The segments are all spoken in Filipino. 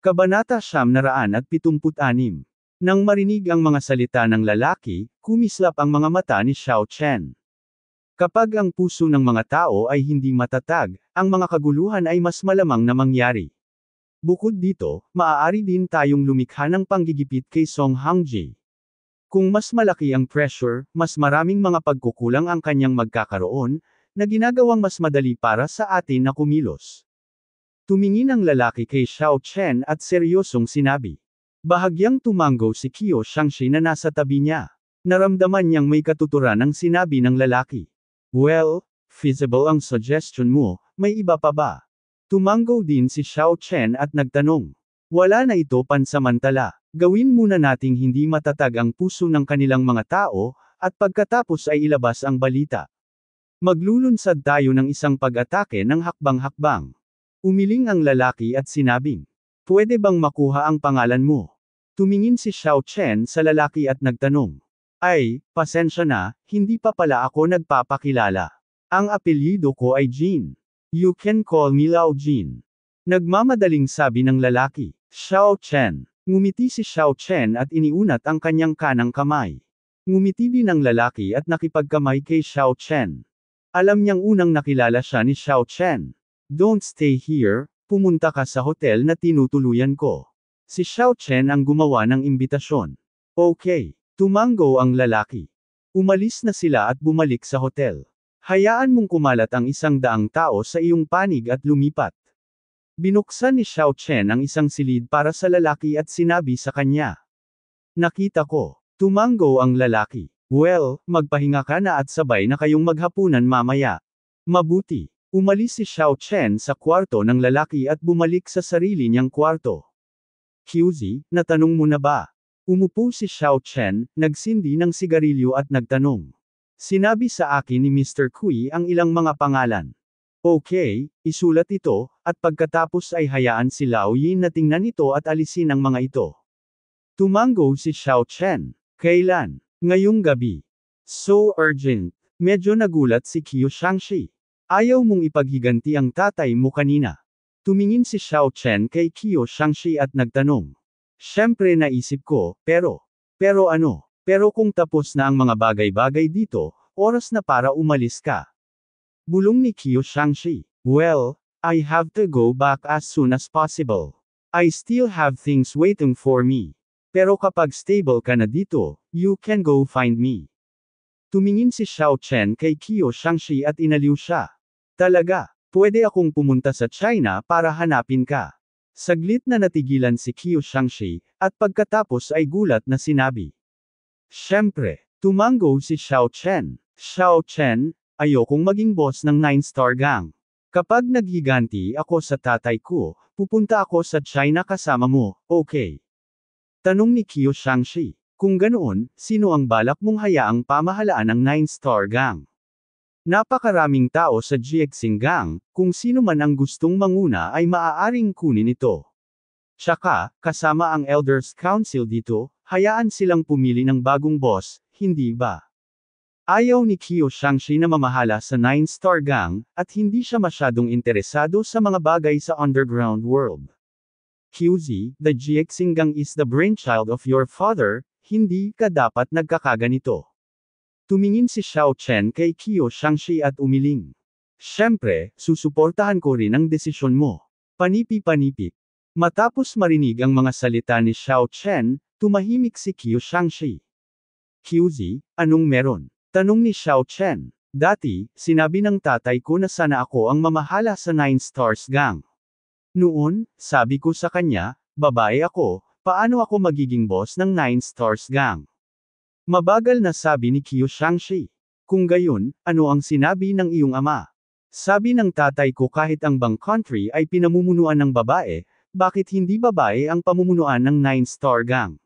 Kabanata Siyam Naraan at Pitumput-anim. Nang marinig ang mga salita ng lalaki, kumislap ang mga mata ni Xiao Chen. Kapag ang puso ng mga tao ay hindi matatag, ang mga kaguluhan ay mas malamang na mangyari. Bukod dito, maaari din tayong lumikha ng panggigipit kay Song Hangji. Kung mas malaki ang pressure, mas maraming mga pagkukulang ang kanyang magkakaroon, na ginagawang mas madali para sa atin na kumilos. Tumingin ang lalaki kay Xiao Chen at seryosong sinabi. Bahagyang tumango si Kiyo Shangshi na nasa tabi niya. Naramdaman niyang may katuturan ang sinabi ng lalaki. Well, feasible ang suggestion mo, may iba pa ba? Tumango din si Xiao Chen at nagtanong. Wala na ito pansamantala. Gawin muna nating hindi matatag ang puso ng kanilang mga tao, at pagkatapos ay ilabas ang balita. Maglulunsad tayo ng isang pag-atake ng hakbang-hakbang. Umiling ang lalaki at sinabing, Pwede bang makuha ang pangalan mo? Tumingin si Xiao Chen sa lalaki at nagtanong. Ay, pasensya na, hindi pa pala ako nagpapakilala. Ang apelyido ko ay Jin. You can call me Lao Jin. Nagmamadaling sabi ng lalaki, Xiao Chen. Ngumiti si Xiao Chen at iniunat ang kanyang kanang kamay. Ngumiti din ang lalaki at nakipagkamay kay Xiao Chen. Alam niyang unang nakilala siya ni Xiao Chen. Don't stay here, pumunta ka sa hotel na tinutuluyan ko. Si Xiao Chen ang gumawa ng imbitasyon. Okay, tumango ang lalaki. Umalis na sila at bumalik sa hotel. Hayaan mong kumalat ang isang daang tao sa iyong panig at lumipat. Binuksan ni Xiao Chen ang isang silid para sa lalaki at sinabi sa kanya. Nakita ko, tumango ang lalaki. Well, magpahinga ka na at sabay na kayong maghapunan mamaya. Mabuti. Umalis si Xiao Chen sa kwarto ng lalaki at bumalik sa sarili niyang kwarto. QZ, natanong mo na ba? Umupo si Xiao Chen, nagsindi ng sigarilyo at nagtanong. Sinabi sa akin ni Mr. Kui ang ilang mga pangalan. Okay, isulat ito, at pagkatapos ay hayaan si Lao Yin na tingnan ito at alisin ang mga ito. Tumango si Xiao Chen. Kailan? Ngayong gabi. So urgent. Medyo nagulat si Qiu Shangxi. Ayaw mong ipaghiganti ang tatay mo kanina. Tumingin si Xiao Chen kay Kiyo Shangshi at nagtanong. Siyempre naisip ko, pero, pero ano, pero kung tapos na ang mga bagay-bagay dito, oras na para umalis ka. Bulong ni Kiyo Shangshi, well, I have to go back as soon as possible. I still have things waiting for me. Pero kapag stable ka na dito, you can go find me. Tumingin si Xiao Chen kay Kiyo Shangshi at inaliw siya. Talaga, pwede akong pumunta sa China para hanapin ka. Saglit na natigilan si Qiu Shangxi, at pagkatapos ay gulat na sinabi. Siyempre, tumango si Xiao Chen. Xiao Chen, ayokong maging boss ng 9-star gang. Kapag naghiganti ako sa tatay ko, pupunta ako sa China kasama mo, okay? Tanong ni Qiu Shangxi. Kung ganoon, sino ang balak mong hayaang pamahalaan ng 9-star gang? Napakaraming tao sa Jiexinggang, kung sino man ang gustong manguna ay maaaring kunin ito. Tsaka, kasama ang Elders Council dito, hayaan silang pumili ng bagong boss, hindi ba? Ayaw ni Kyo Shangshi na mamahala sa Nine Star Gang, at hindi siya masyadong interesado sa mga bagay sa underground world. QZ, the Jiexinggang is the brainchild of your father, hindi ka dapat nagkakaganito. Tumingin si Xiao Chen kay Qiu Shangshi at umiling. Siyempre, susuportahan ko rin ang desisyon mo. Panipi-panipi. Matapos marinig ang mga salita ni Xiao Chen, tumahimik si Kiyo Shangshi. QZ, anong meron? Tanong ni Xiao Chen. Dati, sinabi ng tatay ko na sana ako ang mamahala sa Nine Stars Gang. Noon, sabi ko sa kanya, babae ako, paano ako magiging boss ng Nine Stars Gang? Mabagal na sabi ni Qiu Shangxi. Kung gayon, ano ang sinabi ng iyong ama? Sabi ng tatay ko kahit ang bang country ay pinamumunuan ng babae, bakit hindi babae ang pamumunuan ng Nine Star Gang?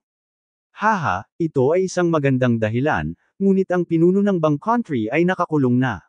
Haha, ito ay isang magandang dahilan, ngunit ang pinuno ng bang country ay nakakulong na.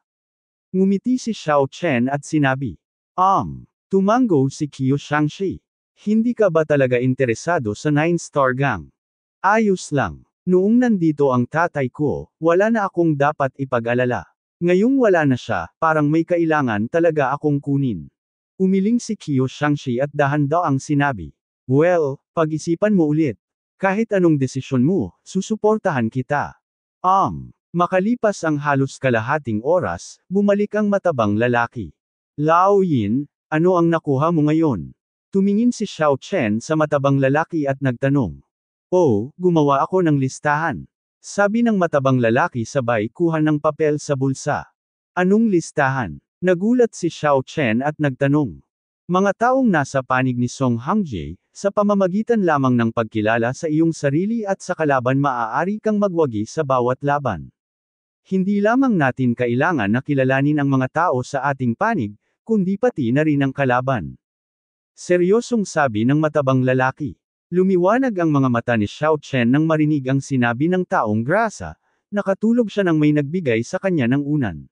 Ngumiti si Xiao Chen at sinabi, Um, tumango si Qiu Shangxi. Hindi ka ba talaga interesado sa Nine Star Gang? Ayos lang. Noong nandito ang tatay ko, wala na akong dapat ipag-alala. Ngayong wala na siya, parang may kailangan talaga akong kunin. Umiling si Kiyo Shangshi at dahanda ang sinabi. Well, pag-isipan mo ulit. Kahit anong desisyon mo, susuportahan kita. Um, makalipas ang halos kalahating oras, bumalik ang matabang lalaki. Lao Yin, ano ang nakuha mo ngayon? Tumingin si Xiao Chen sa matabang lalaki at nagtanong. Oh, gumawa ako ng listahan. Sabi ng matabang lalaki sabay kuha ng papel sa bulsa. Anong listahan? Nagulat si Xiao Chen at nagtanong. Mga taong nasa panig ni Song Hangjie, sa pamamagitan lamang ng pagkilala sa iyong sarili at sa kalaban maaari kang magwagi sa bawat laban. Hindi lamang natin kailangan na kilalanin ang mga tao sa ating panig, kundi pati na rin ang kalaban. Seryosong sabi ng matabang lalaki. Lumiwanag ang mga mata ni Xiao Chen nang marinig ang sinabi ng taong grasa, nakatulog siya nang may nagbigay sa kanya ng unan.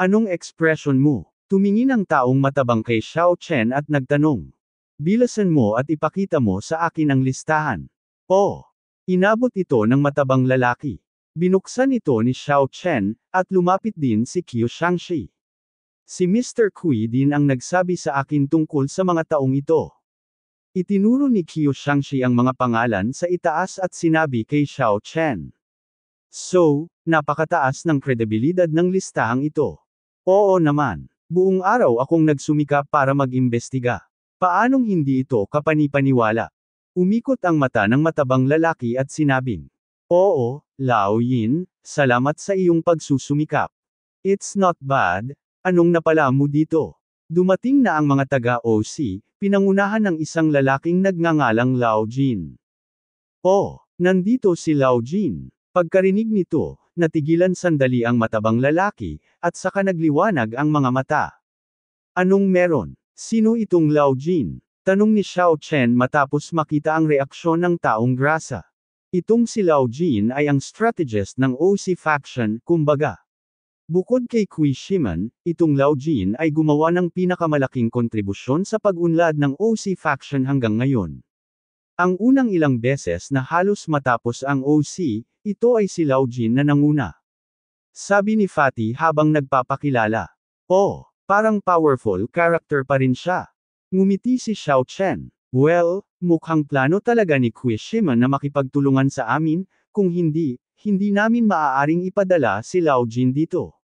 Anong expression mo? Tumingin ang taong matabang kay Xiao Chen at nagtanong. Bilasan mo at ipakita mo sa akin ang listahan. Oh! Inabot ito ng matabang lalaki. Binuksan ito ni Xiao Chen, at lumapit din si Qiu Shangxi. Si Mr. Kui din ang nagsabi sa akin tungkol sa mga taong ito. Itinuro ni Qiu Shangxi ang mga pangalan sa itaas at sinabi kay Xiao Chen. So, napakataas ng kredibilidad ng listahang ito. Oo naman, buong araw akong nagsumikap para mag-imbestiga. Paanong hindi ito kapanipaniwala? Umikot ang mata ng matabang lalaki at sinabing, Oo, Lao Yin, salamat sa iyong pagsusumikap. It's not bad, anong napala mo dito? Dumating na ang mga taga-OC, Pinangunahan ng isang lalaking nagngangalang Lao Jin. Oh, nandito si Lao Jin. Pagkarinig nito, natigilan sandali ang matabang lalaki, at saka nagliwanag ang mga mata. Anong meron? Sino itong Lao Jin? Tanong ni Xiao Chen matapos makita ang reaksyon ng taong grasa. Itong si Lao Jin ay ang strategist ng OC faction, kumbaga. Bukod kay Kui Shiman, itong Lao Jin ay gumawa ng pinakamalaking kontribusyon sa pag-unlad ng OC faction hanggang ngayon. Ang unang ilang beses na halos matapos ang OC, ito ay si Lao Jin na nanguna. Sabi ni Fatih habang nagpapakilala. Oh, parang powerful character pa rin siya. Ngumiti si Xiao Chen. Well, mukhang plano talaga ni Kui Shiman na makipagtulungan sa amin, kung hindi, hindi namin maaaring ipadala si Lao Jin dito.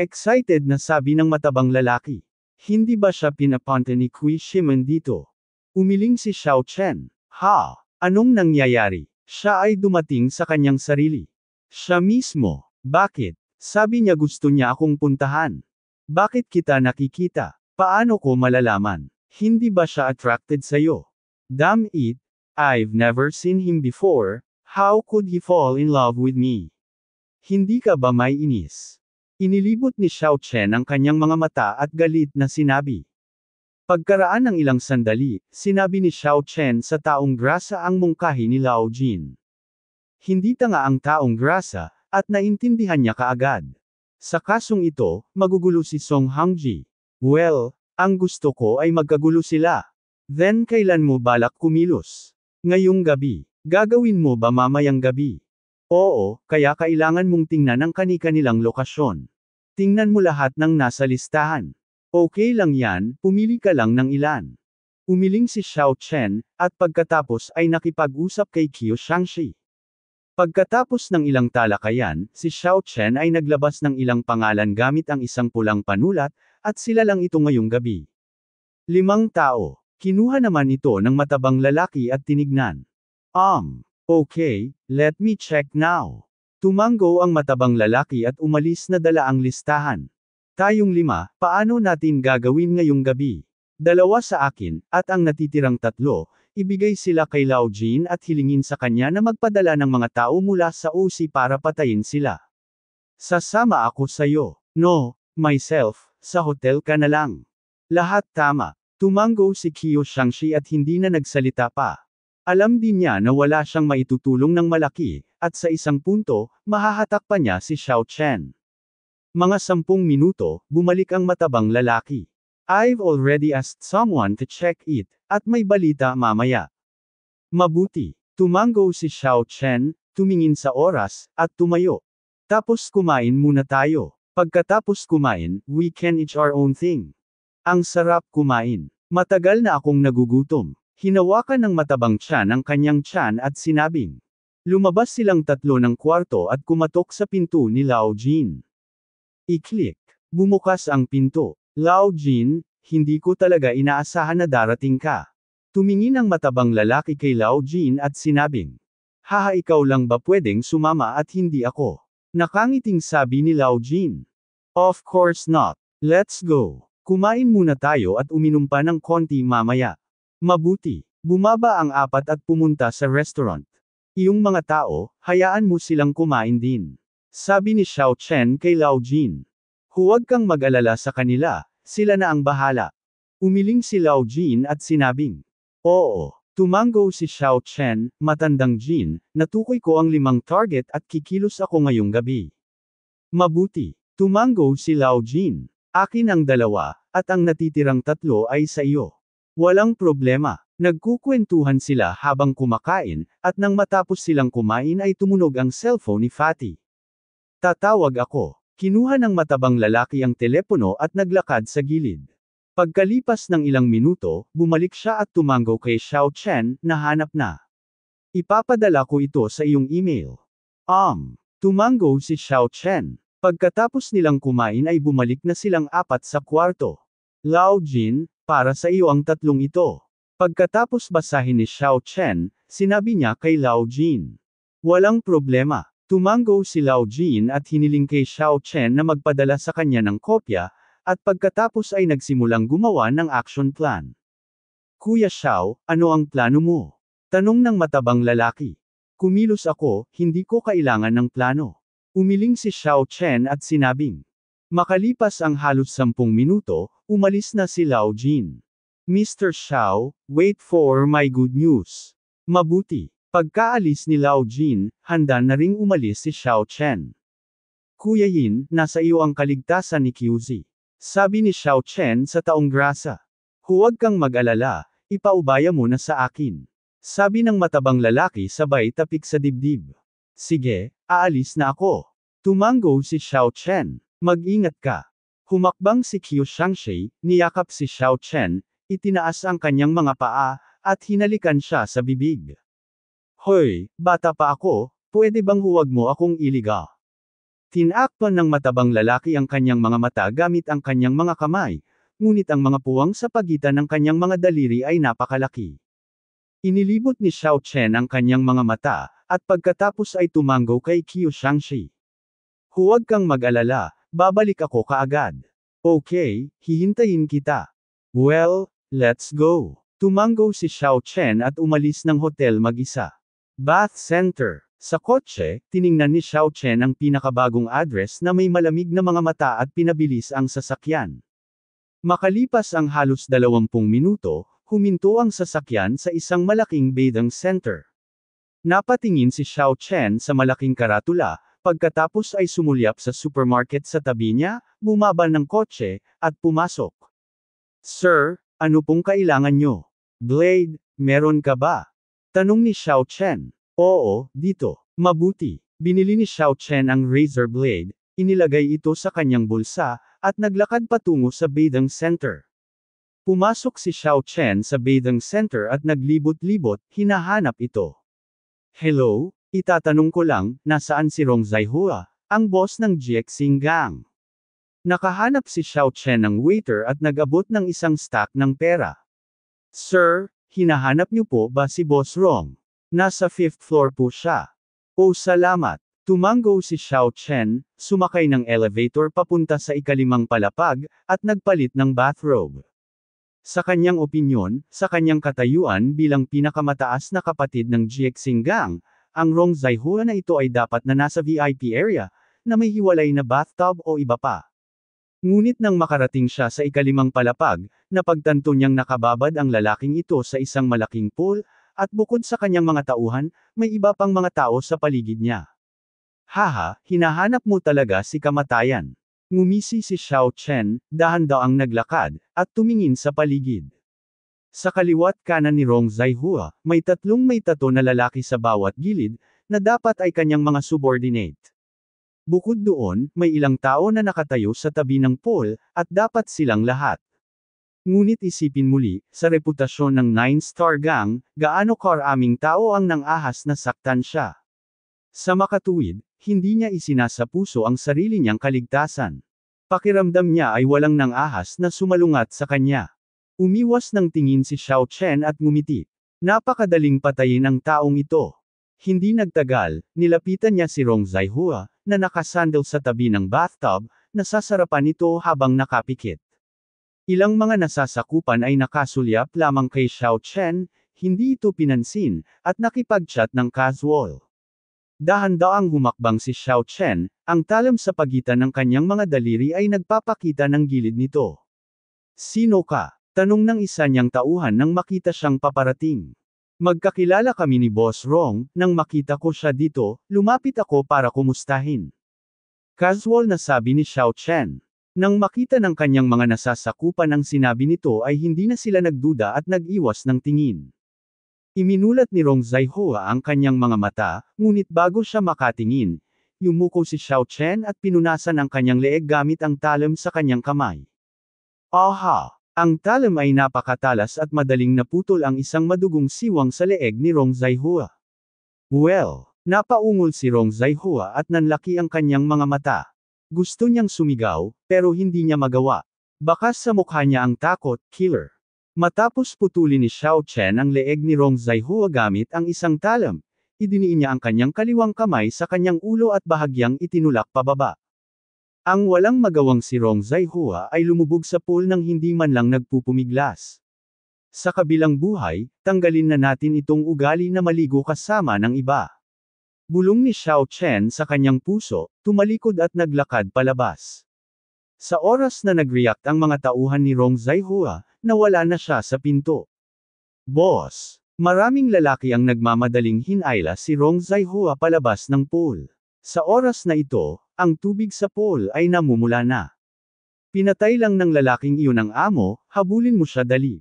Excited na sabi ng matabang lalaki. Hindi ba siya pinapunta ni Kui Shimon dito? Umiling si Xiao Chen. Ha! Anong nangyayari? Siya ay dumating sa kanyang sarili. Siya mismo. Bakit? Sabi niya gusto niya akong puntahan. Bakit kita nakikita? Paano ko malalaman? Hindi ba siya attracted sa'yo? Damn it, I've never seen him before, how could he fall in love with me? Hindi ka ba may inis? Inilibot ni Xiao Chen ang kanyang mga mata at galit na sinabi. Pagkaraan ng ilang sandali, sinabi ni Xiao Chen sa taong grasa ang mungkahi ni Lao Jin. Hindi tanga ang taong grasa, at naintindihan niya kaagad. Sa kasong ito, magugulo si Song Hangji. Well, ang gusto ko ay magkagulo sila. Then kailan mo balak kumilos? Ngayong gabi. Gagawin mo ba mamayang gabi? Oo, kaya kailangan mong tingnan ang kani-kanilang lokasyon. Tingnan mo lahat ng nasa listahan. Okay lang yan, pumili ka lang ng ilan. Umiling si Xiao Chen, at pagkatapos ay nakipag-usap kay Qiu Shangxi. Pagkatapos ng ilang talakayan, si Xiao Chen ay naglabas ng ilang pangalan gamit ang isang pulang panulat, at sila lang ito ngayong gabi. Limang tao. Kinuha naman ito ng matabang lalaki at tinignan. Um. Okay, let me check now. Tumanggo ang matabang lalaki at umalis na dala ang listahan. Tayong lima, paano natin gagawin ngayong gabi? Dalawa sa akin, at ang natitirang tatlo, ibigay sila kay Lao Jin at hilingin sa kanya na magpadala ng mga tao mula sa usi para patayin sila. Sasama ako sa'yo. No, myself, sa hotel ka na lang. Lahat tama. Tumango si Kiyo Shangshi at hindi na nagsalita pa. Alam din niya na wala siyang maitutulong ng malaki, at sa isang punto, mahahatak pa niya si Xiao Chen. Mga sampung minuto, bumalik ang matabang lalaki. I've already asked someone to check it, at may balita mamaya. Mabuti, tumango si Xiao Chen, tumingin sa oras, at tumayo. Tapos kumain muna tayo. Pagkatapos kumain, we can eat our own thing. Ang sarap kumain. Matagal na akong nagugutom. Hinawakan ng matabang tiyan ang kanyang tiyan at sinabing. Lumabas silang tatlo ng kwarto at kumatok sa pinto ni Lao Jin. I-click. Bumukas ang pinto. Lao Jin, hindi ko talaga inaasahan na darating ka. Tumingin ang matabang lalaki kay Lao Jin at sinabing. Haha ikaw lang ba pwedeng sumama at hindi ako? Nakangiting sabi ni Lao Jin. Of course not. Let's go. Kumain muna tayo at uminom pa ng konti mamaya. Mabuti. Bumaba ang apat at pumunta sa restaurant. Iyong mga tao, hayaan mo silang kumain din. Sabi ni Xiao Chen kay Lao Jin. Huwag kang mag-alala sa kanila, sila na ang bahala. Umiling si Lao Jin at sinabing. Oo. Tumango si Xiao Chen, matandang Jin, natukoy ko ang limang target at kikilos ako ngayong gabi. Mabuti. Tumango si Lao Jin. Akin ang dalawa, at ang natitirang tatlo ay sa iyo. Walang problema. Nagkukwentuhan sila habang kumakain, at nang matapos silang kumain ay tumunog ang cellphone ni Fatty. Tatawag ako. Kinuha ng matabang lalaki ang telepono at naglakad sa gilid. Pagkalipas ng ilang minuto, bumalik siya at tumanggaw kay Xiao Chen, nahanap na. Ipapadala ko ito sa iyong email. Um, tumanggaw si Xiao Chen. Pagkatapos nilang kumain ay bumalik na silang apat sa kwarto. Lao Jin, para sa iyo ang tatlong ito. Pagkatapos basahin ni Xiao Chen, sinabi niya kay Lao Jin. Walang problema. Tumango si Lao Jin at hiniling kay Xiao Chen na magpadala sa kanya ng kopya, at pagkatapos ay nagsimulang gumawa ng action plan. Kuya Xiao, ano ang plano mo? Tanong ng matabang lalaki. Kumilos ako, hindi ko kailangan ng plano. Umiling si Xiao Chen at sinabing. Makalipas ang halos sampung minuto, Umalis na si Lao Jin. Mr. Xiao, wait for my good news. Mabuti. Pagkaalis ni Lao Jin, handa na ring umalis si Xiao Chen. Kuya Yin, nasa iyo ang kaligtasan ni QZ. Sabi ni Xiao Chen sa taong grasa. Huwag kang mag-alala, ipaubaya mo na sa akin. Sabi ng matabang lalaki sabay tapik sa dibdib. Sige, aalis na ako. Tumango si Xiao Chen. Mag-ingat ka. Humakbang si Qiu Shangshi, niyakap si Xiao Chen, itinaas ang kanyang mga paa, at hinalikan siya sa bibig. Hoy, bata pa ako, pwede bang huwag mo akong iliga? Tinakpan ng matabang lalaki ang kanyang mga mata gamit ang kanyang mga kamay, ngunit ang mga puwang sa pagitan ng kanyang mga daliri ay napakalaki. Inilibot ni Xiao Chen ang kanyang mga mata, at pagkatapos ay tumanggo kay Qiu Shangshi. Huwag kang mag-alala, Babalik ako kaagad. Okay, hihintayin kita. Well, let's go. Tumango si Xiao Chen at umalis ng hotel mag-isa. Bath Center. Sa kotse, tiningnan ni Xiao Chen ang pinakabagong address na may malamig na mga mata at pinabilis ang sasakyan. Makalipas ang halos 20 minuto, huminto ang sasakyan sa isang malaking bathing center. Napatingin si Xiao Chen sa malaking karatula, Pagkatapos ay sumulyap sa supermarket sa tabi niya, bumaba ng kotse, at pumasok. Sir, ano pong kailangan nyo? Blade, meron ka ba? Tanong ni Xiao Chen. Oo, dito. Mabuti. Binili ni Xiao Chen ang razor blade, inilagay ito sa kanyang bulsa, at naglakad patungo sa Badang Center. Pumasok si Xiao Chen sa Badang Center at naglibot-libot, hinahanap ito. Hello, Itatanong ko lang, nasaan si Rong Zaihua, ang boss ng Jiexing Gang? Nakahanap si Xiao Chen ng waiter at nag-abot ng isang stack ng pera. Sir, hinahanap niyo po ba si Boss Rong? Nasa fifth floor po siya. O salamat. Tumango si Xiao Chen, sumakay ng elevator papunta sa ikalimang palapag, at nagpalit ng bathrobe. Sa kanyang opinyon, sa kanyang katayuan bilang pinakamataas na kapatid ng Jiexing Gang, ang Rong Zaihua na ito ay dapat na nasa VIP area, na may hiwalay na bathtub o iba pa. Ngunit nang makarating siya sa ikalimang palapag, napagtanto niyang nakababad ang lalaking ito sa isang malaking pool, at bukod sa kanyang mga tauhan, may iba pang mga tao sa paligid niya. Haha, hinahanap mo talaga si kamatayan. Ngumisi si Xiao Chen, dahan daw ang naglakad, at tumingin sa paligid. Sa kaliwat kanan ni Rong Zaihua, may tatlong may tato na lalaki sa bawat gilid, na dapat ay kanyang mga subordinate. Bukod doon, may ilang tao na nakatayo sa tabi ng pole, at dapat silang lahat. Ngunit isipin muli, sa reputasyon ng Nine Star Gang, gaano karaming tao ang nangahas na saktan siya. Sa makatuwid, hindi niya isinasapuso ang sarili niyang kaligtasan. Pakiramdam niya ay walang nang ahas na sumalungat sa kanya. Umiwas ng tingin si Xiao Chen at ngumiti. Napakadaling patayin ang taong ito. Hindi nagtagal, nilapitan niya si Rong Zaihua, na nakasandal sa tabi ng bathtub, nasasarapan ito habang nakapikit. Ilang mga nasasakupan ay nakasulyap lamang kay Xiao Chen, hindi ito pinansin, at nakipag-chat ng casual. dahan ang humakbang si Xiao Chen, ang talam sa pagitan ng kanyang mga daliri ay nagpapakita ng gilid nito. Sino ka? Tanong ng isa niyang tauhan nang makita siyang paparating. Magkakilala kami ni Boss Rong, nang makita ko siya dito, lumapit ako para kumustahin. Casual na sabi ni Xiao Chen. Nang makita ng kanyang mga nasasakupan ang sinabi nito ay hindi na sila nagduda at nag-iwas ng tingin. Iminulat ni Rong Zaihua ang kanyang mga mata, ngunit bago siya makatingin, yumuko si Xiao Chen at pinunasan ang kanyang leeg gamit ang talim sa kanyang kamay. Aha! Ang talam ay napakatalas at madaling naputol ang isang madugong siwang sa leeg ni Rong Zaihua. Well, napaungol si Rong Zaihua at nanlaki ang kanyang mga mata. Gusto niyang sumigaw, pero hindi niya magawa. Bakas sa mukha niya ang takot, killer. Matapos putulin ni Xiao Chen ang leeg ni Rong Zaihua gamit ang isang talam, idiniin niya ang kanyang kaliwang kamay sa kanyang ulo at bahagyang itinulak pababa. Ang walang magawang si Rong Zaihua ay lumubog sa pool nang hindi man lang nagpupumiglas. Sa kabilang buhay, tanggalin na natin itong ugali na maligo kasama ng iba. Bulong ni Xiao Chen sa kanyang puso, tumalikod at naglakad palabas. Sa oras na nag-react ang mga tauhan ni Rong Zaihua, nawala na siya sa pinto. Boss! Maraming lalaki ang nagmamadaling hinayla si Rong Zaihua palabas ng pool. Sa oras na ito, ang tubig sa pool ay namumula na. Pinatay lang ng lalaking iyon ang amo, habulin mo siya dali.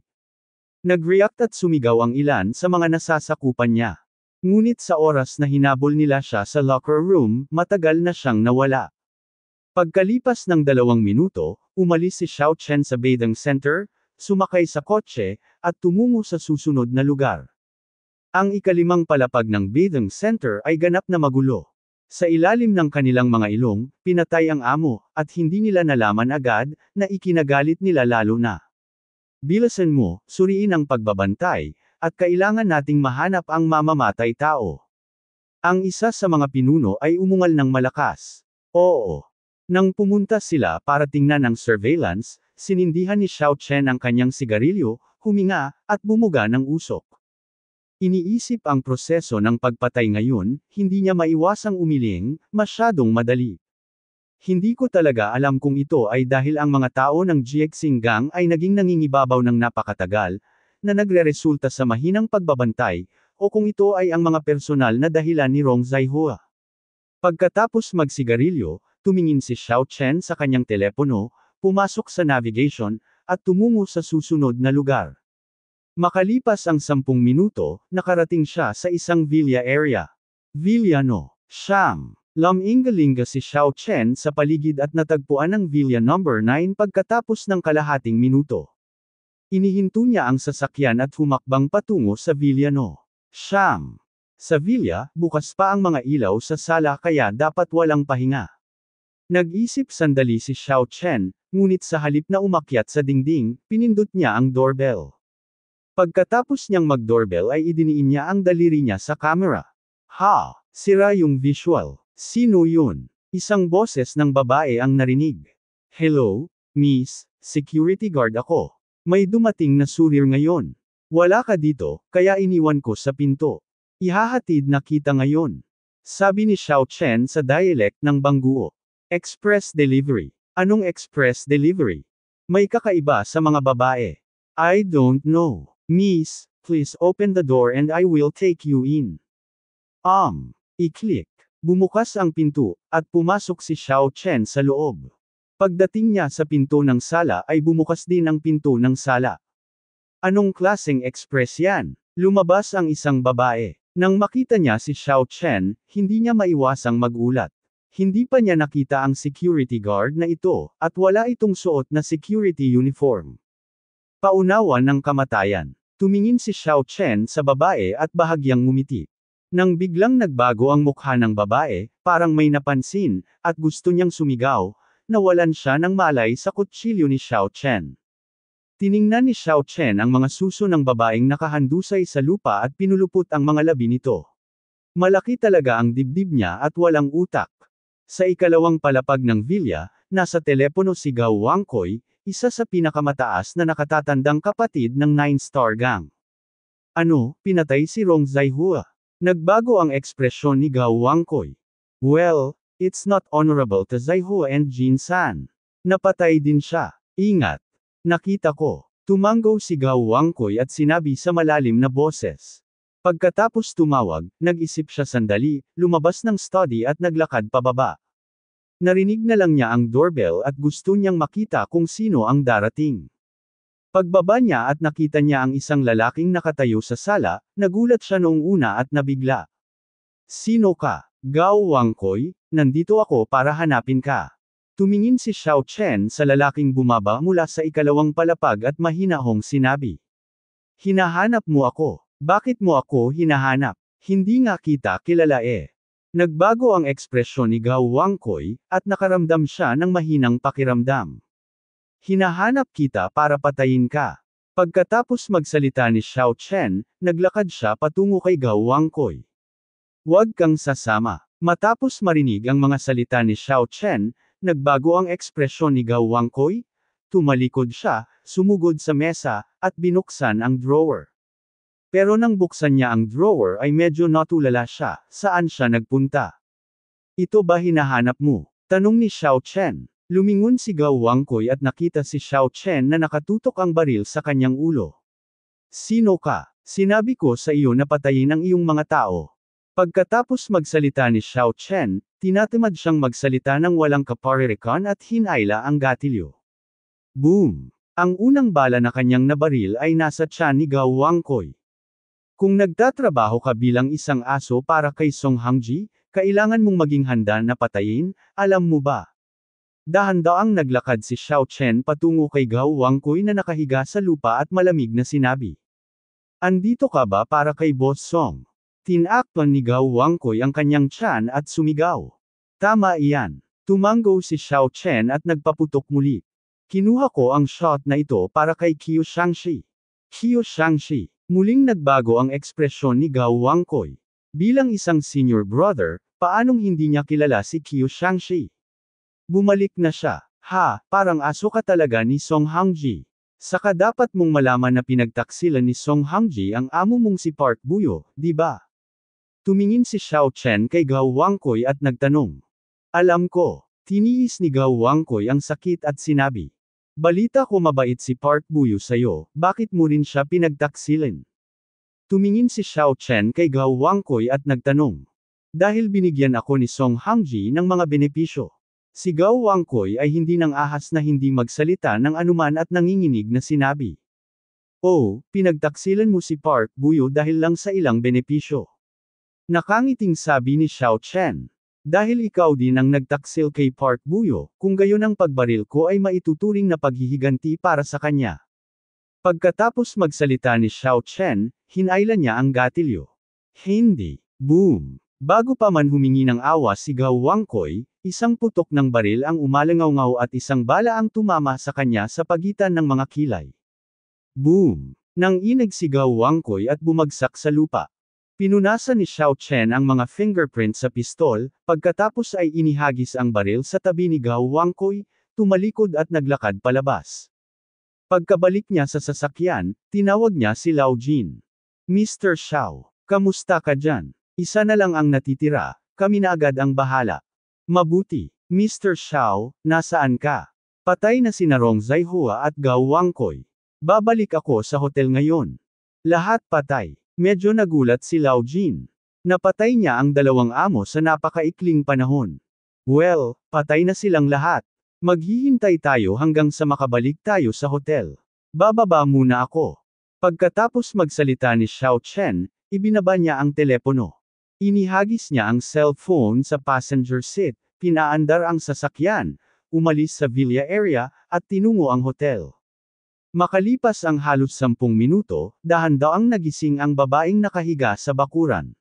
Nag-react at sumigaw ang ilan sa mga nasasakupan niya. Ngunit sa oras na hinabol nila siya sa locker room, matagal na siyang nawala. Pagkalipas ng dalawang minuto, umalis si Xiao Chen sa Badang Center, sumakay sa kotse, at tumungo sa susunod na lugar. Ang ikalimang palapag ng Badang Center ay ganap na magulo. Sa ilalim ng kanilang mga ilong, pinatay ang amo, at hindi nila nalaman agad, na ikinagalit nila lalo na. Bilasan mo, suriin ang pagbabantay, at kailangan nating mahanap ang mamamatay tao. Ang isa sa mga pinuno ay umungal ng malakas. Oo. Nang pumunta sila para tingnan ang surveillance, sinindihan ni Xiao Chen ang kanyang sigarilyo, huminga, at bumuga ng usok. Iniisip ang proseso ng pagpatay ngayon, hindi niya maiwasang umiling, masyadong madali. Hindi ko talaga alam kung ito ay dahil ang mga tao ng Jiexinggang ay naging nangingibabaw ng napakatagal, na nagreresulta sa mahinang pagbabantay, o kung ito ay ang mga personal na dahilan ni Rong Zaihua. Pagkatapos magsigarilyo, tumingin si Xiao Chen sa kanyang telepono, pumasok sa navigation, at tumungo sa susunod na lugar. Makalipas ang sampung minuto, nakarating siya sa isang villa area. Villano, Siam. Lamingalinga si Xiao Chen sa paligid at natagpuan ang villa number 9 pagkatapos ng kalahating minuto. Inihinto niya ang sasakyan at humakbang patungo sa Villano. Siam. Sa villa, bukas pa ang mga ilaw sa sala kaya dapat walang pahinga. Nag-isip sandali si Xiao Chen, ngunit sa halip na umakyat sa dingding, pinindot niya ang doorbell. Pagkatapos niyang mag-doorbell ay idiniin niya ang daliri niya sa camera. Ha! Sira yung visual. Sino yun? Isang boses ng babae ang narinig. Hello, Miss, security guard ako. May dumating na surir ngayon. Wala ka dito, kaya iniwan ko sa pinto. Ihahatid na kita ngayon. Sabi ni Xiao Chen sa dialect ng Bangguo. Express delivery. Anong express delivery? May kakaiba sa mga babae. I don't know. Miss, please open the door and I will take you in. Um, i-click. Bumukas ang pinto, at pumasok si Xiao Chen sa loob. Pagdating niya sa pinto ng sala ay bumukas din ang pinto ng sala. Anong klaseng express yan? Lumabas ang isang babae. Nang makita niya si Xiao Chen, hindi niya maiwasang magulat. Hindi pa niya nakita ang security guard na ito, at wala itong suot na security uniform. Paunawa ng kamatayan. Tumingin si Xiao Chen sa babae at bahagyang ngumiti. Nang biglang nagbago ang mukha ng babae, parang may napansin, at gusto niyang sumigaw, nawalan siya ng malay sa kutsilyo ni Xiao Chen. Tiningnan ni Xiao Chen ang mga suso ng babaeng nakahandusay sa lupa at pinulupot ang mga labi nito. Malaki talaga ang dibdib niya at walang utak. Sa ikalawang palapag ng Villa, nasa telepono si Gao Wangkoy, isa sa pinakamataas na nakatatandang kapatid ng Nine Star Gang. Ano, pinatay si Rong Zaihua? Nagbago ang ekspresyon ni Gao Wangkoy. Well, it's not honorable to Zaihua and Jin San. Napatay din siya. Ingat. Nakita ko. Tumanggo si Gao Wangkoy at sinabi sa malalim na boses. Pagkatapos tumawag, nag-isip siya sandali, lumabas ng study at naglakad pababa. Narinig na lang niya ang doorbell at gusto niyang makita kung sino ang darating. Pagbaba niya at nakita niya ang isang lalaking nakatayo sa sala, nagulat siya noong una at nabigla. Sino ka? Gawang Wangkoy, nandito ako para hanapin ka. Tumingin si Xiao Chen sa lalaking bumaba mula sa ikalawang palapag at mahinahong sinabi. Hinahanap mo ako. Bakit mo ako hinahanap? Hindi nga kita kilala eh. Nagbago ang ekspresyon ni Gao Wangkoy, at nakaramdam siya ng mahinang pakiramdam. Hinahanap kita para patayin ka. Pagkatapos magsalita ni Xiao Chen, naglakad siya patungo kay Gao Wangkoy. Huwag kang sasama. Matapos marinig ang mga salita ni Xiao Chen, nagbago ang ekspresyon ni Gao Wangkoy, tumalikod siya, sumugod sa mesa, at binuksan ang drawer. Pero nang buksan niya ang drawer ay medyo natulala siya, saan siya nagpunta. Ito ba hinahanap mo? Tanong ni Xiao Chen. Lumingon si Gao Wangkoy at nakita si Xiao Chen na nakatutok ang baril sa kanyang ulo. Sino ka? Sinabi ko sa iyo na patayin ang iyong mga tao. Pagkatapos magsalita ni Xiao Chen, tinatamad siyang magsalita ng walang kaparirikan at hinayla ang gatilyo. Boom! Ang unang bala na kanyang nabaril ay nasa tiyan ni Gao Wangkoy. Kung nagtatrabaho ka bilang isang aso para kay Song Hangji, kailangan mong maging handa na patayin, alam mo ba? Dahan-daang naglakad si Xiao Chen patungo kay Gao Kui na nakahiga sa lupa at malamig na sinabi. Andito ka ba para kay Boss Song? Tinakpan ni Gao Kui ang kanyang tiyan at sumigaw. Tama iyan. Tumanggo si Xiao Chen at nagpaputok muli. Kinuha ko ang shot na ito para kay Qiu Shangxi. Qiu Shangxi, Muling nagbago ang ekspresyon ni Gao Wangkoy. Bilang isang senior brother, paanong hindi niya kilala si Qiu Shangxi? Bumalik na siya. Ha, parang aso ka talaga ni Song Hangji. Saka dapat mong malaman na pinagtaksilan ni Song Hangji ang amo mong si Park Buyo, di ba? Tumingin si Xiao Chen kay Gao Wangkoy at nagtanong. Alam ko, tiniis ni Gao Wangkoy ang sakit at sinabi. Balita ko mabait si Park Buyo sa'yo, bakit mo rin siya pinagtaksilin? Tumingin si Xiao Chen kay Gao Wangkoy at nagtanong. Dahil binigyan ako ni Song Hangji ng mga benepisyo. Si Gao Wangkoy ay hindi nang ahas na hindi magsalita ng anuman at nanginginig na sinabi. Oh, pinagtaksilan mo si Park Buyo dahil lang sa ilang benepisyo. Nakangiting sabi ni Xiao Chen. Dahil ikaw din ang nagtaksil kay Park Buyo, kung gayon ang pagbaril ko ay maituturing na paghihiganti para sa kanya. Pagkatapos magsalita ni Xiao Chen, hinayla niya ang gatilyo. Hindi. Boom. Bago pa man humingi ng awa si Gao Wangkoy, isang putok ng baril ang umalangaw-ngaw at isang bala ang tumama sa kanya sa pagitan ng mga kilay. Boom! Nang inag si Gao Wangkoy at bumagsak sa lupa. Pinunasan ni Xiao Chen ang mga fingerprint sa pistol, pagkatapos ay inihagis ang baril sa tabi ni Gao Wangkoy, tumalikod at naglakad palabas. Pagkabalik niya sa sasakyan, tinawag niya si Lao Jin. Mr. Xiao, kamusta ka dyan? Isa na lang ang natitira, kami na agad ang bahala. Mabuti, Mr. Xiao, nasaan ka? Patay na si Narong Zaihua at Gao Wangkoy. Babalik ako sa hotel ngayon. Lahat patay. Medyo nagulat si Lao Jin. Napatay niya ang dalawang amo sa napakaikling panahon. Well, patay na silang lahat. Maghihintay tayo hanggang sa makabalik tayo sa hotel. Bababa muna ako. Pagkatapos magsalita ni Xiao Chen, ibinaba niya ang telepono. Inihagis niya ang cellphone sa passenger seat, pinaandar ang sasakyan, umalis sa Villa area, at tinungo ang hotel. Makalipas ang halos sampung minuto, dahan ang nagising ang babaeng nakahiga sa bakuran.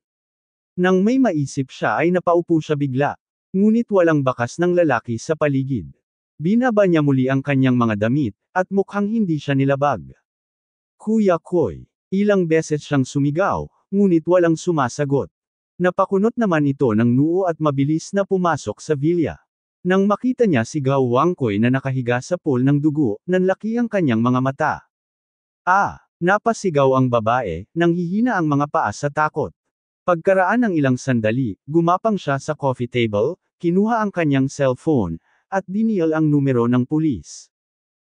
Nang may maisip siya ay napaupo siya bigla. Ngunit walang bakas ng lalaki sa paligid. Binaba niya muli ang kanyang mga damit, at mukhang hindi siya nilabag. Kuya Koy, ilang beses siyang sumigaw, ngunit walang sumasagot. Napakunot naman ito ng nuo at mabilis na pumasok sa villa. Nang makita niya si Gao Wangkoy na nakahiga sa pool ng dugo, nanlaki ang kanyang mga mata. Ah! Napasigaw ang babae, nang hihina ang mga paa sa takot. Pagkaraan ng ilang sandali, gumapang siya sa coffee table, kinuha ang kanyang cellphone, at dinial ang numero ng pulis.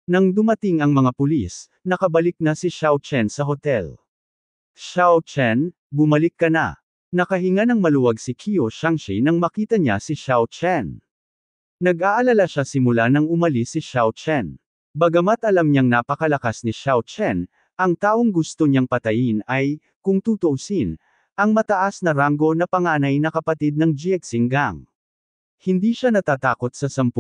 Nang dumating ang mga pulis, nakabalik na si Xiao Chen sa hotel. Xiao Chen, bumalik ka na. Nakahinga ng maluwag si Kiyo Shangshi nang makita niya si Xiao Chen. Nag-aalala siya simula nang umalis si Xiao Chen. Bagamat alam niyang napakalakas ni Xiao Chen, ang taong gusto niyang patayin ay, kung tutuusin, ang mataas na ranggo na panganay na kapatid ng Jiexing Gang. Hindi siya natatakot sa 10,000,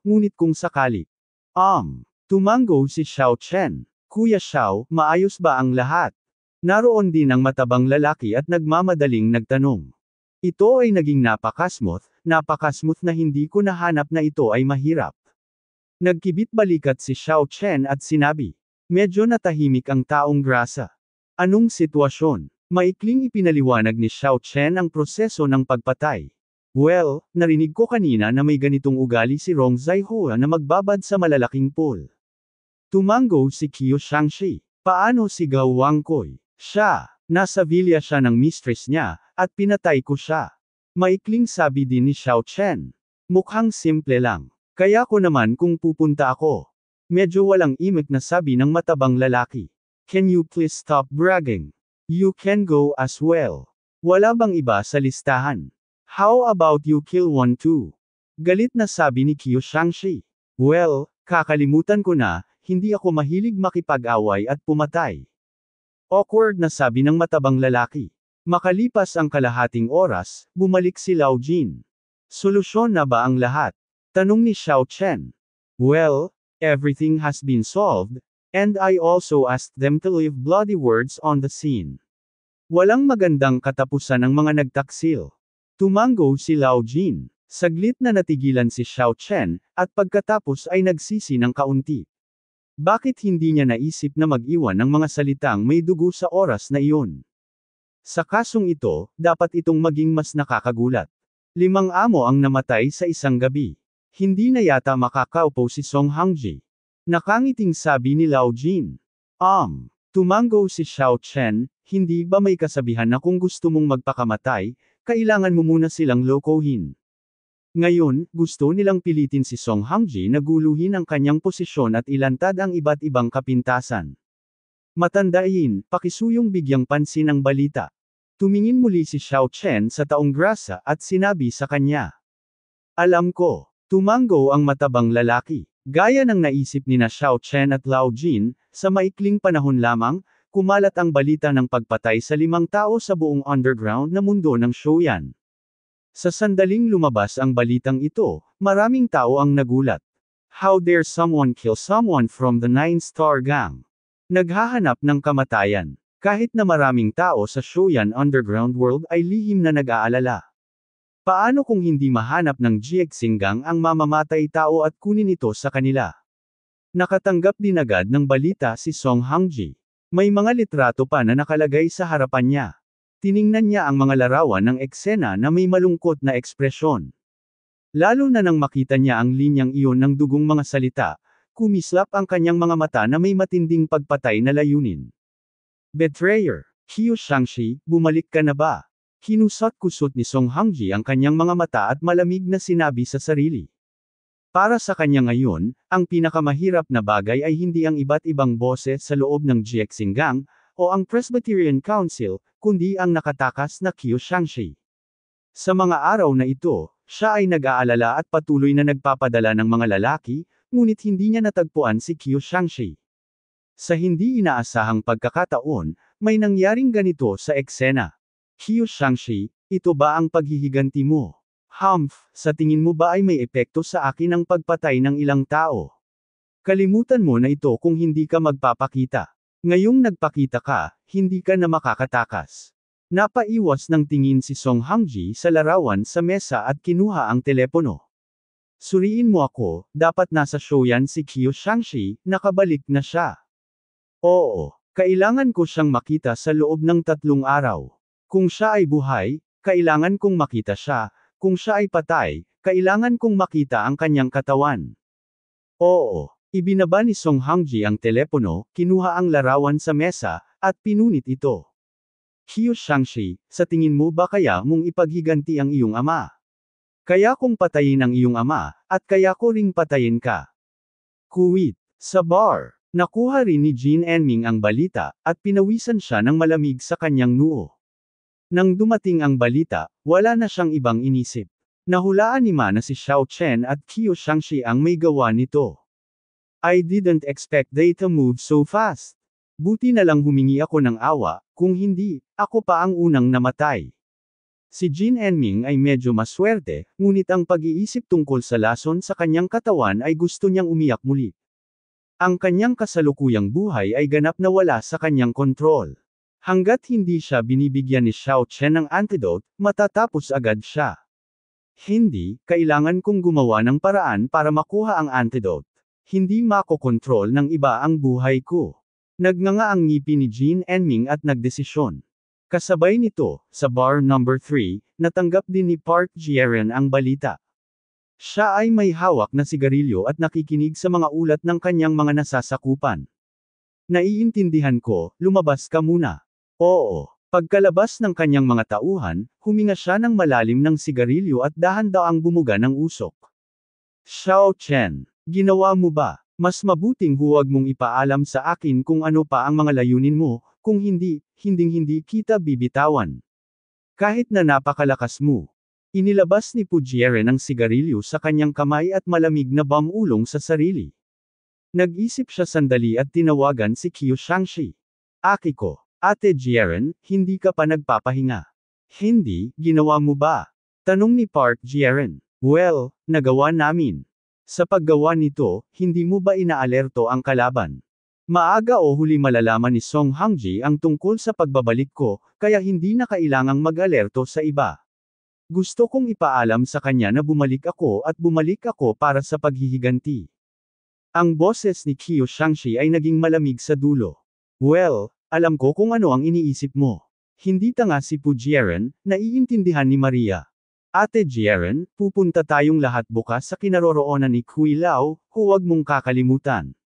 ngunit kung sakali. Um, tumango si Xiao Chen. Kuya Xiao, maayos ba ang lahat? Naroon din ang matabang lalaki at nagmamadaling nagtanong. Ito ay naging napakasmoth, napakasmooth na hindi ko nahanap na ito ay mahirap. Nagkibit balikat si Xiao Chen at sinabi, medyo natahimik ang taong grasa. Anong sitwasyon? Maikling ipinaliwanag ni Xiao Chen ang proseso ng pagpatay. Well, narinig ko kanina na may ganitong ugali si Rong Zaihua na magbabad sa malalaking pool. Tumango si Qiu Shangshi. Paano si Gao Wangkoy? Siya, nasa villa siya ng mistress niya, at pinatay ko siya. Maikling sabi din ni Xiao Chen. Mukhang simple lang. Kaya ko naman kung pupunta ako. Medyo walang imik na sabi ng matabang lalaki. Can you please stop bragging? You can go as well. Wala bang iba sa listahan? How about you kill one too? Galit na sabi ni Kiyo Shangshi. Well, kakalimutan ko na, hindi ako mahilig makipag-away at pumatay. Awkward na sabi ng matabang lalaki. Makalipas ang kalahating oras, bumalik si Lao Jin. Solusyon na ba ang lahat? Tanong ni Xiao Chen. Well, everything has been solved, and I also asked them to leave bloody words on the scene. Walang magandang katapusan ang mga nagtaksil. Tumango si Lao Jin. Saglit na natigilan si Xiao Chen, at pagkatapos ay nagsisi ng kaunti. Bakit hindi niya naisip na mag-iwan ng mga salitang may dugo sa oras na iyon? Sa kasong ito, dapat itong maging mas nakakagulat. Limang amo ang namatay sa isang gabi. Hindi na yata makakaupo si Song Hangji. Nakangiting sabi ni Lao Jin. Um, tumango si Xiao Chen, hindi ba may kasabihan na kung gusto mong magpakamatay, kailangan mo muna silang lokohin. Ngayon, gusto nilang pilitin si Song Hangji na guluhin ang kanyang posisyon at ilantad ang iba't ibang kapintasan. Matandain, pakisuyong bigyang pansin ang balita. Tumingin muli si Xiao Chen sa taong grasa at sinabi sa kanya. Alam ko, tumango ang matabang lalaki. Gaya ng naisip ni na Xiao Chen at Lao Jin, sa maikling panahon lamang, kumalat ang balita ng pagpatay sa limang tao sa buong underground na mundo ng Shouyan. Sa sandaling lumabas ang balitang ito, maraming tao ang nagulat. How dare someone kill someone from the Nine Star Gang? Naghahanap ng kamatayan. Kahit na maraming tao sa Shoyan Underground World ay lihim na nag-aalala. Paano kung hindi mahanap ng Jiexinggang ang mamamatay tao at kunin ito sa kanila? Nakatanggap din agad ng balita si Song Hangji. May mga litrato pa na nakalagay sa harapan niya. Tiningnan niya ang mga larawan ng eksena na may malungkot na ekspresyon. Lalo na nang makita niya ang linyang iyon ng dugong mga salita, Kumislap ang kanyang mga mata na may matinding pagpatay na layunin. Betrayer, Hugh Shangshi, bumalik ka na ba? Kinusot-kusot ni Song Hangji ang kanyang mga mata at malamig na sinabi sa sarili. Para sa kanya ngayon, ang pinakamahirap na bagay ay hindi ang iba't ibang boses sa loob ng Jiexinggang, o ang Presbyterian Council, kundi ang nakatakas na Kyo Shangshi. Sa mga araw na ito, siya ay nag-aalala at patuloy na nagpapadala ng mga lalaki, ngunit hindi niya natagpuan si Qiu Shangxi. Sa hindi inaasahang pagkakataon, may nangyaring ganito sa eksena. Qiu Shangxi, ito ba ang paghihiganti mo? Humph, sa tingin mo ba ay may epekto sa akin ang pagpatay ng ilang tao? Kalimutan mo na ito kung hindi ka magpapakita. Ngayong nagpakita ka, hindi ka na makakatakas. Napaiwas ng tingin si Song Hangji sa larawan sa mesa at kinuha ang telepono. Suriin mo ako, dapat nasa show yan si Qiu Shangshi, nakabalik na siya. Oo, kailangan ko siyang makita sa loob ng tatlong araw. Kung siya ay buhay, kailangan kong makita siya, kung siya ay patay, kailangan kong makita ang kanyang katawan. Oo, ibinaba ni Song Hangji ang telepono, kinuha ang larawan sa mesa, at pinunit ito. Qiu Shangshi, sa tingin mo ba kaya mong ipaghiganti ang iyong ama? Kaya kong patayin ang iyong ama, at kaya ko ring patayin ka. Kuwit. Sa bar. Nakuha rin ni Jean Enming ang balita, at pinawisan siya ng malamig sa kanyang noo. Nang dumating ang balita, wala na siyang ibang inisip. Nahulaan ni Ma na si Xiao Chen at Qiu Shangxi ang may gawa nito. I didn't expect they to move so fast. Buti na lang humingi ako ng awa, kung hindi, ako pa ang unang namatay. Si Jin Enming ay medyo maswerte, ngunit ang pag-iisip tungkol sa lason sa kanyang katawan ay gusto niyang umiyak muli. Ang kanyang kasalukuyang buhay ay ganap na wala sa kanyang kontrol. Hanggat hindi siya binibigyan ni Xiao Chen ng antidote, matatapos agad siya. Hindi, kailangan kong gumawa ng paraan para makuha ang antidote. Hindi makokontrol ng iba ang buhay ko. Nagnganga ang ngipin ni Jin Enming at nagdesisyon. Kasabay nito, sa bar number 3, natanggap din ni Park Jiren ang balita. Siya ay may hawak na sigarilyo at nakikinig sa mga ulat ng kanyang mga nasasakupan. Naiintindihan ko, lumabas ka muna. Oo. Pagkalabas ng kanyang mga tauhan, huminga siya ng malalim ng sigarilyo at dahan daw ang bumuga ng usok. Xiao Chen, ginawa mo ba? Mas mabuting huwag mong ipaalam sa akin kung ano pa ang mga layunin mo, kung hindi, hinding-hindi kita bibitawan. Kahit na napakalakas mo. Inilabas ni Pugiere ang sigarilyo sa kanyang kamay at malamig na bamulong sa sarili. Nag-isip siya sandali at tinawagan si Kyo Shangshi. Akiko, Ate Jiren, hindi ka pa nagpapahinga. Hindi, ginawa mo ba? Tanong ni Park Jiren. Well, nagawa namin. Sa paggawa nito, hindi mo ba inaalerto ang kalaban? Maaga o huli malalaman ni Song Hangji ang tungkol sa pagbabalik ko, kaya hindi na kailangang mag-alerto sa iba. Gusto kong ipaalam sa kanya na bumalik ako at bumalik ako para sa paghihiganti. Ang boses ni Kiyo Shangshi ay naging malamig sa dulo. Well, alam ko kung ano ang iniisip mo. Hindi tanga si Pujieran, naiintindihan ni Maria. Ate Jieren, pupunta tayong lahat bukas sa kinaroroonan ni Kui Lao, huwag mong kakalimutan.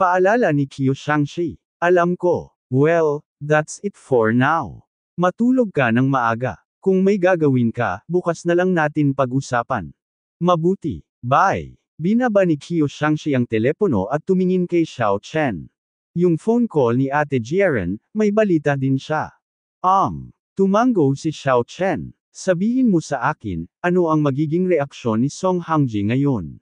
Paalala ni Qiu Shangxi. Alam ko. Well, that's it for now. Matulog ka ng maaga. Kung may gagawin ka, bukas na lang natin pag-usapan. Mabuti. Bye. Binaba ni Qiu Shangxi ang telepono at tumingin kay Xiao Chen. Yung phone call ni Ate Jiren, may balita din siya. Um, tumango si Xiao Chen. Sabihin mo sa akin, ano ang magiging reaksyon ni Song Hangji ngayon?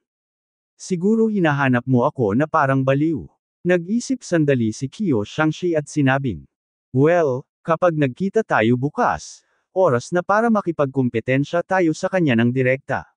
Siguro hinahanap mo ako na parang baliw. Nag-isip sandali si Kiyo Shangshi at sinabing, Well, kapag nagkita tayo bukas, oras na para makipagkumpetensya tayo sa kanya ng direkta.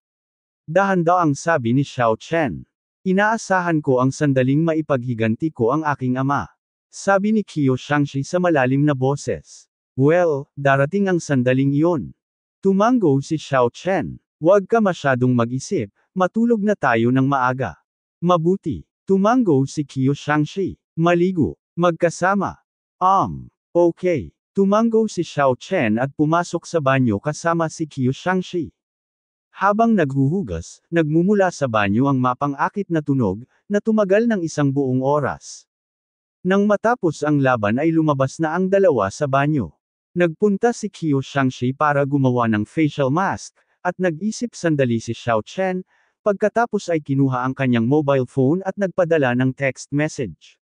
Dahanda ang sabi ni Xiao Chen. Inaasahan ko ang sandaling maipaghiganti ko ang aking ama. Sabi ni Kiyo Shangshi sa malalim na boses. Well, darating ang sandaling iyon. Tumango si Xiao Chen. Huwag ka masyadong mag-isip, Matulog na tayo ng maaga. Mabuti. Tumango si Kiyo Shangshi. Maligo. Magkasama. Um. Okay. Tumango si Xiao Chen at pumasok sa banyo kasama si Kiyo Shangshi. Habang naghuhugas, nagmumula sa banyo ang mapangakit na tunog, na tumagal ng isang buong oras. Nang matapos ang laban ay lumabas na ang dalawa sa banyo. Nagpunta si Kiyo Shangshi para gumawa ng facial mask, at nag-isip sandali si Xiao Chen, Pagkatapos ay kinuha ang kanyang mobile phone at nagpadala ng text message.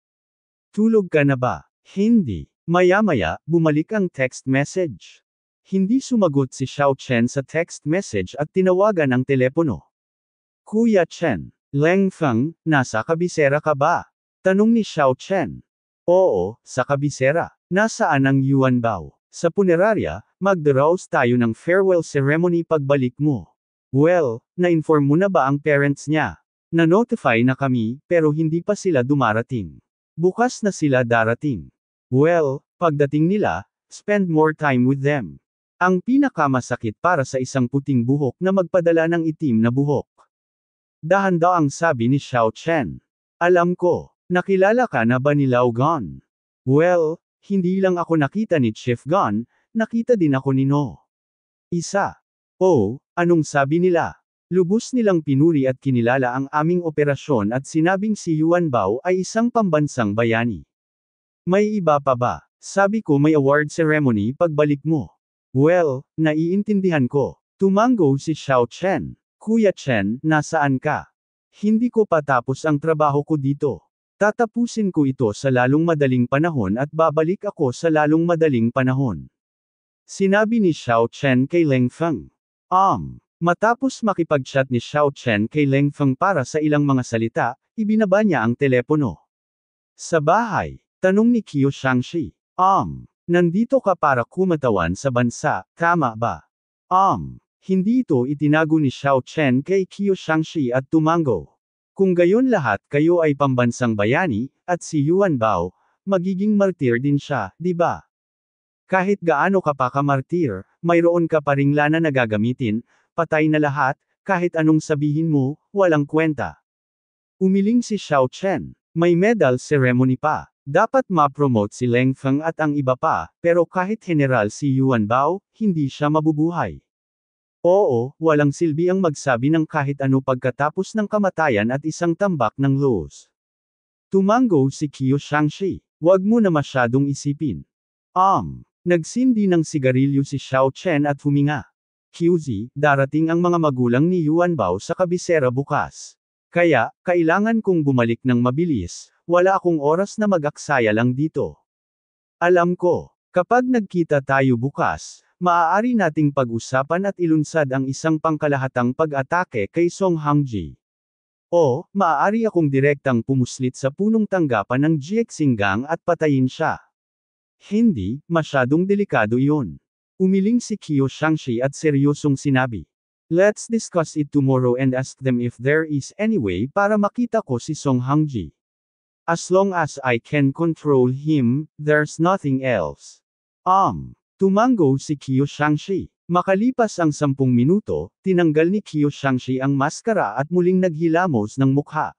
Tulog ka na ba? Hindi. Maya-maya, bumalik ang text message. Hindi sumagot si Xiao Chen sa text message at tinawagan ang telepono. Kuya Chen, Leng Feng, nasa kabisera ka ba? Tanong ni Xiao Chen. Oo, sa kabisera. Nasaan ang Yuan Bao? Sa punerarya, magdaraos tayo ng farewell ceremony pagbalik mo. Well, na-inform mo na ba ang parents niya? Na-notify na kami, pero hindi pa sila dumarating. Bukas na sila darating. Well, pagdating nila, spend more time with them. Ang pinakamasakit para sa isang puting buhok na magpadala ng itim na buhok. Dahanda ang sabi ni Xiao Chen. Alam ko, nakilala ka na ba ni Lao Gan? Well, hindi lang ako nakita ni Chief Gan, nakita din ako ni No. Isa. Oh, Anong sabi nila? Lubos nilang pinuri at kinilala ang aming operasyon at sinabing si Yuan Bao ay isang pambansang bayani. May iba pa ba? Sabi ko may award ceremony pagbalik mo. Well, naiintindihan ko. Tumango si Xiao Chen. Kuya Chen, nasaan ka? Hindi ko pa tapos ang trabaho ko dito. Tatapusin ko ito sa lalong madaling panahon at babalik ako sa lalong madaling panahon. Sinabi ni Xiao Chen kay Leng Feng. Um. Matapos makipag-chat ni Xiao Chen kay Leng Feng para sa ilang mga salita, ibinaba niya ang telepono. Sa bahay, tanong ni Qiu Shangxi, Um, nandito ka para kumatawan sa bansa, tama ba? Um, hindi ito itinago ni Xiao Chen kay Qiu Shangxi at Tumango. Kung gayon lahat kayo ay pambansang bayani, at si Yuan Bao, magiging martir din siya, di ba? Kahit gaano ka pa ka martir, mayroon ka pa ring lana na gagamitin, patay na lahat, kahit anong sabihin mo, walang kwenta. Umiling si Xiao Chen. May medal ceremony pa. Dapat ma-promote si Leng Feng at ang iba pa, pero kahit general si Yuan Bao, hindi siya mabubuhay. Oo, walang silbi ang magsabi ng kahit ano pagkatapos ng kamatayan at isang tambak ng loos. Tumango si Qiu Shangshi. Huwag mo na masyadong isipin. Um, Nagsindi ng sigarilyo si Xiao Chen at huminga. QZ, darating ang mga magulang ni Yuan Bao sa kabisera bukas. Kaya, kailangan kong bumalik ng mabilis, wala akong oras na mag-aksaya lang dito. Alam ko, kapag nagkita tayo bukas, maaari nating pag-usapan at ilunsad ang isang pangkalahatang pag-atake kay Song Hangji. O, maaari akong direktang pumuslit sa punong tanggapan ng Jiexinggang at patayin siya. Hindi, masyadong delikado iyon. Umiling si Kyo Shangshi at seryosong sinabi. Let's discuss it tomorrow and ask them if there is any way para makita ko si Song Hangji. As long as I can control him, there's nothing else. Um, tumanggo si Kyo Shangshi. Makalipas ang sampung minuto, tinanggal ni Kyo Shangshi ang maskara at muling naghilamos ng mukha.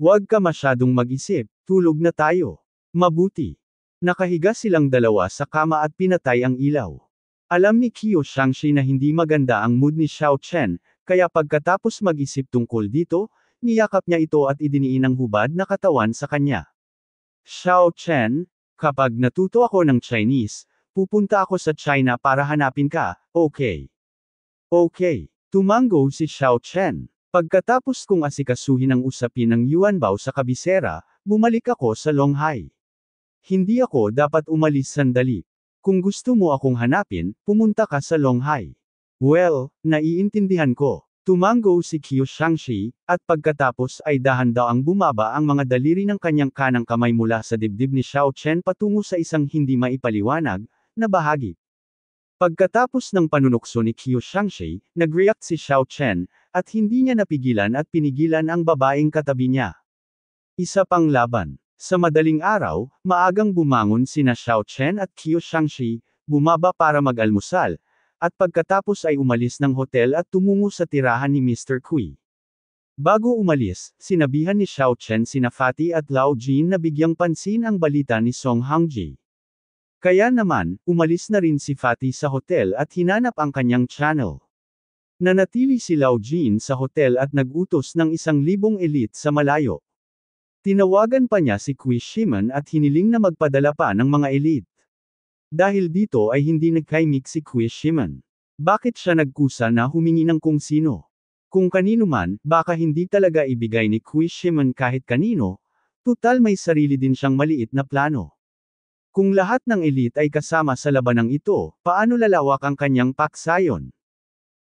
Huwag ka masyadong mag-isip, tulog na tayo. Mabuti. Nakahiga silang dalawa sa kama at pinatay ang ilaw. Alam ni Kiyo Shangshi na hindi maganda ang mood ni Xiao Chen, kaya pagkatapos mag-isip tungkol dito, niyakap niya ito at idiniin ang hubad na katawan sa kanya. Xiao Chen, kapag natuto ako ng Chinese, pupunta ako sa China para hanapin ka, okay. Okay, tumanggo si Xiao Chen. Pagkatapos kong asikasuhin ang usapin ng Yuan Bao sa kabisera, bumalik ako sa Longhai. Hindi ako dapat umalis sandali. Kung gusto mo akong hanapin, pumunta ka sa Longhai. Well, naiintindihan ko. Tumango si Qiu Shangshi, at pagkatapos ay dahan-daang bumaba ang mga daliri ng kanyang kanang kamay mula sa dibdib ni Xiao Chen patungo sa isang hindi maipaliwanag, na bahagi. Pagkatapos ng panunukso ni Qiu Shangshi, nag-react si Xiao Chen, at hindi niya napigilan at pinigilan ang babaeng katabi niya. Isa pang laban. Sa madaling araw, maagang bumangon sina Xiao Chen at Qiu Shangxi, bumaba para mag-almusal, at pagkatapos ay umalis ng hotel at tumungo sa tirahan ni Mr. Kui. Bago umalis, sinabihan ni Xiao Chen sina Fati at Lao Jin na bigyang pansin ang balita ni Song Hangji. Kaya naman, umalis na rin si Fati sa hotel at hinanap ang kanyang channel. Nanatili si Lao Jin sa hotel at nagutos ng isang libong elite sa malayo. Tinawagan pa niya si Quishiman at hiniling na magpadala pa ng mga elite. Dahil dito ay hindi nagkaimik si Quishiman. Bakit siya nagkusa na humingi ng kung sino? Kung kanino man, baka hindi talaga ibigay ni Quishiman kahit kanino, tutal may sarili din siyang maliit na plano. Kung lahat ng elite ay kasama sa labanang ito, paano lalawak ang kanyang paksayon?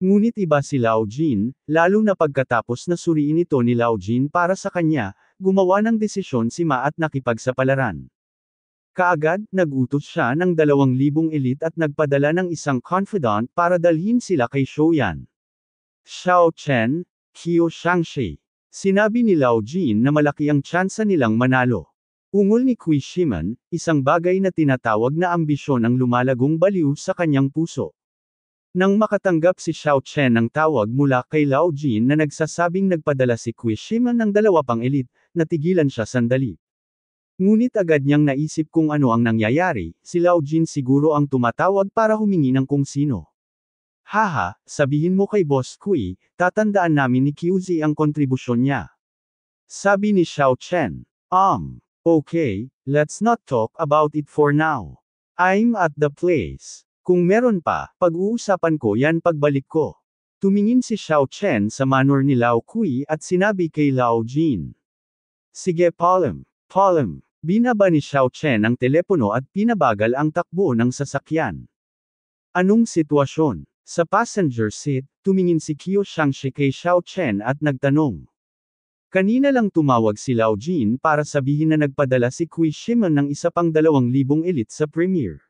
Ngunit iba si Lao Jin, lalo na pagkatapos na suriin ito ni Lao Jin para sa kanya, gumawa ng desisyon si Ma at nakipagsapalaran. Kaagad, nagutos siya ng 2,000 elite at nagpadala ng isang confidant para dalhin sila kay Shouyan. Xiao Chen, Qiu Shangshi. Sinabi ni Lao Jin na malaki ang tsansa nilang manalo. Ungol ni Kui Shiman, isang bagay na tinatawag na ambisyon ang lumalagong baliw sa kanyang puso. Nang makatanggap si Xiao Chen ng tawag mula kay Lao Jin na nagsasabing nagpadala si Kui Shiman ng dalawa pang elite, natigilan siya sandali. Ngunit agad niyang naisip kung ano ang nangyayari, si Lao Jin siguro ang tumatawag para humingi ng kung sino. Haha, sabihin mo kay Boss Kui, tatandaan namin ni QZ ang kontribusyon niya. Sabi ni Xiao Chen. Um, okay, let's not talk about it for now. I'm at the place. Kung meron pa, pag-uusapan ko yan pagbalik ko. Tumingin si Xiao Chen sa manor ni Lao Kui at sinabi kay Lao Jin. Sige Palm. Palm. Binaba ni Xiao Chen ang telepono at pinabagal ang takbo ng sasakyan. Anong sitwasyon? Sa passenger seat, tumingin si Qiu Shangxi kay Xiao Chen at nagtanong. Kanina lang tumawag si Lao Jin para sabihin na nagpadala si Kui Shimon ng isa pang dalawang libong elite sa premiere.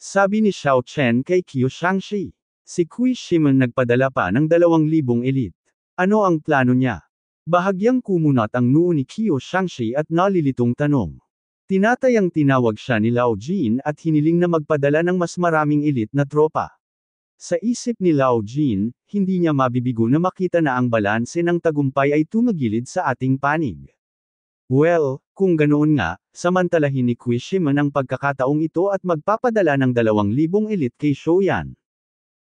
Sabi ni Xiao Chen kay Qiu Shangxi, si Kui Shimon nagpadala pa ng dalawang libong elite. Ano ang plano niya? Bahagyang kumunat ang noo ni Kiyo Shangshi at nalilitong tanong. Tinatayang tinawag siya ni Lao Jin at hiniling na magpadala ng mas maraming ilit na tropa. Sa isip ni Lao Jin, hindi niya mabibigo na makita na ang balanse ng tagumpay ay tumagilid sa ating panig. Well, kung ganoon nga, samantalahin ni Quishiman ang pagkakataong ito at magpapadala ng 2,000 elite kay Shoyan.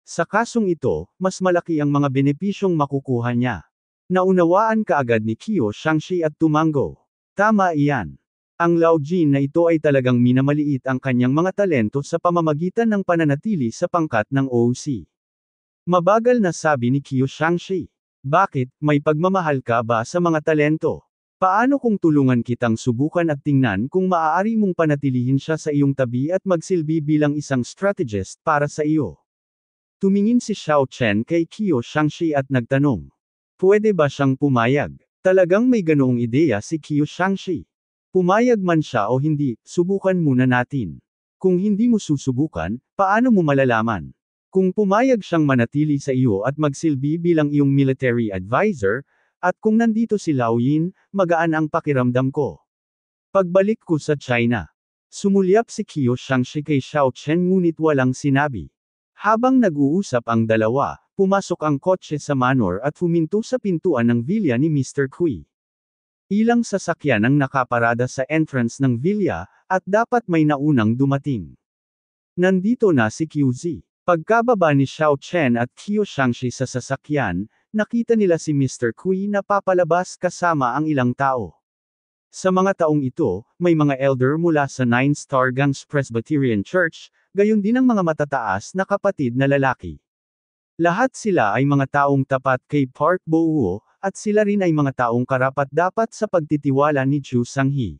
Sa kasong ito, mas malaki ang mga benepisyong makukuha niya. Naunawaan kaagad ni Kiyo Shangshi at Tumango. Tama iyan. Ang Lao Jin na ito ay talagang minamaliit ang kanyang mga talento sa pamamagitan ng pananatili sa pangkat ng OC. Mabagal na sabi ni Kiyo Shangshi. Bakit, may pagmamahal ka ba sa mga talento? Paano kung tulungan kitang subukan at tingnan kung maaari mong panatilihin siya sa iyong tabi at magsilbi bilang isang strategist para sa iyo? Tumingin si Xiao Chen kay Kiyo Shangshi at nagtanong. Pwede ba siyang pumayag? Talagang may ganoong ideya si Qiu Shangxi. Pumayag man siya o hindi, subukan muna natin. Kung hindi mo susubukan, paano mo malalaman? Kung pumayag siyang manatili sa iyo at magsilbi bilang iyong military advisor, at kung nandito si Lao Yin, magaan ang pakiramdam ko. Pagbalik ko sa China. Sumulyap si Qiu Shangxi kay Xiao Chen ngunit walang sinabi. Habang nag-uusap ang dalawa, Pumasok ang kotse sa manor at huminto sa pintuan ng villa ni Mr. Kui. Ilang sasakyan ang nakaparada sa entrance ng villa, at dapat may naunang dumating. Nandito na si QZ. Pagkababa ni Xiao Chen at Qiu Shangxi sa sasakyan, nakita nila si Mr. Kui na papalabas kasama ang ilang tao. Sa mga taong ito, may mga elder mula sa Nine Star Gangs Presbyterian Church, gayon din ang mga matataas na kapatid na lalaki. Lahat sila ay mga taong tapat kay Park Bo-woo, at sila rin ay mga taong karapat-dapat sa pagtitiwala ni Chu Sang-hee.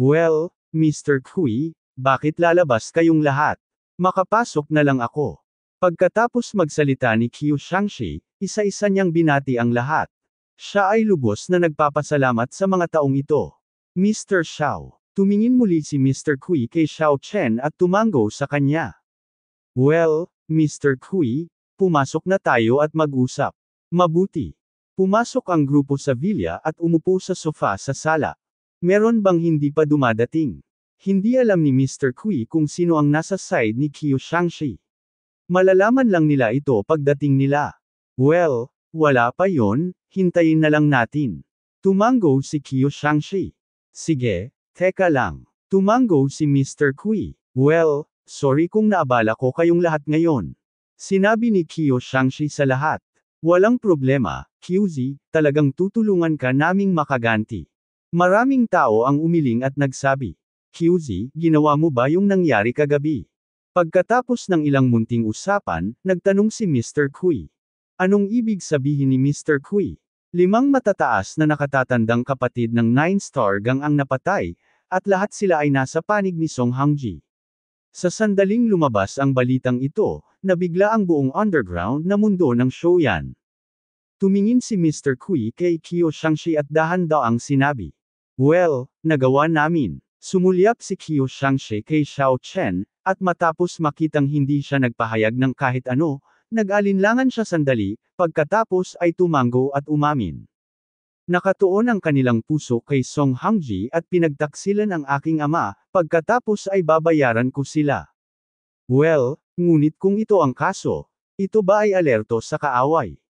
Well, Mr. Kui, bakit lalabas kayong lahat? Makapasok na lang ako. Pagkatapos magsalita ni Qiu Shangshi, isa-isa niyang binati ang lahat. Siya ay lubos na nagpapasalamat sa mga taong ito. Mr. Xiao, tumingin muli si Mr. Kui kay Xiao Chen at tumango sa kanya. Well, Mr. Kui, Pumasok na tayo at mag-usap. Mabuti. Pumasok ang grupo sa villa at umupo sa sofa sa sala. Meron bang hindi pa dumadating? Hindi alam ni Mr. Kui kung sino ang nasa side ni Kiyo Shangshi. Malalaman lang nila ito pagdating nila. Well, wala pa yon, hintayin na lang natin. Tumango si Kiyo Shangshi. Sige, teka lang. Tumango si Mr. Kui. Well, sorry kung naabala ko kayong lahat ngayon. Sinabi ni Kyo Shangshi sa lahat. Walang problema, QZ, talagang tutulungan ka naming makaganti. Maraming tao ang umiling at nagsabi, QZ, ginawa mo ba yung nangyari kagabi? Pagkatapos ng ilang munting usapan, nagtanong si Mr. Kui. Anong ibig sabihin ni Mr. Kui? Limang matataas na nakatatandang kapatid ng 9-star gang ang napatay, at lahat sila ay nasa panig ni Song Hangji. Sa sandaling lumabas ang balitang ito, nabigla ang buong underground na mundo ng show yan. Tumingin si Mr. Kui kay Kyo Shangshi at dahan daw ang sinabi. Well, nagawa namin. Sumulyap si Kyo Shangshi kay Xiao Chen, at matapos makitang hindi siya nagpahayag ng kahit ano, nag-alinlangan siya sandali, pagkatapos ay tumango at umamin. Nakatuon ang kanilang puso kay Song Hangji at pinagtaksilan ang aking ama, pagkatapos ay babayaran ko sila. Well, ngunit kung ito ang kaso, ito ba ay alerto sa kaaway?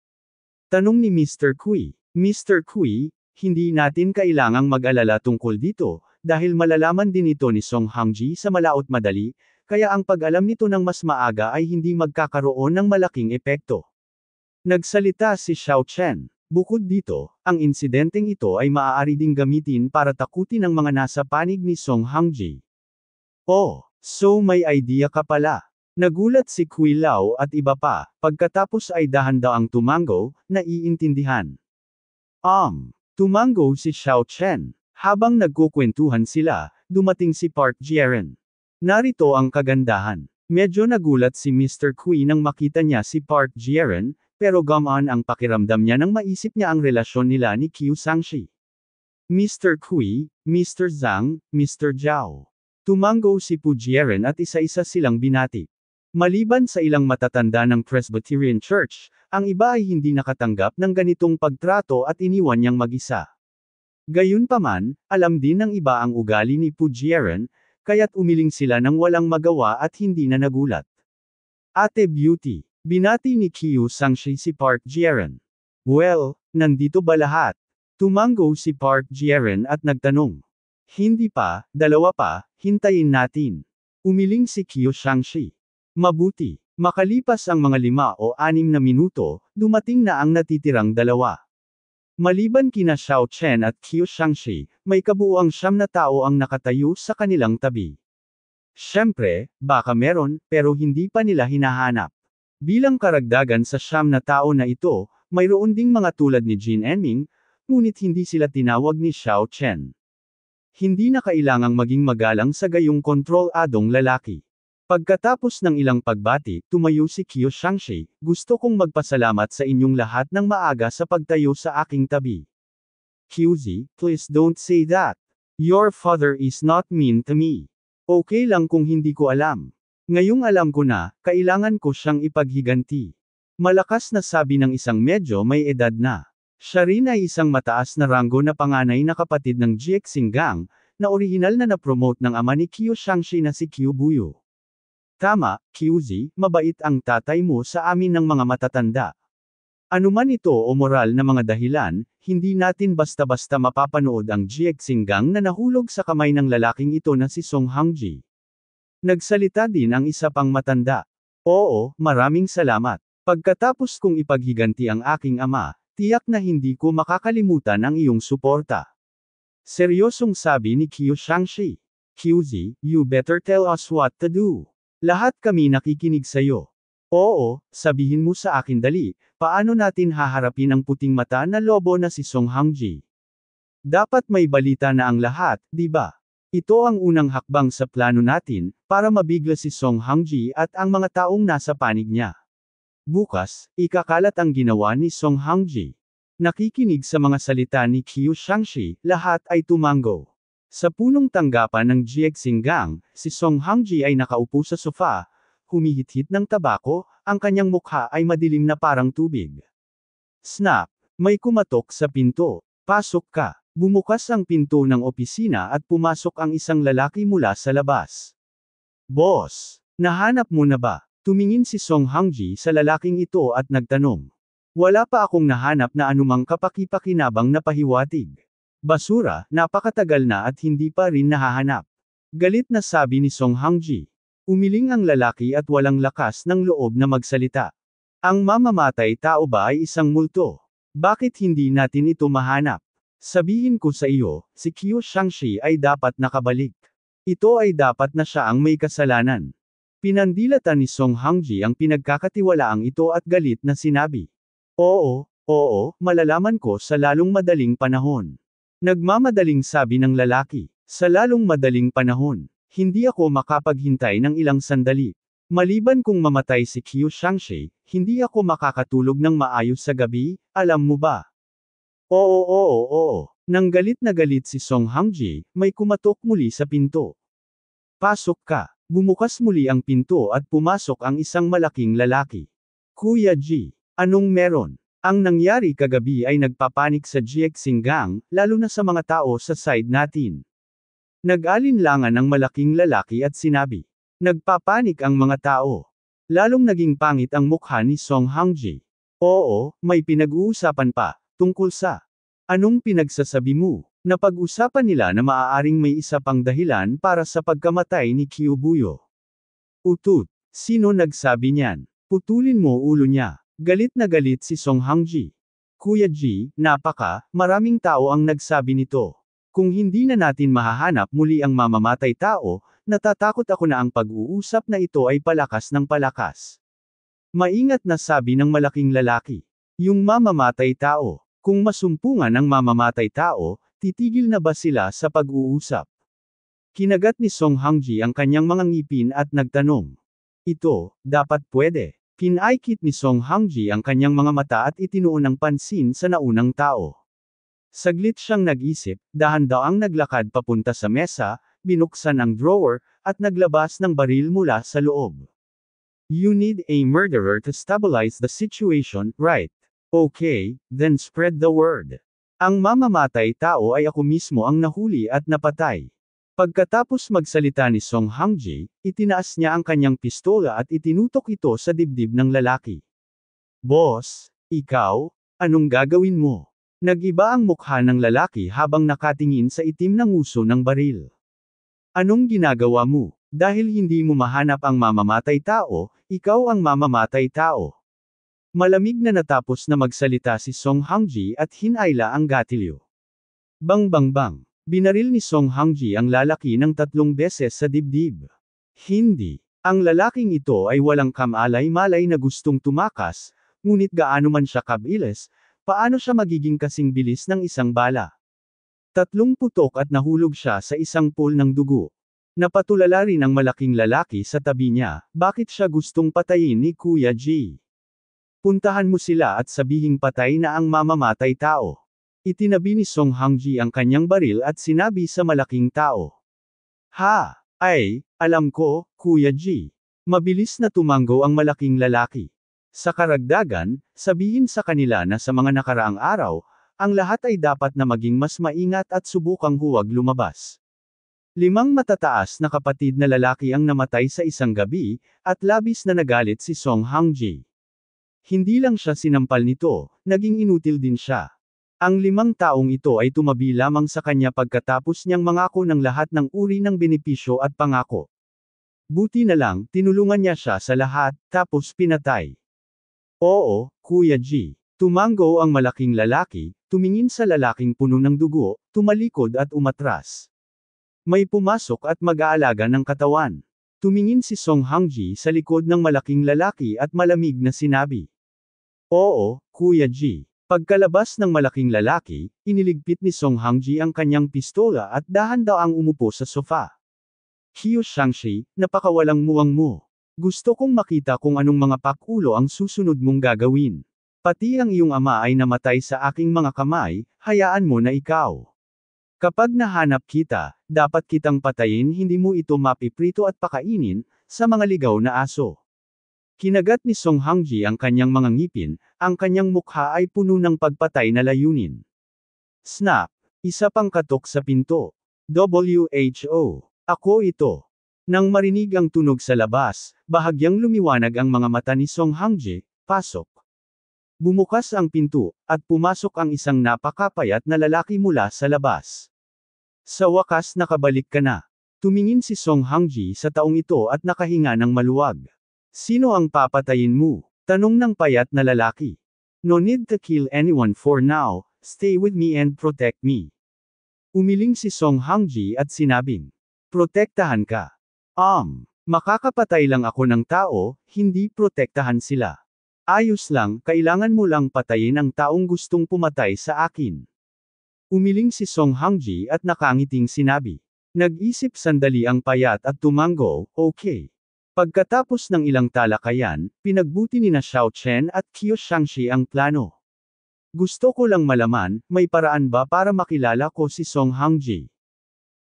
Tanong ni Mr. Kui, Mr. Kui, hindi natin kailangang mag-alala tungkol dito, dahil malalaman din ito ni Song Hangji sa malaot madali, kaya ang pag-alam nito ng mas maaga ay hindi magkakaroon ng malaking epekto. Nagsalita si Xiao Chen. Bukod dito, ang insidenteng ito ay maaari ding gamitin para takutin ang mga nasa panig ni Song Hangji. Oh, so may idea ka pala. Nagulat si Kui Lao at iba pa, pagkatapos ay dahan-daang tumango, naiintindihan. Um, tumango si Xiao Chen. Habang nagkukwentuhan sila, dumating si Park Jiren. Narito ang kagandahan. Medyo nagulat si Mr. Kui nang makita niya si Park Jiren, pero gum ang pakiramdam niya nang maisip niya ang relasyon nila ni Qiu Sangshi. Mr. Kui, Mr. Zhang, Mr. Zhao. Tumanggo si Pujieren at isa-isa silang binati. Maliban sa ilang matatanda ng Presbyterian Church, ang iba ay hindi nakatanggap ng ganitong pagtrato at iniwan niyang mag-isa. Gayunpaman, alam din ng iba ang ugali ni Pujieren, kaya't umiling sila ng walang magawa at hindi na nagulat. Ate Beauty Binati ni Kiyu Sangshi si Park Jiren. Well, nandito ba lahat? Tumanggo si Park Jiren at nagtanong. Hindi pa, dalawa pa, hintayin natin. Umiling si Kiyo Shangshi. Mabuti, makalipas ang mga lima o anim na minuto, dumating na ang natitirang dalawa. Maliban kina Xiao Chen at Kiyo Shangshi, may kabuuang siyam na tao ang nakatayo sa kanilang tabi. Siyempre, baka meron, pero hindi pa nila hinahanap. Bilang karagdagan sa siyam na tao na ito, mayroon ding mga tulad ni Jin Enming, ngunit hindi sila tinawag ni Xiao Chen. Hindi na kailangang maging magalang sa gayong kontroladong lalaki. Pagkatapos ng ilang pagbati, tumayo si Qiu Shangshi, gusto kong magpasalamat sa inyong lahat ng maaga sa pagtayo sa aking tabi. QZ, please don't say that. Your father is not mean to me. Okay lang kung hindi ko alam. Ngayong alam ko na, kailangan ko siyang ipaghiganti. Malakas na sabi ng isang medyo may edad na. Siya rin ay isang mataas na ranggo na panganay na kapatid ng Jiek Singgang, na orihinal na napromote ng ama ni Qiu Shangxi na si Qiu Buyo. Tama, QZ, mabait ang tatay mo sa amin ng mga matatanda. Anuman ito o moral na mga dahilan, hindi natin basta-basta mapapanood ang Jiek Singgang na nahulog sa kamay ng lalaking ito na si Song Hangji. Nagsalita din ang isa pang matanda. Oo, maraming salamat. Pagkatapos kong ipaghiganti ang aking ama, tiyak na hindi ko makakalimutan ang iyong suporta. Seryosong sabi ni Qiu Shangxi. QZ, you better tell us what to do. Lahat kami nakikinig sa'yo. Oo, sabihin mo sa akin dali, paano natin haharapin ang puting mata na lobo na si Song Hangji? Dapat may balita na ang lahat, di ba? Ito ang unang hakbang sa plano natin, para mabigla si Song Hangji at ang mga taong nasa panig niya. Bukas, ikakalat ang ginawa ni Song Hangji. Nakikinig sa mga salita ni Qiu Shangxi, lahat ay tumango. Sa punong tanggapan ng Jiexing Gang, si Song Hangji ay nakaupo sa sofa, humihithit ng tabako, ang kanyang mukha ay madilim na parang tubig. Snap! May kumatok sa pinto. Pasok ka! Bumukas ang pinto ng opisina at pumasok ang isang lalaki mula sa labas. Boss! Nahanap mo na ba? Tumingin si Song Hangji sa lalaking ito at nagtanong. Wala pa akong nahanap na anumang kapakipakinabang na pahiwatig. Basura, napakatagal na at hindi pa rin nahahanap. Galit na sabi ni Song Hangji. Umiling ang lalaki at walang lakas ng loob na magsalita. Ang mamamatay tao ba ay isang multo? Bakit hindi natin ito mahanap? Sabihin ko sa iyo, si Qiu Shangxi ay dapat nakabalik. Ito ay dapat na siya ang may kasalanan. Pinandilatan ni Song Hangji ang pinagkakatiwalaang ito at galit na sinabi. Oo, oo, malalaman ko sa lalong madaling panahon. Nagmamadaling sabi ng lalaki. Sa lalong madaling panahon, hindi ako makapaghintay ng ilang sandali. Maliban kung mamatay si Qiu Shangxi, hindi ako makakatulog ng maayos sa gabi, alam mo ba? Oo oo oo. Nang galit na galit si Song Hangji, may kumatok muli sa pinto. Pasok ka. Bumukas muli ang pinto at pumasok ang isang malaking lalaki. Kuya Ji, anong meron? Ang nangyari kagabi ay nagpapanik sa Jiexinggang, lalo na sa mga tao sa side natin. Nag-alinlangan ang malaking lalaki at sinabi. Nagpapanik ang mga tao. Lalong naging pangit ang mukha ni Song Hangji. Oo, may pinag-uusapan pa. Tungkol sa Anong pinagsasabi mo? Napag-usapan nila na maaaring may isa pang dahilan para sa pagkamatay ni Kyubuyo. Utut. Sino nagsabi niyan? Putulin mo ulo niya. Galit na galit si Song Hangji. Kuya Ji, napaka, maraming tao ang nagsabi nito. Kung hindi na natin mahahanap muli ang mamamatay tao, natatakot ako na ang pag-uusap na ito ay palakas ng palakas. Maingat na sabi ng malaking lalaki. Yung mamamatay tao, kung masumpungan ang mamamatay tao, titigil na ba sila sa pag-uusap? Kinagat ni Song Hangji ang kanyang mga ngipin at nagtanong. Ito, dapat pwede. Kinaikit ni Song Hangji ang kanyang mga mata at itinuon ang pansin sa naunang tao. Saglit siyang nag-isip, dahan-daang naglakad papunta sa mesa, binuksan ang drawer, at naglabas ng baril mula sa loob. You need a murderer to stabilize the situation, right? Okay, then spread the word. Ang mamamatay tao ay ako mismo ang nahuli at napatay. Pagkatapos magsalita ni Song Hangji, itinaas niya ang kanyang pistola at itinutok ito sa dibdib ng lalaki. Boss, ikaw, anong gagawin mo? Nagiba ang mukha ng lalaki habang nakatingin sa itim ng uso ng baril. Anong ginagawa mo? Dahil hindi mo mahanap ang mamamatay tao, ikaw ang mamamatay tao. Malamig na natapos na magsalita si Song Hangji at hinayla ang gatilyo. Bang bang bang. Binaril ni Song Hangji ang lalaki ng tatlong beses sa dibdib. Hindi. Ang lalaking ito ay walang kamalay-malay na gustong tumakas, ngunit gaano man siya kabilis, paano siya magiging kasing bilis ng isang bala? Tatlong putok at nahulog siya sa isang pool ng dugo. Napatulala rin ang malaking lalaki sa tabi niya, bakit siya gustong patayin ni Kuya G. Puntahan mo sila at sabihing patay na ang mamamatay tao. Itinabi ni Song Hangji ang kanyang baril at sinabi sa malaking tao. Ha! Ay, alam ko, Kuya Ji. Mabilis na tumango ang malaking lalaki. Sa karagdagan, sabihin sa kanila na sa mga nakaraang araw, ang lahat ay dapat na maging mas maingat at subukang huwag lumabas. Limang matataas na kapatid na lalaki ang namatay sa isang gabi, at labis na nagalit si Song Hangji. Hindi lang siya sinampal nito, naging inutil din siya. Ang limang taong ito ay tumabi lamang sa kanya pagkatapos niyang mangako ng lahat ng uri ng benepisyo at pangako. Buti na lang, tinulungan niya siya sa lahat, tapos pinatay. Oo, Kuya G. Tumango ang malaking lalaki, tumingin sa lalaking puno ng dugo, tumalikod at umatras. May pumasok at mag-aalaga ng katawan. Tumingin si Song Hangji sa likod ng malaking lalaki at malamig na sinabi. Oo, Kuya G. Pagkalabas ng malaking lalaki, iniligpit ni Song Hangji ang kanyang pistola at dahan daw ang umupo sa sofa. Hiyo Shangshi, napakawalang muwang mo. Gusto kong makita kung anong mga pakulo ang susunod mong gagawin. Pati ang iyong ama ay namatay sa aking mga kamay, hayaan mo na ikaw. Kapag nahanap kita, dapat kitang patayin hindi mo ito mapiprito at pakainin, sa mga ligaw na aso. Kinagat ni Song Hangji ang kanyang mga ngipin, ang kanyang mukha ay puno ng pagpatay na layunin. Snap! Isa pang katok sa pinto. WHO! Ako ito! Nang marinig ang tunog sa labas, bahagyang lumiwanag ang mga mata ni Song Hangji, pasok. Bumukas ang pinto, at pumasok ang isang napakapayat na lalaki mula sa labas. Sa wakas nakabalik ka na. Tumingin si Song Hangji sa taong ito at nakahinga ng maluwag. Sino ang papatayin mo? Tanong ng payat na lalaki. No need to kill anyone for now, stay with me and protect me. Umiling si Song Hangji at sinabing, Protektahan ka. Um, makakapatay lang ako ng tao, hindi protektahan sila. Ayos lang, kailangan mo lang patayin ang taong gustong pumatay sa akin. Umiling si Song Hangji at nakangiting sinabi. Nag-isip sandali ang payat at tumango, okay. Pagkatapos ng ilang talakayan, pinagbuti ni na Xiao Chen at Qiu Shangxi ang plano. Gusto ko lang malaman, may paraan ba para makilala ko si Song Hangji?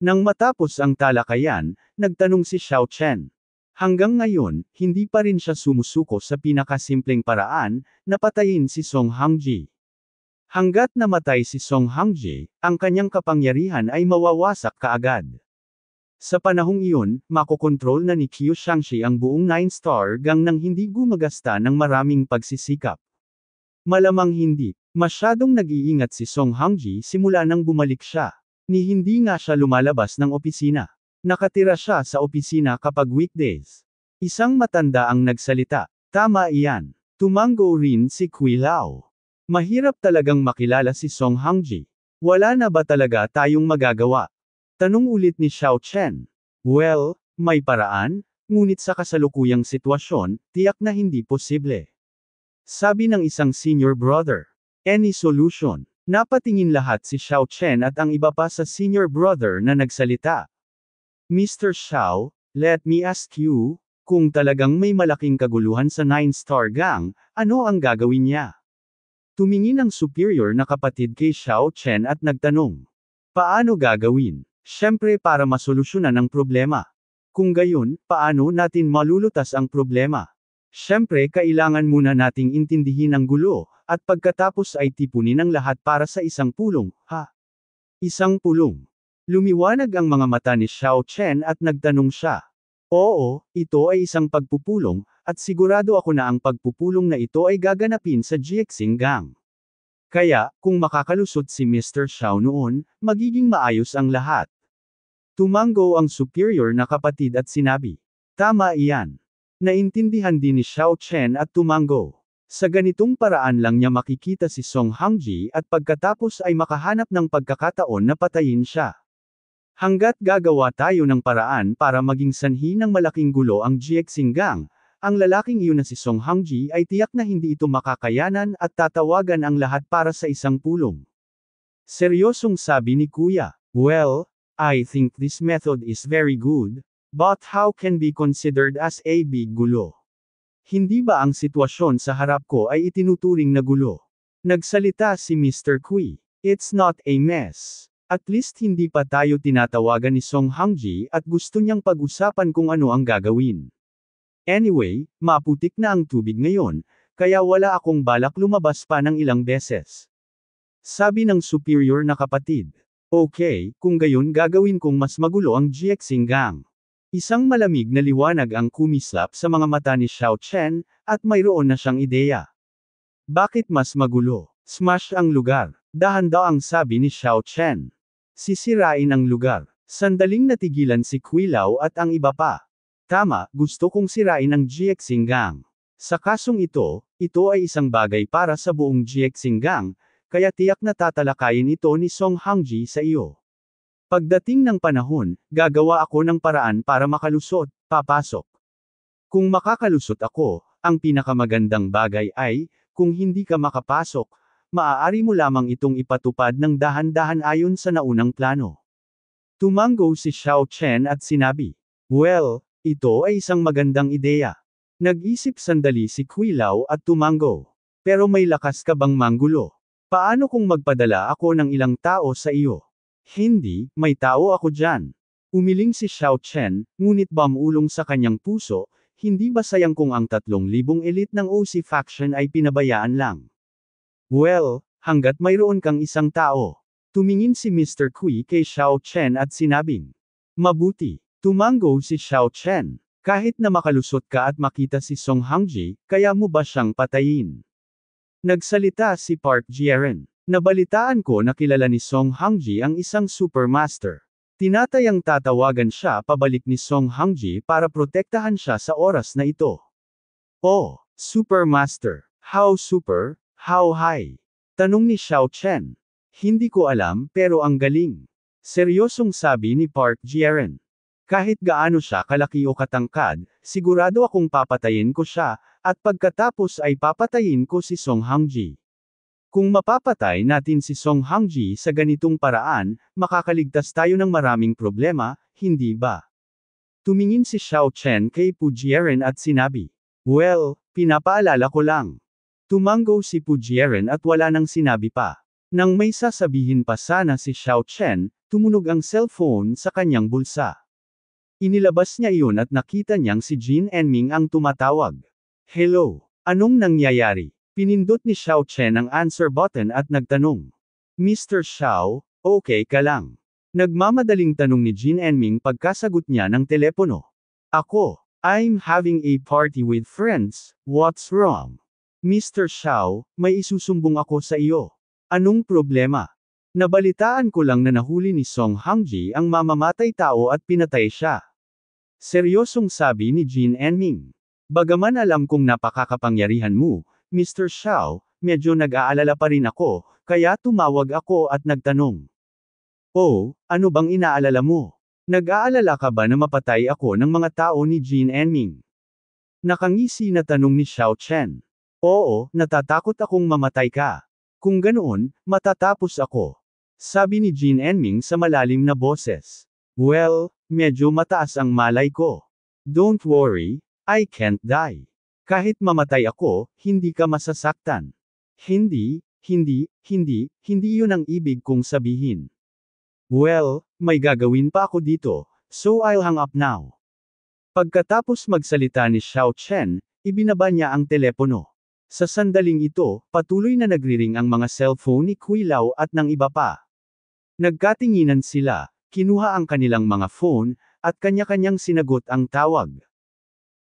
Nang matapos ang talakayan, nagtanong si Xiao Chen. Hanggang ngayon, hindi pa rin siya sumusuko sa pinakasimpleng paraan, na patayin si Song Hangji. Hanggat namatay si Song Hangji, ang kanyang kapangyarihan ay mawawasak kaagad. Sa panahong iyon, makokontrol na ni Qiu Shangxi ang buong 9-star gang nang hindi gumagasta ng maraming pagsisikap. Malamang hindi, masyadong nag-iingat si Song Hangji simula nang bumalik siya, ni hindi nga siya lumalabas ng opisina. Nakatira siya sa opisina kapag weekdays. Isang matanda ang nagsalita, tama iyan. Tumanggo rin si Kui Lao. Mahirap talagang makilala si Song Hangji. Wala na ba talaga tayong magagawa? Tanong ulit ni Xiao Chen. Well, may paraan, ngunit sa kasalukuyang sitwasyon, tiyak na hindi posible. Sabi ng isang senior brother. Any solution? Napatingin lahat si Xiao Chen at ang iba pa sa senior brother na nagsalita. Mr. Xiao, let me ask you, kung talagang may malaking kaguluhan sa Nine Star Gang, ano ang gagawin niya? Tumingin ang superior na kapatid kay Xiao Chen at nagtanong. Paano gagawin? Siyempre para masolusyonan ang problema. Kung gayon, paano natin malulutas ang problema? Siyempre kailangan muna nating intindihin ang gulo, at pagkatapos ay tipunin ang lahat para sa isang pulong, ha? Isang pulong. Lumiwanag ang mga mata ni Xiao Chen at nagtanong siya. Oo, ito ay isang pagpupulong, at sigurado ako na ang pagpupulong na ito ay gaganapin sa Jiexing Gang. Kaya, kung makakalusot si Mr. Xiao noon, magiging maayos ang lahat. Tumanggo ang superior na kapatid at sinabi. Tama iyan. Naintindihan din ni Xiao Chen at tumanggo. Sa ganitong paraan lang niya makikita si Song Hangji at pagkatapos ay makahanap ng pagkakataon na patayin siya. Hanggat gagawa tayo ng paraan para maging sanhi ng malaking gulo ang Jiexing Gang, ang lalaking iyon na si Song Hangji ay tiyak na hindi ito makakayanan at tatawagan ang lahat para sa isang pulong. Seryosong sabi ni Kuya, Well, I think this method is very good, but how can be considered as a big gulo? Hindi ba ang sitwasyon sa harap ko ay itinuturing na gulo? Nagsalita si Mr. Kui, It's not a mess. At least hindi pa tayo tinatawagan ni Song Hangji at gusto niyang pag-usapan kung ano ang gagawin. Anyway, maputik na ang tubig ngayon, kaya wala akong balak lumabas pa ng ilang beses. Sabi ng superior na kapatid. Okay, kung gayon gagawin kong mas magulo ang GXing gang. Isang malamig na liwanag ang kumislap sa mga mata ni Xiao Chen, at mayroon na siyang ideya. Bakit mas magulo? Smash ang lugar. Dahan Dahanda ang sabi ni Xiao Chen. Sisirain ang lugar. Sandaling natigilan si Kuilao at ang iba pa. Tama, gusto kong sirain ang GX Jiexinggang. Sa kasong ito, ito ay isang bagay para sa buong GX Jiexinggang, kaya tiyak na tatalakayin ito ni Song Hangji sa iyo. Pagdating ng panahon, gagawa ako ng paraan para makalusot, papasok. Kung makakalusot ako, ang pinakamagandang bagay ay, kung hindi ka makapasok, maaari mo lamang itong ipatupad ng dahan-dahan ayon sa naunang plano. Tumango si Xiao Chen at sinabi, Well, ito ay isang magandang ideya. Nag-isip sandali si Quilaw at tumango. Pero may lakas ka bang manggulo? Paano kung magpadala ako ng ilang tao sa iyo? Hindi, may tao ako dyan. Umiling si Xiao Chen, ngunit bamulong sa kanyang puso, hindi ba sayang kung ang 3,000 elite ng OC faction ay pinabayaan lang? Well, hanggat mayroon kang isang tao. Tumingin si Mr. Kui kay Xiao Chen at sinabing, Mabuti, Tumango si Xiao Chen. Kahit na makalusot ka at makita si Song Hangji, kaya mo ba siyang patayin? Nagsalita si Park Jiren. Nabalitaan ko na kilala ni Song Hangji ang isang supermaster. Tinatayang tatawagan siya pabalik ni Song Hangji para protektahan siya sa oras na ito. Oh, supermaster. How super, how high? Tanong ni Xiao Chen. Hindi ko alam pero ang galing. Seryosong sabi ni Park Jiren. Kahit gaano siya kalaki o katangkad, sigurado akong papatayin ko siya, at pagkatapos ay papatayin ko si Song Hangji. Kung mapapatay natin si Song Hangji sa ganitong paraan, makakaligtas tayo ng maraming problema, hindi ba? Tumingin si Xiao Chen kay Pujieren at sinabi, Well, pinapaalala ko lang. Tumanggo si Pujieren at wala nang sinabi pa. Nang may sasabihin pa sana si Xiao Chen, tumunog ang cellphone sa kanyang bulsa. Inilabas niya iyon at nakita niyang si Jin Enming ang tumatawag. Hello! Anong nangyayari? Pinindot ni Xiao Chen ang answer button at nagtanong. Mr. Xiao, okay ka lang. Nagmamadaling tanong ni Jin Enming pagkasagot niya ng telepono. Ako, I'm having a party with friends, what's wrong? Mr. Xiao, may isusumbong ako sa iyo. Anong problema? Nabalitaan ko lang na nahuli ni Song Hangji ang mamamatay tao at pinatay siya. Seryosong sabi ni Jin Enming. Bagaman alam kong napakakapangyarihan mo, Mr. Xiao, medyo nag-aalala pa rin ako, kaya tumawag ako at nagtanong. Oh, ano bang inaalala mo? Nag-aalala ka ba na mapatay ako ng mga tao ni Jin Enming? Nakangisi na tanong ni Xiao Chen. Oo, natatakot akong mamatay ka. Kung ganoon, matatapos ako. Sabi ni Jin Enming sa malalim na boses. Well, medyo mataas ang malay ko. Don't worry, I can't die. Kahit mamatay ako, hindi ka masasaktan. Hindi, hindi, hindi, hindi yun ang ibig kong sabihin. Well, may gagawin pa ako dito, so I'll hang up now. Pagkatapos magsalita ni Xiao Chen, ibinaba niya ang telepono. Sa sandaling ito, patuloy na nagriring ang mga cellphone ni Kuilaw at ng iba pa. Nagkatinginan sila, kinuha ang kanilang mga phone, at kanya-kanyang sinagot ang tawag.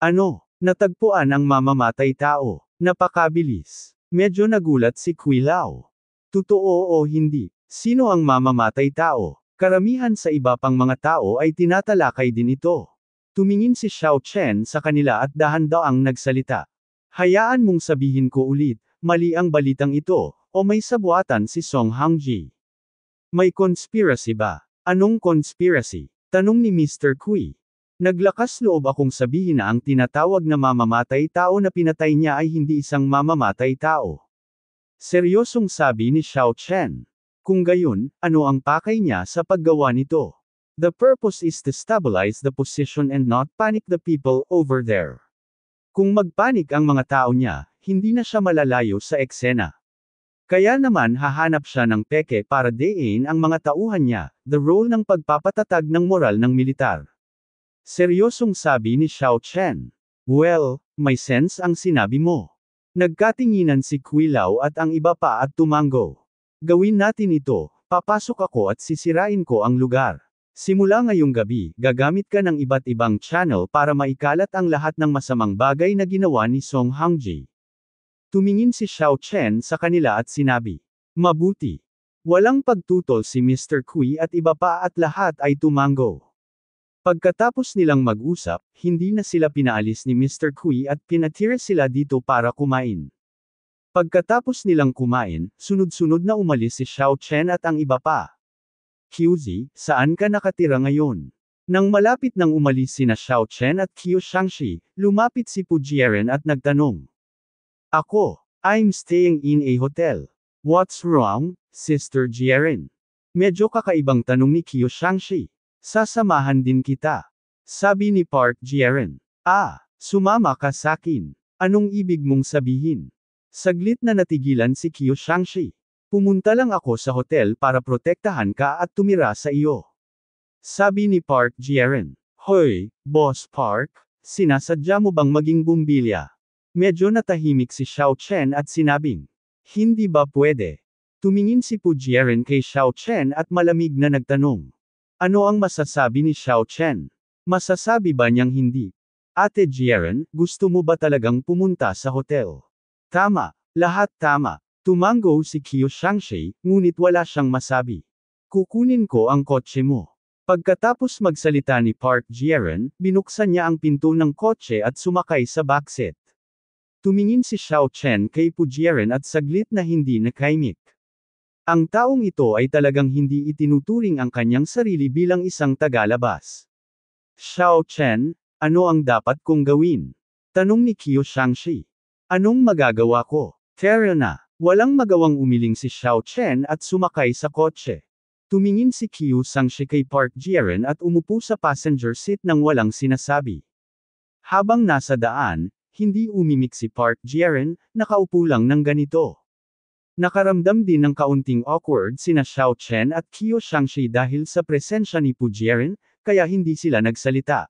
Ano? Natagpuan ang mamamatay tao. Napakabilis. Medyo nagulat si Kuilaw. Totoo o hindi, sino ang mamamatay tao? Karamihan sa iba pang mga tao ay tinatalakay din ito. Tumingin si Xiao Chen sa kanila at dahan ang nagsalita. Hayaan mong sabihin ko ulit, mali ang balitang ito, o may sabuatan si Song Hangji. May conspiracy ba? Anong conspiracy? Tanong ni Mr. Kui. Naglakas loob akong sabihin na ang tinatawag na mamamatay tao na pinatay niya ay hindi isang mamamatay tao. Seryosong sabi ni Xiao Chen. Kung gayon, ano ang pakay niya sa paggawa nito? The purpose is to stabilize the position and not panic the people over there. Kung magpanik ang mga tao niya, hindi na siya malalayo sa eksena. Kaya naman hahanap siya ng peke para dein ang mga tauhan niya, the role ng pagpapatatag ng moral ng militar. Seryosong sabi ni Xiao Chen. Well, may sense ang sinabi mo. Nagkatinginan si Kuilaw at ang iba pa at tumango. Gawin natin ito, papasok ako at sisirain ko ang lugar. Simula ngayong gabi, gagamit ka ng iba't ibang channel para maikalat ang lahat ng masamang bagay na ginawa ni Song Hangji. Tumingin si Xiao Chen sa kanila at sinabi, Mabuti. Walang pagtutol si Mr. Kui at iba pa at lahat ay tumango. Pagkatapos nilang mag-usap, hindi na sila pinaalis ni Mr. Kui at pinatira sila dito para kumain. Pagkatapos nilang kumain, sunod-sunod na umalis si Xiao Chen at ang iba pa. Qiuzi, saan ka nakatira ngayon? Nang malapit nang umalis sina Xiao Chen at Qiu Shangxi, lumapit si Pujieren at nagtanong. Ako, I'm staying in a hotel. What's wrong, Sister Jieren? Medyo kakaibang tanong ni Qiu Shangxi. Sasamahan din kita. Sabi ni Park Jieren. Ah, sumama ka sakin. Anong ibig mong sabihin? Saglit na natigilan si Qiu Shangxi. Pumunta lang ako sa hotel para protektahan ka at tumira sa iyo. Sabi ni Park Jiren. Hoy, Boss Park, sinasadya mo bang maging bumbilya? Medyo natahimik si Xiao Chen at sinabing, Hindi ba pwede? Tumingin si Pu Pujieren kay Xiao Chen at malamig na nagtanong. Ano ang masasabi ni Xiao Chen? Masasabi ba niyang hindi? Ate Jiren, gusto mo ba talagang pumunta sa hotel? Tama, lahat tama, Tumango si Kyo Shangshi, ngunit wala siyang masabi. Kukunin ko ang kotse mo. Pagkatapos magsalita ni Park Jiren, binuksan niya ang pinto ng kotse at sumakay sa backseat. Tumingin si Xiao Chen kay Pujiren at saglit na hindi nakaimik. Ang taong ito ay talagang hindi itinuturing ang kanyang sarili bilang isang tagalabas. Xiao Chen, ano ang dapat kong gawin? Tanong ni Kyo Shangshi. Anong magagawa ko? Tara na. Walang magawang umiling si Xiao Chen at sumakay sa kotse. Tumingin si Qiu Sangshi kay Park Jiren at umupo sa passenger seat nang walang sinasabi. Habang nasa daan, hindi umimik si Park Jiren, nakaupo lang ng ganito. Nakaramdam din ng kaunting awkward sina Xiao Chen at Qiu Shangshi dahil sa presensya ni Pu Jiren, kaya hindi sila nagsalita.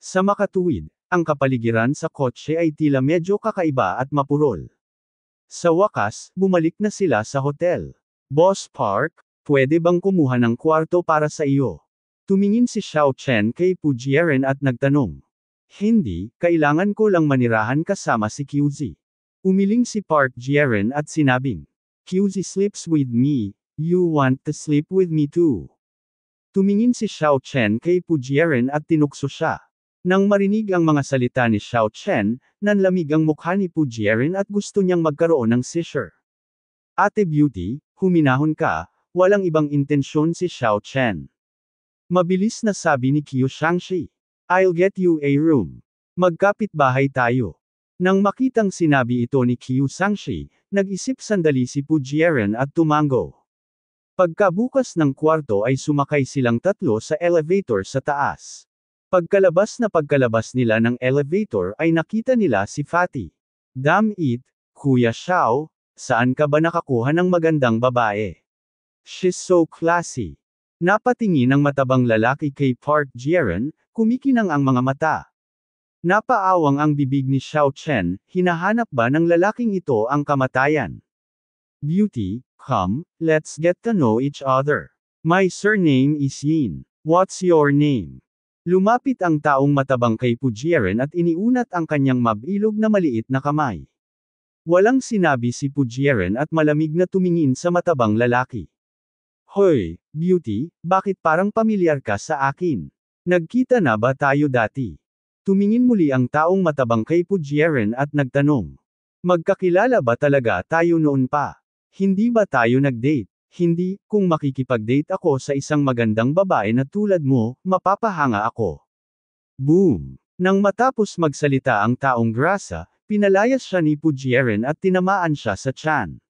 Sa makatuwid, ang kapaligiran sa kotse ay tila medyo kakaiba at mapurol. Sa wakas, bumalik na sila sa hotel. Boss Park, pwede bang kumuha ng kwarto para sa iyo? Tumingin si Xiao Chen kay Pujieren at nagtanong. Hindi, kailangan ko lang manirahan kasama si QZ. Umiling si Park Jieren at sinabing, QZ sleeps with me, you want to sleep with me too. Tumingin si Xiao Chen kay Pujieren at tinukso siya. Nang marinig ang mga salita ni Xiao Chen, nanlamig ang mukha ni Pujierin at gusto niyang magkaroon ng seizure. Ate Beauty, huminahon ka, walang ibang intensyon si Xiao Chen. Mabilis na sabi ni Qiu Shangxi. I'll get you a room. Magkapit-bahay tayo. Nang makitang sinabi ito ni Qiu Shangxi, nag-isip sandali si Pujierin at tumango. Pagkabukas ng kwarto ay sumakay silang tatlo sa elevator sa taas. Pagkalabas na pagkalabas nila ng elevator ay nakita nila si Fatty. Damn it, Kuya Xiao, saan ka ba nakakuha ng magandang babae? She's so classy. Napatingin ang matabang lalaki kay Park Jiren, kumikinang ang mga mata. Napaawang ang bibig ni Xiao Chen, hinahanap ba ng lalaking ito ang kamatayan? Beauty, come, let's get to know each other. My surname is Yin. What's your name? Lumapit ang taong matabang kay Pujeren at iniunat ang kanyang mabilog na maliit na kamay. Walang sinabi si Pujeren at malamig na tumingin sa matabang lalaki. Hoy, beauty, bakit parang pamilyar ka sa akin? Nagkita na ba tayo dati? Tumingin muli ang taong matabang kay Pujeren at nagtanong. Magkakilala ba talaga tayo noon pa? Hindi ba tayo nag-date? Hindi, kung makikipag-date ako sa isang magandang babae na tulad mo, mapapahanga ako. Boom! Nang matapos magsalita ang taong grasa, pinalayas siya ni Pujieren at tinamaan siya sa tiyan.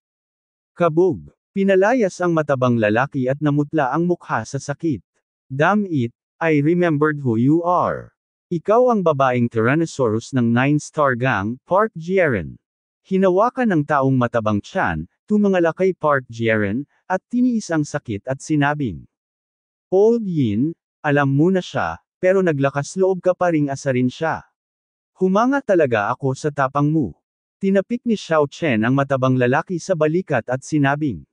Kabog! Pinalayas ang matabang lalaki at namutla ang mukha sa sakit. Damn it, I remembered who you are. Ikaw ang babaeng Tyrannosaurus ng Nine Star Gang, Park Jiren. Hinawakan ng taong matabang tiyan, tumangalakay Park Jiren, at tiniis ang sakit at sinabing, Old Yin, alam mo na siya, pero naglakas loob ka pa ring asarin siya. Humanga talaga ako sa tapang mo. Tinapik ni Xiao Chen ang matabang lalaki sa balikat at sinabing,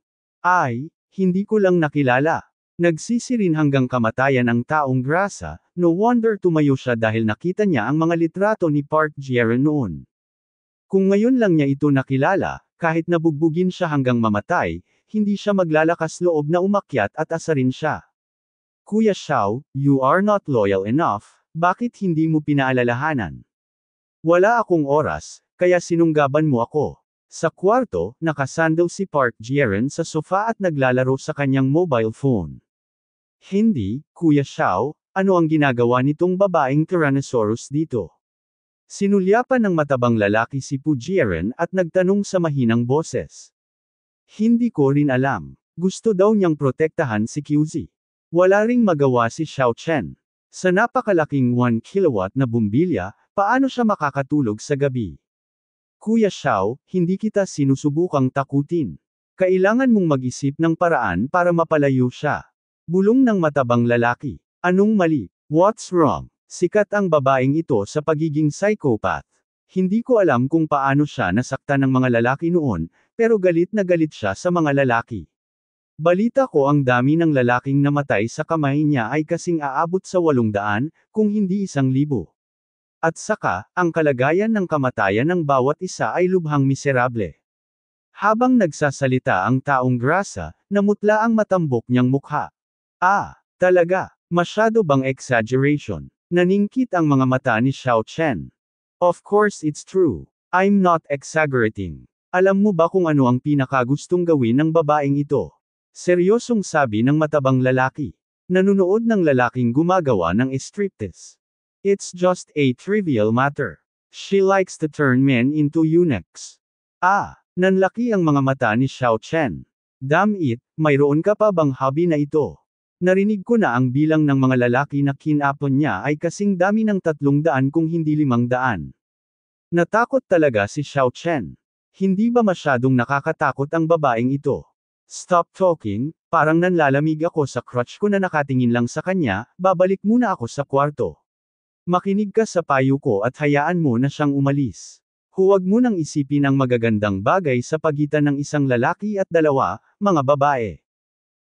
Ay, hindi ko lang nakilala. Nagsisirin hanggang kamatayan ang taong grasa, no wonder tumayo siya dahil nakita niya ang mga litrato ni Park Jiren noon. Kung ngayon lang niya ito nakilala, kahit nabugbugin siya hanggang mamatay, hindi siya maglalakas loob na umakyat at asarin siya. Kuya Xiao, you are not loyal enough, bakit hindi mo pinaalalahanan? Wala akong oras, kaya sinunggaban mo ako. Sa kwarto, nakasandal si Park Jiren sa sofa at naglalaro sa kanyang mobile phone. Hindi, Kuya Xiao, ano ang ginagawa nitong babaeng Tyrannosaurus dito? Sinulyapan ng matabang lalaki si Pujiren at nagtanong sa mahinang boses. Hindi ko rin alam. Gusto daw niyang protektahan si QZ. Wala ring magawa si Xiao Chen. Sa napakalaking 1 kilowatt na bumbilya, paano siya makakatulog sa gabi? Kuya Xiao, hindi kita sinusubukang takutin. Kailangan mong mag-isip ng paraan para mapalayo siya. Bulong ng matabang lalaki. Anong mali? What's wrong? Sikat ang babaeng ito sa pagiging psychopath. Hindi ko alam kung paano siya nasaktan ng mga lalaki noon, pero galit na galit siya sa mga lalaki. Balita ko ang dami ng lalaking namatay sa kamay niya ay kasing aabot sa walong daan, kung hindi isang libo. At saka, ang kalagayan ng kamatayan ng bawat isa ay lubhang miserable. Habang nagsasalita ang taong grasa, namutla ang matambok niyang mukha. Ah, talaga, masyado bang exaggeration? Naningkit ang mga mata ni Xiao Chen. Of course it's true. I'm not exaggerating. Alam mo ba kung ano ang pinakagustong gawin ng babaeng ito? Seryosong sabi ng matabang lalaki. Nanunood ng lalaking gumagawa ng striptease. It's just a trivial matter. She likes to turn men into eunuchs. Ah, nanlaki ang mga mata ni Xiao Chen. Damn it, mayroon ka pa bang hobby na ito? Narinig ko na ang bilang ng mga lalaki na kinapon niya ay kasing dami ng tatlong daan kung hindi limang daan. Natakot talaga si Xiao Chen. Hindi ba masyadong nakakatakot ang babaeng ito? Stop talking, parang nanlalamig ako sa crutch ko na nakatingin lang sa kanya, babalik muna ako sa kwarto. Makinig ka sa payo ko at hayaan mo na siyang umalis. Huwag mo nang isipin ang magagandang bagay sa pagitan ng isang lalaki at dalawa, mga babae.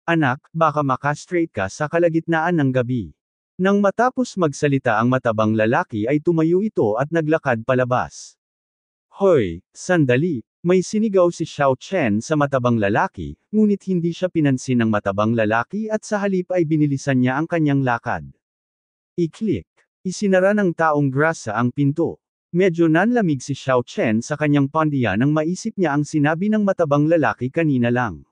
Anak, baka makastrate ka sa kalagitnaan ng gabi. Nang matapos magsalita ang matabang lalaki ay tumayo ito at naglakad palabas. Hoy, sandali, may sinigaw si Xiao Chen sa matabang lalaki, ngunit hindi siya pinansin ng matabang lalaki at sa halip ay binilisan niya ang kanyang lakad. I-click. Isinara ng taong grasa ang pinto. Medyo nanlamig si Xiao Chen sa kanyang pandiya nang maisip niya ang sinabi ng matabang lalaki kanina lang.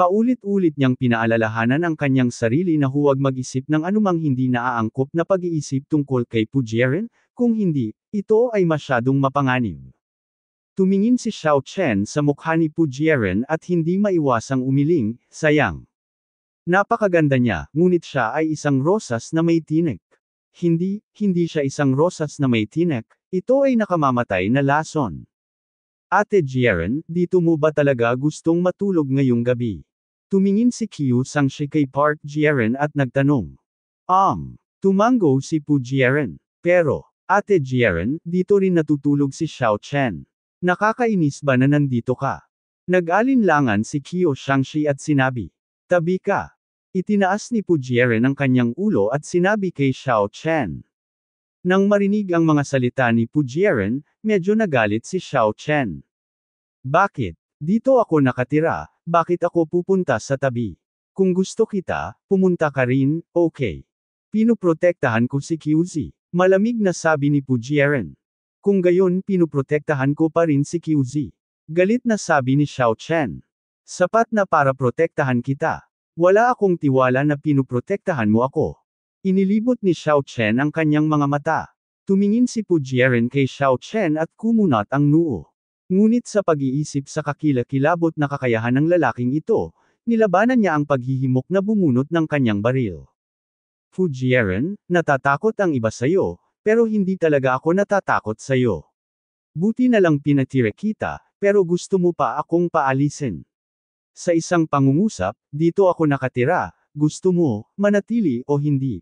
Paulit-ulit niyang pinaalalahanan ang kanyang sarili na huwag mag-isip ng anumang hindi naaangkop na pag-iisip tungkol kay Pujeren, kung hindi, ito ay masyadong mapanganib. Tumingin si Xiao Chen sa mukha ni Pujieren at hindi maiwasang umiling, sayang. Napakaganda niya, ngunit siya ay isang rosas na may tinik. Hindi, hindi siya isang rosas na may tinik, ito ay nakamamatay na lason. Ate Jieren, dito mo ba talaga gustong matulog ngayong gabi? Tumingin si Kiyu Sangshi kay Park Jieren at nagtanong. Um, tumanggo si Pujieren. Pero, Ate Jieren, dito rin natutulog si Xiao Chen. Nakakainis ba na nandito ka? Nag-alinlangan si Kyo Shangshi at sinabi. Tabi ka. Itinaas ni Pujieren ang kanyang ulo at sinabi kay Xiao Chen. Nang marinig ang mga salita ni Pujieren, medyo nagalit si Xiao Chen. Bakit? Dito ako nakatira, bakit ako pupunta sa tabi? Kung gusto kita, pumunta ka rin, okay. Pinoprotektahan ko si Kyuzi. Malamig na sabi ni Pujieren. Kung gayon pinuprotektahan ko pa rin si QZ. Galit na sabi ni Xiao Chen. Sapat na para protektahan kita. Wala akong tiwala na pinuprotektahan mo ako. Inilibot ni Xiao Chen ang kanyang mga mata. Tumingin si Pujieren kay Xiao Chen at kumunot ang noo. Ngunit sa pag-iisip sa kakilakilabot na kakayahan ng lalaking ito, nilabanan niya ang paghihimok na bumunot ng kanyang baril. Fujieren, natatakot ang iba sayo, pero hindi talaga ako natatakot sa'yo. Buti na lang pinatira kita, pero gusto mo pa akong paalisin. Sa isang pangungusap, dito ako nakatira, gusto mo, manatili o hindi.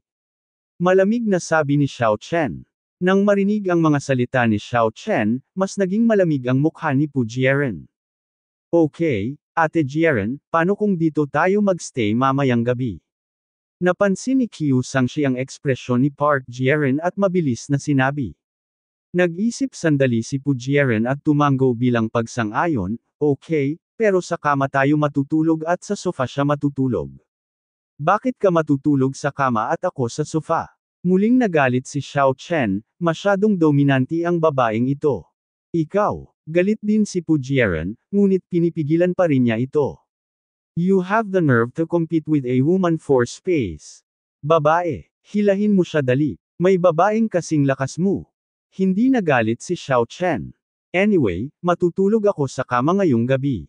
Malamig na sabi ni Xiao Chen. Nang marinig ang mga salita ni Xiao Chen, mas naging malamig ang mukha ni Pu Jieren. Okay, Ate Jieren, paano kung dito tayo magstay mamayang gabi? Napansin ni Kyu Sang-shi ang ekspresyon ni Park Jiren at mabilis na sinabi. Nag-isip sandali si Pujiren at tumango bilang pagsang-ayon, okay, pero sa kama tayo matutulog at sa sofa siya matutulog. Bakit ka matutulog sa kama at ako sa sofa? Muling nagalit si Xiao Chen, masyadong dominante ang babaeng ito. Ikaw, galit din si Pujiren, ngunit pinipigilan pa rin niya ito. You have the nerve to compete with a woman for space. Babae, hilahin mo siya dali. May babaeng kasing lakas mo. Hindi nagalit si Xiao Chen. Anyway, matutulog ako sa kama ngayong gabi.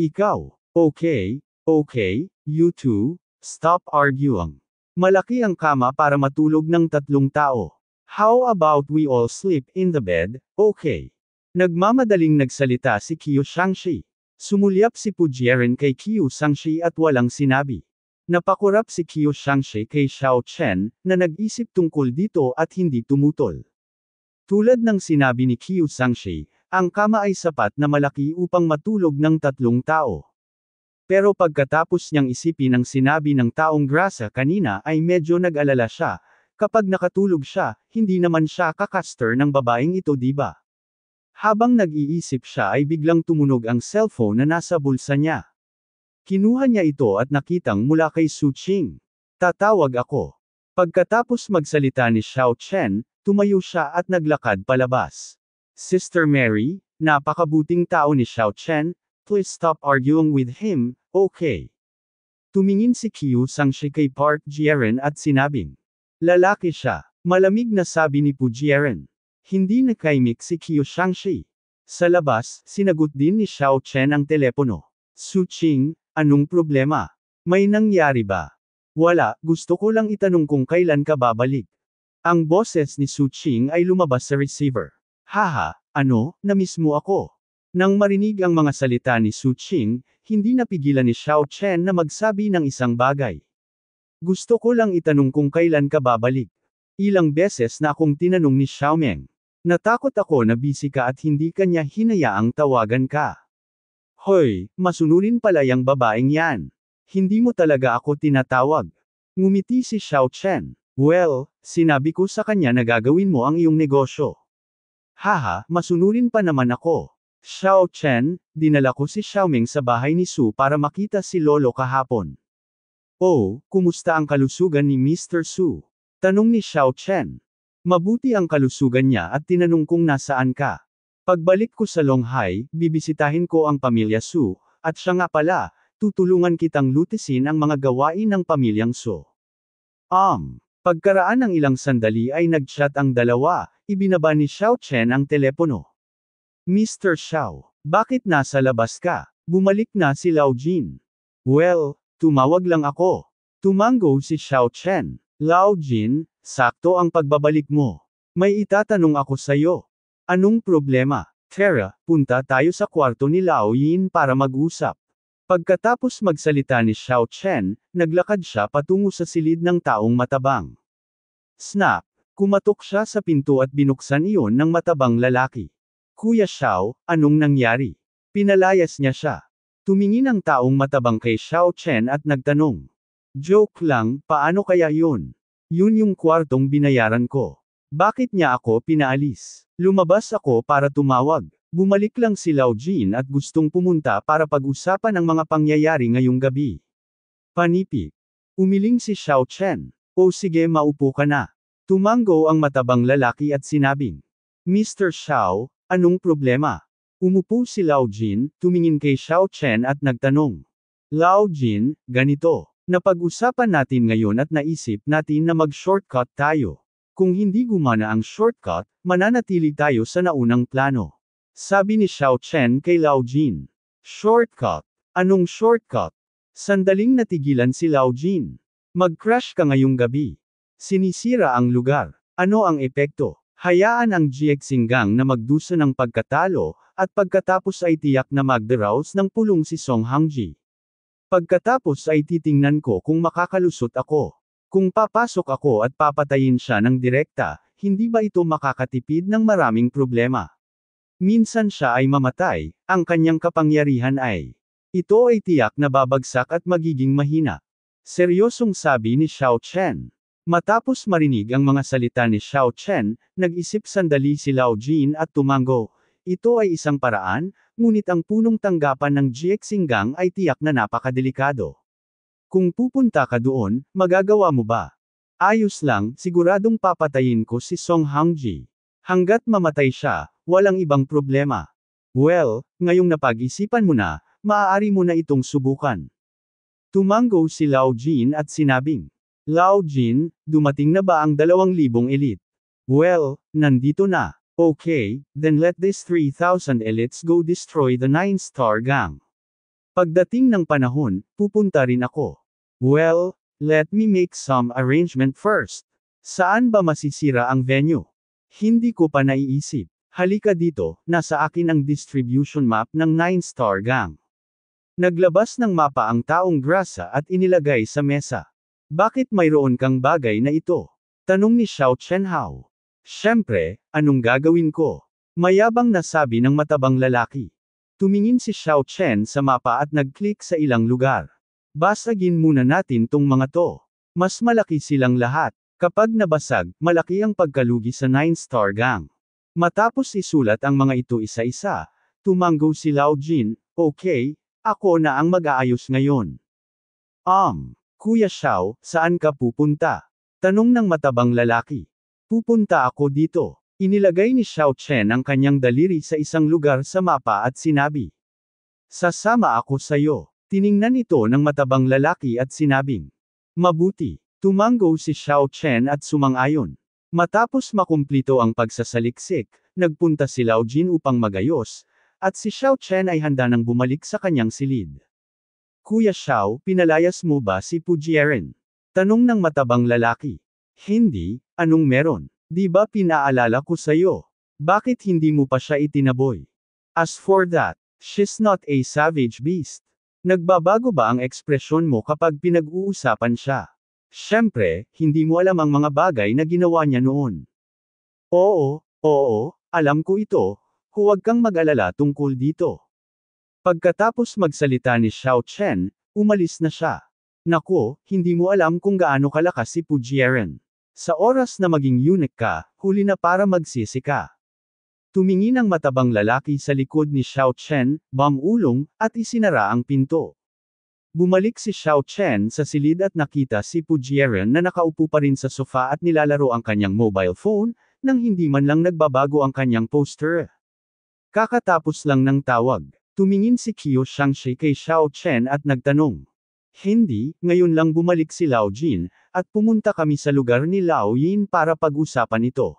Ikaw, okay, okay, you two, stop arguing. Malaki ang kama para matulog ng tatlong tao. How about we all sleep in the bed, okay? Nagmamadaling nagsalita si Kiyo Shangshi. Sumulyap si Pujiren kay Qiu Shangxi at walang sinabi. Napakurap si Qiu Shangxi kay Xiao Chen, na nag-isip tungkol dito at hindi tumutol. Tulad ng sinabi ni Qiu Shangxi, ang kama ay sapat na malaki upang matulog ng tatlong tao. Pero pagkatapos niyang isipin ang sinabi ng taong grasa kanina ay medyo nag-alala siya, kapag nakatulog siya, hindi naman siya kakaster ng babaeng ito diba? Habang nag-iisip siya ay biglang tumunog ang cellphone na nasa bulsa niya. Kinuha niya ito at nakitang mula kay Su Qing. Tatawag ako. Pagkatapos magsalita ni Xiao Chen, tumayo siya at naglakad palabas. Sister Mary, napakabuting tao ni Xiao Chen, please stop arguing with him, okay. Tumingin si Kiyu Sangshi kay Park Jiren at sinabing, Lalaki siya, malamig na sabi ni Pu Jiren. Hindi nakaimik si Qiu Shangshi. Sa labas, sinagot din ni Xiao Chen ang telepono. Su Qing, anong problema? May nangyari ba? Wala, gusto ko lang itanong kung kailan ka babalik. Ang boses ni Su Qing ay lumabas sa receiver. Haha, ano, namiss mo ako. Nang marinig ang mga salita ni Su Qing, hindi napigilan ni Xiao Chen na magsabi ng isang bagay. Gusto ko lang itanong kung kailan ka babalik. Ilang beses na akong tinanong ni Xiao Meng. Natakot ako na busy ka at hindi kanya hinayaang tawagan ka. Hoy, masunurin pala yung babaeng yan. Hindi mo talaga ako tinatawag. Ngumiti si Xiao Chen. Well, sinabi ko sa kanya na gagawin mo ang iyong negosyo. Haha, masunurin pa naman ako. Xiao Chen, dinala ko si Xiaoming sa bahay ni Su para makita si Lolo kahapon. Oh, kumusta ang kalusugan ni Mr. Su? Tanong ni Xiao Chen. Mabuti ang kalusugan niya at tinanong kung nasaan ka. Pagbalik ko sa Longhai, bibisitahin ko ang pamilya Su, at siya nga pala, tutulungan kitang lutisin ang mga gawain ng pamilyang Su. Um, pagkaraan ng ilang sandali ay nagchat ang dalawa, ibinaba ni Xiao Chen ang telepono. Mr. Xiao, bakit nasa labas ka? Bumalik na si Lao Jin. Well, tumawag lang ako. Tumango si Xiao Chen. Lao Jin, Sakto ang pagbabalik mo. May itatanong ako sa'yo. Anong problema? Tara, punta tayo sa kwarto ni Lao Yin para mag-usap. Pagkatapos magsalita ni Xiao Chen, naglakad siya patungo sa silid ng taong matabang. Snap! Kumatok siya sa pinto at binuksan iyon ng matabang lalaki. Kuya Xiao, anong nangyari? Pinalayas niya siya. Tumingin ang taong matabang kay Xiao Chen at nagtanong. Joke lang, paano kaya yun? Yun yung kwartong binayaran ko. Bakit niya ako pinaalis? Lumabas ako para tumawag. Bumalik lang si Lao Jin at gustong pumunta para pag-usapan ang mga pangyayari ngayong gabi. Panipik. Umiling si Xiao Chen. O sige maupo ka na. Tumango ang matabang lalaki at sinabing. Mr. Xiao, anong problema? Umupo si Lao Jin, tumingin kay Xiao Chen at nagtanong. Lao Jin, ganito. Napag-usapan natin ngayon at naisip natin na mag-shortcut tayo. Kung hindi gumana ang shortcut, mananatili tayo sa naunang plano. Sabi ni Xiao Chen kay Lao Jin. Shortcut. Anong shortcut? Sandaling natigilan si Lao Jin. Mag-crash ka ngayong gabi. Sinisira ang lugar. Ano ang epekto? Hayaan ang Jiexinggang na magdusa ng pagkatalo, at pagkatapos ay tiyak na magderaus ng pulong si Song Hangji. Pagkatapos ay titingnan ko kung makakalusot ako. Kung papasok ako at papatayin siya ng direkta, hindi ba ito makakatipid ng maraming problema? Minsan siya ay mamatay, ang kanyang kapangyarihan ay. Ito ay tiyak na babagsak at magiging mahina. Seryosong sabi ni Xiao Chen. Matapos marinig ang mga salita ni Xiao Chen, nag-isip sandali si Lao Jin at tumango. Ito ay isang paraan, ngunit ang punong tanggapan ng GX Jiexinggang ay tiyak na napakadelikado. Kung pupunta ka doon, magagawa mo ba? Ayos lang, siguradong papatayin ko si Song Hangji. Hanggat mamatay siya, walang ibang problema. Well, ngayong napag-isipan mo na, maaari mo na itong subukan. Tumango si Lao Jin at sinabing, Lao Jin, dumating na ba ang dalawang libong elite? Well, nandito na. Okay, then let these 3,000 elites go destroy the Nine Star Gang. Pagdating ng panahon, pupunta rin ako. Well, let me make some arrangement first. Saan ba masisira ang venue? Hindi ko pa naiisip. Halika dito, nasa akin ang distribution map ng Nine Star Gang. Naglabas ng mapa ang taong grasa at inilagay sa mesa. Bakit mayroon kang bagay na ito? Tanong ni Xiao Chenhao. Siyempre, anong gagawin ko? Mayabang nasabi ng matabang lalaki. Tumingin si Xiao Chen sa mapa at nag-click sa ilang lugar. Basagin muna natin tong mga to. Mas malaki silang lahat. Kapag nabasag, malaki ang pagkalugi sa 9-star gang. Matapos isulat ang mga ito isa-isa, tumanggo si Lao Jin, okay, ako na ang mag-aayos ngayon. Um, Kuya Xiao, saan ka pupunta? Tanong ng matabang lalaki. Pupunta ako dito. Inilagay ni Xiao Chen ang kanyang daliri sa isang lugar sa mapa at sinabi. Sasama ako sayo. Tiningnan ito ng matabang lalaki at sinabing. Mabuti. Tumanggo si Xiao Chen at sumang-ayon. Matapos makumplito ang pagsasaliksik, nagpunta si Lao Jin upang magayos, at si Xiao Chen ay handa nang bumalik sa kanyang silid. Kuya Xiao, pinalayas mo ba si Pujieren? Tanong ng matabang lalaki. Hindi, anong meron? Di ba pinaalala ko sa'yo? Bakit hindi mo pa siya itinaboy? As for that, she's not a savage beast. Nagbabago ba ang ekspresyon mo kapag pinag-uusapan siya? Siyempre, hindi mo alam ang mga bagay na ginawa niya noon. Oo, oo, alam ko ito, huwag kang mag-alala tungkol dito. Pagkatapos magsalita ni Xiao Chen, umalis na siya. Nako, hindi mo alam kung gaano kalakas si Pujieren. Sa oras na maging eunuch ka, huli na para magsisi ka. Tumingin ang matabang lalaki sa likod ni Xiao Chen, bangulong, at isinara ang pinto. Bumalik si Xiao Chen sa silid at nakita si Pujieren na nakaupo pa rin sa sofa at nilalaro ang kanyang mobile phone, nang hindi man lang nagbabago ang kanyang poster. Kakatapos lang ng tawag, tumingin si Qiu Shangshi kay Xiao Chen at nagtanong. Hindi, ngayon lang bumalik si Lao Jin, at pumunta kami sa lugar ni Lao Yin para pag-usapan ito.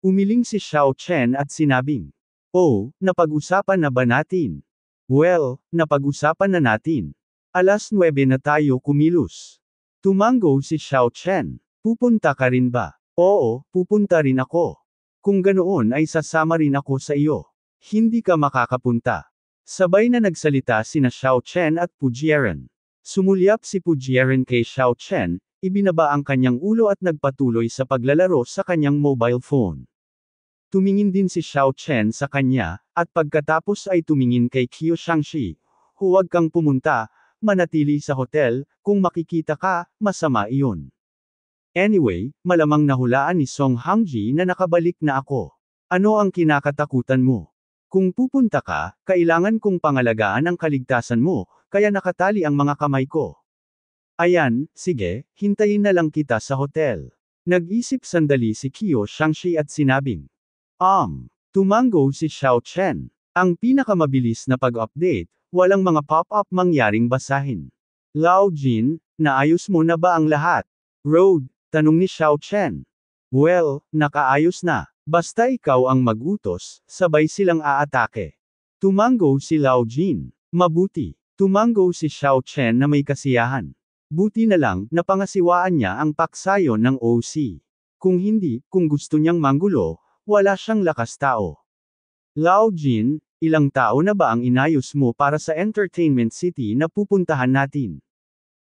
Umiling si Xiao Chen at sinabing, Oh, napag-usapan na ba natin? Well, napag-usapan na natin. Alas 9 na tayo kumilos. Tumango si Xiao Chen. Pupunta ka rin ba? Oo, pupunta rin ako. Kung ganoon ay sasama rin ako sa iyo. Hindi ka makakapunta. Sabay na nagsalita sina Xiao Chen at Pujieren. Sumulyap si Pujieren kay Xiao Chen, ibinaba ang kanyang ulo at nagpatuloy sa paglalaro sa kanyang mobile phone. Tumingin din si Xiao Chen sa kanya, at pagkatapos ay tumingin kay Qiu Shangxi. Huwag kang pumunta, manatili sa hotel, kung makikita ka, masama iyon. Anyway, malamang nahulaan ni Song Hangji na nakabalik na ako. Ano ang kinakatakutan mo? Kung pupunta ka, kailangan kong pangalagaan ang kaligtasan mo, kaya nakatali ang mga kamay ko. Ayan, sige, hintayin na lang kita sa hotel. Nag-isip sandali si Kyo Shangshi at sinabing. Um, tumango si Xiao Chen. Ang pinakamabilis na pag-update, walang mga pop-up mangyaring basahin. Lao Jin, naayos mo na ba ang lahat? Road, tanong ni Xiao Chen. Well, nakaayos na. Basta ikaw ang magutos, sabay silang aatake. Tumango si Lao Jin. Mabuti. Tumanggo si Xiao Chen na may kasiyahan. Buti na lang, napangasiwaan niya ang paksayo ng OC. Kung hindi, kung gusto niyang manggulo, wala siyang lakas tao. Lao Jin, ilang tao na ba ang inayos mo para sa entertainment city na pupuntahan natin?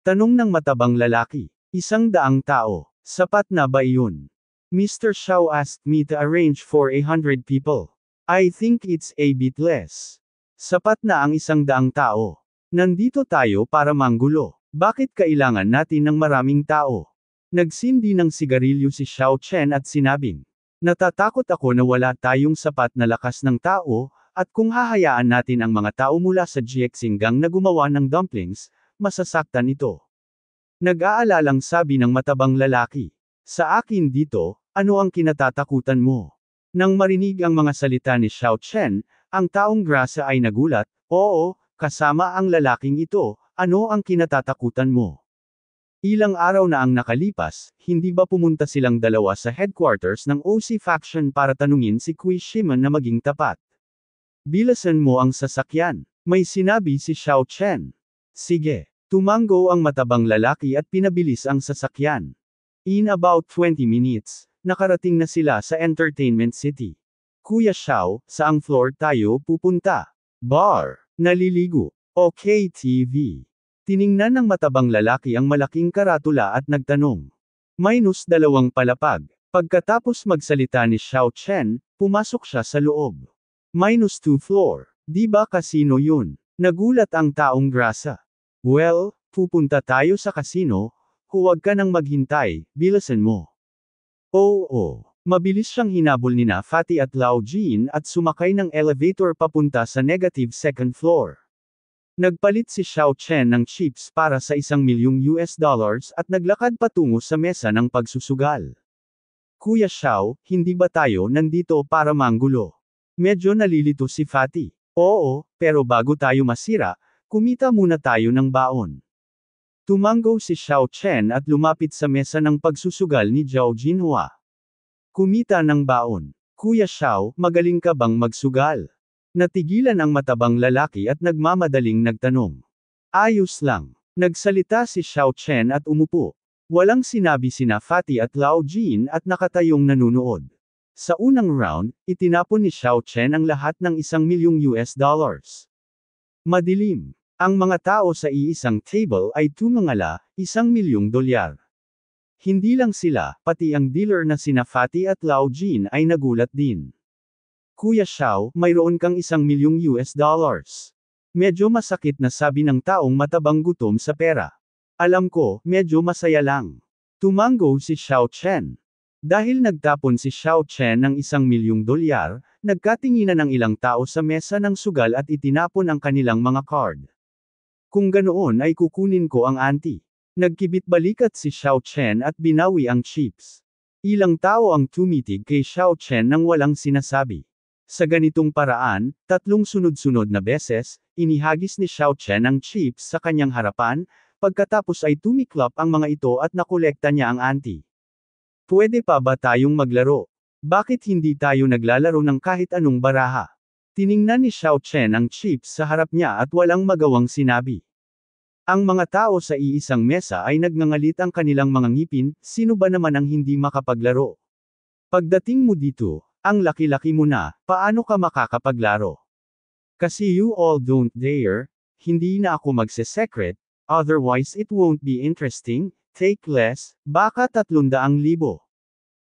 Tanong ng matabang lalaki. Isang daang tao. Sapat na ba iyon? Mr. Xiao asked me to arrange for a hundred people. I think it's a bit less. Sapat na ang isang daang tao. Nandito tayo para manggulo. Bakit kailangan natin ng maraming tao? Nagsindi ng sigarilyo si Xiao Chen at sinabing, Natatakot ako na wala tayong sapat na lakas ng tao, at kung hahayaan natin ang mga tao mula sa Jiexinggang na gumawa ng dumplings, masasaktan ito. Nag-aalalang sabi ng matabang lalaki. Sa akin dito, ano ang kinatatakutan mo? Nang marinig ang mga salita ni Xiao Chen, ang taong grasa ay nagulat, Oo, kasama ang lalaking ito, ano ang kinatatakutan mo? Ilang araw na ang nakalipas, hindi ba pumunta silang dalawa sa headquarters ng OC faction para tanungin si Kui Shiman na maging tapat? Bilasan mo ang sasakyan. May sinabi si Xiao Chen. Sige. Tumango ang matabang lalaki at pinabilis ang sasakyan. In about 20 minutes, nakarating na sila sa Entertainment City. Kuya Xiao, saang floor tayo pupunta? Bar. Naliligo. Okay TV. Tiningnan ng matabang lalaki ang malaking karatula at nagtanong. Minus dalawang palapag. Pagkatapos magsalita ni Xiao Chen, pumasok siya sa loob. Minus two floor. Di ba kasino yun? Nagulat ang taong grasa. Well, pupunta tayo sa kasino, huwag ka nang maghintay, bilasan mo. Oo. Oh, oh. Mabilis siyang hinabol nina Fatty at Lao Jean at sumakay ng elevator papunta sa negative second floor. Nagpalit si Xiao Chen ng chips para sa isang milyong US dollars at naglakad patungo sa mesa ng pagsusugal. Kuya Xiao, hindi ba tayo nandito para manggulo? Medyo nalilito si Fatty. Oo, pero bago tayo masira, kumita muna tayo ng baon. Tumanggo si Xiao Chen at lumapit sa mesa ng pagsusugal ni Zhao Jinhua. Kumita ng baon. Kuya Xiao, magaling ka bang magsugal? Natigilan ang matabang lalaki at nagmamadaling nagtanong. Ayos lang. Nagsalita si Xiao Chen at umupo. Walang sinabi sina Fatty at Lao Jin at nakatayong nanunood. Sa unang round, itinapon ni Xiao Chen ang lahat ng isang milyong US dollars. Madilim. Ang mga tao sa iisang table ay tumangala, isang milyong dolyar. Hindi lang sila, pati ang dealer na sina Fatty at Lao Jin ay nagulat din. Kuya Xiao, mayroon kang isang milyong US dollars. Medyo masakit na sabi ng taong matabang gutom sa pera. Alam ko, medyo masaya lang. Tumango si Xiao Chen. Dahil nagtapon si Xiao Chen ng isang milyong dolyar, nagkatinginan ng ilang tao sa mesa ng sugal at itinapon ang kanilang mga card. Kung ganoon ay kukunin ko ang auntie. Nagkibit-balikat si Xiao Chen at binawi ang chips. Ilang tao ang tumitig kay Xiao Chen nang walang sinasabi. Sa ganitong paraan, tatlong sunod-sunod na beses, inihagis ni Xiao Chen ang chips sa kanyang harapan, pagkatapos ay tumiklap ang mga ito at nakolekta niya ang anti. Pwede pa ba tayong maglaro? Bakit hindi tayo naglalaro ng kahit anong baraha? Tiningnan ni Xiao Chen ang chips sa harap niya at walang magawang sinabi. Ang mga tao sa iisang mesa ay nagngangalit ang kanilang mga ngipin, sino ba naman ang hindi makapaglaro? Pagdating mo dito, ang laki-laki mo na, paano ka makakapaglaro? Kasi you all don't dare, hindi na ako magse-secret, otherwise it won't be interesting, take less, baka 300,000.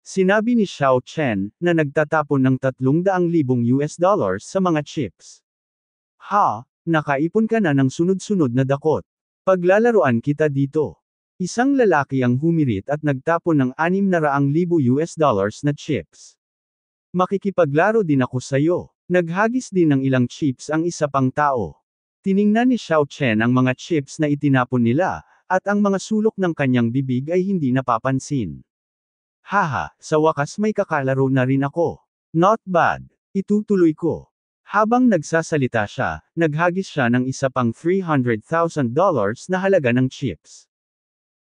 Sinabi ni Xiao Chen, na nagtatapon ng 300,000 US dollars sa mga chips. Ha, nakaipon ka na ng sunod-sunod na dakot. Paglalaruan kita dito. Isang lalaki ang humirit at nagtapon ng 600,000 US dollars na chips. Makikipaglaro din ako sa iyo. Naghagis din ng ilang chips ang isa pang tao. Tiningnan ni Xiao Chen ang mga chips na itinapon nila, at ang mga sulok ng kanyang bibig ay hindi napapansin. Haha, sa wakas may kakalaro na rin ako. Not bad. Itutuloy ko. Habang nagsasalita siya, naghagis siya ng isa pang $300,000 na halaga ng chips.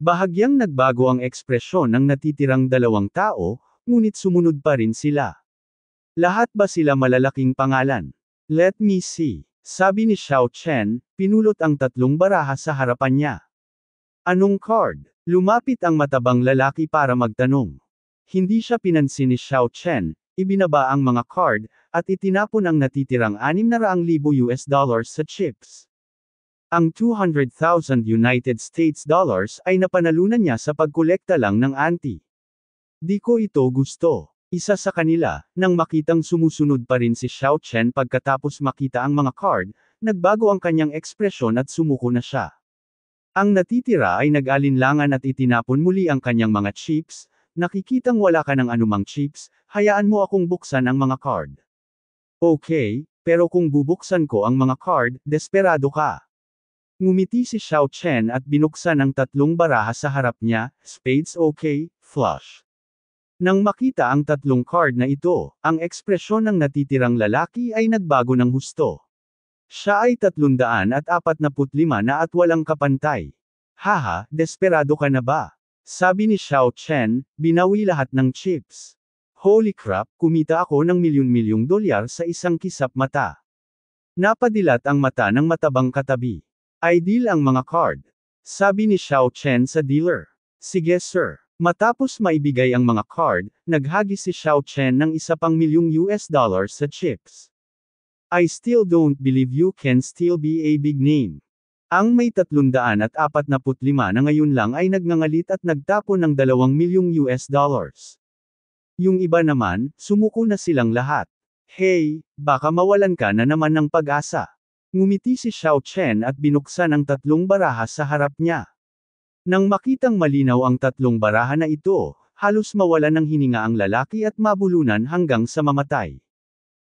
Bahagyang nagbago ang ekspresyon ng natitirang dalawang tao, ngunit sumunod pa rin sila. Lahat ba sila malalaking pangalan? Let me see. Sabi ni Xiao Chen, pinulot ang tatlong baraha sa harapan niya. Anong card? Lumapit ang matabang lalaki para magtanong. Hindi siya pinansin ni Xiao Chen, ibinaba ang mga card, at itinapon ang natitirang 600,000 US dollars sa chips. Ang 200,000 United States dollars ay napanalunan niya sa pagkolekta lang ng anti. Di ko ito gusto. Isa sa kanila, nang makitang sumusunod pa rin si Xiao Chen pagkatapos makita ang mga card, nagbago ang kanyang ekspresyon at sumuko na siya. Ang natitira ay nag-alinlangan at itinapon muli ang kanyang mga chips, nakikitang wala ka ng anumang chips, hayaan mo akong buksan ang mga card. Okay, pero kung bubuksan ko ang mga card, desperado ka. Ngumiti si Xiao Chen at binuksan ang tatlong baraha sa harap niya, spades okay, flush. Nang makita ang tatlong card na ito, ang ekspresyon ng natitirang lalaki ay nagbago ng husto. Siya ay tatlundaan at apat na putlima na at walang kapantay. Haha, desperado ka na ba? Sabi ni Xiao Chen, binawi lahat ng chips. Holy crap, kumita ako ng milyon-milyong dolyar sa isang kisap mata. Napadilat ang mata ng matabang katabi. Ideal ang mga card. Sabi ni Xiao Chen sa dealer. Sige sir. Matapos maibigay ang mga card, naghagis si Xiao Chen ng isa pang milyong US dollars sa chips. I still don't believe you can still be a big name. Ang may 345 na ngayon lang ay nagngangalit at nagtapo ng 2 milyong US dollars. Yung iba naman, sumuko na silang lahat. Hey, baka mawalan ka na naman ng pag-asa. Ngumiti si Xiao Chen at binuksan ang tatlong baraha sa harap niya. Nang makitang malinaw ang tatlong baraha na ito, halos mawalan ng hininga ang lalaki at mabulunan hanggang sa mamatay.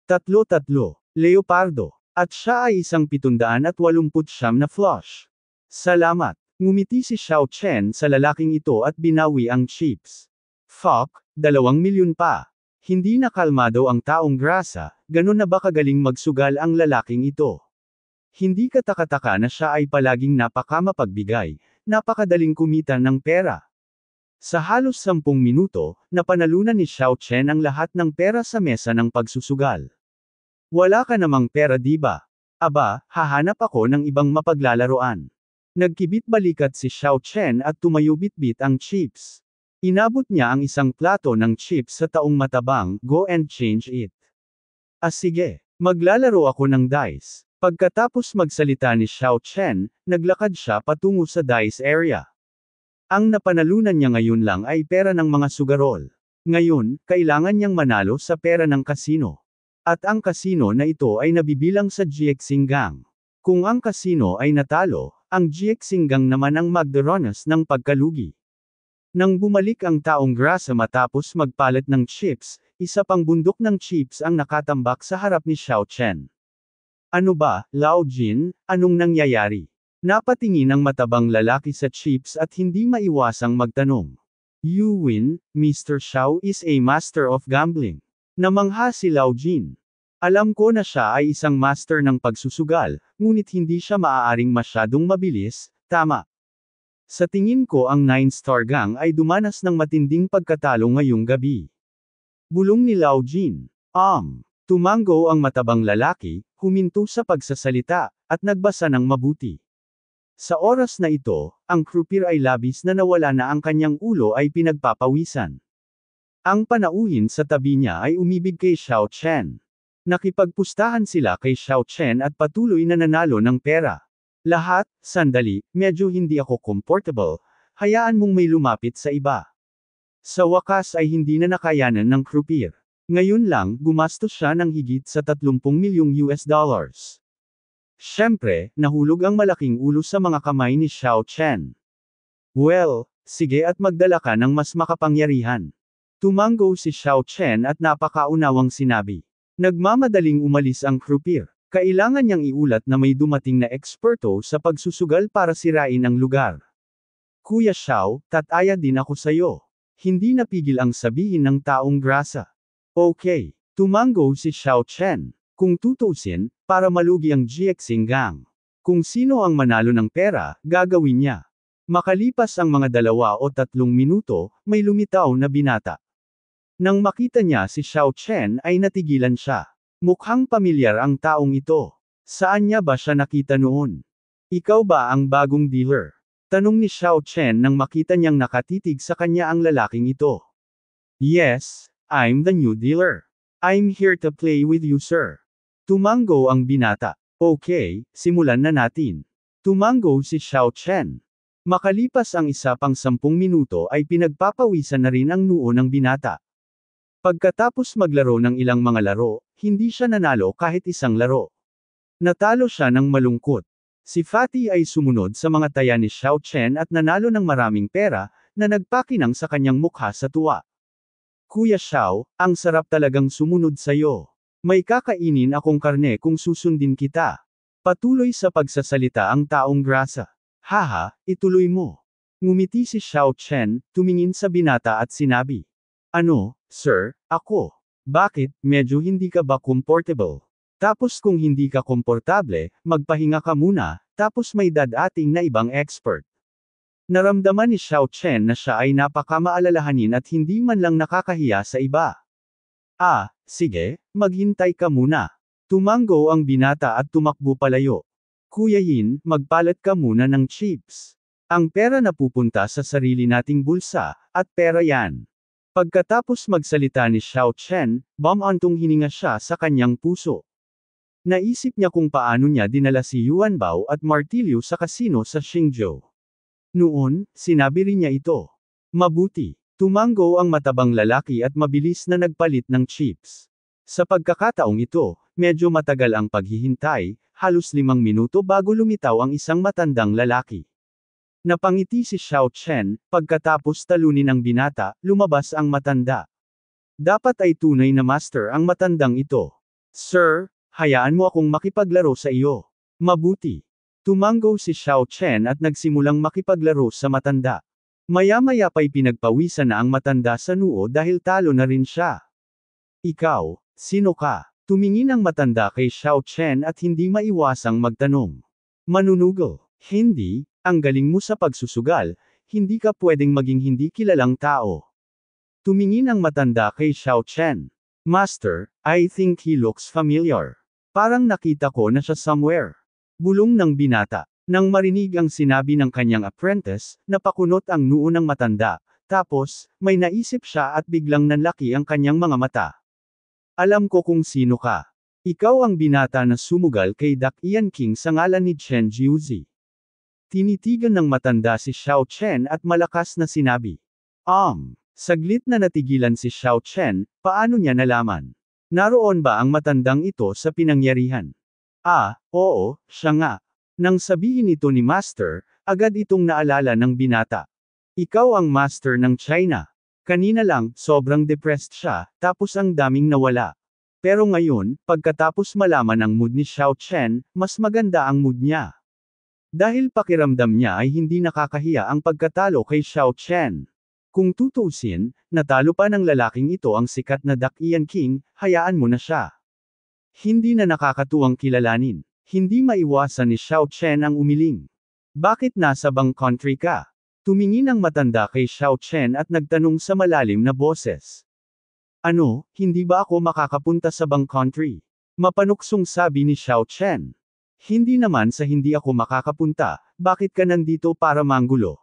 Tatlo-tatlo, Leopardo, at siya ay isang pitundaan at walumput siyam na flush. Salamat. Ngumiti si Xiao Chen sa lalaking ito at binawi ang chips. Fuck, dalawang milyon pa. Hindi na kalmado ang taong grasa, ganun na ba kagaling magsugal ang lalaking ito? Hindi katakataka na siya ay palaging napakamapagbigay, napakadaling kumita ng pera. Sa halos sampung minuto, napanalunan ni Xiao Chen ang lahat ng pera sa mesa ng pagsusugal. Wala ka namang pera diba? Aba, hahanap ako ng ibang mapaglalaroan. Nagkibit balikat si Xiao Chen at tumayo bit ang chips. Inabot niya ang isang plato ng chips sa taong matabang, go and change it. Ah sige, maglalaro ako ng dice. Pagkatapos magsalita ni Xiao Chen, naglakad siya patungo sa dice area. Ang napanalunan niya ngayon lang ay pera ng mga sugarol. Ngayon, kailangan niyang manalo sa pera ng kasino. At ang kasino na ito ay nabibilang sa Jiexinggang. Kung ang kasino ay natalo, ang Jiexinggang naman ang magdoronas ng pagkalugi. Nang bumalik ang taong grasa matapos magpalit ng chips, isa pang bundok ng chips ang nakatambak sa harap ni Xiao Chen. Ano ba, Lao Jin, anong nangyayari? Napatingin ang matabang lalaki sa chips at hindi maiwasang magtanong. You win, Mr. Xiao is a master of gambling. Namangha si Lao Jin. Alam ko na siya ay isang master ng pagsusugal, ngunit hindi siya maaaring masyadong mabilis, tama. Sa tingin ko ang Nine Star Gang ay dumanas ng matinding pagkatalo ngayong gabi. Bulong ni Lao Jin. Am. Um, tumango ang matabang lalaki, huminto sa pagsasalita, at nagbasa ng mabuti. Sa oras na ito, ang croupier ay labis na nawala na ang kanyang ulo ay pinagpapawisan. Ang panauhin sa tabi niya ay umibig kay Xiao Chen. Nakipagpustahan sila kay Xiao Chen at patuloy na nanalo ng pera. Lahat, sandali, medyo hindi ako comfortable, hayaan mong may lumapit sa iba. Sa wakas ay hindi na nakayanan ng croupier. Ngayon lang, gumastos siya ng higit sa 30 milyong US dollars. Siyempre, nahulog ang malaking ulo sa mga kamay ni Xiao Chen. Well, sige at magdala ka ng mas makapangyarihan. Tumanggo si Xiao Chen at napakaunawang sinabi. Nagmamadaling umalis ang croupier. Kailangan niyang iulat na may dumating na eksperto sa pagsusugal para sirain ang lugar. Kuya Xiao, tataya din ako sayo. Hindi napigil ang sabihin ng taong grasa. Okay, tumango si Xiao Chen. Kung tutusin, para malugi ang GXing gang. Kung sino ang manalo ng pera, gagawin niya. Makalipas ang mga dalawa o tatlong minuto, may lumitaw na binata. Nang makita niya si Xiao Chen ay natigilan siya. Mukhang pamilyar ang taong ito. Saan niya ba siya nakita noon? Ikaw ba ang bagong dealer? Tanong ni Xiao Chen nang makita niyang nakatitig sa kanya ang lalaking ito. Yes, I'm the new dealer. I'm here to play with you sir. Tumango ang binata. Okay, simulan na natin. Tumango si Xiao Chen. Makalipas ang isa pang sampung minuto ay pinagpapawisan na rin ang noo ng binata. Pagkatapos maglaro ng ilang mga laro, hindi siya nanalo kahit isang laro. Natalo siya ng malungkot. Si Fatty ay sumunod sa mga taya ni Xiao Chen at nanalo ng maraming pera, na nagpakinang sa kanyang mukha sa tuwa. Kuya Xiao, ang sarap talagang sumunod sa iyo. May kakainin akong karne kung susundin kita. Patuloy sa pagsasalita ang taong grasa. Haha, ituloy mo. Ngumiti si Xiao Chen, tumingin sa binata at sinabi. Ano, Sir, ako. Bakit, medyo hindi ka ba comfortable? Tapos kung hindi ka komportable, magpahinga ka muna, tapos may dadating na ibang expert. Naramdaman ni Xiao Chen na siya ay napakamaalalahanin at hindi man lang nakakahiya sa iba. Ah, sige, maghintay ka muna. Tumango ang binata at tumakbo palayo. Kuya Yin, magpalat ka muna ng chips. Ang pera na pupunta sa sarili nating bulsa, at pera yan. Pagkatapos magsalita ni Xiao Chen, bamantong hininga siya sa kanyang puso. Naisip niya kung paano niya dinala si Yuan Bao at Martilio sa kasino sa Xingzhou. Noon, sinabi rin niya ito. Mabuti. Tumango ang matabang lalaki at mabilis na nagpalit ng chips. Sa pagkakataong ito, medyo matagal ang paghihintay, halos limang minuto bago lumitaw ang isang matandang lalaki. Napangiti si Xiao Chen, pagkatapos talunin ang binata, lumabas ang matanda. Dapat ay tunay na master ang matandang ito. Sir, hayaan mo akong makipaglaro sa iyo. Mabuti. Tumanggo si Xiao Chen at nagsimulang makipaglaro sa matanda. Maya-maya pa'y pinagpawisan na ang matanda sa nuo dahil talo na rin siya. Ikaw, sino ka? Tumingin ang matanda kay Xiao Chen at hindi maiwasang magtanong. Manunugo, hindi, ang galing mo sa pagsusugal, hindi ka pwedeng maging hindi kilalang tao. Tumingin ang matanda kay Xiao Chen. Master, I think he looks familiar. Parang nakita ko na siya somewhere. Bulong ng binata. Nang marinig ang sinabi ng kanyang apprentice, napakunot ang noo ng matanda, tapos, may naisip siya at biglang nanlaki ang kanyang mga mata. Alam ko kung sino ka. Ikaw ang binata na sumugal kay Dak Ian King sa ngalan ni Chen Jiuzi. Tinitigan ng matanda si Xiao Chen at malakas na sinabi. Um, saglit na natigilan si Xiao Chen, paano niya nalaman? Naroon ba ang matandang ito sa pinangyarihan? Ah, oo, siya nga. Nang sabihin ito ni Master, agad itong naalala ng binata. Ikaw ang Master ng China. Kanina lang, sobrang depressed siya, tapos ang daming nawala. Pero ngayon, pagkatapos malaman ang mood ni Xiao Chen, mas maganda ang mood niya. Dahil pakiramdam niya ay hindi nakakahiya ang pagkatalo kay Xiao Chen. Kung tutusin, natalo pa ng lalaking ito ang sikat na Dakian King, hayaan mo na siya. Hindi na nakakatuwang kilalanin. Hindi maiwasan ni Xiao Chen ang umiling. Bakit nasa bang country ka? Tumingin ang matanda kay Xiao Chen at nagtanong sa malalim na boses. Ano, hindi ba ako makakapunta sa bang country? Mapanuksong sabi ni Xiao Chen. Hindi naman sa hindi ako makakapunta, bakit ka nandito para manggulo?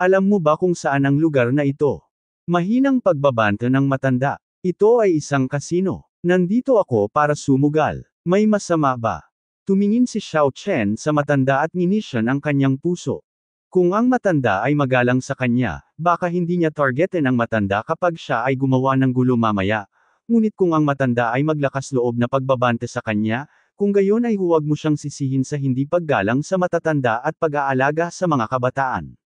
Alam mo ba kung saan ang lugar na ito? Mahinang pagbabanta ng matanda. Ito ay isang kasino. Nandito ako para sumugal. May masama ba? Tumingin si Xiao Chen sa matanda at ninisyon ang kanyang puso. Kung ang matanda ay magalang sa kanya, baka hindi niya targetin ang matanda kapag siya ay gumawa ng gulo mamaya. Ngunit kung ang matanda ay maglakas loob na pagbabante sa kanya, kung gayon ay huwag mo siyang sisihin sa hindi paggalang sa matatanda at pag-aalaga sa mga kabataan.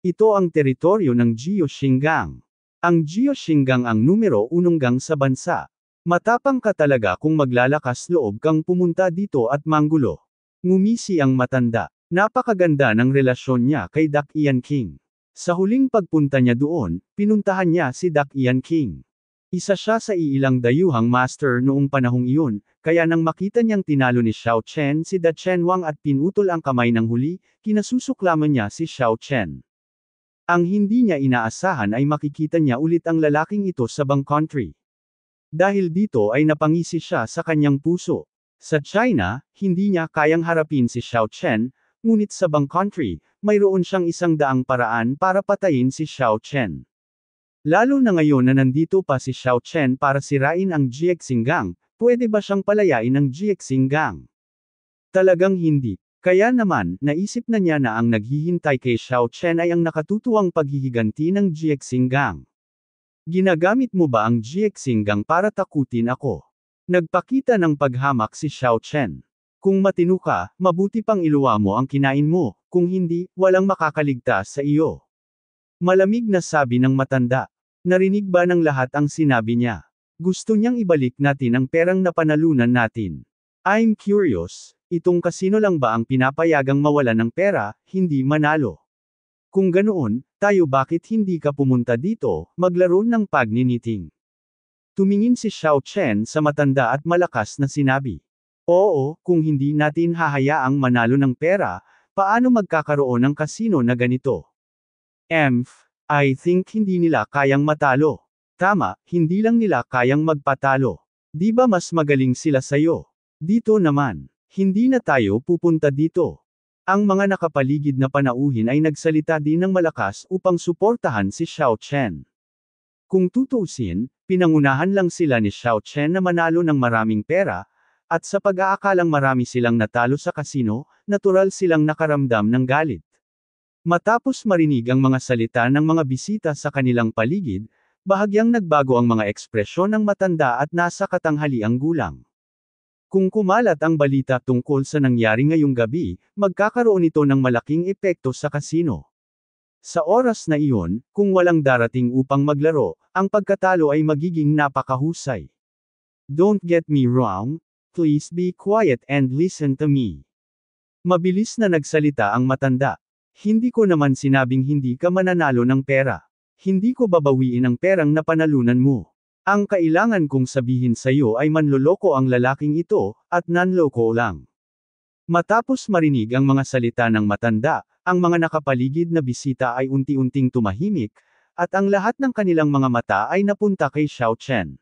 Ito ang teritoryo ng Jiuxingang. Ang Jiuxingang ang numero unonggang sa bansa. Matapang ka talaga kung maglalakas loob kang pumunta dito at manggulo. Ngumisi ang matanda. Napakaganda ng relasyon niya kay Dak Ian King. Sa huling pagpunta niya doon, pinuntahan niya si Dak Ian King. Isa siya sa iilang dayuhang master noong panahong iyon, kaya nang makita niyang tinalo ni Xiao Chen si Da Chen Wang at pinutol ang kamay ng huli, kinasusuklaman niya si Xiao Chen. Ang hindi niya inaasahan ay makikita niya ulit ang lalaking ito sa Bang Country. Dahil dito ay napangisi siya sa kanyang puso. Sa China, hindi niya kayang harapin si Xiao Chen, ngunit sa Bang Country, mayroon siyang isang daang paraan para patayin si Xiao Chen. Lalo na ngayon na nandito pa si Xiao Chen para sirain ang Jiexinggang, pwede ba siyang palayain ang Jiexinggang? Talagang hindi. Kaya naman, naisip na niya na ang naghihintay kay Xiao Chen ay ang nakatutuwang paghihiganti ng Jiexinggang. Ginagamit mo ba ang Jiexinggang para takutin ako? Nagpakita ng paghamak si Xiao Chen. Kung matino ka, mabuti pang iluwa mo ang kinain mo, kung hindi, walang makakaligtas sa iyo. Malamig na sabi ng matanda. Narinig ba ng lahat ang sinabi niya? Gusto niyang ibalik natin ang perang napanalunan natin. I'm curious, itong kasino lang ba ang pinapayagang mawala ng pera, hindi manalo? Kung ganoon, tayo bakit hindi ka pumunta dito, maglaro ng pagniniting? Tumingin si Xiao Chen sa matanda at malakas na sinabi. Oo, kung hindi natin hahayaang manalo ng pera, paano magkakaroon ng kasino na ganito? Emph, I think hindi nila kayang matalo. Tama, hindi lang nila kayang magpatalo. Di ba mas magaling sila sayo? Dito naman, hindi na tayo pupunta dito. Ang mga nakapaligid na panauhin ay nagsalita din ng malakas upang suportahan si Xiao Chen. Kung tutuusin, pinangunahan lang sila ni Xiao Chen na manalo ng maraming pera, at sa pag-aakalang marami silang natalo sa kasino, natural silang nakaramdam ng galit. Matapos marinig ang mga salita ng mga bisita sa kanilang paligid, bahagyang nagbago ang mga ekspresyon ng matanda at nasa katanghali ang gulang. Kung kumalat ang balita tungkol sa nangyari ngayong gabi, magkakaroon ito ng malaking epekto sa kasino. Sa oras na iyon, kung walang darating upang maglaro, ang pagkatalo ay magiging napakahusay. Don't get me wrong, please be quiet and listen to me. Mabilis na nagsalita ang matanda, hindi ko naman sinabing hindi ka mananalo ng pera. Hindi ko babawiin ang perang napanalunan mo. Ang kailangan kong sabihin sa iyo ay manloloko ang lalaking ito, at nanloko lang. Matapos marinig ang mga salita ng matanda, ang mga nakapaligid na bisita ay unti-unting tumahimik, at ang lahat ng kanilang mga mata ay napunta kay Xiao Chen.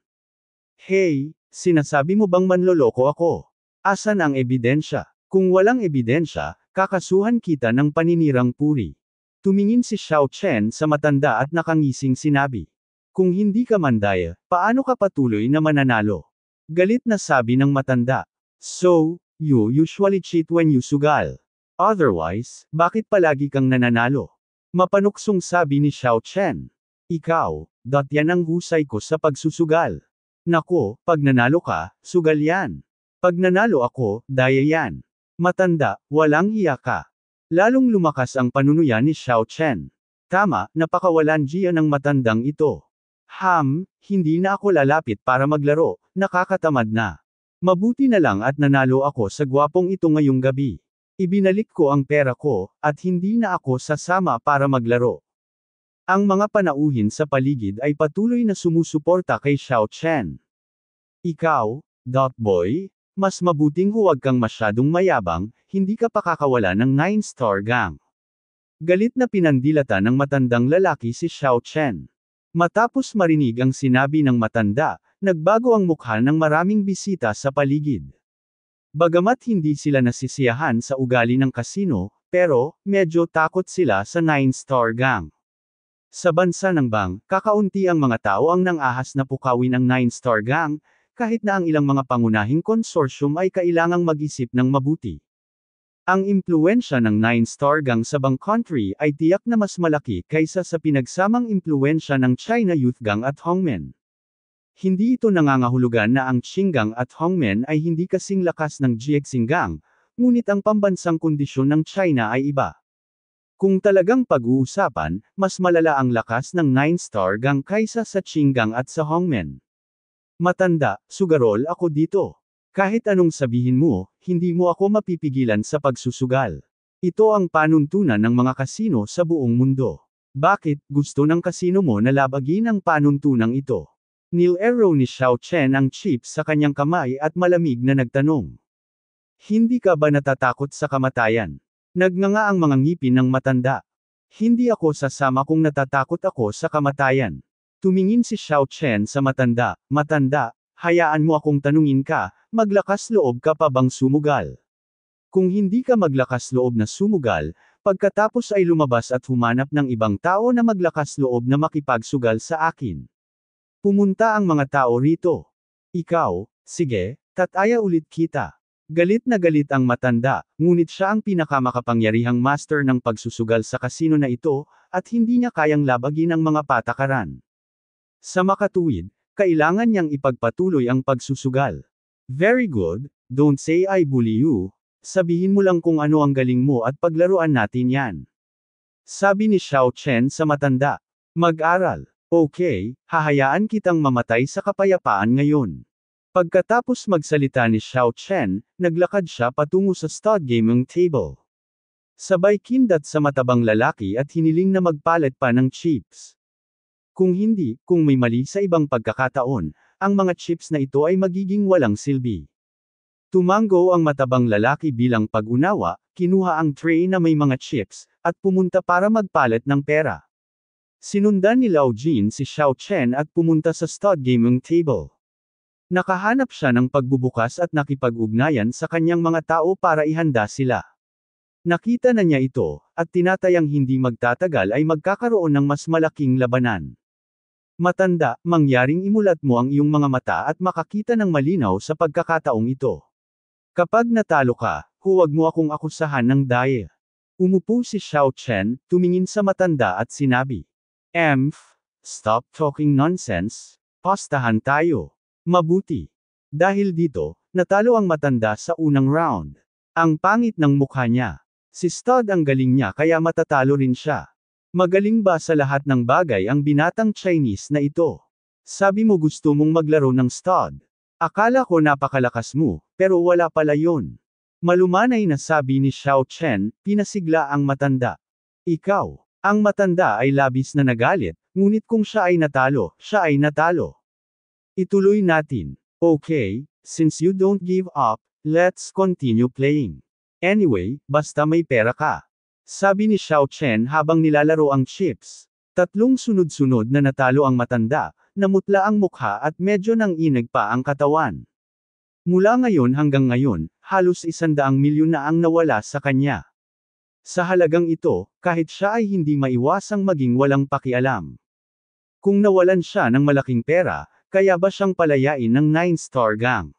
Hey, sinasabi mo bang manloloko ako? Asan ang ebidensya? Kung walang ebidensya, Kakasuhan kita ng paninirang puri. Tumingin si Xiao Chen sa matanda at nakangising sinabi. Kung hindi ka mandaya, paano ka patuloy na mananalo? Galit na sabi ng matanda. So, you usually cheat when you sugal. Otherwise, bakit palagi kang nananalo? Mapanuksong sabi ni Xiao Chen. Ikaw, dot yan ang husay ko sa pagsusugal. Nako, pag nanalo ka, sugal yan. Pag nanalo ako, daya yan. Matanda, walang hiya ka. Lalong lumakas ang panunuya ni Xiao Chen. Tama, napakawalan Gia ng matandang ito. Ham, hindi na ako lalapit para maglaro, nakakatamad na. Mabuti na lang at nanalo ako sa gwapong ito ngayong gabi. Ibinalik ko ang pera ko, at hindi na ako sasama para maglaro. Ang mga panauhin sa paligid ay patuloy na sumusuporta kay Xiao Chen. Ikaw, Dot Boy, mas mabuting huwag kang masyadong mayabang, hindi ka pakakawala ng 9-star gang. Galit na pinandilata ng matandang lalaki si Xiao Chen. Matapos marinig ang sinabi ng matanda, nagbago ang mukha ng maraming bisita sa paligid. Bagamat hindi sila nasisiyahan sa ugali ng kasino, pero, medyo takot sila sa 9-star gang. Sa bansa ng Bang, kakaunti ang mga tao ang nang ahas na pukawin ang 9-star gang, kahit na ang ilang mga pangunahing konsorsyum ay kailangang mag-isip ng mabuti. Ang impluensya ng Nine Star Gang sa Bang Country ay tiyak na mas malaki kaysa sa pinagsamang impluensya ng China Youth Gang at Hongmen. Hindi ito nangangahulugan na ang Gang at Hongmen ay hindi kasing lakas ng Jiexing Gang, ngunit ang pambansang kondisyon ng China ay iba. Kung talagang pag-uusapan, mas malala ang lakas ng Nine Star Gang kaysa sa Gang at sa Hongmen. Matanda, sugarol ako dito. Kahit anong sabihin mo, hindi mo ako mapipigilan sa pagsusugal. Ito ang panuntunan ng mga kasino sa buong mundo. Bakit gusto ng kasino mo na labagin ang panuntunang ito? Nilero ni Xiao Chen ang chips sa kanyang kamay at malamig na nagtanong. Hindi ka ba natatakot sa kamatayan? Nagnganga ang mga ngipin ng matanda. Hindi ako sasama kung natatakot ako sa kamatayan. Tumingin si Xiao Chen sa matanda, matanda, hayaan mo akong tanungin ka, maglakas loob ka pa bang sumugal? Kung hindi ka maglakas loob na sumugal, pagkatapos ay lumabas at humanap ng ibang tao na maglakas loob na makipagsugal sa akin. Pumunta ang mga tao rito. Ikaw, sige, tataya ulit kita. Galit na galit ang matanda, ngunit siya ang pinakamakapangyarihang master ng pagsusugal sa kasino na ito, at hindi niya kayang labagin ang mga patakaran. Sa makatuwid, kailangan niyang ipagpatuloy ang pagsusugal. Very good, don't say I bully you, sabihin mo lang kung ano ang galing mo at paglaruan natin yan. Sabi ni Xiao Chen sa matanda. Mag-aral. Okay, hahayaan kitang mamatay sa kapayapaan ngayon. Pagkatapos magsalita ni Xiao Chen, naglakad siya patungo sa stud gaming table. Sabay kindat sa matabang lalaki at hiniling na magpalit pa ng chips. Kung hindi, kung may mali sa ibang pagkakataon, ang mga chips na ito ay magiging walang silbi. Tumango ang matabang lalaki bilang pag-unawa, kinuha ang tray na may mga chips, at pumunta para magpalit ng pera. Sinundan ni Lao Jin si Xiao Chen at pumunta sa stud gaming table. Nakahanap siya ng pagbubukas at nakipag-ugnayan sa kanyang mga tao para ihanda sila. Nakita na niya ito, at tinatayang hindi magtatagal ay magkakaroon ng mas malaking labanan. Matanda, mangyaring imulat mo ang iyong mga mata at makakita ng malinaw sa pagkakataong ito. Kapag natalo ka, huwag mo akong akusahan ng daya. Umupo si Xiao Chen, tumingin sa matanda at sinabi. Emph, stop talking nonsense, pastahan tayo. Mabuti. Dahil dito, natalo ang matanda sa unang round. Ang pangit ng mukha niya. Si Stud ang galing niya kaya matatalo rin siya. Magaling ba sa lahat ng bagay ang binatang Chinese na ito? Sabi mo gusto mong maglaro ng stud. Akala ko napakalakas mo, pero wala pala yon. Malumanay na sabi ni Xiao Chen, pinasigla ang matanda. Ikaw, ang matanda ay labis na nagalit, ngunit kung siya ay natalo, siya ay natalo. Ituloy natin. Okay, since you don't give up, let's continue playing. Anyway, basta may pera ka. Sabi ni Xiao Chen habang nilalaro ang chips. Tatlong sunod-sunod na natalo ang matanda, namutla ang mukha at medyo nang inig pa ang katawan. Mula ngayon hanggang ngayon, halos isandaang milyon na ang nawala sa kanya. Sa halagang ito, kahit siya ay hindi maiwasang maging walang pakialam. Kung nawalan siya ng malaking pera, kaya ba siyang palayain ng 9-star gang?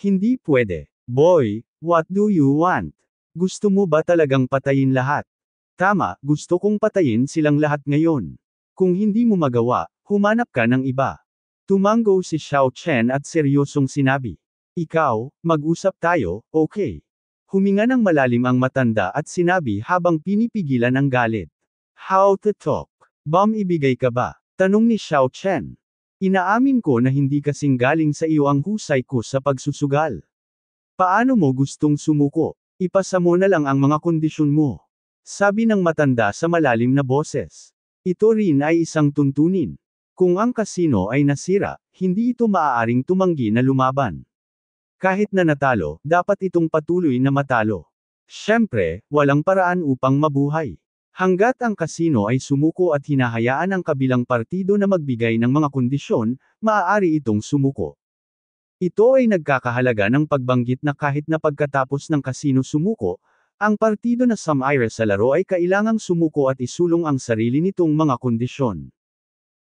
Hindi pwede. Boy, what do you want? Gusto mo ba talagang patayin lahat? Tama, gusto kong patayin silang lahat ngayon. Kung hindi mo magawa, humanap ka ng iba. Tumanggo si Xiao Chen at seryosong sinabi. Ikaw, mag-usap tayo, okay. Huminga ng malalim ang matanda at sinabi habang pinipigilan ang galit. How to talk? Bomb ibigay ka ba? Tanong ni Xiao Chen. Inaamin ko na hindi kasing galing sa iyo ang husay ko sa pagsusugal. Paano mo gustong sumuko? Ipasa mo na lang ang mga kondisyon mo. Sabi ng matanda sa malalim na boses. Ito rin ay isang tuntunin. Kung ang kasino ay nasira, hindi ito maaaring tumanggi na lumaban. Kahit na natalo, dapat itong patuloy na matalo. Siyempre, walang paraan upang mabuhay. Hanggat ang kasino ay sumuko at hinahayaan ang kabilang partido na magbigay ng mga kondisyon, maaari itong sumuko. Ito ay nagkakahalaga ng pagbanggit na kahit na pagkatapos ng kasino sumuko, ang partido na Sam sumire sa laro ay kailangang sumuko at isulong ang sarili nitong mga kondisyon.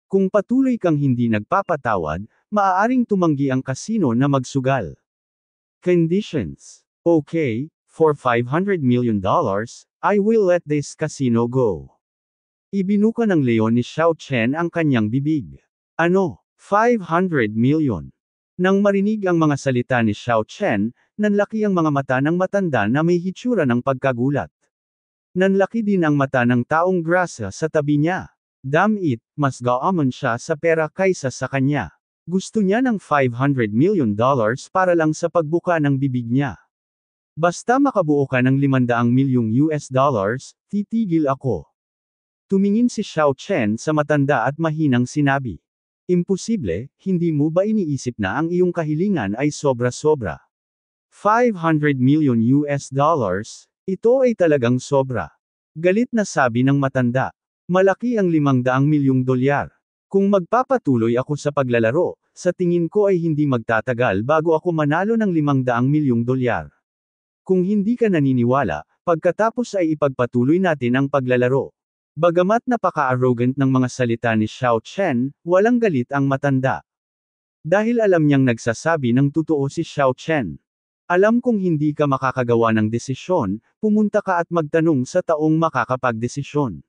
Kung patuloy kang hindi nagpapatawad, maaaring tumanggi ang kasino na magsugal. Conditions. Okay, for $500 million, dollars, I will let this casino go. Ibinuka ng leon ni Xiao Chen ang kanyang bibig. Ano? 500 million. Nang marinig ang mga salita ni Xiao Chen, nanlaki ang mga mata ng matanda na may hitsura ng pagkagulat. Nanlaki din ang mata ng taong grasa sa tabi niya. Damn it, mas gaaman siya sa pera kaysa sa kanya. Gusto niya ng 500 million dollars para lang sa pagbuka ng bibig niya. Basta makabuo ka ng 500 milyong US dollars, titigil ako. Tumingin si Xiao Chen sa matanda at mahinang sinabi. Imposible, hindi mo ba iniisip na ang iyong kahilingan ay sobra-sobra? 500 million US dollars, ito ay talagang sobra. Galit na sabi ng matanda. Malaki ang 500 milyong dolyar. Kung magpapatuloy ako sa paglalaro, sa tingin ko ay hindi magtatagal bago ako manalo ng 500 milyong dolyar. Kung hindi ka naniniwala, pagkatapos ay ipagpatuloy natin ang paglalaro. Bagamat napaka-arrogant ng mga salita ni Xiao Chen, walang galit ang matanda. Dahil alam niyang nagsasabi ng totoo si Xiao Chen. Alam kong hindi ka makakagawa ng desisyon, pumunta ka at magtanong sa taong makakapagdesisyon.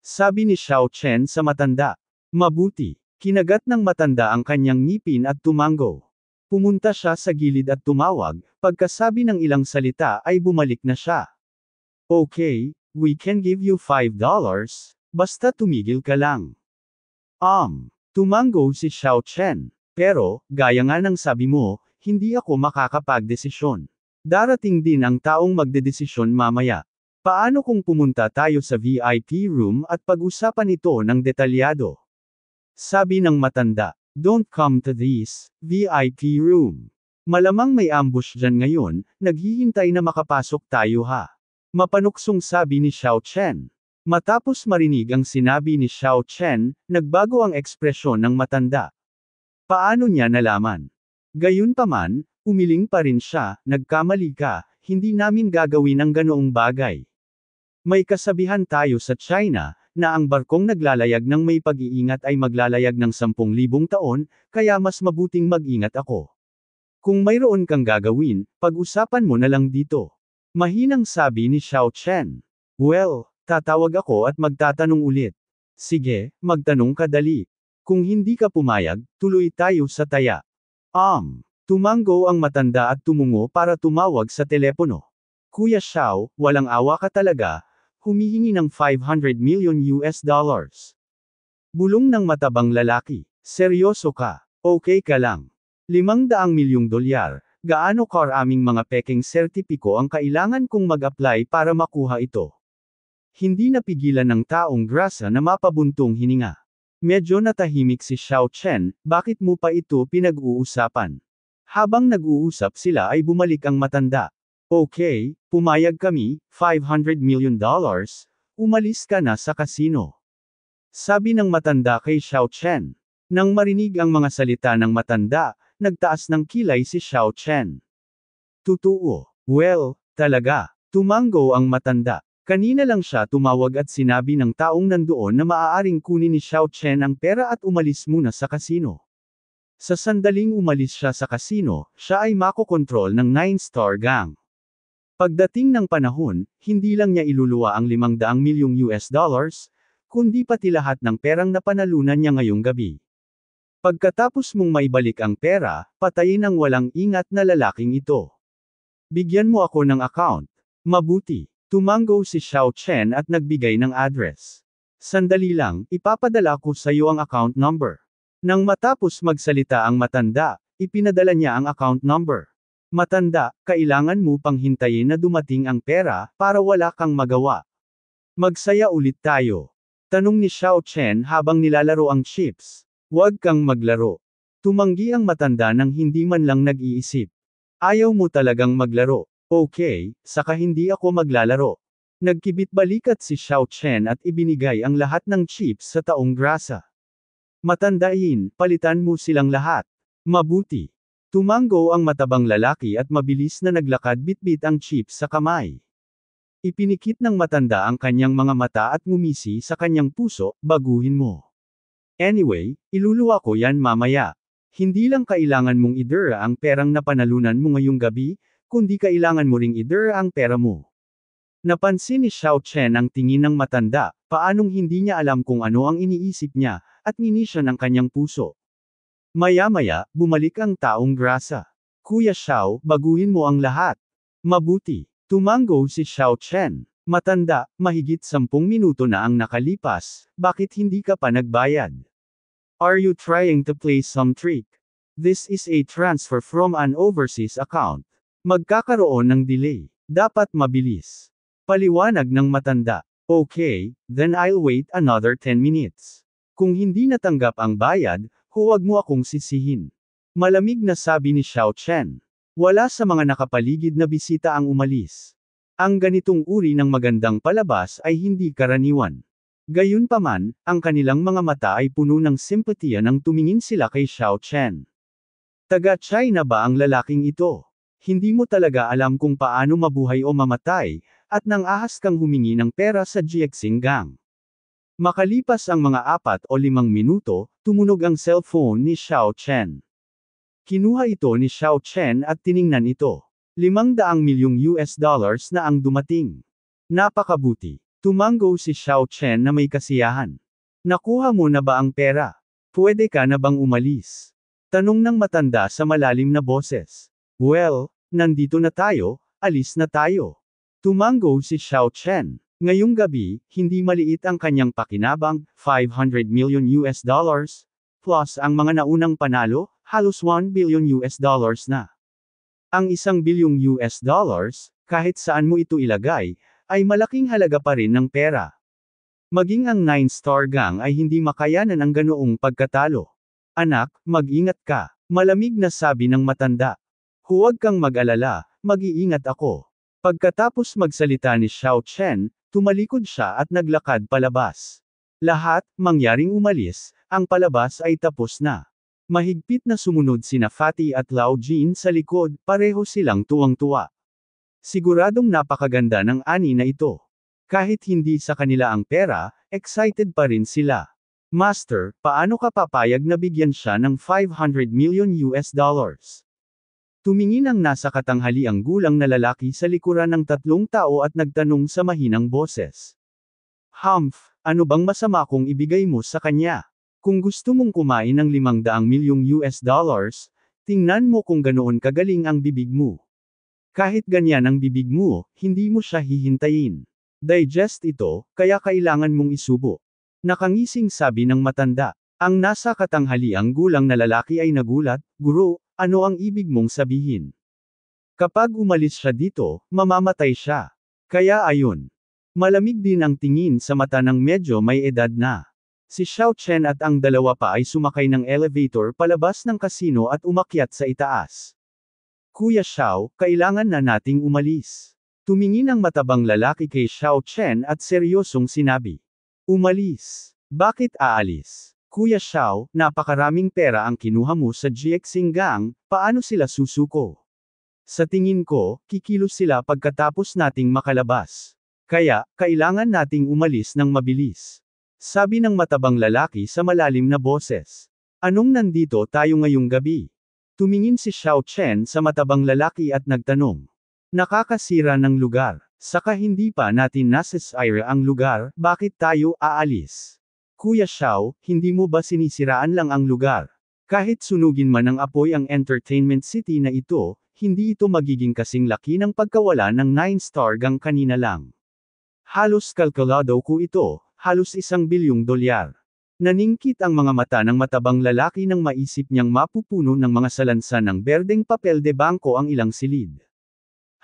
Sabi ni Xiao Chen sa matanda. Mabuti. Kinagat ng matanda ang kanyang ngipin at tumango. Pumunta siya sa gilid at tumawag, pagkasabi ng ilang salita ay bumalik na siya. Okay, We can give you $5, basta tumigil ka lang. Um, tumanggo si Xiao Chen. Pero, gaya nga ng sabi mo, hindi ako makakapagdesisyon. Darating din ang taong magdedesisyon mamaya. Paano kung pumunta tayo sa VIP room at pag-usapan ito ng detalyado? Sabi ng matanda, don't come to this VIP room. Malamang may ambush dyan ngayon, naghihintay na makapasok tayo ha. Mapanuksong sabi ni Xiao Chen. Matapos marinig ang sinabi ni Xiao Chen, nagbago ang ekspresyon ng matanda. Paano niya nalaman? Gayunpaman, umiling pa rin siya, nagkamali ka, hindi namin gagawin ang ganoong bagay. May kasabihan tayo sa China, na ang barkong naglalayag ng may pag-iingat ay maglalayag ng 10,000 taon, kaya mas mabuting mag-ingat ako. Kung mayroon kang gagawin, pag-usapan mo na lang dito. Mahinang sabi ni Xiao Chen. Well, tatawag ako at magtatanong ulit. Sige, magtanong ka dali. Kung hindi ka pumayag, tuloy tayo sa taya. Um, tumango ang matanda at tumungo para tumawag sa telepono. Kuya Xiao, walang awa ka talaga, humihingi ng 500 million US dollars. Bulong ng matabang lalaki, seryoso ka, okay ka lang. 500 milyong dolyar, gaano karaming mga peking sertipiko ang kailangan kong mag-apply para makuha ito. Hindi napigilan ng taong grasa na mapabuntong hininga. Medyo natahimik si Xiao Chen, bakit mo pa ito pinag-uusapan? Habang nag-uusap sila ay bumalik ang matanda. Okay, pumayag kami, 500 million dollars, umalis ka na sa kasino. Sabi ng matanda kay Xiao Chen. Nang marinig ang mga salita ng matanda, nagtaas ng kilay si Xiao Chen. Totoo. Well, talaga. Tumango ang matanda. Kanina lang siya tumawag at sinabi ng taong nandoon na maaaring kunin ni Xiao Chen ang pera at umalis muna sa kasino. Sa sandaling umalis siya sa kasino, siya ay makokontrol ng 9-star gang. Pagdating ng panahon, hindi lang niya iluluwa ang 500 milyong US dollars, kundi pati lahat ng perang napanalunan niya ngayong gabi. Pagkatapos mong maibalik ang pera, patayin ang walang ingat na lalaking ito. Bigyan mo ako ng account. Mabuti. Tumango si Xiao Chen at nagbigay ng address. Sandali lang, ipapadala ko sa iyo ang account number. Nang matapos magsalita ang matanda, ipinadala niya ang account number. Matanda, kailangan mo pang hintayin na dumating ang pera para wala kang magawa. Magsaya ulit tayo. Tanong ni Xiao Chen habang nilalaro ang chips. Huwag kang maglaro. Tumanggi ang matanda nang hindi man lang nag-iisip. Ayaw mo talagang maglaro. Okay, saka hindi ako maglalaro. Nagkibit balikat si Xiao Chen at ibinigay ang lahat ng chips sa taong grasa. Matandain, palitan mo silang lahat. Mabuti. Tumango ang matabang lalaki at mabilis na naglakad bitbit ang chips sa kamay. Ipinikit ng matanda ang kanyang mga mata at ngumisi sa kanyang puso, baguhin mo. Anyway, iluluwa ko yan mamaya. Hindi lang kailangan mong idura ang perang napanalunan mo ngayong gabi, kundi kailangan mo ring idura ang pera mo. Napansin ni Xiao Chen ang tingin ng matanda, paanong hindi niya alam kung ano ang iniisip niya, at nini siya ng kanyang puso. Maya-maya, bumalik ang taong grasa. Kuya Xiao, baguhin mo ang lahat. Mabuti. Tumango si Xiao Chen. Matanda, mahigit sampung minuto na ang nakalipas, bakit hindi ka pa nagbayad? Are you trying to play some trick? This is a transfer from an overseas account. Magkakaroon ng delay. Dapat mabilis. Paliwanag ng matanda. Okay, then I'll wait another 10 minutes. Kung hindi natanggap ang bayad, huwag mo akong sisihin. Malamig na sabi ni Xiao Chen. Wala sa mga nakapaligid na bisita ang umalis. Ang ganitong uri ng magandang palabas ay hindi karaniwan. Gayunpaman, ang kanilang mga mata ay puno ng simpatiya nang tumingin sila kay Xiao Chen. Taga China ba ang lalaking ito? Hindi mo talaga alam kung paano mabuhay o mamatay, at nang ahas kang humingi ng pera sa Jiexing Gang. Makalipas ang mga apat o limang minuto, tumunog ang cellphone ni Xiao Chen. Kinuha ito ni Xiao Chen at tiningnan ito. 500 milyong US dollars na ang dumating. Napakabuti. Tumanggo si Xiao Chen na may kasiyahan. Nakuha mo na ba ang pera? Pwede ka na bang umalis? Tanong ng matanda sa malalim na boses. Well, nandito na tayo, alis na tayo. Tumanggo si Xiao Chen. Ngayong gabi, hindi maliit ang kanyang pakinabang, 500 million US dollars, plus ang mga naunang panalo, halos 1 billion US dollars na. Ang isang bilyong US dollars, kahit saan mo ito ilagay, ay malaking halaga pa rin ng pera. Maging ang 9-star gang ay hindi makayanan ang ganoong pagkatalo. Anak, mag-ingat ka. Malamig na sabi ng matanda. Huwag kang mag-alala, mag-iingat ako. Pagkatapos magsalita ni Xiao Chen, tumalikod siya at naglakad palabas. Lahat, mangyaring umalis, ang palabas ay tapos na. Mahigpit na sumunod sina Fatty at Lao Jin sa likod, pareho silang tuwang-tuwa. Siguradong napakaganda ng ani na ito. Kahit hindi sa kanila ang pera, excited pa rin sila. Master, paano ka papayag na bigyan siya ng 500 million US dollars? Tumingin ang nasa katanghali ang gulang na lalaki sa likuran ng tatlong tao at nagtanong sa mahinang boses. Humph, ano bang masama kung ibigay mo sa kanya? Kung gusto mong kumain ng 500 milyong US dollars, tingnan mo kung ganoon kagaling ang bibig mo. Kahit ganyan ang bibig mo, hindi mo siya hihintayin. Digest ito, kaya kailangan mong isubo. Nakangising sabi ng matanda. Ang nasa katanghaliang gulang na lalaki ay nagulat, Guro, ano ang ibig mong sabihin? Kapag umalis siya dito, mamamatay siya. Kaya ayun. Malamig din ang tingin sa mata ng medyo may edad na. Si Xiao Chen at ang dalawa pa ay sumakay ng elevator palabas ng kasino at umakyat sa itaas. Kuya Xiao, kailangan na nating umalis. Tumingin ang matabang lalaki kay Xiao Chen at seryosong sinabi. Umalis. Bakit aalis? Kuya Xiao, napakaraming pera ang kinuha mo sa Jiexing Gang, paano sila susuko? Sa tingin ko, kikilos sila pagkatapos nating makalabas. Kaya, kailangan nating umalis ng mabilis. Sabi ng matabang lalaki sa malalim na boses. Anong nandito tayo ngayong gabi? Tumingin si Xiao Chen sa matabang lalaki at nagtanong. Nakakasira ng lugar. Saka hindi pa natin nasisira ang lugar, bakit tayo aalis? Kuya Xiao, hindi mo ba sinisiraan lang ang lugar? Kahit sunugin man ng apoy ang entertainment city na ito, hindi ito magiging kasing laki ng pagkawala ng 9-star gang kanina lang. Halos kalkulado ko ito, halos isang bilyong dolyar. Naningkit ang mga mata ng matabang lalaki nang maisip niyang mapupuno ng mga salansa ng berdeng papel de banco ang ilang silid.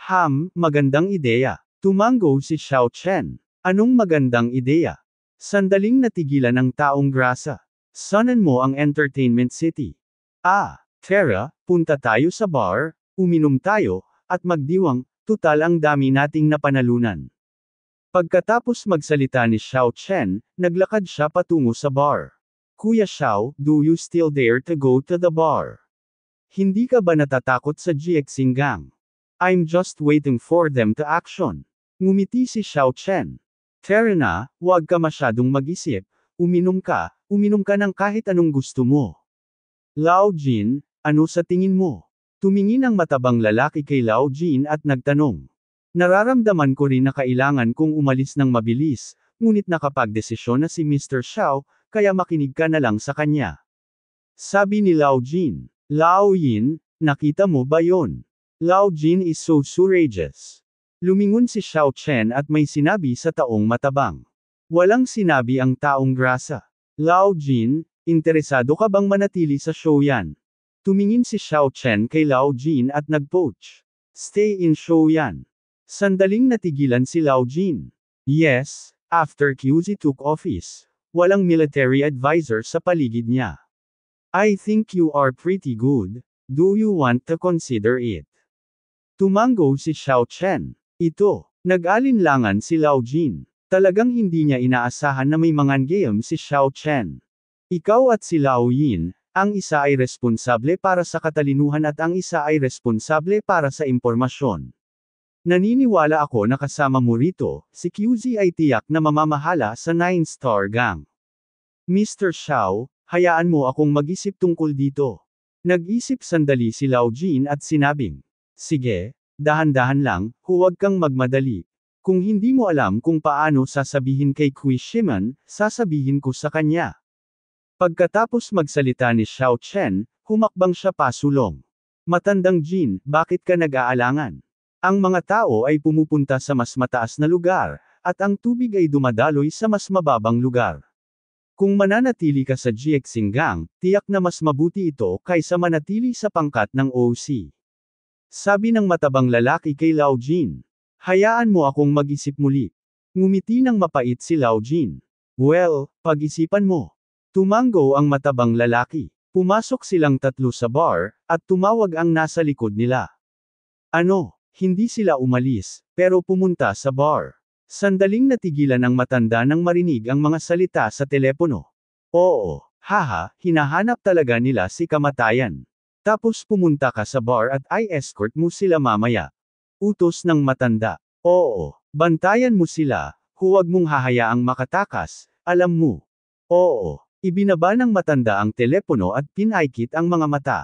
Ham, magandang ideya. Tumango si Xiao Chen. Anong magandang ideya? Sandaling natigilan ang taong grasa. Sunan mo ang Entertainment City. Ah, Tara, punta tayo sa bar, uminom tayo, at magdiwang, tutal ang dami nating napanalunan. Pagkatapos magsalita ni Xiao Chen, naglakad siya patungo sa bar. Kuya Xiao, do you still dare to go to the bar? Hindi ka ba natatakot sa GXing gang? I'm just waiting for them to action. Ngumiti si Xiao Chen. Terena, huwag ka masyadong mag-isip, uminom ka, uminom ka ng kahit anong gusto mo. Lao Jin, ano sa tingin mo? Tumingin ang matabang lalaki kay Lao Jin at nagtanong. Nararamdaman ko rin na kailangan kong umalis ng mabilis, ngunit nakapagdesisyon na si Mr. Xiao, kaya makinig ka na lang sa kanya. Sabi ni Lao Jin, Lao Yin, nakita mo ba yon? Lao Jin is so courageous. Lumingon si Xiao Chen at may sinabi sa taong matabang. Walang sinabi ang taong grasa. Lao Jin, interesado ka bang manatili sa show yan? Tumingin si Xiao Chen kay Lao Jin at nag-poach. Stay in show yan. Sandaling natigilan si Lao Jin. Yes, after QZ took office, walang military advisor sa paligid niya. I think you are pretty good, do you want to consider it? Tumango si Xiao Chen. Ito, nag-alinlangan si Lao Jin. Talagang hindi niya inaasahan na may manganggayam si Xiao Chen. Ikaw at si Lao Yin, ang isa ay responsable para sa katalinuhan at ang isa ay responsable para sa impormasyon. Naniniwala ako na kasama mo rito, si QZ ay tiyak na mamamahala sa 9-star gang. Mr. Shao, hayaan mo akong mag-isip tungkol dito. Nag-isip sandali si Lao Jin at sinabing, Sige, dahan-dahan lang, huwag kang magmadali. Kung hindi mo alam kung paano sasabihin kay Kui Shiman, sasabihin ko sa kanya. Pagkatapos magsalita ni Xiao Chen, humakbang siya pasulong. Matandang Jin, bakit ka nag-aalangan? Ang mga tao ay pumupunta sa mas mataas na lugar, at ang tubig ay dumadaloy sa mas mababang lugar. Kung mananatili ka sa Jiexinggang, tiyak na mas mabuti ito kaysa manatili sa pangkat ng OC. Sabi ng matabang lalaki kay Lao Jin. Hayaan mo akong mag-isip muli. Ngumiti ng mapait si Lao Jin. Well, pag-isipan mo. Tumango ang matabang lalaki. Pumasok silang tatlo sa bar, at tumawag ang nasa likod nila. Ano? Hindi sila umalis, pero pumunta sa bar. Sandaling natigilan ang matanda nang marinig ang mga salita sa telepono. Oo, haha, hinahanap talaga nila si kamatayan. Tapos pumunta ka sa bar at I escort mo sila mamaya. Utos ng matanda. Oo, bantayan mo sila, huwag mong hahayaang makatakas, alam mo. Oo, ibinaba ng matanda ang telepono at pinaikit ang mga mata.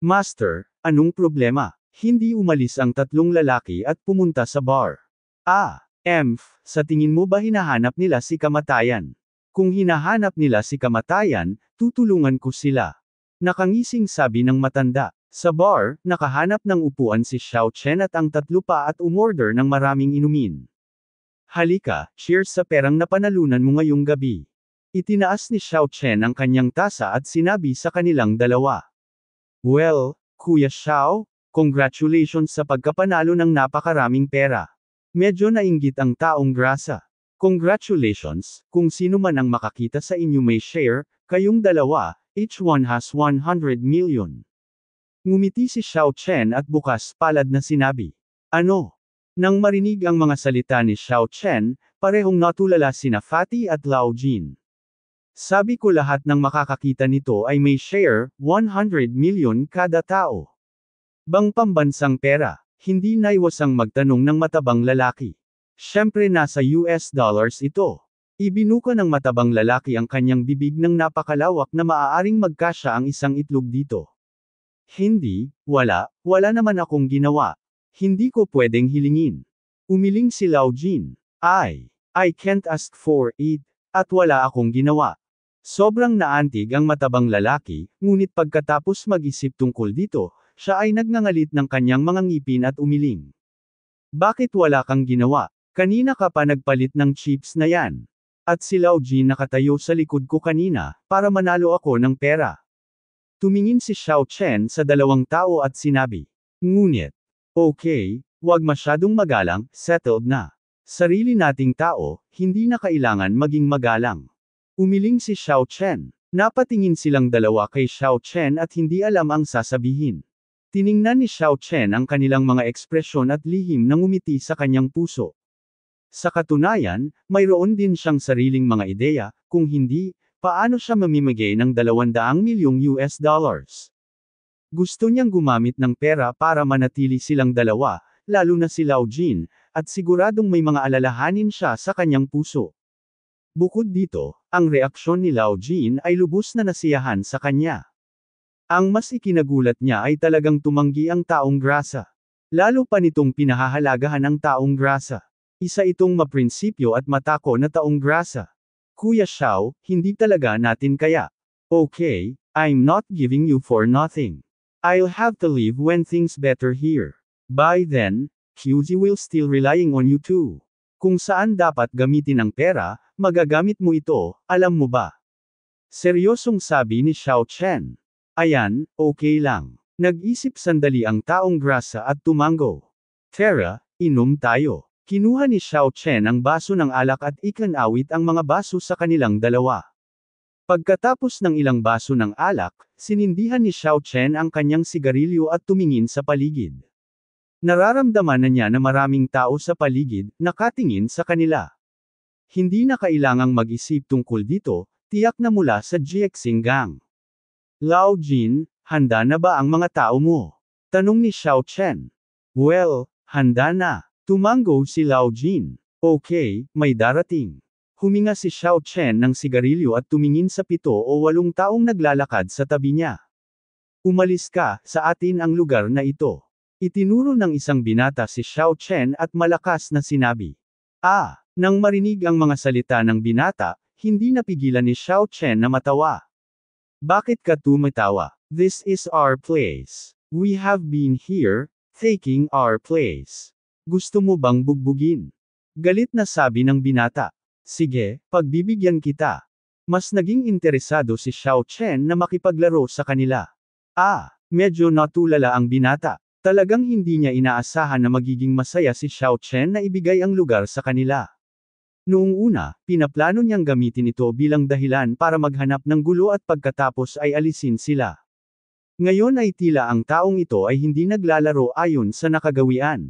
Master, anong problema? Hindi umalis ang tatlong lalaki at pumunta sa bar. Ah, Emph, sa tingin mo ba hinahanap nila si kamatayan? Kung hinahanap nila si kamatayan, tutulungan ko sila. Nakangising sabi ng matanda. Sa bar, nakahanap ng upuan si Xiao Chen at ang tatlo pa at umorder ng maraming inumin. Halika, cheers sa perang napanalunan mo ngayong gabi. Itinaas ni Xiao Chen ang kanyang tasa at sinabi sa kanilang dalawa. Well, Kuya Xiao, Congratulations sa pagkapanalo ng napakaraming pera. Medyo nainggit ang taong grasa. Congratulations, kung sino man ang makakita sa inyo may share, kayong dalawa, each one has 100 million. Ngumiti si Xiao Chen at bukas palad na sinabi. Ano? Nang marinig ang mga salita ni Xiao Chen, parehong natulala sina Fatty at Lao Jin. Sabi ko lahat ng makakakita nito ay may share, 100 million kada tao. Bang pambansang pera, hindi naiwasang magtanong ng matabang lalaki. Siyempre nasa US dollars ito. Ibinuka ng matabang lalaki ang kanyang bibig ng napakalawak na maaaring magkasya ang isang itlog dito. Hindi, wala, wala naman akong ginawa. Hindi ko pwedeng hilingin. Umiling si Lao Jin. I, I can't ask for it, at wala akong ginawa. Sobrang naantig ang matabang lalaki, ngunit pagkatapos mag-isip tungkol dito, siya ay nagngangalit ng kanyang mga ngipin at umiling. Bakit wala kang ginawa? Kanina ka pa nagpalit ng chips na yan. At si Lao Ji nakatayo sa likod ko kanina, para manalo ako ng pera. Tumingin si Xiao Chen sa dalawang tao at sinabi. Ngunit, okay, huwag masyadong magalang, settled na. Sarili nating tao, hindi na kailangan maging magalang. Umiling si Xiao Chen. Napatingin silang dalawa kay Xiao Chen at hindi alam ang sasabihin. Tiningnan ni Xiao Chen ang kanilang mga ekspresyon at lihim na ngumiti sa kanyang puso. Sa katunayan, mayroon din siyang sariling mga ideya, kung hindi, paano siya mamimigay ng 200 milyong US dollars. Gusto niyang gumamit ng pera para manatili silang dalawa, lalo na si Lao Jin, at siguradong may mga alalahanin siya sa kanyang puso. Bukod dito, ang reaksyon ni Lao Jin ay lubos na nasiyahan sa kanya. Ang mas ikinagulat niya ay talagang tumanggi ang taong grasa. Lalo pa nitong pinahahalagahan ang taong grasa. Isa itong maprinsipyo at matako na taong grasa. Kuya Xiao, hindi talaga natin kaya. Okay, I'm not giving you for nothing. I'll have to leave when things better here. By then, QZ will still relying on you too. Kung saan dapat gamitin ang pera, magagamit mo ito, alam mo ba? Seryosong sabi ni Xiao Chen. Ayan, okay lang. Nag-isip sandali ang taong grasa at tumango. Tara, inom tayo. Kinuha ni Xiao Chen ang baso ng alak at ikanawit ang mga baso sa kanilang dalawa. Pagkatapos ng ilang baso ng alak, sinindihan ni Xiao Chen ang kanyang sigarilyo at tumingin sa paligid. Nararamdaman na niya na maraming tao sa paligid, nakatingin sa kanila. Hindi na kailangang mag-isip tungkol dito, tiyak na mula sa Jiexing Gang. Lao Jin, handa na ba ang mga tao mo? Tanong ni Xiao Chen. Well, handa na. Tumango si Lao Jin. Okay, may darating. Huminga si Xiao Chen ng sigarilyo at tumingin sa pito o walong taong naglalakad sa tabi niya. Umalis ka, sa atin ang lugar na ito. Itinuro ng isang binata si Xiao Chen at malakas na sinabi. Ah! Nang marinig ang mga salita ng binata, hindi napigilan ni Xiao Chen na matawa. Bakit ka tumatawa? This is our place. We have been here, taking our place. Gusto mo bang bugbugin? Galit na sabi ng binata. Sige, pagbibigyan kita. Mas naging interesado si Xiao Chen na makipaglaro sa kanila. Ah, medyo natulala ang binata. Talagang hindi niya inaasahan na magiging masaya si Xiao Chen na ibigay ang lugar sa kanila. Noong una, pinaplano niyang gamitin ito bilang dahilan para maghanap ng gulo at pagkatapos ay alisin sila. Ngayon ay tila ang taong ito ay hindi naglalaro ayon sa nakagawian.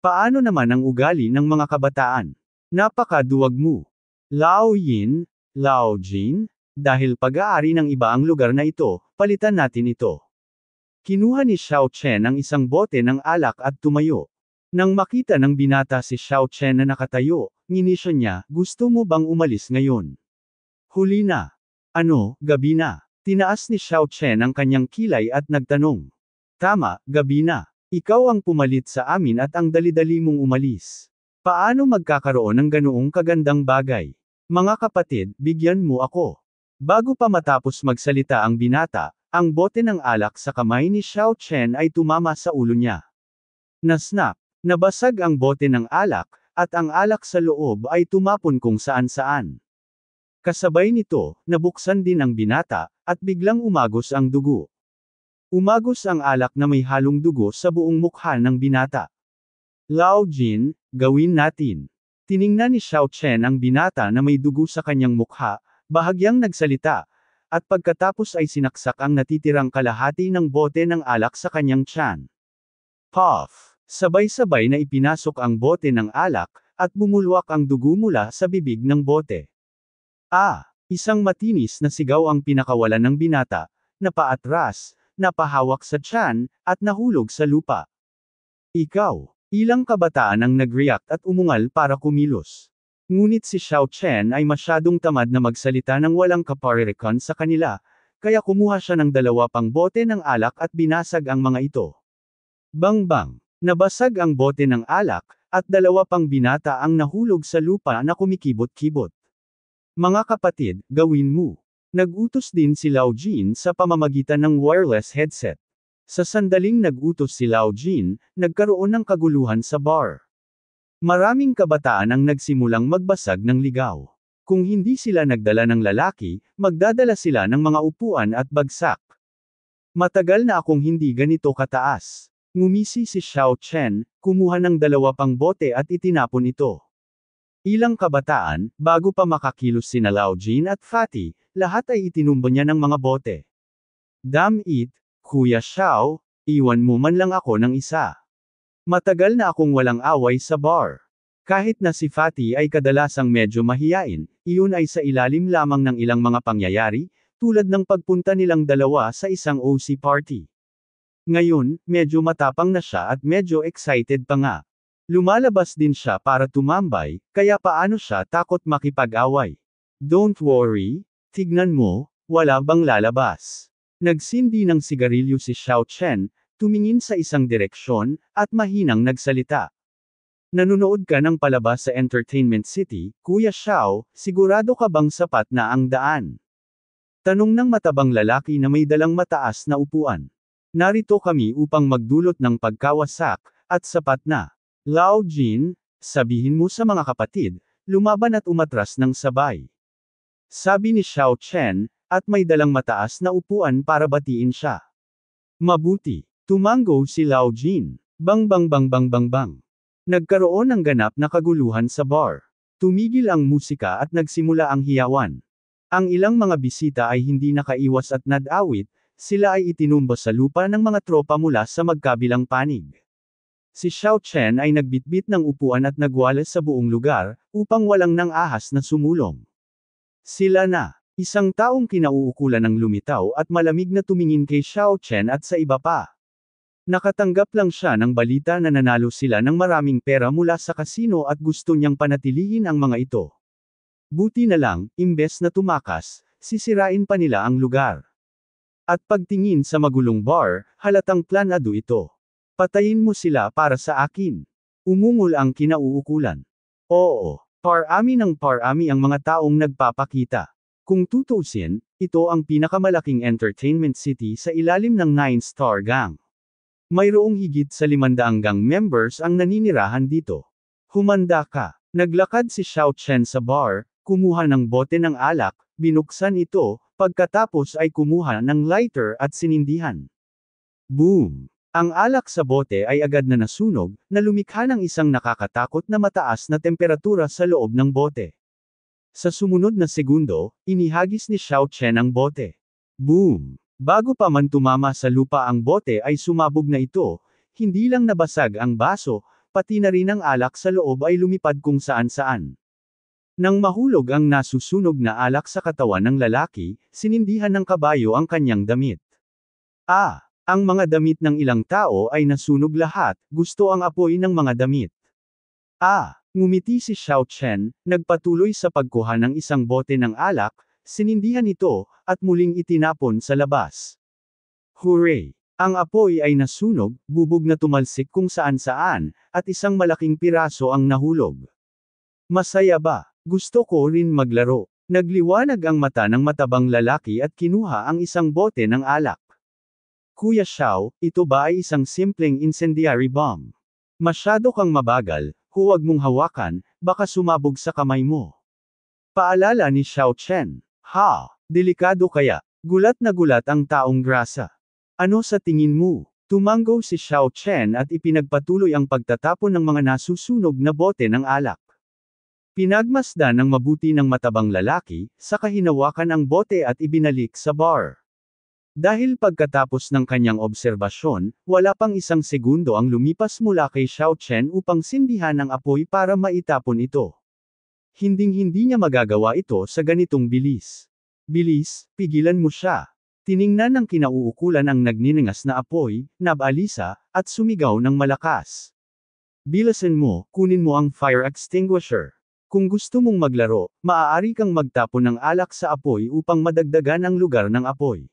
Paano naman ang ugali ng mga kabataan? Napakaduwag mo. Lao Yin, Lao Jin, dahil pag-aari ng iba ang lugar na ito, palitan natin ito. Kinuha ni Xiao Chen ang isang bote ng alak at tumayo. Nang makita ng binata si Xiao Chen na nakatayo, Nginisya niya, gusto mo bang umalis ngayon? Huli na. Ano, gabi na. Tinaas ni Xiao Chen ang kanyang kilay at nagtanong. Tama, gabi na. Ikaw ang pumalit sa amin at ang dalidali mong umalis. Paano magkakaroon ng ganoong kagandang bagay? Mga kapatid, bigyan mo ako. Bago pa matapos magsalita ang binata, ang bote ng alak sa kamay ni Xiao Chen ay tumama sa ulo niya. Nasnap, nabasag ang bote ng alak, at ang alak sa loob ay tumapon kung saan-saan. Kasabay nito, nabuksan din ang binata, at biglang umagos ang dugo. Umagos ang alak na may halong dugo sa buong mukha ng binata. Lao Jin, gawin natin. Tiningnan ni Xiao Chen ang binata na may dugo sa kanyang mukha, bahagyang nagsalita, at pagkatapos ay sinaksak ang natitirang kalahati ng bote ng alak sa kanyang tiyan. Puff! Sabay-sabay na ipinasok ang bote ng alak, at bumulwak ang dugo mula sa bibig ng bote. Ah! Isang matinis na sigaw ang pinakawalan ng binata, napaatras, napahawak sa tiyan, at nahulog sa lupa. Ikaw! Ilang kabataan ang nag-react at umungal para kumilos. Ngunit si Xiao Chen ay masyadong tamad na magsalita ng walang kaparirikon sa kanila, kaya kumuha siya ng dalawa pang bote ng alak at binasag ang mga ito. Bang bang! Nabasag ang bote ng alak, at dalawa pang binata ang nahulog sa lupa na kumikibot-kibot. Mga kapatid, gawin mo. Nagutos din si Lao Jin sa pamamagitan ng wireless headset. Sa sandaling nagutos si Lao Jin, nagkaroon ng kaguluhan sa bar. Maraming kabataan ang nagsimulang magbasag ng ligaw. Kung hindi sila nagdala ng lalaki, magdadala sila ng mga upuan at bagsak. Matagal na akong hindi ganito kataas. Ngumisi si Xiao Chen, kumuha ng dalawa pang bote at itinapon ito. Ilang kabataan, bago pa makakilos sina Lao Jin at Fatty, lahat ay itinumbo niya ng mga bote. Damn it, Kuya Xiao, iwan mo man lang ako ng isa. Matagal na akong walang away sa bar. Kahit na si Fatty ay kadalasang medyo mahiyain, iyon ay sa ilalim lamang ng ilang mga pangyayari, tulad ng pagpunta nilang dalawa sa isang OC party. Ngayon, medyo matapang na siya at medyo excited pa nga. Lumalabas din siya para tumambay, kaya paano siya takot makipag-away? Don't worry, tignan mo, wala bang lalabas? Nagsindi ng sigarilyo si Xiao Chen, tumingin sa isang direksyon, at mahinang nagsalita. Nanunood ka ng palabas sa Entertainment City, Kuya Xiao, sigurado ka bang sapat na ang daan? Tanong ng matabang lalaki na may dalang mataas na upuan. Narito kami upang magdulot ng pagkawasak, at sapat na. Lao Jin, sabihin mo sa mga kapatid, lumaban at umatras ng sabay. Sabi ni Xiao Chen, at may dalang mataas na upuan para batiin siya. Mabuti, tumango si Lao Jin. Bang bang bang bang bang bang. Nagkaroon ng ganap na kaguluhan sa bar. Tumigil ang musika at nagsimula ang hiyawan. Ang ilang mga bisita ay hindi nakaiwas at nadawit, sila ay itinumbo sa lupa ng mga tropa mula sa magkabilang panig. Si Xiao Chen ay nagbitbit ng upuan at nagwalis sa buong lugar, upang walang nang ahas na sumulong. Sila na, isang taong kinauukulan ng lumitaw at malamig na tumingin kay Xiao Chen at sa iba pa. Nakatanggap lang siya ng balita na nanalo sila ng maraming pera mula sa kasino at gusto niyang panatilihin ang mga ito. Buti na lang, imbes na tumakas, sisirain pa nila ang lugar. At pagtingin sa magulong bar, halatang planado ito. Patayin mo sila para sa akin. Umungol ang kinauukulan. Oo, parami ng parami ang mga taong nagpapakita. Kung tutusin, ito ang pinakamalaking entertainment city sa ilalim ng Nine star gang. Mayroong higit sa 500 gang members ang naninirahan dito. Humanda ka. Naglakad si Xiao Chen sa bar, kumuha ng bote ng alak, binuksan ito, Pagkatapos ay kumuha ng lighter at sinindihan. Boom! Ang alak sa bote ay agad na nasunog, na lumikha ng isang nakakatakot na mataas na temperatura sa loob ng bote. Sa sumunod na segundo, inihagis ni Xiao Chen ang bote. Boom! Bago pa man tumama sa lupa ang bote ay sumabog na ito, hindi lang nabasag ang baso, pati na rin ang alak sa loob ay lumipad kung saan-saan. Nang mahulog ang nasusunog na alak sa katawan ng lalaki, sinindihan ng kabayo ang kanyang damit. Ah! Ang mga damit ng ilang tao ay nasunog lahat, gusto ang apoy ng mga damit. Ah! Ngumiti si Xiao Chen, nagpatuloy sa pagkuha ng isang bote ng alak, sinindihan ito, at muling itinapon sa labas. Hooray! Ang apoy ay nasunog, bubog na tumalsik kung saan saan, at isang malaking piraso ang nahulog. Masaya ba? Gusto ko rin maglaro. Nagliwanag ang mata ng matabang lalaki at kinuha ang isang bote ng alak. Kuya Xiao, ito ba ay isang simpleng incendiary bomb? Masyado kang mabagal, huwag mong hawakan, baka sumabog sa kamay mo. Paalala ni Xiao Chen. Ha, delikado kaya, gulat na gulat ang taong grasa. Ano sa tingin mo? Tumanggo si Xiao Chen at ipinagpatuloy ang pagtatapon ng mga nasusunog na bote ng alak. Pinagmasdan ng mabuti ng matabang lalaki, sa kahinawakan ang bote at ibinalik sa bar. Dahil pagkatapos ng kanyang obserbasyon, wala pang isang segundo ang lumipas mula kay Xiao Chen upang sindihan ang apoy para maitapon ito. Hinding-hindi niya magagawa ito sa ganitong bilis. Bilis, pigilan mo siya. Tiningnan ng kinauukulan ang nagniningas na apoy, nabalisa, at sumigaw ng malakas. Bilasan mo, kunin mo ang fire extinguisher. Kung gusto mong maglaro, maaari kang magtapo ng alak sa apoy upang madagdagan ang lugar ng apoy.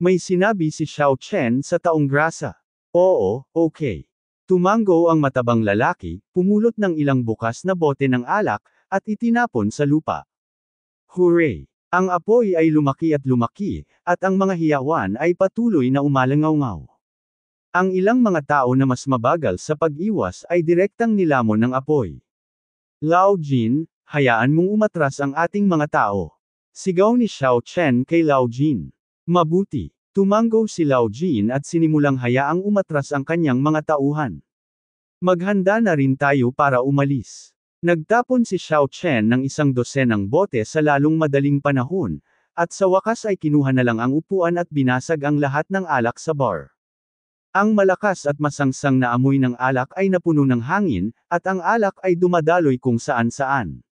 May sinabi si Xiao Chen sa taong grasa. Oo, okay. Tumango ang matabang lalaki, pumulot ng ilang bukas na bote ng alak, at itinapon sa lupa. Hooray! Ang apoy ay lumaki at lumaki, at ang mga hiyawan ay patuloy na umalangaw-ngaw. Ang ilang mga tao na mas mabagal sa pag-iwas ay direktang nilamon ng apoy. Lao Jin, hayaan mong umatras ang ating mga tao. Sigaw ni Xiao Chen kay Lao Jin. Mabuti. Tumanggo si Lao Jin at sinimulang hayaang umatras ang kanyang mga tauhan. Maghanda na rin tayo para umalis. Nagtapon si Xiao Chen ng isang dosenang bote sa lalong madaling panahon, at sa wakas ay kinuha na lang ang upuan at binasag ang lahat ng alak sa bar. Ang malakas at masangsang na amoy ng alak ay napuno ng hangin, at ang alak ay dumadaloy kung saan-saan.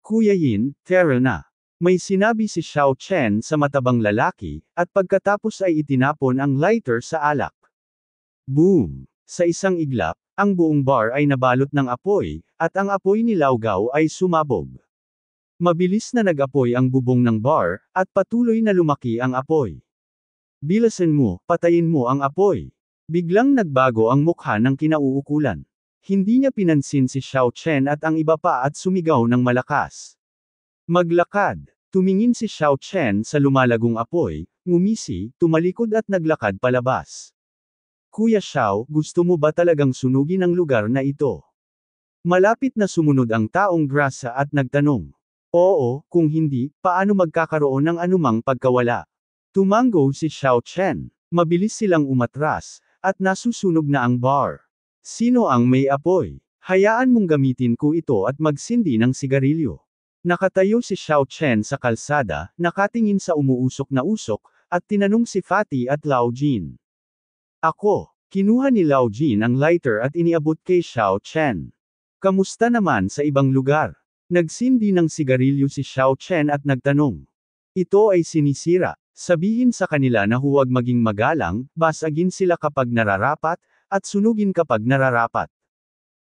Kuya Yin, tera na. May sinabi si Xiao Chen sa matabang lalaki, at pagkatapos ay itinapon ang lighter sa alak. Boom! Sa isang iglap, ang buong bar ay nabalot ng apoy, at ang apoy ni Lao Gao ay sumabog. Mabilis na nag-apoy ang bubong ng bar, at patuloy na lumaki ang apoy. Bilasan mo, patayin mo ang apoy. Biglang nagbago ang mukha ng kinauukulan. Hindi niya pinansin si Xiao Chen at ang iba pa at sumigaw ng malakas. Maglakad. Tumingin si Xiao Chen sa lumalagong apoy, ngumisi, tumalikod at naglakad palabas. Kuya Xiao, gusto mo ba talagang sunugin ang lugar na ito? Malapit na sumunod ang taong grasa at nagtanong. Oo, kung hindi, paano magkakaroon ng anumang pagkawala? Tumango si Xiao Chen. Mabilis silang umatras, at nasusunog na ang bar. Sino ang may apoy? Hayaan mong gamitin ko ito at magsindi ng sigarilyo. Nakatayo si Xiao Chen sa kalsada, nakatingin sa umuusok na usok, at tinanong si Fatty at Lao Jin. Ako, kinuha ni Lao Jin ang lighter at iniabot kay Xiao Chen. Kamusta naman sa ibang lugar? Nagsindi ng sigarilyo si Xiao Chen at nagtanong. Ito ay sinisira. Sabihin sa kanila na huwag maging magalang, basagin sila kapag nararapat, at sunugin kapag nararapat.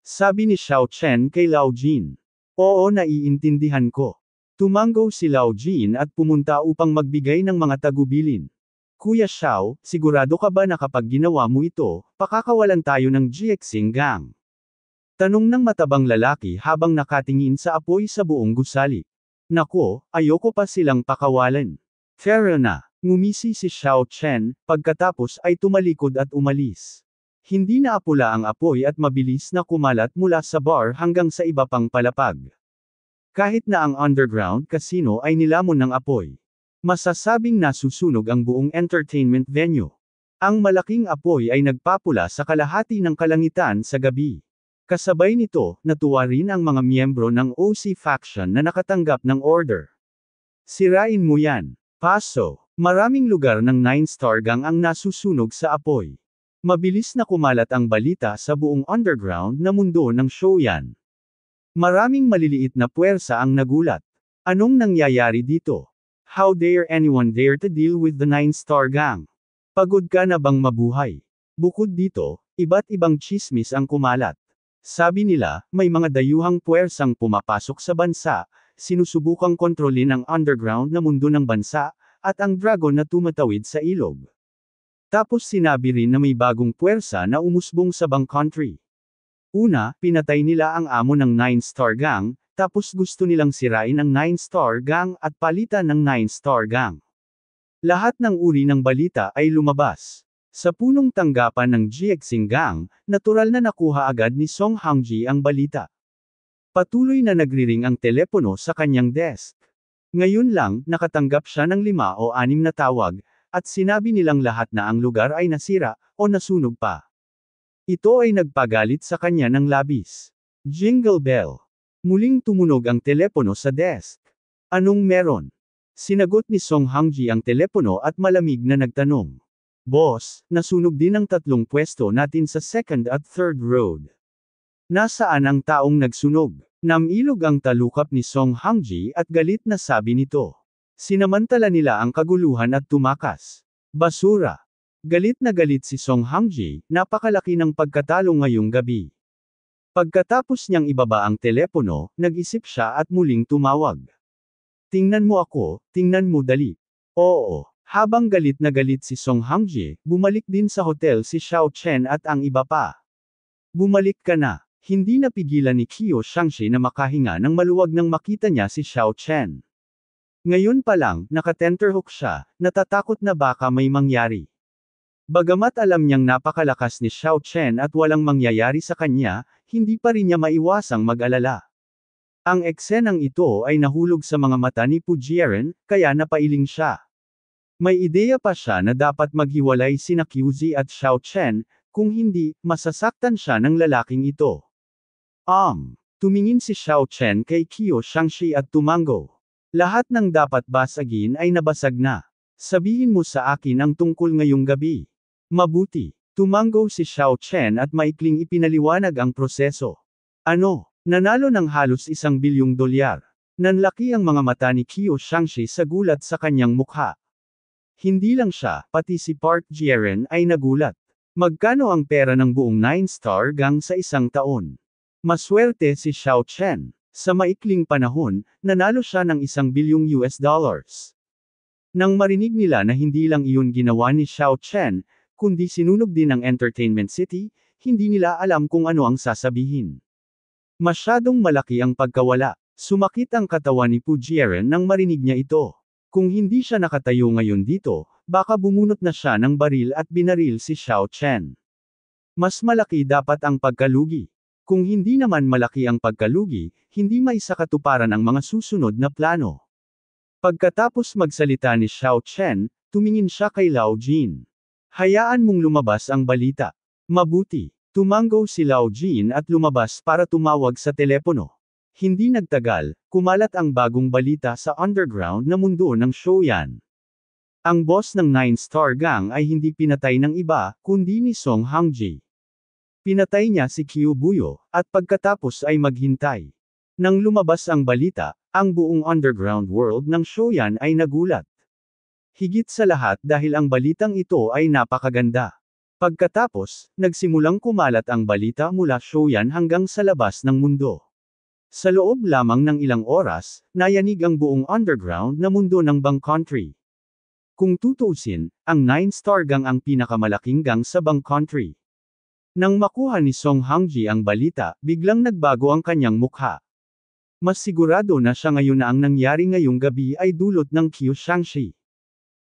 Sabi ni Xiao Chen kay Lao Jin. Oo naiintindihan ko. Tumanggo si Lao Jin at pumunta upang magbigay ng mga tagubilin. Kuya Xiao, sigurado ka ba na kapag ginawa mo ito, pakakawalan tayo ng Jiexing Gang? Tanong ng matabang lalaki habang nakatingin sa apoy sa buong gusali. Nako, ayoko pa silang pakawalan. Tara na! Ngumisi si Xiao Chen, pagkatapos ay tumalikod at umalis. Hindi naapula ang apoy at mabilis na kumalat mula sa bar hanggang sa iba pang palapag. Kahit na ang underground casino ay nilamon ng apoy. Masasabing nasusunog ang buong entertainment venue. Ang malaking apoy ay nagpapula sa kalahati ng kalangitan sa gabi. Kasabay nito, natuwa rin ang mga miyembro ng OC faction na nakatanggap ng order. Sirain mo yan. Paso. Maraming lugar ng Nine Star Gang ang nasusunog sa apoy. Mabilis na kumalat ang balita sa buong underground na mundo ng show yan. Maraming maliliit na puwersa ang nagulat. Anong nangyayari dito? How dare anyone dare to deal with the Nine Star Gang? Pagod ka na bang mabuhay? Bukod dito, iba't ibang chismis ang kumalat. Sabi nila, may mga dayuhang puwersang pumapasok sa bansa, sinusubukang kontrolin ang underground na mundo ng bansa, at ang dragon na tumatawid sa ilog. Tapos sinabi rin na may bagong puwersa na umusbong sa Bang Country. Una, pinatay nila ang amo ng Nine Star Gang, tapos gusto nilang sirain ang Nine Star Gang at palitan ng Nine Star Gang. Lahat ng uri ng balita ay lumabas. Sa punong tanggapan ng Jiexing Gang, natural na nakuha agad ni Song Hangji ang balita. Patuloy na nagriring ang telepono sa kanyang desk. Ngayon lang, nakatanggap siya ng lima o anim na tawag, at sinabi nilang lahat na ang lugar ay nasira, o nasunog pa. Ito ay nagpagalit sa kanya ng labis. Jingle bell. Muling tumunog ang telepono sa desk. Anong meron? Sinagot ni Song Hangji ang telepono at malamig na nagtanong. Boss, nasunog din ang tatlong pwesto natin sa second at third road. Nasaan ang taong nagsunog? Namilog ang talukap ni Song Hangji at galit na sabi nito. Sinamantala nila ang kaguluhan at tumakas. Basura. Galit na galit si Song Hangji, napakalaki ng pagkatalo ngayong gabi. Pagkatapos niyang ibaba ang telepono, nag-isip siya at muling tumawag. Tingnan mo ako, tingnan mo dali. Oo. Habang galit na galit si Song Hangji, bumalik din sa hotel si Xiao Chen at ang iba pa. Bumalik ka na. Hindi napigilan ni Qiu Shangxi na makahinga nang maluwag nang makita niya si Xiao Chen. Ngayon pa lang, nakatenterhook siya, natatakot na baka may mangyari. Bagamat alam niyang napakalakas ni Xiao Chen at walang mangyayari sa kanya, hindi pa rin niya maiwasang mag-alala. Ang eksenang ito ay nahulog sa mga mata ni Pujiren, kaya napailing siya. May ideya pa siya na dapat maghiwalay sina Qiuzi at Xiao Chen, kung hindi, masasaktan siya ng lalaking ito. Um, tumingin si Xiao Chen kay Kyo Shangshi at tumango. Lahat ng dapat basagin ay nabasag na. Sabihin mo sa akin ang tungkol ngayong gabi. Mabuti, tumango si Xiao Chen at maikling ipinaliwanag ang proseso. Ano, nanalo ng halos isang bilyong dolyar. Nanlaki ang mga mata ni Kyo Shangshi sa gulat sa kanyang mukha. Hindi lang siya, pati si Park Jiren ay nagulat. Magkano ang pera ng buong 9-star gang sa isang taon? Maswerte si Xiao Chen. Sa maikling panahon, nanalo siya ng isang bilyong US dollars. Nang marinig nila na hindi lang iyon ginawa ni Xiao Chen, kundi sinunog din ng Entertainment City, hindi nila alam kung ano ang sasabihin. Masyadong malaki ang pagkawala. Sumakit ang katawan ni Pujieren nang marinig niya ito. Kung hindi siya nakatayo ngayon dito, baka bumunot na siya ng baril at binaril si Xiao Chen. Mas malaki dapat ang pagkalugi. Kung hindi naman malaki ang pagkalugi, hindi maisakatuparan ang mga susunod na plano. Pagkatapos magsalita ni Xiao Chen, tumingin siya kay Lao Jin. Hayaan mong lumabas ang balita. Mabuti. Tumanggo si Lao Jin at lumabas para tumawag sa telepono. Hindi nagtagal, kumalat ang bagong balita sa underground na mundo ng Shouyan. Ang boss ng Nine Star Gang ay hindi pinatay ng iba, kundi ni Song Hangji. Pinatay niya si Buyo, at pagkatapos ay maghintay. Nang lumabas ang balita, ang buong underground world ng Shoyan ay nagulat. Higit sa lahat dahil ang balitang ito ay napakaganda. Pagkatapos, nagsimulang kumalat ang balita mula Shoyan hanggang sa labas ng mundo. Sa loob lamang ng ilang oras, nayanig ang buong underground na mundo ng Bang Country. Kung tutusin, ang 9-star gang ang pinakamalaking gang sa Bang Country. Nang makuha ni Song Hangji ang balita, biglang nagbago ang kanyang mukha. Mas sigurado na siya ngayon na ang nangyari ngayong gabi ay dulot ng Qiu Shangxi.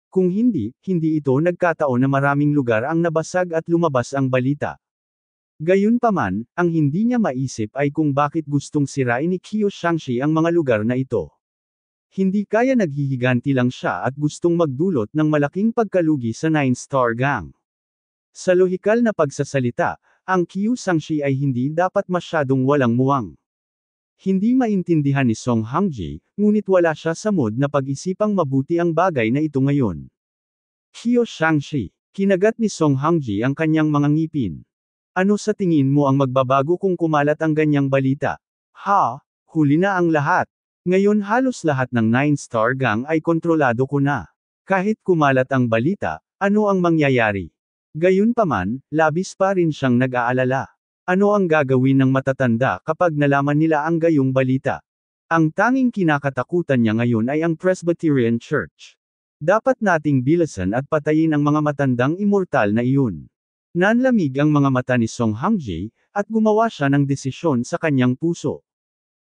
Kung hindi, hindi ito nagkataon na maraming lugar ang nabasag at lumabas ang balita. Gayunpaman, ang hindi niya maisip ay kung bakit gustong sirain ni Qiu Shangxi ang mga lugar na ito. Hindi kaya naghihiganti lang siya at gustong magdulot ng malaking pagkalugi sa Nine Star Gang. Sa lohikal na pagsasalita, ang Qiu Sangxi ay hindi dapat masyadong walang muwang. Hindi maintindihan ni Song Hangji, ngunit wala siya sa mood na pag-isipang mabuti ang bagay na ito ngayon. Qiu Sangxi, kinagat ni Song Hangji ang kanyang mga ngipin. Ano sa tingin mo ang magbabago kung kumalat ang ganyang balita? Ha, huli na ang lahat. Ngayon halos lahat ng Nine star gang ay kontrolado ko na. Kahit kumalat ang balita, ano ang mangyayari? Gayunpaman, labis pa rin siyang nag-aalala. Ano ang gagawin ng matatanda kapag nalaman nila ang gayong balita? Ang tanging kinakatakutan niya ngayon ay ang Presbyterian Church. Dapat nating bilasan at patayin ang mga matandang immortal na iyon. Nanlamig ang mga mata ni Song Hangji, at gumawa siya ng desisyon sa kanyang puso.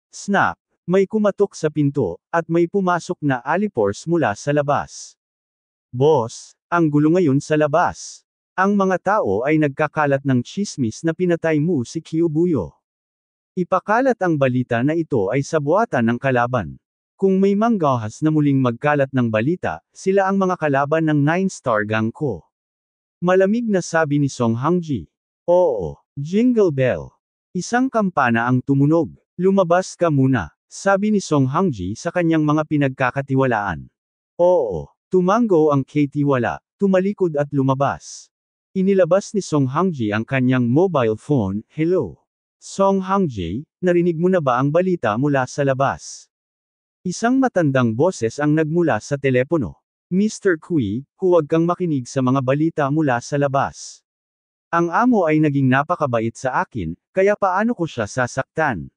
Snap, may kumatok sa pinto, at may pumasok na alipors mula sa labas. Boss, ang gulo ngayon sa labas. Ang mga tao ay nagkakalat ng chismis na pinatay mo si Kyubuyo. Ipakalat ang balita na ito ay sa buwatan ng kalaban. Kung may manggahas na muling magkalat ng balita, sila ang mga kalaban ng Nine star gang ko. Malamig na sabi ni Song Hangji. Oo, jingle bell. Isang kampana ang tumunog. Lumabas ka muna, sabi ni Song Hangji sa kanyang mga pinagkakatiwalaan. Oo, tumango ang Katie wala, tumalikod at lumabas. Inilabas ni Song Hangji ang kanyang mobile phone, Hello. Song Hangji, narinig mo na ba ang balita mula sa labas? Isang matandang boses ang nagmula sa telepono. Mr. Kui, huwag kang makinig sa mga balita mula sa labas. Ang amo ay naging napakabait sa akin, kaya paano ko siya sasaktan?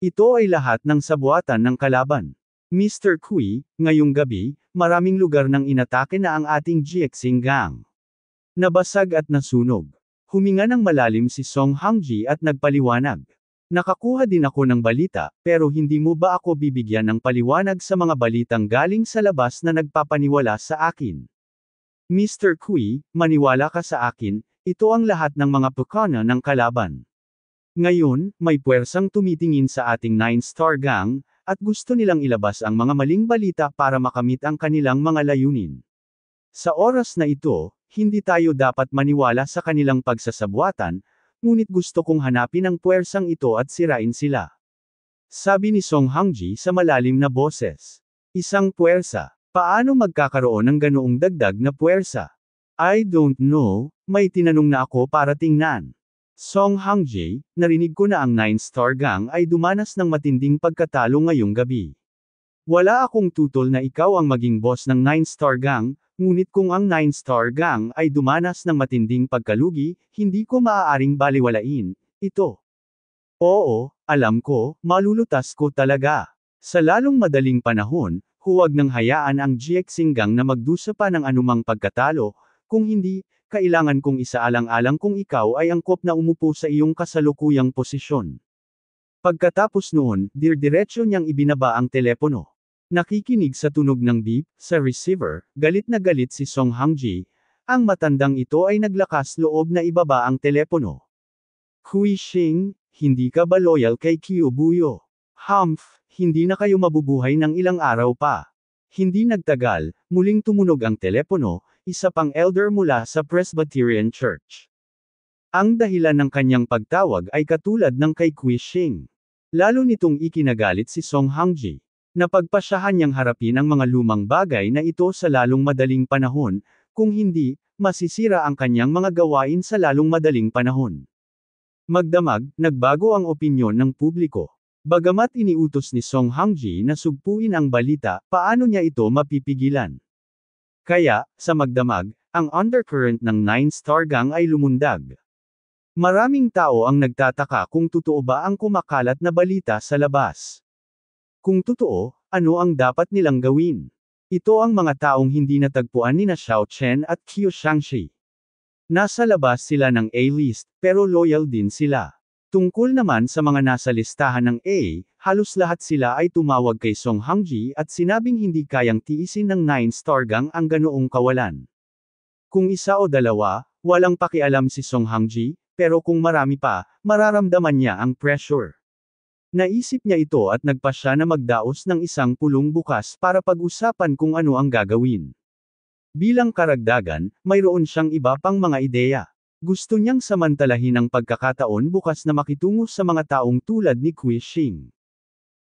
Ito ay lahat ng sabuatan ng kalaban. Mr. Kui, ngayong gabi, maraming lugar nang inatake na ang ating Jiexing Gang. Nabasag at nasunog. Huminga ng malalim si Song Hangji at nagpaliwanag. Nakakuha din ako ng balita, pero hindi mo ba ako bibigyan ng paliwanag sa mga balitang galing sa labas na nagpapaniwala sa akin? Mr. Kui, maniwala ka sa akin, ito ang lahat ng mga pukana ng kalaban. Ngayon, may puwersang tumitingin sa ating 9 Star Gang, at gusto nilang ilabas ang mga maling balita para makamit ang kanilang mga layunin. Sa oras na ito, hindi tayo dapat maniwala sa kanilang pagsasabuatan, ngunit gusto kong hanapin ang puwersang ito at sirain sila. Sabi ni Song Hangji sa malalim na boses. Isang puwersa. Paano magkakaroon ng ganoong dagdag na puwersa? I don't know, may tinanong na ako para tingnan. Song Hangji, narinig ko na ang Nine Star Gang ay dumanas ng matinding pagkatalo ngayong gabi. Wala akong tutol na ikaw ang maging boss ng 9-star gang, ngunit kung ang 9-star gang ay dumanas ng matinding pagkalugi, hindi ko maaaring baliwalain, ito. Oo, alam ko, malulutas ko talaga. Sa lalong madaling panahon, huwag nang hayaan ang GX Singgang na magdusa pa ng anumang pagkatalo, kung hindi, kailangan kong isaalang-alang kung ikaw ay angkop na umupo sa iyong kasalukuyang posisyon. Pagkatapos noon, dirdiretso niyang ibinaba ang telepono. Nakikinig sa tunog ng beep, sa receiver, galit na galit si Song Hangji. Ang matandang ito ay naglakas loob na ibaba ang telepono. Hui Xing, hindi ka ba loyal kay Kiyo Buyo? Humph, hindi na kayo mabubuhay ng ilang araw pa. Hindi nagtagal, muling tumunog ang telepono, isa pang elder mula sa Presbyterian Church. Ang dahilan ng kanyang pagtawag ay katulad ng kay Kui Xing. Lalo nitong ikinagalit si Song Hangji. Napagpasyahan niyang harapin ang mga lumang bagay na ito sa lalong madaling panahon, kung hindi, masisira ang kanyang mga gawain sa lalong madaling panahon. Magdamag, nagbago ang opinyon ng publiko. Bagamat iniutos ni Song Hangji na sugpuin ang balita, paano niya ito mapipigilan? Kaya, sa magdamag, ang undercurrent ng Nine Star Gang ay lumundag. Maraming tao ang nagtataka kung totoo ba ang kumakalat na balita sa labas. Kung totoo, ano ang dapat nilang gawin? Ito ang mga taong hindi natagpuan ni na Xiao Chen at Qiu Shangxi. Nasa labas sila ng A-list, pero loyal din sila. Tungkol naman sa mga nasa listahan ng A, halos lahat sila ay tumawag kay Song Hangji at sinabing hindi kayang tiisin ng 9-star gang ang ganoong kawalan. Kung isa o dalawa, walang pakialam si Song Hangji, pero kung marami pa, mararamdaman niya ang pressure. Naisip niya ito at nagpa siya na magdaos ng isang pulong bukas para pag-usapan kung ano ang gagawin. Bilang karagdagan, mayroon siyang iba pang mga ideya. Gusto niyang samantalahin ang pagkakataon bukas na makitungo sa mga taong tulad ni Kui Xing.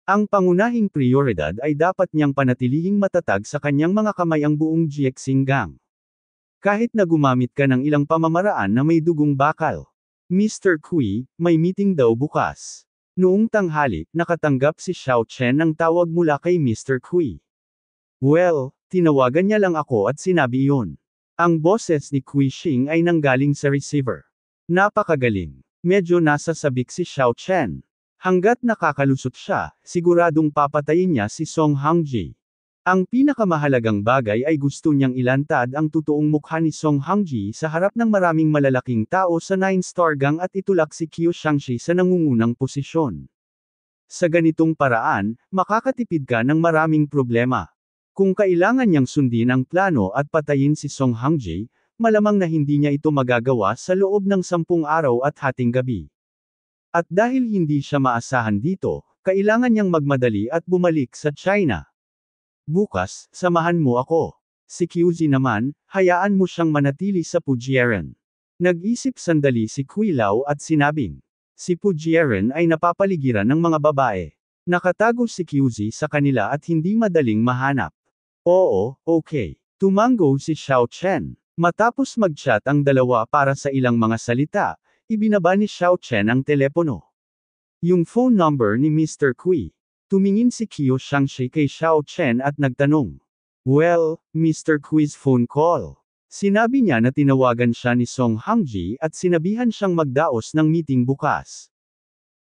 Ang pangunahing prioridad ay dapat niyang panatilihing matatag sa kanyang mga kamay ang buong Jiexing Gang. Kahit na gumamit ka ng ilang pamamaraan na may dugong bakal. Mr. Kui, may meeting daw bukas. Noong tanghali, nakatanggap si Xiao Chen ng tawag mula kay Mr. Kui. Well, tinawagan niya lang ako at sinabi iyon. Ang boses ni Kui Xing ay nanggaling sa receiver. Napakagaling. Medyo nasa sabik si Xiao Chen. Hanggat nakakalusot siya, siguradong papatayin niya si Song Hangji. Ang pinakamahalagang bagay ay gusto niyang ilantad ang totoong mukha ni Song Hangji sa harap ng maraming malalaking tao sa Nine Star Gang at itulak si Qiu Shangxi sa nangungunang posisyon. Sa ganitong paraan, makakatipid ka ng maraming problema. Kung kailangan niyang sundin ang plano at patayin si Song Hangji, malamang na hindi niya ito magagawa sa loob ng sampung araw at hating gabi. At dahil hindi siya maasahan dito, kailangan niyang magmadali at bumalik sa China. Bukas, samahan mo ako. Si QZ naman, hayaan mo siyang manatili sa Pujieran. Nag-isip sandali si Quilaw at sinabing, si Pujieran ay napapaligiran ng mga babae. Nakatago si QZ sa kanila at hindi madaling mahanap. Oo, okay. Tumango si Xiao Chen. Matapos mag-chat ang dalawa para sa ilang mga salita, ibinaba ni Xiao Chen ang telepono. Yung phone number ni Mr. Kui. Tumingin si Kiyo Shangshi kay Xiao Chen at nagtanong. Well, Mr. Quiz phone call. Sinabi niya na tinawagan siya ni Song Hangji at sinabihan siyang magdaos ng meeting bukas.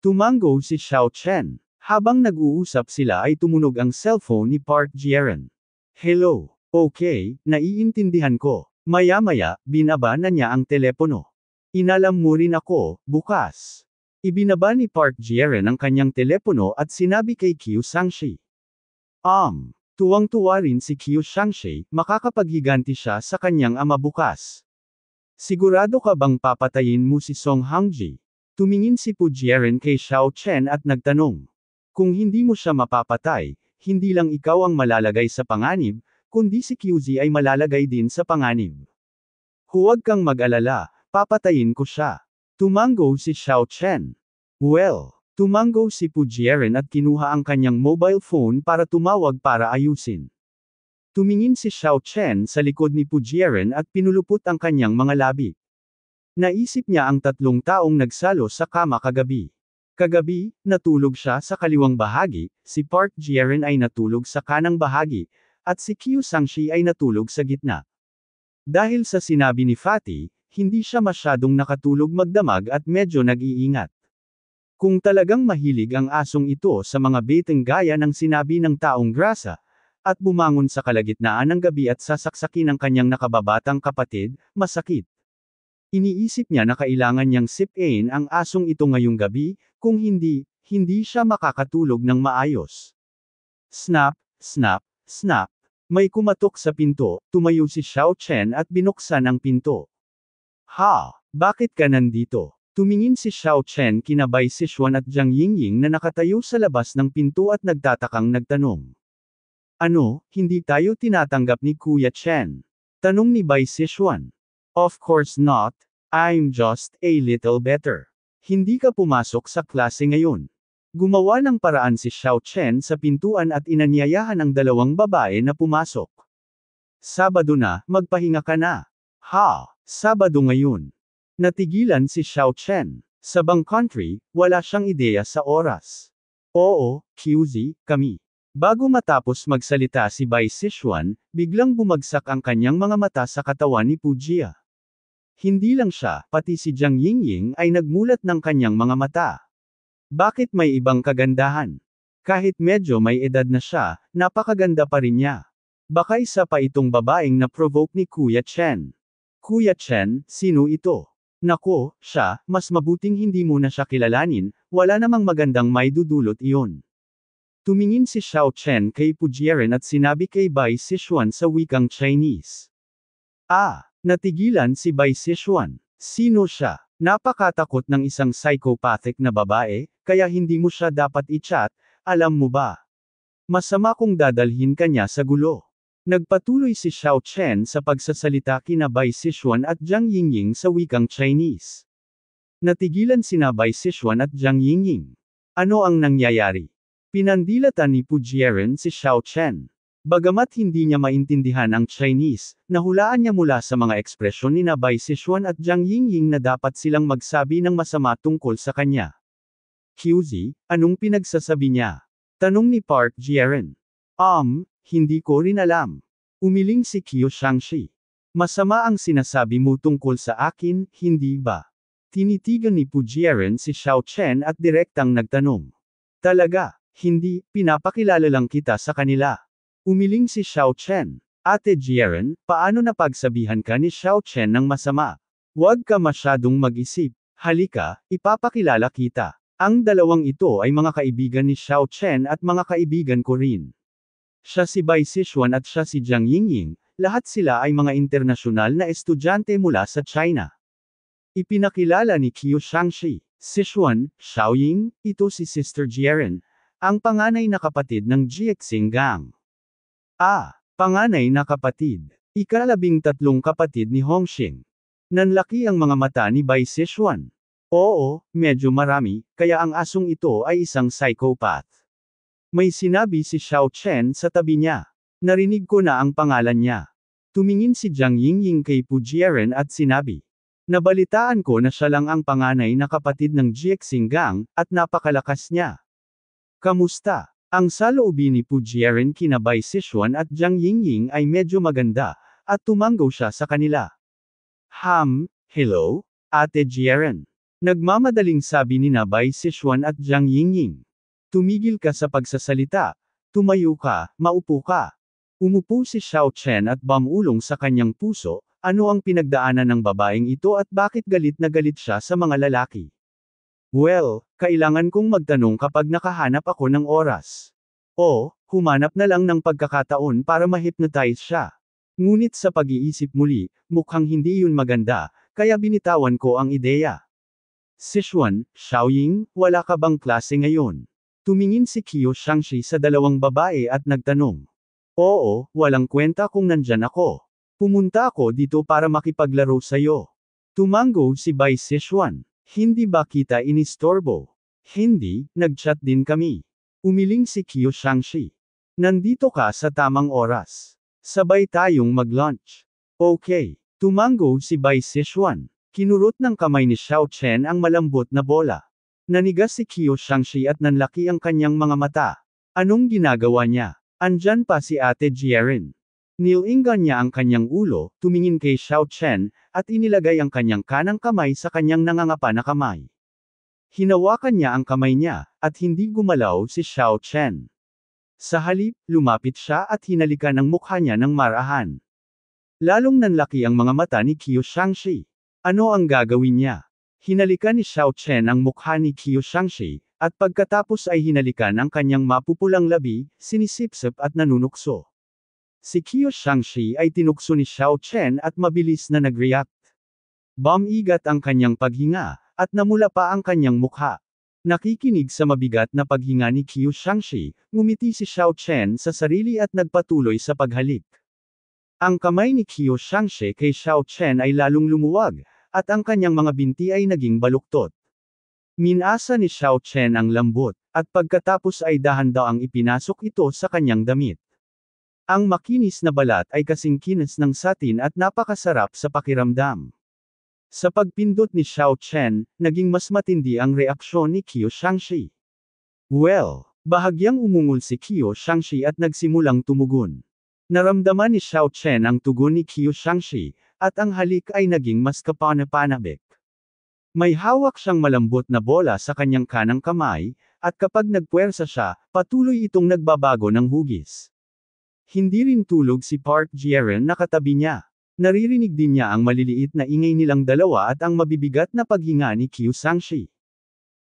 Tumango si Xiao Chen. Habang nag-uusap sila ay tumunog ang cellphone ni Park Jiren. Hello. Okay, naiintindihan ko. Maya-maya, binaba na niya ang telepono. Inalam mo rin ako, bukas. Ibinaba ni Park Jiren ang kanyang telepono at sinabi kay Qiu Shangshi. Um, tuwang-tuwa rin si Qiu Shangshi, makakapaghiganti siya sa kanyang ama bukas. Sigurado ka bang papatayin mo si Song Hangji? Tumingin si Jiren kay Xiao Chen at nagtanong. Kung hindi mo siya mapapatay, hindi lang ikaw ang malalagay sa panganib, kundi si QZ ay malalagay din sa panganib. Huwag kang mag-alala, papatayin ko siya. Tumango si Xiao Chen. Well, tumango si Pujieren at kinuha ang kanyang mobile phone para tumawag para ayusin. Tumingin si Xiao Chen sa likod ni Pujieren at pinulupot ang kanyang mga labi. Naisip niya ang tatlong taong nagsalo sa kama kagabi. Kagabi, natulog siya sa kaliwang bahagi, si Park Jiren ay natulog sa kanang bahagi, at si Qiu Sangshi ay natulog sa gitna. Dahil sa sinabi ni Fatih, hindi siya masyadong nakatulog magdamag at medyo nag-iingat. Kung talagang mahilig ang asong ito sa mga beteng gaya ng sinabi ng taong grasa, at bumangon sa kalagitnaan ng gabi at sasaksakin ang kanyang nakababatang kapatid, masakit. Iniisip niya na kailangan niyang sipain ang asong ito ngayong gabi, kung hindi, hindi siya makakatulog ng maayos. Snap, snap, snap. May kumatok sa pinto, tumayo si Xiao Chen at binuksan ang pinto. Ha? Bakit ka nandito? Tumingin si Xiao Chen kinabay si Xuan at Jiang Yingying na nakatayo sa labas ng pinto at nagtatakang nagtanong. Ano, hindi tayo tinatanggap ni Kuya Chen? Tanong ni Bai Sichuan. Of course not, I'm just a little better. Hindi ka pumasok sa klase ngayon. Gumawa ng paraan si Xiao Chen sa pintuan at inanyayahan ang dalawang babae na pumasok. Sabado na, magpahinga ka na. Ha! Sabado ngayon. Natigilan si Xiao Chen. Sa bang country, wala siyang ideya sa oras. Oo, QZ, kami. Bago matapos magsalita si Bai Sichuan, biglang bumagsak ang kanyang mga mata sa katawan ni Pujia. Hindi lang siya, pati si Jiang Yingying ay nagmulat ng kanyang mga mata. Bakit may ibang kagandahan? Kahit medyo may edad na siya, napakaganda pa rin niya. Baka isa pa itong babaeng na provoke ni Kuya Chen. Kuya Chen, sino ito? Nako, siya, mas mabuting hindi mo na siya kilalanin, wala namang magandang may dudulot iyon. Tumingin si Xiao Chen kay Pujieren at sinabi kay Bai Sichuan sa wikang Chinese. Ah, natigilan si Bai Sichuan. Sino siya? Napakatakot ng isang psychopathic na babae, kaya hindi mo siya dapat i-chat, alam mo ba? Masama kung dadalhin ka niya sa gulo. Nagpatuloy si Xiao Chen sa pagsasalita kina Bai Sichuan at Jiang Yingying sa wikang Chinese. Natigilan sina Bai Sichuan at Jiang Yingying. Ano ang nangyayari? Pinandilatan ni Pujieren si Xiao Chen. Bagamat hindi niya maintindihan ang Chinese, nahulaan niya mula sa mga ekspresyon ni Bai Sichuan at Jiang Yingying na dapat silang magsabi ng masama tungkol sa kanya. QZ, anong pinagsasabi niya? Tanong ni Park Jieren. Um, hindi ko rin alam. Umiling si Kyo Shangshi. Masama ang sinasabi mo tungkol sa akin, hindi ba? Tinitigan ni Pujieren si Xiao Chen at direktang nagtanong. Talaga, hindi, pinapakilala lang kita sa kanila. Umiling si Xiao Chen. Ate Jieren, paano na pagsabihan ka ni Xiao Chen ng masama? Huwag ka masyadong mag-isip. Halika, ipapakilala kita. Ang dalawang ito ay mga kaibigan ni Xiao Chen at mga kaibigan ko rin. Siya si Bai Sichuan at siya si Jiang Yingying, lahat sila ay mga internasyonal na estudyante mula sa China. Ipinakilala ni Qiu Shangxi, Sichuan, Xiaoying, ito si Sister Jiren, ang panganay na kapatid ng Jiexing Gang. Ah, panganay na kapatid, ikalabing tatlong kapatid ni Hongxing. Nanlaki ang mga mata ni Bai Sichuan. Oo, medyo marami, kaya ang asong ito ay isang psychopath. May sinabi si Xiao Chen sa tabi niya. Narinig ko na ang pangalan niya. Tumingin si Jiang Yingying kay Pujieren at sinabi. Nabalitaan ko na siya lang ang panganay na kapatid ng Jiexinggang, at napakalakas niya. Kamusta? Ang saloobin ni Pujieren kinabay si Xuan at Jiang Yingying ay medyo maganda, at tumanggaw siya sa kanila. Ham, hello, Ate Jieren. Nagmamadaling sabi ni Nabay Xuan at Jiang Yingying. Tumigil ka sa pagsasalita. Tumayo ka, maupo ka. Umupo si Xiao Chen at bamulong sa kanyang puso, ano ang pinagdaanan ng babaeng ito at bakit galit na galit siya sa mga lalaki. Well, kailangan kong magtanong kapag nakahanap ako ng oras. O, humanap na lang ng pagkakataon para ma-hypnotize siya. Ngunit sa pag-iisip muli, mukhang hindi yun maganda, kaya binitawan ko ang ideya. Sichuan, Xiaoying, wala ka bang klase ngayon? Tumingin si Kiyo Shangshi sa dalawang babae at nagtanong. Oo, walang kwenta kung nandyan ako. Pumunta ako dito para makipaglaro sa'yo. Tumango si Bai Sichuan. Hindi ba kita inistorbo? Hindi, nagchat din kami. Umiling si Kiyo Shangshi. Nandito ka sa tamang oras. Sabay tayong mag-lunch. Okay. Tumango si Bai Sichuan. Kinurot ng kamay ni Xiao Chen ang malambot na bola. Nanigas si Kyo Shangshi at nanlaki ang kanyang mga mata. Anong ginagawa niya? Andyan pa si ate Jiren. Nilinggan niya ang kanyang ulo, tumingin kay Xiao Chen, at inilagay ang kanyang kanang kamay sa kanyang nangangapa na kamay. Hinawakan niya ang kamay niya, at hindi gumalaw si Xiao Chen. Sa halip, lumapit siya at hinalikan ang mukha niya ng marahan. Lalong nanlaki ang mga mata ni Kyo Shangshi. Ano ang gagawin niya? Hinalikan ni Xiao Chen ang mukha ni Qiu Shangxi, at pagkatapos ay hinalikan ang kanyang mapupulang labi, sinisipsip at nanunukso. Si Qiu Shangxi ay tinukso ni Xiao Chen at mabilis na nag-react. Bumigat ang kanyang paghinga, at namula pa ang kanyang mukha. Nakikinig sa mabigat na paghinga ni Qiu Shangxi, ngumiti si Xiao Chen sa sarili at nagpatuloy sa paghalik. Ang kamay ni Qiu Shangxi kay Xiao Chen ay lalong lumuwag, at ang kanyang mga binti ay naging baluktot. Minasa ni Xiao Chen ang lambot, at pagkatapos ay dahan ang ipinasok ito sa kanyang damit. Ang makinis na balat ay kasing kinis ng satin at napakasarap sa pakiramdam. Sa pagpindot ni Xiao Chen, naging mas matindi ang reaksyon ni Qiu Shangxi. Well, bahagyang umungol si Qiu Shangxi at nagsimulang tumugon. Naramdaman ni Xiao Chen ang tugon ni Qiu Shangxi, at ang halik ay naging mas kapanapanabik. May hawak siyang malambot na bola sa kanyang kanang kamay, at kapag nagpuwersa siya, patuloy itong nagbabago ng hugis. Hindi rin tulog si Park Jiren na katabi niya. Naririnig din niya ang maliliit na ingay nilang dalawa at ang mabibigat na paghinga ni Qiu Sangshi.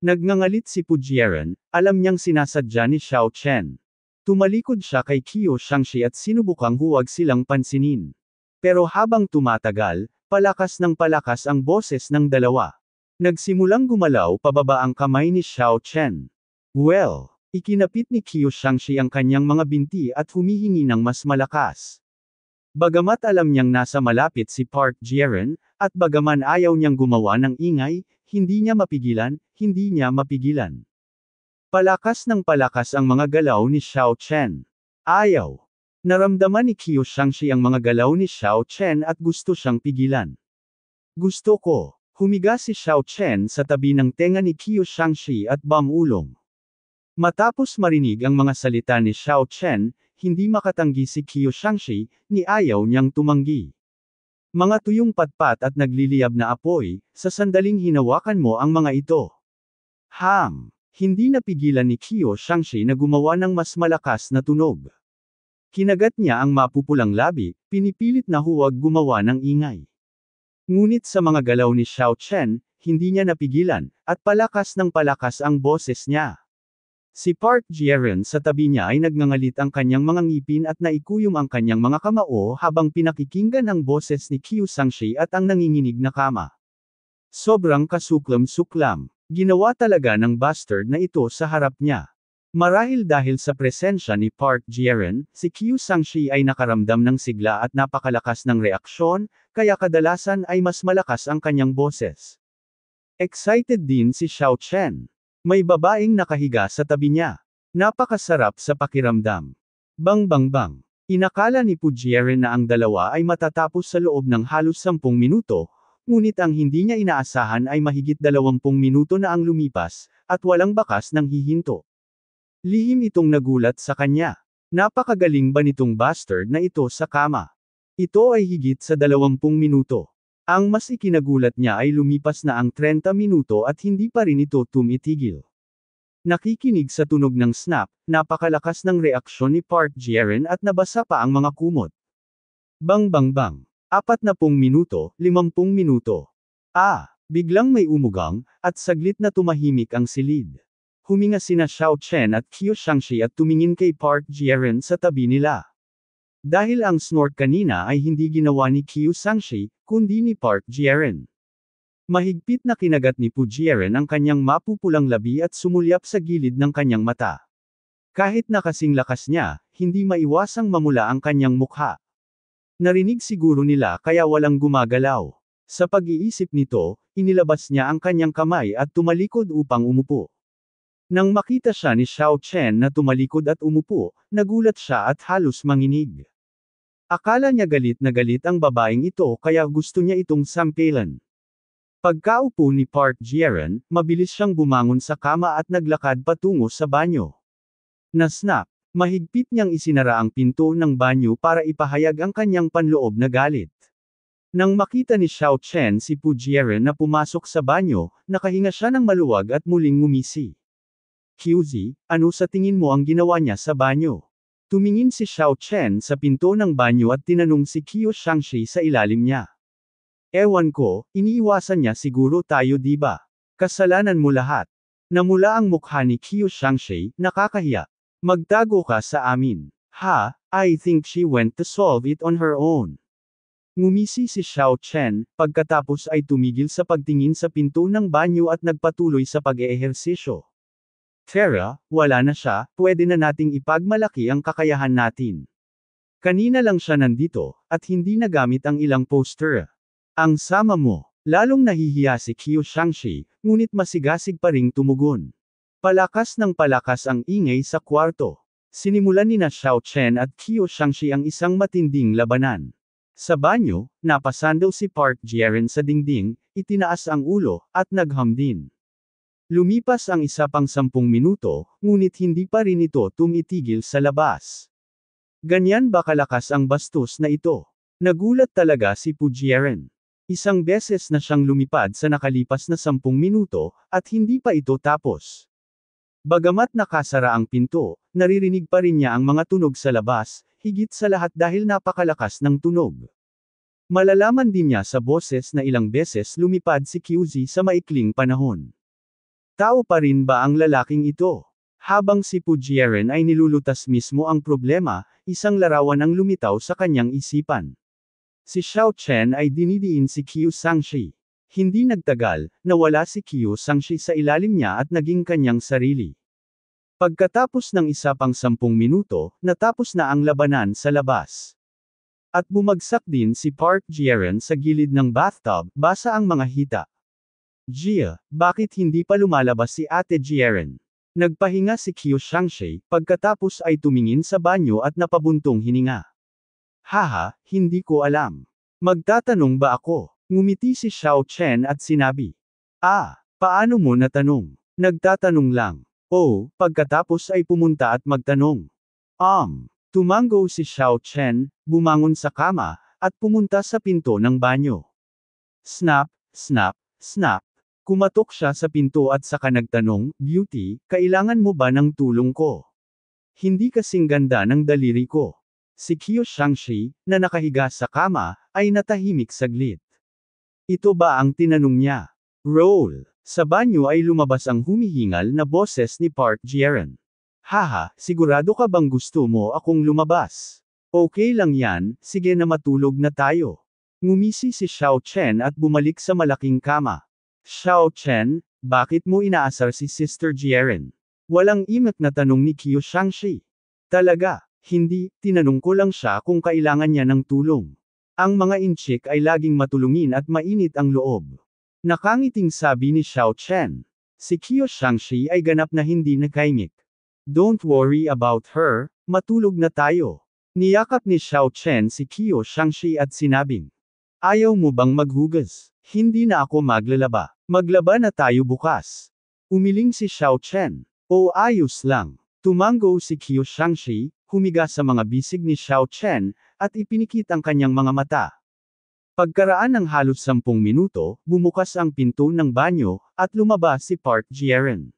Nagngangalit si Pujieren, alam niyang sinasadya ni Xiao Chen. Tumalikod siya kay Qiu Shangxi at sinubukang huwag silang pansinin. Pero habang tumatagal, palakas ng palakas ang boses ng dalawa. Nagsimulang gumalaw pababa ang kamay ni Xiao Chen. Well, ikinapit ni Qiu Shangxi ang kanyang mga binti at humihingi ng mas malakas. Bagamat alam niyang nasa malapit si Park Jiren, at bagaman ayaw niyang gumawa ng ingay, hindi niya mapigilan, hindi niya mapigilan. Palakas ng palakas ang mga galaw ni Xiao Chen. Ayaw. Naramdaman ni Qiu Shangxi ang mga galaw ni Xiao Chen at gusto siyang pigilan. Gusto ko. Humiga si Xiao Chen sa tabi ng tenga ni Qiu Shangxi at bamulong. Matapos marinig ang mga salita ni Xiao Chen, hindi makatanggi si Qiu Shangxi, ni ayaw niyang tumanggi. Mga tuyong patpat at nagliliyab na apoy, sa sandaling hinawakan mo ang mga ito. Ham! Hindi napigilan ni Qiu Shangxi na gumawa ng mas malakas na tunog. Kinagat niya ang mapupulang labi, pinipilit na huwag gumawa ng ingay. Ngunit sa mga galaw ni Xiao Chen, hindi niya napigilan, at palakas ng palakas ang boses niya. Si Park Jiren sa tabi niya ay nagngangalit ang kanyang mga ngipin at naikuyom ang kanyang mga kamao habang pinakikinggan ang boses ni Qiu Sangshi at ang nanginginig na kama. Sobrang kasuklam-suklam. Ginawa talaga ng bastard na ito sa harap niya. Marahil dahil sa presensya ni Park Jiren, si Q Sangshi ay nakaramdam ng sigla at napakalakas ng reaksyon, kaya kadalasan ay mas malakas ang kanyang boses. Excited din si Xiao Chen. May babaeng nakahiga sa tabi niya. Napakasarap sa pakiramdam. Bang bang bang. Inakala ni Pujieren na ang dalawa ay matatapos sa loob ng halos 10 minuto, ngunit ang hindi niya inaasahan ay mahigit 20 minuto na ang lumipas, at walang bakas ng hihinto. Lihim itong nagulat sa kanya. Napakagaling ba nitong bastard na ito sa kama? Ito ay higit sa 20 minuto. Ang mas ikinagulat niya ay lumipas na ang 30 minuto at hindi pa rin ito tumitigil. Nakikinig sa tunog ng snap, napakalakas ng reaksyon ni Park Jiren at nabasa pa ang mga kumot. Bang bang bang. Apat na pung minuto, limampung minuto. Ah, biglang may umugang, at saglit na tumahimik ang silid. Huminga sina Xiao Chen at Qiu Shangxi at tumingin kay Park Jiren sa tabi nila. Dahil ang snort kanina ay hindi ginawa ni Qiu Shangxi, kundi ni Park Jiren. Mahigpit na kinagat ni Pu Jiren ang kanyang mapupulang labi at sumulyap sa gilid ng kanyang mata. Kahit nakasing lakas niya, hindi maiwasang mamula ang kanyang mukha. Narinig siguro nila kaya walang gumagalaw. Sa pag-iisip nito, inilabas niya ang kanyang kamay at tumalikod upang umupo. Nang makita siya ni Xiao Chen na tumalikod at umupo, nagulat siya at halos manginig. Akala niya galit na galit ang babaeng ito kaya gusto niya itong sampilan. Pagkaupo ni Park Jiren, mabilis siyang bumangon sa kama at naglakad patungo sa banyo. Nasnap, mahigpit niyang isinara ang pinto ng banyo para ipahayag ang kanyang panloob na galit. Nang makita ni Xiao Chen si Pu Jiren na pumasok sa banyo, nakahinga siya ng maluwag at muling ngumisi. QZ, ano sa tingin mo ang ginawa niya sa banyo? Tumingin si Xiao Chen sa pinto ng banyo at tinanong si Qiu Shangxi sa ilalim niya. Ewan ko, iniiwasan niya siguro tayo diba? Kasalanan mo lahat. Namula ang mukha ni Qiu Shangxi, nakakahiya. Magtago ka sa amin. Ha, I think she went to solve it on her own. Ngumisi si Xiao Chen, pagkatapos ay tumigil sa pagtingin sa pinto ng banyo at nagpatuloy sa pag-eehersisyo. Terra, wala na siya, pwede na nating ipagmalaki ang kakayahan natin. Kanina lang siya nandito, at hindi nagamit ang ilang poster. Ang sama mo, lalong nahihiya si Qiu Shangshi, ngunit masigasig pa ring tumugon. Palakas ng palakas ang ingay sa kwarto. Sinimulan ni na Xiao Chen at Qiu Shangshi ang isang matinding labanan. Sa banyo, napasandal si Park Jiren sa dingding, itinaas ang ulo, at naghamdin. Lumipas ang isa pang sampung minuto, ngunit hindi pa rin ito tumitigil sa labas. Ganyan ba kalakas ang bastos na ito? Nagulat talaga si Pujieren. Isang beses na siyang lumipad sa nakalipas na sampung minuto, at hindi pa ito tapos. Bagamat nakasara ang pinto, naririnig pa rin niya ang mga tunog sa labas, higit sa lahat dahil napakalakas ng tunog. Malalaman din niya sa boses na ilang beses lumipad si QZ sa maikling panahon. Tao pa rin ba ang lalaking ito? Habang si Pujieren ay nilulutas mismo ang problema, isang larawan ang lumitaw sa kanyang isipan. Si Xiao Chen ay dinidiin si Qiu Sangshi. Hindi nagtagal, nawala si Qiu Sangshi sa ilalim niya at naging kanyang sarili. Pagkatapos ng isa pang sampung minuto, natapos na ang labanan sa labas. At bumagsak din si Park Jiren sa gilid ng bathtub, basa ang mga hita. Gia, bakit hindi pa lumalabas si Ate Jiren? Nagpahinga si Qiu Shangshei, pagkatapos ay tumingin sa banyo at napabuntong hininga. Haha, hindi ko alam. Magtatanong ba ako? Ngumiti si Xiao Chen at sinabi. Ah, paano mo natanong? Nagtatanong lang. Oh, pagkatapos ay pumunta at magtanong. Um, tumango si Xiao Chen, bumangon sa kama, at pumunta sa pinto ng banyo. Snap, snap, snap, Kumatok siya sa pinto at saka nagtanong, Beauty, kailangan mo ba ng tulong ko? Hindi kasing ganda ng daliri ko. Si Qiu Shangshi, na nakahiga sa kama, ay natahimik saglit. Ito ba ang tinanong niya? Roll! Sa banyo ay lumabas ang humihingal na boses ni Park Jiren. Haha, sigurado ka bang gusto mo akong lumabas? Okay lang yan, sige na matulog na tayo. Ngumisi si Xiao Chen at bumalik sa malaking kama. Xiao Chen, bakit mo inaasar si Sister Jiren? Walang imat na tanong ni Qiu Shangxi. Talaga, hindi, tinanong ko lang siya kung kailangan niya ng tulong. Ang mga inchik ay laging matulungin at mainit ang loob. Nakangiting sabi ni Xiao Chen. Si Qiu Shangxi ay ganap na hindi nakaimik. Don't worry about her, matulog na tayo. Niyakap ni Xiao Chen si Qiu Shangxi at sinabing. Ayaw mo bang maghugas? Hindi na ako maglalaba. Maglaba na tayo bukas. Umiling si Xiao Chen. O ayos lang. Tumango si Qiu Shangxi, humiga sa mga bisig ni Xiao Chen, at ipinikit ang kanyang mga mata. Pagkaraan ng halos sampung minuto, bumukas ang pinto ng banyo, at lumabas si Park Jiren.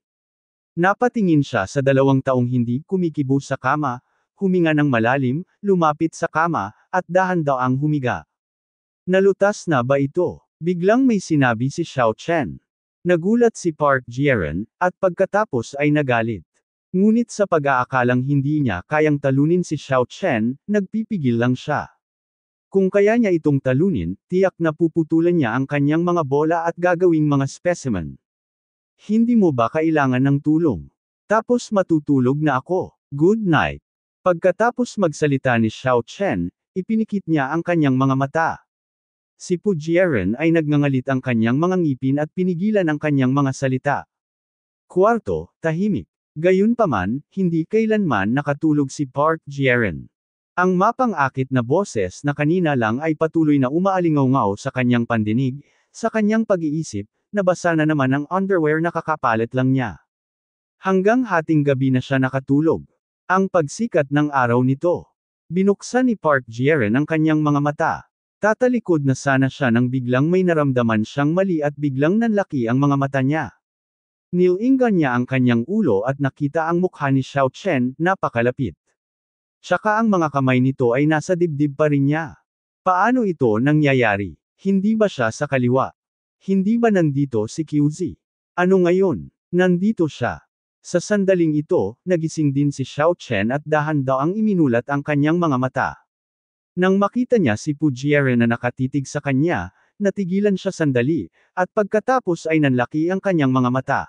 Napatingin siya sa dalawang taong hindi kumikibo sa kama, huminga ng malalim, lumapit sa kama, at dahan daw ang humiga. Nalutas na ba ito? Biglang may sinabi si Xiao Chen. Nagulat si Park Jiren, at pagkatapos ay nagalit. Ngunit sa pag-aakalang hindi niya kayang talunin si Xiao Chen, nagpipigil lang siya. Kung kaya niya itong talunin, tiyak na puputulan niya ang kanyang mga bola at gagawing mga specimen. Hindi mo ba kailangan ng tulong? Tapos matutulog na ako. Good night. Pagkatapos magsalita ni Xiao Chen, ipinikit niya ang kanyang mga mata. Si Pujieren ay nagngangalit ang kanyang mga ngipin at pinigilan ang kanyang mga salita. Kuwarto, tahimik. Gayunpaman, hindi kailanman nakatulog si Park Jiren. Ang mapang-akit na boses na kanina lang ay patuloy na umaalingaw sa kanyang pandinig, sa kanyang pag-iisip, nabasa na naman ang underwear na kakapalit lang niya. Hanggang hating gabi na siya nakatulog. Ang pagsikat ng araw nito. Binuksan ni Park Jiren ang kanyang mga mata. Tatalikod na sana siya nang biglang may naramdaman siyang mali at biglang nanlaki ang mga mata niya. Nilinggan niya ang kanyang ulo at nakita ang mukha ni Xiao Chen, napakalapit. Tsaka ang mga kamay nito ay nasa dibdib pa rin niya. Paano ito nangyayari? Hindi ba siya sa kaliwa? Hindi ba nandito si QZ? Ano ngayon? Nandito siya. Sa sandaling ito, nagising din si Xiao Chen at dahan daw ang iminulat ang kanyang mga mata. Nang makita niya si Pugiere na nakatitig sa kanya, natigilan siya sandali, at pagkatapos ay nanlaki ang kanyang mga mata.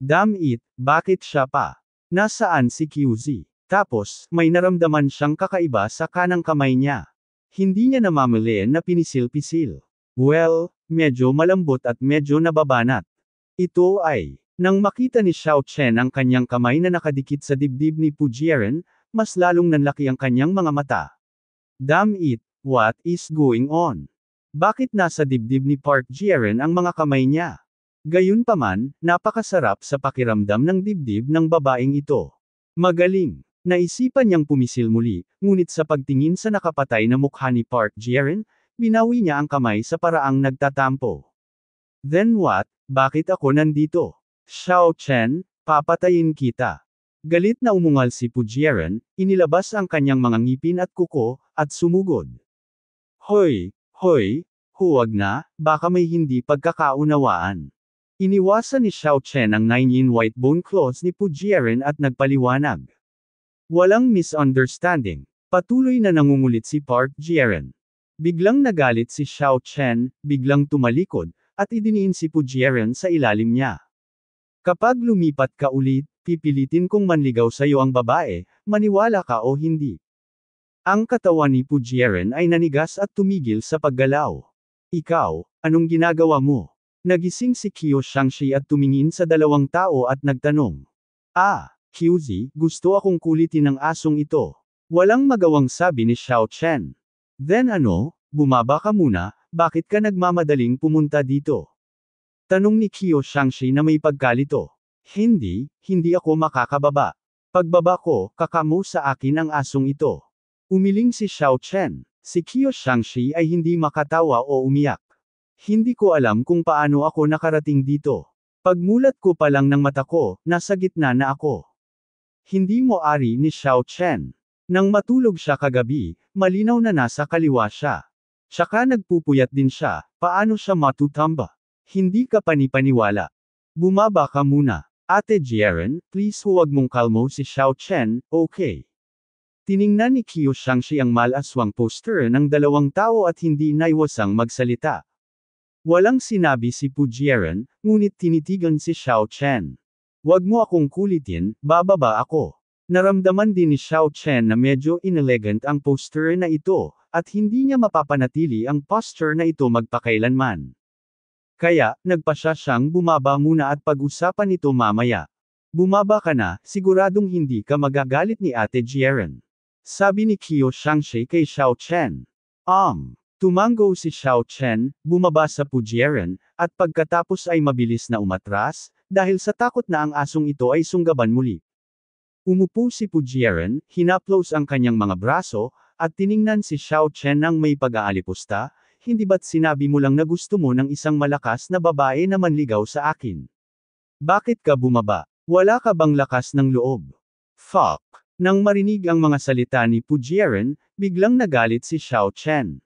Damn it, bakit siya pa? Nasaan si QZ? Tapos, may naramdaman siyang kakaiba sa kanang kamay niya. Hindi niya namamalayan na pinisil-pisil. Well, medyo malambot at medyo nababanat. Ito ay, nang makita ni Xiao Chen ang kanyang kamay na nakadikit sa dibdib ni Pujieren, mas lalong nanlaki ang kanyang mga mata. Damn it, what is going on? Bakit nasa dibdib ni Park Jiren ang mga kamay niya? Gayunpaman, napakasarap sa pakiramdam ng dibdib ng babaeng ito. Magaling. Naisipan niyang pumisil muli, ngunit sa pagtingin sa nakapatay na mukha ni Park Jiren, binawi niya ang kamay sa paraang nagtatampo. Then what, bakit ako nandito? Xiao Chen, papatayin kita. Galit na umungal si Pujiren, inilabas ang kanyang mga ngipin at kuko, at sumugod. Hoy, hoy, huwag na, baka may hindi pagkakaunawaan. Iniwasan ni Xiao Chen ang nine in white bone claws ni Pujiren at nagpaliwanag. Walang misunderstanding, patuloy na nangungulit si Park Jiren. Biglang nagalit si Xiao Chen, biglang tumalikod, at idiniin si Pujiren sa ilalim niya. Kapag lumipat ka ulit, pipilitin kong manligaw sa iyo ang babae, maniwala ka o hindi. Ang katawan ni Pujeren ay nanigas at tumigil sa paggalaw. Ikaw, anong ginagawa mo? Nagising si Kyo Shangshi at tumingin sa dalawang tao at nagtanong. Ah, Kyuzi, gusto akong kulitin ng asong ito. Walang magawang sabi ni Xiao Chen. Then ano, bumaba ka muna, bakit ka nagmamadaling pumunta dito? Tanong ni Kyo Shangshi na may pagkalito. Hindi, hindi ako makakababa. Pagbaba ko, kakamo sa akin ang asong ito. Umiling si Xiao Chen. Si Kyo Shangxi ay hindi makatawa o umiyak. Hindi ko alam kung paano ako nakarating dito. Pagmulat ko pa lang ng mata ko, nasa gitna na ako. Hindi mo ari ni Xiao Chen. Nang matulog siya kagabi, malinaw na nasa kaliwa siya. Tsaka nagpupuyat din siya, paano siya matutamba? Hindi ka panipaniwala. Bumaba ka muna. Ate Jiren, please huwag mong kalmo si Xiao Chen, okay? Tiningnan ni Kiyosangshi ang malaswang poster ng dalawang tao at hindi naiwasang magsalita. Walang sinabi si Pujieran, ngunit tinitigan si Xiao Chen. Huwag mo akong kulitin, bababa ako. Naramdaman din ni Xiao Chen na medyo inelegant ang poster na ito, at hindi niya mapapanatili ang posture na ito magpakailanman. Kaya, nagpasya siyang bumaba muna at pag-usapan ito mamaya. Bumaba ka na, siguradong hindi ka magagalit ni Ate Jieren. Sabi ni Qiu Shangshi kay Xiao Chen. Um, tumango si Xiao Chen, bumaba sa Pujiren, at pagkatapos ay mabilis na umatras, dahil sa takot na ang asong ito ay sunggaban muli. Umupo si Pujiren, hinaplos ang kanyang mga braso, at tiningnan si Xiao Chen ng may pag-aalipusta, hindi ba't sinabi mo lang na gusto mo ng isang malakas na babae na manligaw sa akin? Bakit ka bumaba? Wala ka bang lakas ng loob? Fuck! Nang marinig ang mga salita ni Pujiren, biglang nagalit si Xiao Chen.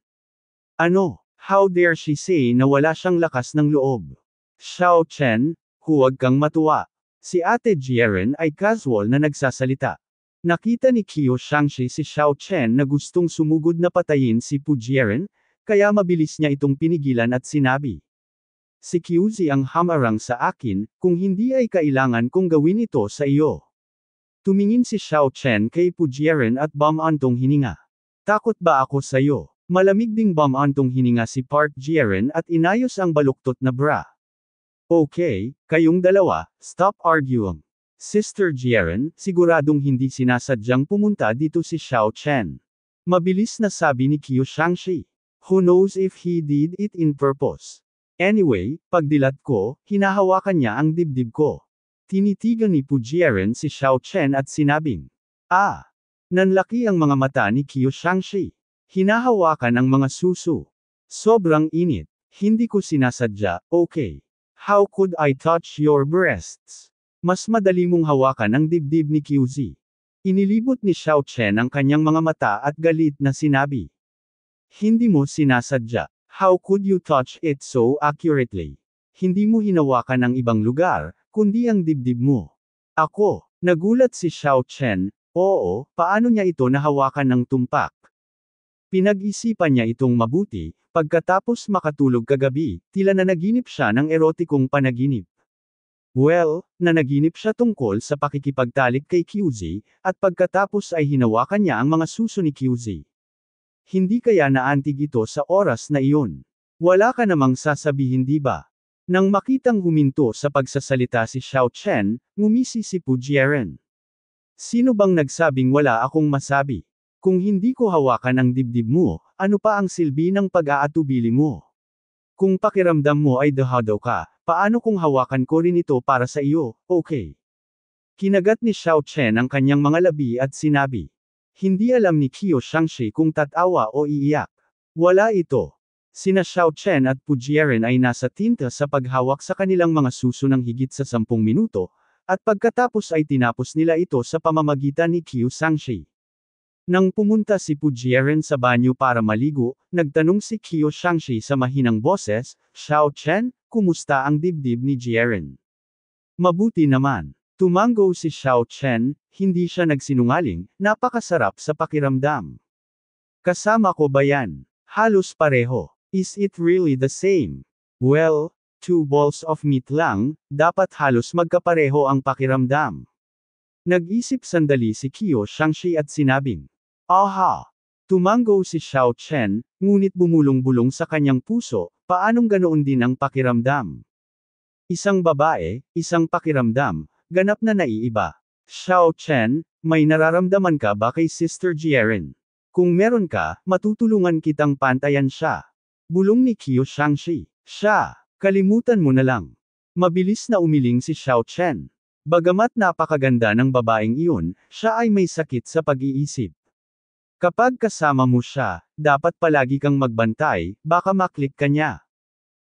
Ano? How dare she say na wala siyang lakas ng loob? Xiao Chen, huwag kang matuwa. Si Ate Jiren ay casual na nagsasalita. Nakita ni Qiu Shangshi si Xiao Chen na gustong sumugod na patayin si Pujiren, kaya mabilis niya itong pinigilan at sinabi. Si Qiuzi ang hamarang sa akin, kung hindi ay kailangan kong gawin ito sa iyo. Tumingin si Xiao Chen kay Pujieren at Bamantong hininga. Takot ba ako sa'yo? Malamig ding bamantong hininga si Park Jiren at inayos ang baluktot na bra. Okay, kayong dalawa, stop arguing. Sister Jiren, siguradong hindi sinasadyang pumunta dito si Xiao Chen. Mabilis na sabi ni Qiu Shangxi. Who knows if he did it in purpose? Anyway, pagdilat ko, hinahawakan niya ang dibdib ko. Tinitigan ni Pujieren si Xiao Chen at sinabing, Ah! Nanlaki ang mga mata ni Qiu Shangxi. Hinahawakan ang mga suso. Sobrang init. Hindi ko sinasadya, okay. How could I touch your breasts? Mas madali mong hawakan ang dibdib ni Qiu Zi. Inilibot ni Xiao Chen ang kanyang mga mata at galit na sinabi. Hindi mo sinasadya. How could you touch it so accurately? Hindi mo hinawakan ang ibang lugar, kundi ang dibdib mo. Ako, nagulat si Xiao Chen, oo, paano niya ito nahawakan ng tumpak? Pinag-isipan niya itong mabuti, pagkatapos makatulog kagabi, tila na naginip siya ng erotikong panaginip. Well, nanaginip siya tungkol sa pakikipagtalik kay QZ, at pagkatapos ay hinawakan niya ang mga suso ni QZ. Hindi kaya naantig ito sa oras na iyon. Wala ka namang sasabihin di ba? Nang makitang huminto sa pagsasalita si Xiao Chen, ngumisi si Pu Jiren. Sino bang nagsabing wala akong masabi? Kung hindi ko hawakan ang dibdib mo, ano pa ang silbi ng pag-aatubili mo? Kung pakiramdam mo ay dahado ka, paano kung hawakan ko rin ito para sa iyo, okay? Kinagat ni Xiao Chen ang kanyang mga labi at sinabi. Hindi alam ni Kiyo Shangshi kung tatawa o iiyak. Wala ito. Sina Xiao Chen at Pujieren ay nasa tinta sa paghawak sa kanilang mga suso ng higit sa 10 minuto, at pagkatapos ay tinapos nila ito sa pamamagitan ni Qiu Shangxi. Nang pumunta si Pujieren sa banyo para maligo, nagtanong si Qiu Shangxi sa mahinang boses, Xiao Chen, kumusta ang dibdib ni Jieren? Mabuti naman. Tumango si Xiao Chen, hindi siya nagsinungaling, napakasarap sa pakiramdam. Kasama ko ba yan? Halos pareho. Is it really the same? Well, two balls of meat lang, dapat halos magkapareho ang pakiramdam. Nag-isip sandali si Kiyo Shangshi at sinabing, Aha! Tumango si Xiao Chen, ngunit bumulong-bulong sa kanyang puso, paanong ganoon din ang pakiramdam? Isang babae, isang pakiramdam, ganap na naiiba. Xiao Chen, may nararamdaman ka ba kay Sister Jiren? Kung meron ka, matutulungan kitang pantayan siya. Bulong ni Qiu Shangxi. Siya, kalimutan mo na lang. Mabilis na umiling si Xiao Chen. Bagamat napakaganda ng babaeng iyon, siya ay may sakit sa pag-iisip. Kapag kasama mo siya, dapat palagi kang magbantay, baka maklik ka niya.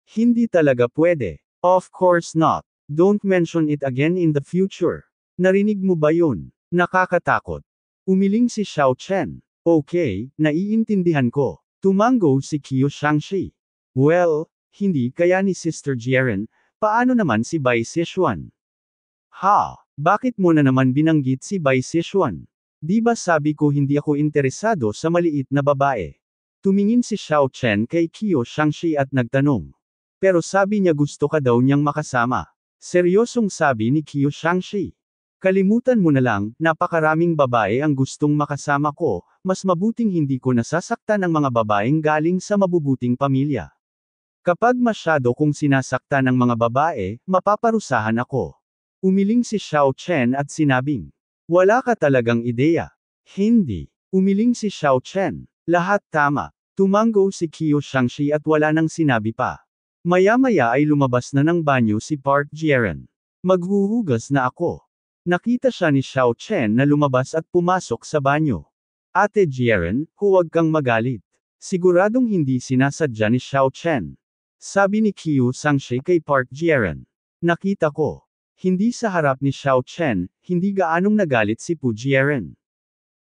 Hindi talaga pwede. Of course not. Don't mention it again in the future. Narinig mo ba yun? Nakakatakot. Umiling si Xiao Chen. Okay, naiintindihan ko. Tumango si Kyo Shangshi. Well, hindi kaya ni Sister Jiren, paano naman si Bai Sichuan? Ha, bakit mo na naman binanggit si Bai Sichuan? Di ba sabi ko hindi ako interesado sa maliit na babae? Tumingin si Xiao Chen kay Kiyo Shangshi at nagtanong. Pero sabi niya gusto ka daw niyang makasama. Seryosong sabi ni Kiyo Shangshi. Kalimutan mo na lang, napakaraming babae ang gustong makasama ko, mas mabuting hindi ko nasasaktan ang mga babaeng galing sa mabubuting pamilya. Kapag masyado kong sinasaktan ang mga babae, mapaparusahan ako. Umiling si Xiao Chen at sinabing, wala ka talagang ideya. Hindi. Umiling si Xiao Chen. Lahat tama. Tumanggo si Kiyo Shangshi at wala nang sinabi pa. Maya-maya ay lumabas na ng banyo si Park Jiren. Maghuhugas na ako. Nakita siya ni Xiao Chen na lumabas at pumasok sa banyo. Ate Jiren, huwag kang magalit. Siguradong hindi sinasadya ni Xiao Chen. Sabi ni Qiu Sangshi kay Park Jiren. Nakita ko. Hindi sa harap ni Xiao Chen, hindi gaanong nagalit si Pu Jiren.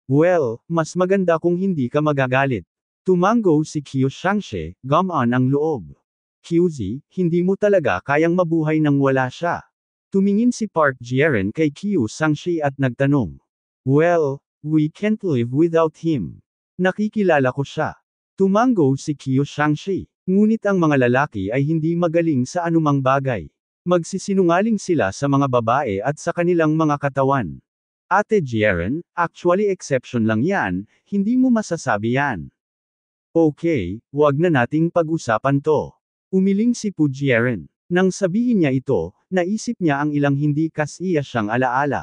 Well, mas maganda kung hindi ka magagalit. Tumango si Qiu Sangshi, on ang loob. QZ, hindi mo talaga kayang mabuhay nang wala siya. Tumingin si Park Jiren kay Qiu Sangshi at nagtanong. Well, We can't live without him. Nakikilala ko siya. Tumango si Kyo Shangshi. Ngunit ang mga lalaki ay hindi magaling sa anumang bagay. Magsisinungaling sila sa mga babae at sa kanilang mga katawan. Ate Jeren, actually exception lang yan, hindi mo masasabi yan. Okay, wag na nating pag-usapan to. Umiling si Pu Pujeren. Nang sabihin niya ito, naisip niya ang ilang hindi kasiya siyang alaala.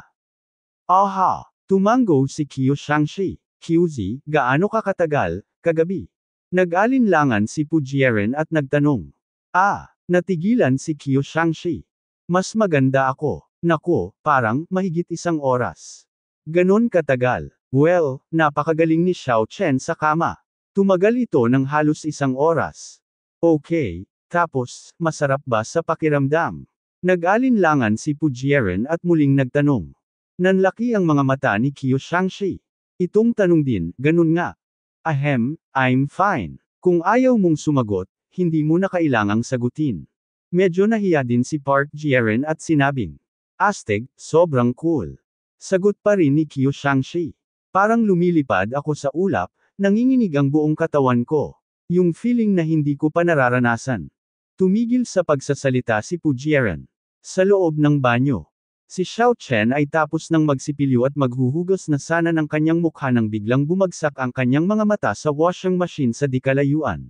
Aha! Tumanggo si Qiu Shangshi, QZ, gaano ka katagal, kagabi. Nag-alinlangan si Pujieren at nagtanong. Ah, natigilan si Qiu Shangshi. Mas maganda ako. Nako, parang, mahigit isang oras. Ganon katagal. Well, napakagaling ni Xiao Chen sa kama. Tumagal ito ng halos isang oras. Okay, tapos, masarap ba sa pakiramdam? Nag-alinlangan si Pujieren at muling nagtanong. Nanlaki ang mga mata ni Qiu Shangxi. Itong tanong din, ganun nga. Ahem, I'm fine. Kung ayaw mong sumagot, hindi mo na kailangang sagutin. Medyo nahiya din si Park Jiren at sinabing, Asteg, sobrang cool. Sagot pa rin ni Qiu Shangxi. Parang lumilipad ako sa ulap, nanginginig ang buong katawan ko. Yung feeling na hindi ko pa nararanasan. Tumigil sa pagsasalita si Pujieran. Sa loob ng banyo. Si Xiao Chen ay tapos ng magsipilyo at maghuhugas na sana ng kanyang mukha nang biglang bumagsak ang kanyang mga mata sa washing machine sa dikalayuan.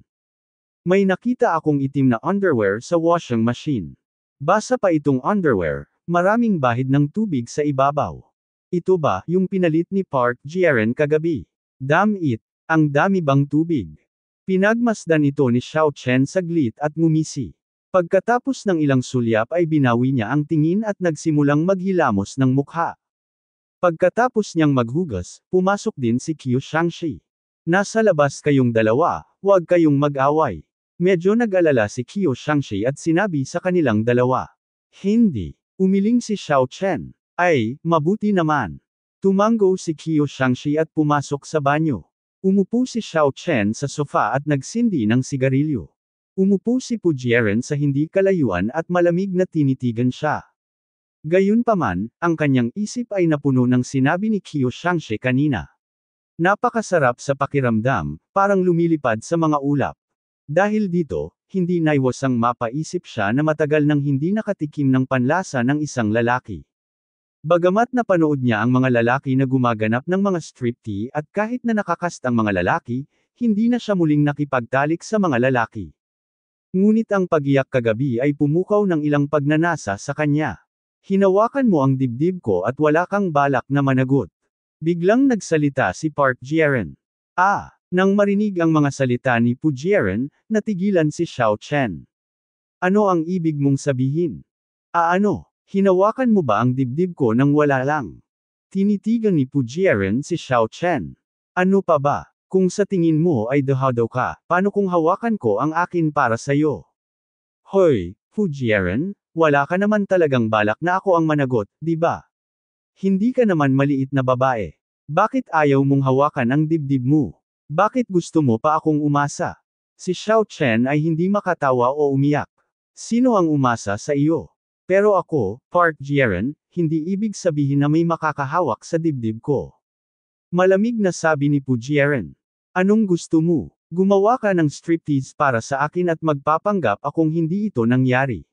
May nakita akong itim na underwear sa washing machine. Basa pa itong underwear, maraming bahid ng tubig sa ibabaw. Ito ba yung pinalit ni Park Jiren kagabi? Damn it, ang dami bang tubig? Pinagmasdan ito ni Xiao Chen saglit at ngumisi. Pagkatapos ng ilang sulyap ay binawi niya ang tingin at nagsimulang maghilamos ng mukha. Pagkatapos niyang maghugas, pumasok din si Qiu Shangxi. Nasa labas kayong dalawa, huwag kayong mag-away. Medyo nag-alala si Qiu Shangxi at sinabi sa kanilang dalawa. Hindi. Umiling si Xiao Chen. Ay, mabuti naman. Tumango si Qiu Shangxi at pumasok sa banyo. Umupo si Xiao Chen sa sofa at nagsindi ng sigarilyo. Umupo si Pujeren sa hindi kalayuan at malamig na tinitigan siya. Gayunpaman, ang kanyang isip ay napuno ng sinabi ni Kyo Shangshe kanina. Napakasarap sa pakiramdam, parang lumilipad sa mga ulap. Dahil dito, hindi naiwasang mapaisip siya na matagal nang hindi nakatikim ng panlasa ng isang lalaki. Bagamat napanood niya ang mga lalaki na gumaganap ng mga striptee at kahit na nakakast ang mga lalaki, hindi na siya muling nakipagtalik sa mga lalaki. Ngunit ang pagiyak kagabi ay pumukaw ng ilang pagnanasa sa kanya. Hinawakan mo ang dibdib ko at wala kang balak na managot. Biglang nagsalita si Park Jiren. Ah! Nang marinig ang mga salita ni Pujiren, natigilan si Xiao Chen. Ano ang ibig mong sabihin? Aano? Ah, Hinawakan mo ba ang dibdib ko nang wala lang? Tinitigan ni Pujiren si Xiao Chen. Ano pa ba? Kung sa tingin mo ay dahado ka, paano kung hawakan ko ang akin para sa'yo? Hoy, Fujieran, wala ka naman talagang balak na ako ang managot, di ba? Hindi ka naman maliit na babae. Bakit ayaw mong hawakan ang dibdib mo? Bakit gusto mo pa akong umasa? Si Xiao Chen ay hindi makatawa o umiyak. Sino ang umasa sa iyo? Pero ako, Park Jiren, hindi ibig sabihin na may makakahawak sa dibdib ko. Malamig na sabi ni Pujiren. Anong gusto mo? Gumawa ka ng striptease para sa akin at magpapanggap akong hindi ito nangyari.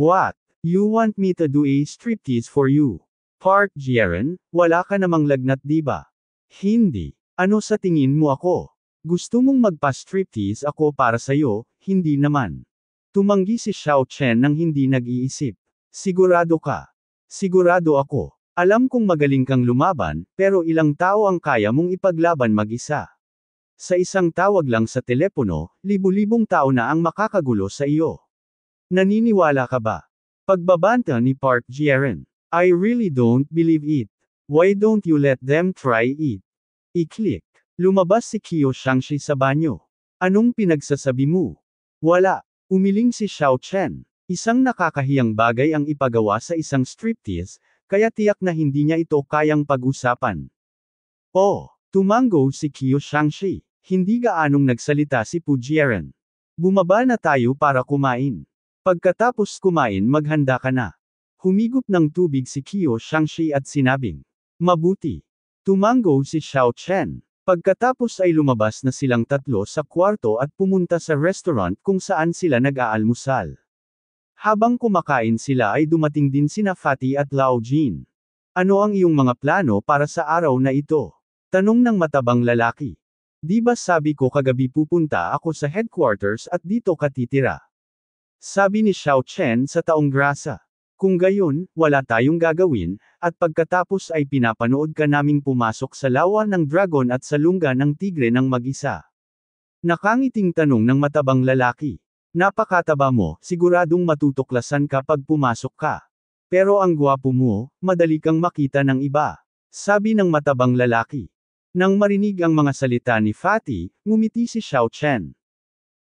What? You want me to do a striptease for you? Park Jiren, wala ka namang lagnat diba? Hindi. Ano sa tingin mo ako? Gusto mong magpa-striptease ako para sa'yo, hindi naman. Tumanggi si Xiao Chen nang hindi nag-iisip. Sigurado ka. Sigurado ako. Alam kong magaling kang lumaban, pero ilang tao ang kaya mong ipaglaban mag-isa. Sa isang tawag lang sa telepono, libu-libong tao na ang makakagulo sa iyo. Naniniwala ka ba? Pagbabanta ni Park Jiren. I really don't believe it. Why don't you let them try it? I-click. Lumabas si Kiyo Shangshi sa banyo. Anong pinagsasabi mo? Wala. Umiling si Xiao Chen. Isang nakakahiyang bagay ang ipagawa sa isang striptease, kaya tiyak na hindi niya ito kayang pag-usapan. Oh, tumango si Kiyo Shangshi. Hindi gaanong nagsalita si Pujieran. Bumaba na tayo para kumain. Pagkatapos kumain maghanda ka na. Humigop ng tubig si Kyo Shangshi at sinabing, Mabuti. Tumango si Xiao Chen. Pagkatapos ay lumabas na silang tatlo sa kwarto at pumunta sa restaurant kung saan sila nag-aalmusal. Habang kumakain sila ay dumating din sina Fatty at Lao Jin. Ano ang iyong mga plano para sa araw na ito? Tanong ng matabang lalaki. Di ba sabi ko kagabi pupunta ako sa headquarters at dito ka titira? Sabi ni Xiao Chen sa taong grasa. Kung gayon, wala tayong gagawin, at pagkatapos ay pinapanood ka naming pumasok sa lawa ng dragon at sa lungga ng tigre ng mag-isa. Nakangiting tanong ng matabang lalaki. Napakataba mo, siguradong matutuklasan ka pag pumasok ka. Pero ang gwapo mo, madali kang makita ng iba. Sabi ng matabang lalaki. Nang marinig ang mga salita ni Fatty, ngumiti si Xiao Chen.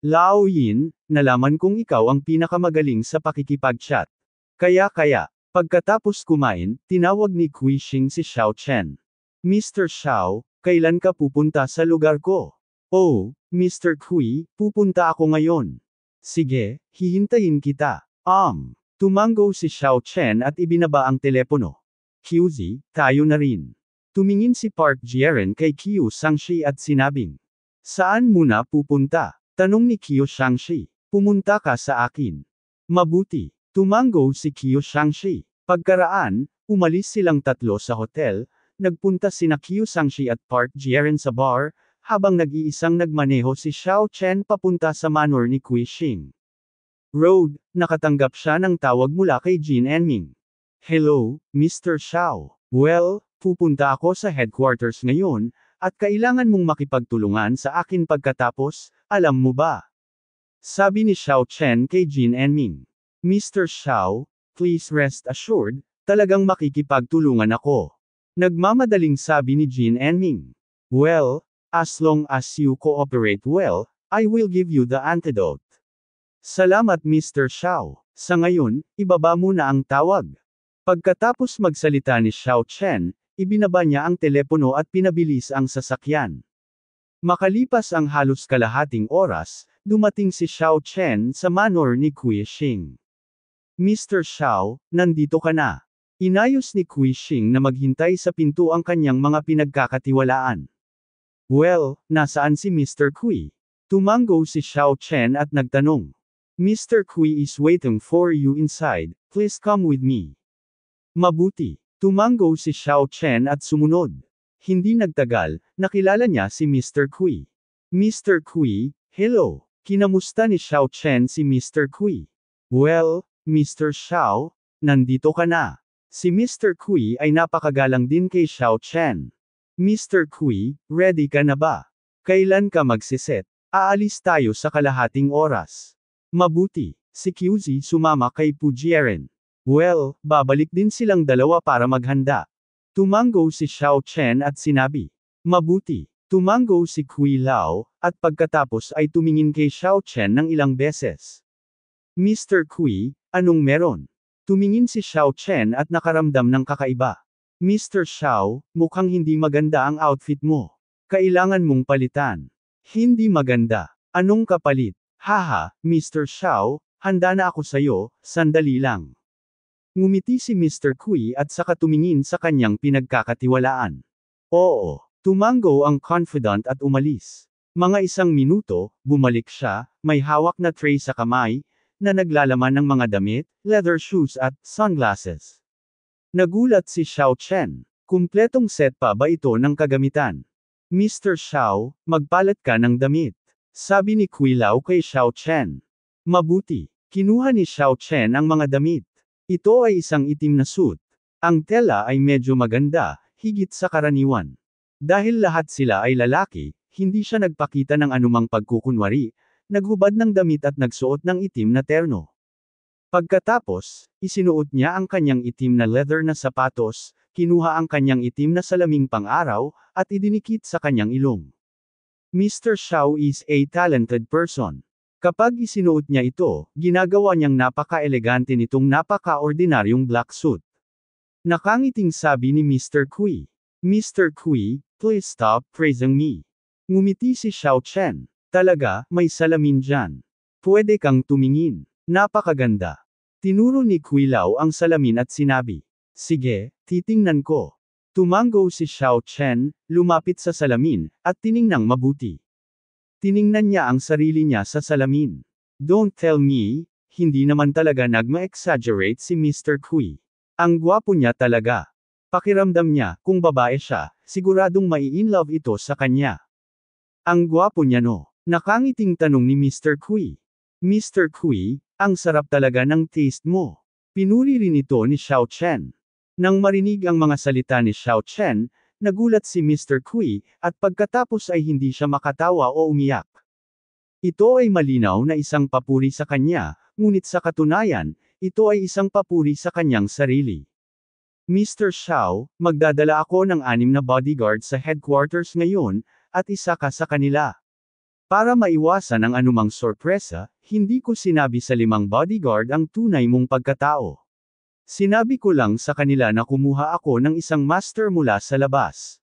Lao Yin, nalaman kong ikaw ang pinakamagaling sa pakikipag-chat. Kaya kaya, pagkatapos kumain, tinawag ni Kui si Xiao Chen. Mr. Xiao, kailan ka pupunta sa lugar ko? Oh, Mr. Kui, pupunta ako ngayon. Sige, hihintayin kita. Um, tumanggo si Xiao Chen at ibinaba ang telepono. QZ, tayo na rin. Tumingin si Park Jiren kay Kyu Shangshi at sinabing, Saan muna pupunta? Tanong ni Kyu Shangshi, pumunta ka sa akin. Mabuti, tumanggo si Kyu Shangshi. Pagkaraan, umalis silang tatlo sa hotel, nagpunta sina Kyu Shangshi at Park Jiren sa bar, habang nag-iisang nagmaneho si Xiao Chen papunta sa manor ni Kui Xing. Road, nakatanggap siya ng tawag mula kay Jin Enming. Hello, Mr. Xiao. Well, Pupunta ako sa headquarters ngayon, at kailangan mong makipagtulungan sa akin pagkatapos, alam mo ba? Sabi ni Xiao Chen kay Jin Enming. Mr. Xiao, please rest assured, talagang makikipagtulungan ako. Nagmamadaling sabi ni Jin Enming. Well, as long as you cooperate well, I will give you the antidote. Salamat Mr. Xiao. Sa ngayon, ibaba mo na ang tawag. Pagkatapos magsalita ni Xiao Chen, Ibinaba niya ang telepono at pinabilis ang sasakyan. Makalipas ang halos kalahating oras, dumating si Xiao Chen sa manor ni Kuya Xing. Mr. Xiao, nandito ka na. Inayos ni Kuya Xing na maghintay sa pinto ang kanyang mga pinagkakatiwalaan. Well, nasaan si Mr. Kui? Tumango si Xiao Chen at nagtanong. Mr. Kui is waiting for you inside, please come with me. Mabuti. Tumango si Xiao Chen at sumunod. Hindi nagtagal, nakilala niya si Mr. Kui. Mr. Kui, hello. Kinamusta ni Xiao Chen si Mr. Kui. Well, Mr. Xiao, nandito ka na. Si Mr. Kui ay napakagalang din kay Xiao Chen. Mr. Kui, ready ka na ba? Kailan ka magsiset? Aalis tayo sa kalahating oras. Mabuti, si QZ sumama kay Pujieren. Well, babalik din silang dalawa para maghanda. Tumango si Xiao Chen at sinabi, Mabuti. Tumango si Kui Lao, at pagkatapos ay tumingin kay Xiao Chen ng ilang beses. Mr. Kui, anong meron? Tumingin si Xiao Chen at nakaramdam ng kakaiba. Mr. Xiao, mukhang hindi maganda ang outfit mo. Kailangan mong palitan. Hindi maganda. Anong kapalit? Haha, Mr. Xiao, handa na ako sayo, sandali lang. Ngumiti si Mr. Kui at saka tumingin sa kanyang pinagkakatiwalaan. Oo, tumango ang confidant at umalis. Mga isang minuto, bumalik siya, may hawak na tray sa kamay, na naglalaman ng mga damit, leather shoes at sunglasses. Nagulat si Xiao Chen. Kumpletong set pa ba ito ng kagamitan? Mr. Xiao, magpalat ka ng damit. Sabi ni Kui Lao kay Xiao Chen. Mabuti. Kinuha ni Xiao Chen ang mga damit. Ito ay isang itim na suit. Ang tela ay medyo maganda, higit sa karaniwan. Dahil lahat sila ay lalaki, hindi siya nagpakita ng anumang pagkukunwari, naghubad ng damit at nagsuot ng itim na terno. Pagkatapos, isinuot niya ang kanyang itim na leather na sapatos, kinuha ang kanyang itim na salaming pang-araw, at idinikit sa kanyang ilong. Mr. Shaw is a talented person. Kapag isinuot niya ito, ginagawa niyang napaka-elegante nitong napaka-ordinaryong black suit. Nakangiting sabi ni Mr. Kui. Mr. Kui, please stop praising me. Ngumiti si Xiao Chen. Talaga, may salamin dyan. Pwede kang tumingin. Napakaganda. Tinuro ni Kui Lao ang salamin at sinabi. Sige, titingnan ko. Tumango si Xiao Chen, lumapit sa salamin, at tiningnang mabuti. Tiningnan niya ang sarili niya sa salamin. Don't tell me, hindi naman talaga nagma-exaggerate si Mr. Kui. Ang gwapo niya talaga. Pakiramdam niya, kung babae siya, siguradong mai love ito sa kanya. Ang gwapo niya no. Nakangiting tanong ni Mr. Kui. Mr. Kui, ang sarap talaga ng taste mo. Pinuri rin ito ni Xiao Chen. Nang marinig ang mga salita ni Xiao Chen, Nagulat si Mr. Kui, at pagkatapos ay hindi siya makatawa o umiyak. Ito ay malinaw na isang papuri sa kanya, ngunit sa katunayan, ito ay isang papuri sa kanyang sarili. Mr. Shao, magdadala ako ng anim na bodyguard sa headquarters ngayon, at isa ka sa kanila. Para maiwasan ang anumang sorpresa, hindi ko sinabi sa limang bodyguard ang tunay mong pagkatao. Sinabi ko lang sa kanila na kumuha ako ng isang master mula sa labas.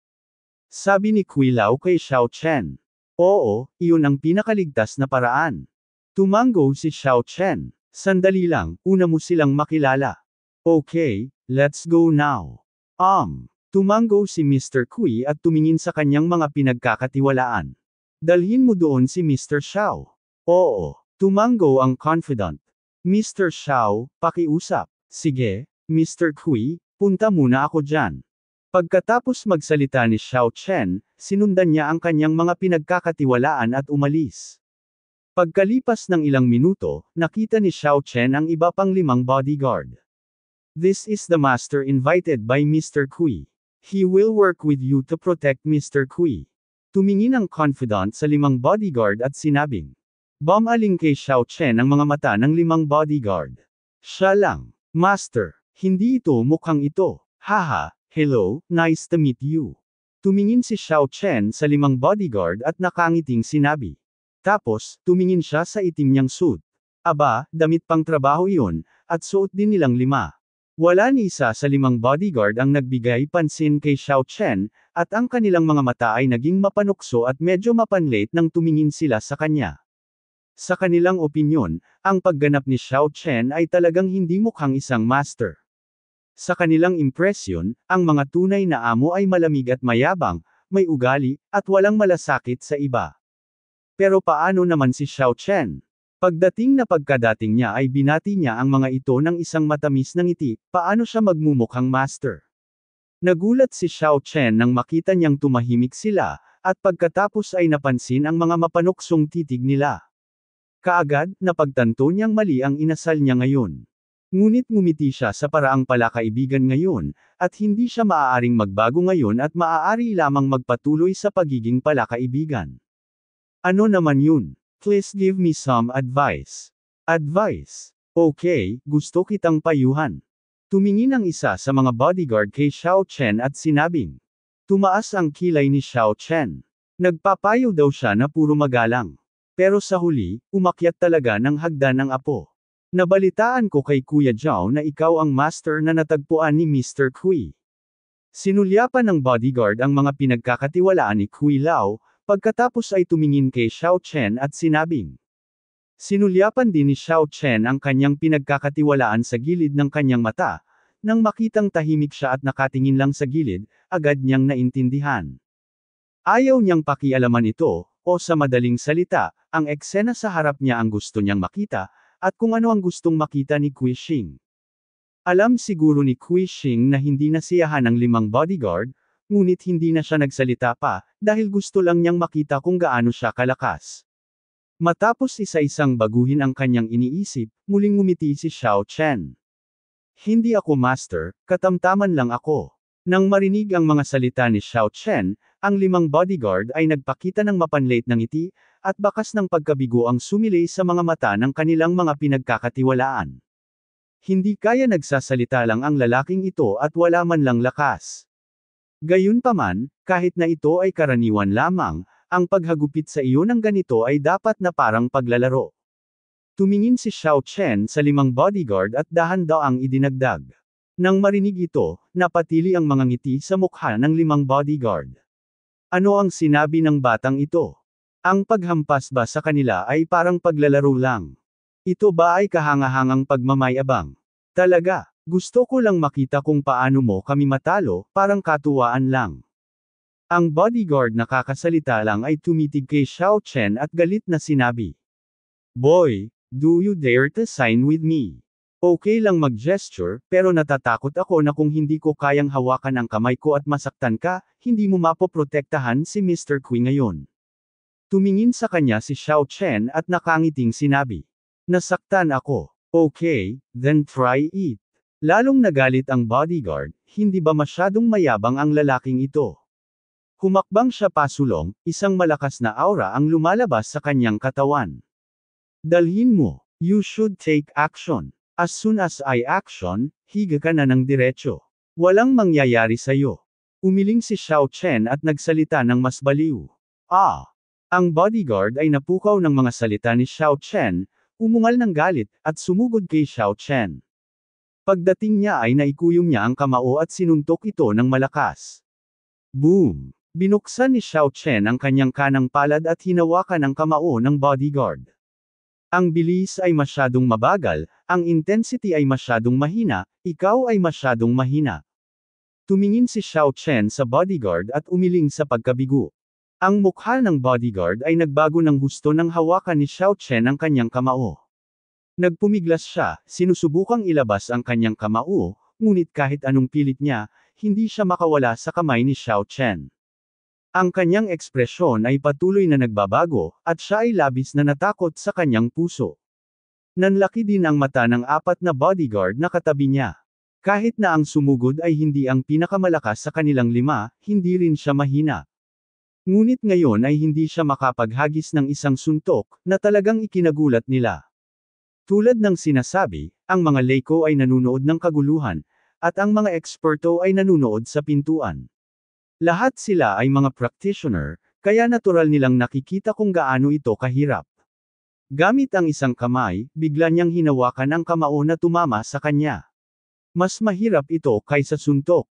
Sabi ni Kuilao kay Xiao Chen. Oo, iyon ang pinakaligtas na paraan. Tumango si Xiao Chen. Sandali lang, una mo silang makilala. Okay, let's go now. Um, tumango si Mr. Kui at tumingin sa kanyang mga pinagkakatiwalaan. Dalhin mo doon si Mr. Xiao. Oo, tumango ang confidant. Mr. Xiao, pakiusap. Sige, Mr. Kui, punta muna ako dyan. Pagkatapos magsalita ni Xiao Chen, sinundan niya ang kanyang mga pinagkakatiwalaan at umalis. Pagkalipas ng ilang minuto, nakita ni Xiao Chen ang iba pang limang bodyguard. This is the master invited by Mr. Kui. He will work with you to protect Mr. Kui. Tumingin ang confidant sa limang bodyguard at sinabing, Bumaling kay Xiao Chen ang mga mata ng limang bodyguard. Siya lang. Master, hindi ito mukhang ito. Haha, hello, nice to meet you. Tumingin si Xiao Chen sa limang bodyguard at nakangiting sinabi. Tapos, tumingin siya sa itim niyang suit. Aba, damit pang trabaho iyon, at suot din nilang lima. Wala ni isa sa limang bodyguard ang nagbigay pansin kay Xiao Chen, at ang kanilang mga mata ay naging mapanukso at medyo mapanlate nang tumingin sila sa kanya. Sa kanilang opinyon, ang pagganap ni Xiao Chen ay talagang hindi mukhang isang master. Sa kanilang impresyon, ang mga tunay na amo ay malamig at mayabang, may ugali, at walang malasakit sa iba. Pero paano naman si Xiao Chen? Pagdating na pagkadating niya ay binati niya ang mga ito ng isang matamis na ngiti, paano siya magmumukhang master? Nagulat si Xiao Chen nang makita niyang tumahimik sila, at pagkatapos ay napansin ang mga mapanuksong titig nila. Kaagad, napagtanto niyang mali ang inasal niya ngayon. Ngunit ngumiti siya sa paraang palakaibigan ngayon, at hindi siya maaaring magbago ngayon at maaari lamang magpatuloy sa pagiging palakaibigan. Ano naman yun? Please give me some advice. Advice? Okay, gusto kitang payuhan. Tumingin ang isa sa mga bodyguard kay Xiao Chen at sinabing. Tumaas ang kilay ni Xiao Chen. Nagpapayo daw siya na puro magalang. Pero sa huli, umakyat talaga ng hagdan ng apo. Nabalitaan ko kay Kuya Zhao na ikaw ang master na natagpuan ni Mr. Kui. Sinulyapan ng bodyguard ang mga pinagkakatiwalaan ni Kui Lao, pagkatapos ay tumingin kay Xiao Chen at sinabing. Sinulyapan din ni Xiao Chen ang kanyang pinagkakatiwalaan sa gilid ng kanyang mata, nang makitang tahimik siya at nakatingin lang sa gilid, agad niyang naintindihan. Ayaw niyang pakialaman ito, o sa madaling salita, ang eksena sa harap niya ang gusto niyang makita, at kung ano ang gustong makita ni Quishing. Alam siguro ni Quishing na hindi nasiyahan ang limang bodyguard, ngunit hindi na siya nagsalita pa, dahil gusto lang niyang makita kung gaano siya kalakas. Matapos isa-isang baguhin ang kanyang iniisip, muling ngumiti si Xiao Chen. Hindi ako master, katamtaman lang ako. Nang marinig ang mga salita ni Xiao Chen, ang limang bodyguard ay nagpakita ng mapanlate ng ngiti, at bakas ng pagkabigo ang sumilay sa mga mata ng kanilang mga pinagkakatiwalaan. Hindi kaya nagsasalita lang ang lalaking ito at wala man lang lakas. Gayunpaman, kahit na ito ay karaniwan lamang, ang paghagupit sa iyo ng ganito ay dapat na parang paglalaro. Tumingin si Xiao Chen sa limang bodyguard at dahan daw ang idinagdag. Nang marinig ito, napatili ang mga ngiti sa mukha ng limang bodyguard. Ano ang sinabi ng batang ito? Ang paghampas ba sa kanila ay parang paglalaro lang? Ito ba ay kahangahangang pagmamayabang? Talaga, gusto ko lang makita kung paano mo kami matalo, parang katuwaan lang. Ang bodyguard na kakasalita lang ay tumitig kay Xiao Chen at galit na sinabi. Boy, do you dare to sign with me? Okay lang mag-gesture, pero natatakot ako na kung hindi ko kayang hawakan ang kamay ko at masaktan ka, hindi mo mapoprotektahan si Mr. Kui ngayon. Tumingin sa kanya si Xiao Chen at nakangiting sinabi. Nasaktan ako. Okay, then try it. Lalong nagalit ang bodyguard, hindi ba masyadong mayabang ang lalaking ito? Humakbang siya pasulong, isang malakas na aura ang lumalabas sa kanyang katawan. Dalhin mo. You should take action. As soon as I action, higa ka na ng diretsyo. Walang mangyayari sa'yo. Umiling si Xiao Chen at nagsalita ng mas baliw. Ah! Ang bodyguard ay napukaw ng mga salita ni Xiao Chen, umungal ng galit, at sumugod kay Xiao Chen. Pagdating niya ay naikuyom niya ang kamao at sinuntok ito ng malakas. Boom! Binuksan ni Xiao Chen ang kanyang kanang palad at hinawakan ang kamao ng bodyguard. Ang bilis ay masyadong mabagal, ang intensity ay masyadong mahina, ikaw ay masyadong mahina. Tumingin si Xiao Chen sa bodyguard at umiling sa pagkabigo. Ang mukha ng bodyguard ay nagbago ng husto nang hawakan ni Xiao Chen ang kanyang kamao. Nagpumiglas siya, sinusubukang ilabas ang kanyang kamao, ngunit kahit anong pilit niya, hindi siya makawala sa kamay ni Xiao Chen. Ang kanyang ekspresyon ay patuloy na nagbabago, at siya ay labis na natakot sa kanyang puso. Nanlaki din ang mata ng apat na bodyguard na katabi niya. Kahit na ang sumugod ay hindi ang pinakamalakas sa kanilang lima, hindi rin siya mahina. Ngunit ngayon ay hindi siya makapaghagis ng isang suntok, na talagang ikinagulat nila. Tulad ng sinasabi, ang mga Leiko ay nanunood ng kaguluhan, at ang mga eksperto ay nanunood sa pintuan. Lahat sila ay mga practitioner, kaya natural nilang nakikita kung gaano ito kahirap. Gamit ang isang kamay, bigla niyang hinawakan ang kamao na tumama sa kanya. Mas mahirap ito kaysa suntok.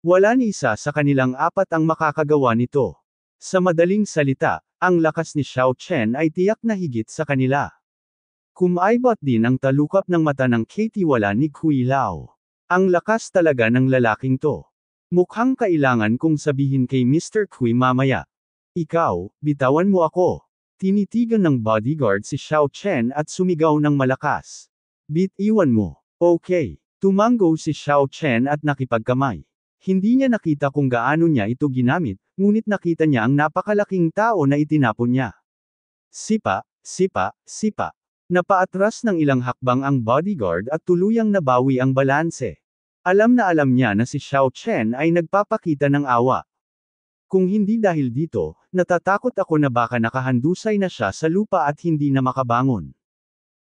Wala ni isa sa kanilang apat ang makakagawa nito. Sa madaling salita, ang lakas ni Xiao Chen ay tiyak na higit sa kanila. Kumaybat din ang talukap ng mata ng Katie wala ni Kui Lao. Ang lakas talaga ng lalaking to. Mukhang kailangan kong sabihin kay Mr. Kui mamaya. Ikaw, bitawan mo ako. Tinitigan ng bodyguard si Xiao Chen at sumigaw ng malakas. Bit iwan mo. Okay. Tumanggo si Xiao Chen at nakipagkamay. Hindi niya nakita kung gaano niya ito ginamit, ngunit nakita niya ang napakalaking tao na itinapon niya. Sipa, sipa, sipa. Napaatras ng ilang hakbang ang bodyguard at tuluyang nabawi ang balanse. Alam na alam niya na si Xiao Chen ay nagpapakita ng awa. Kung hindi dahil dito, natatakot ako na baka nakahandusay na siya sa lupa at hindi na makabangon.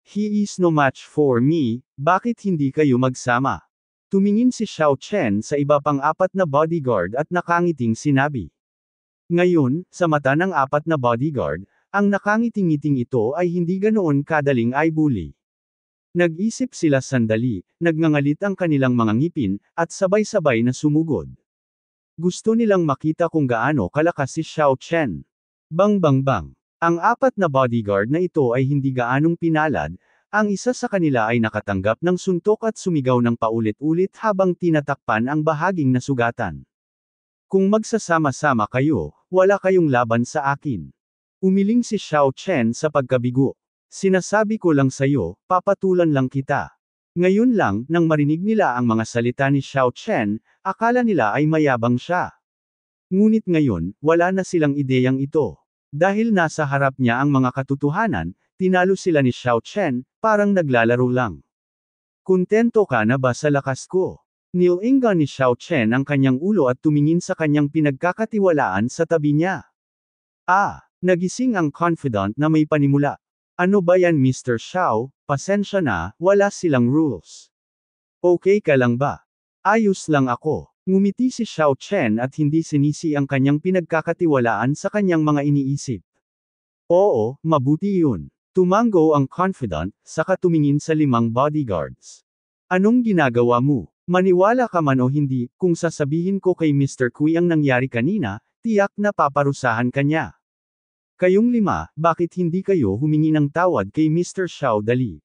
He is no match for me, bakit hindi kayo magsama? Tumingin si Xiao Chen sa iba pang apat na bodyguard at nakangiting sinabi. Ngayon, sa mata ng apat na bodyguard, ang nakangiting-ngiting ito ay hindi ganoon kadaling ay bully. Nag-isip sila sandali, nagngangalit ang kanilang mga ngipin, at sabay-sabay na sumugod. Gusto nilang makita kung gaano kalakas si Xiao Chen. Bang bang bang. Ang apat na bodyguard na ito ay hindi gaanong pinalad, ang isa sa kanila ay nakatanggap ng suntok at sumigaw ng paulit-ulit habang tinatakpan ang bahaging nasugatan. Kung magsasama-sama kayo, wala kayong laban sa akin. Umiling si Xiao Chen sa pagkabigo. Sinasabi ko lang sa'yo, papatulan lang kita. Ngayon lang, nang marinig nila ang mga salita ni Xiao Chen, akala nila ay mayabang siya. Ngunit ngayon, wala na silang ideyang ito. Dahil nasa harap niya ang mga katotohanan, tinalo sila ni Xiao Chen, parang naglalaro lang. Kontento ka na ba sa lakas ko? Nilinga ni Xiao Chen ang kanyang ulo at tumingin sa kanyang pinagkakatiwalaan sa tabi niya. Ah, nagising ang confidant na may panimula. Ano ba yan Mr. Xiao, pasensya na, wala silang rules. Okay ka lang ba? Ayos lang ako. Ngumiti si Xiao Chen at hindi sinisi ang kanyang pinagkakatiwalaan sa kanyang mga iniisip. Oo, mabuti yun. Tumango ang confidant, saka tumingin sa limang bodyguards. Anong ginagawa mo? Maniwala ka man o hindi, kung sasabihin ko kay Mr. Kui ang nangyari kanina, tiyak na paparusahan kanya. Kayong lima, bakit hindi kayo humingi ng tawad kay Mr. Xiao Dali?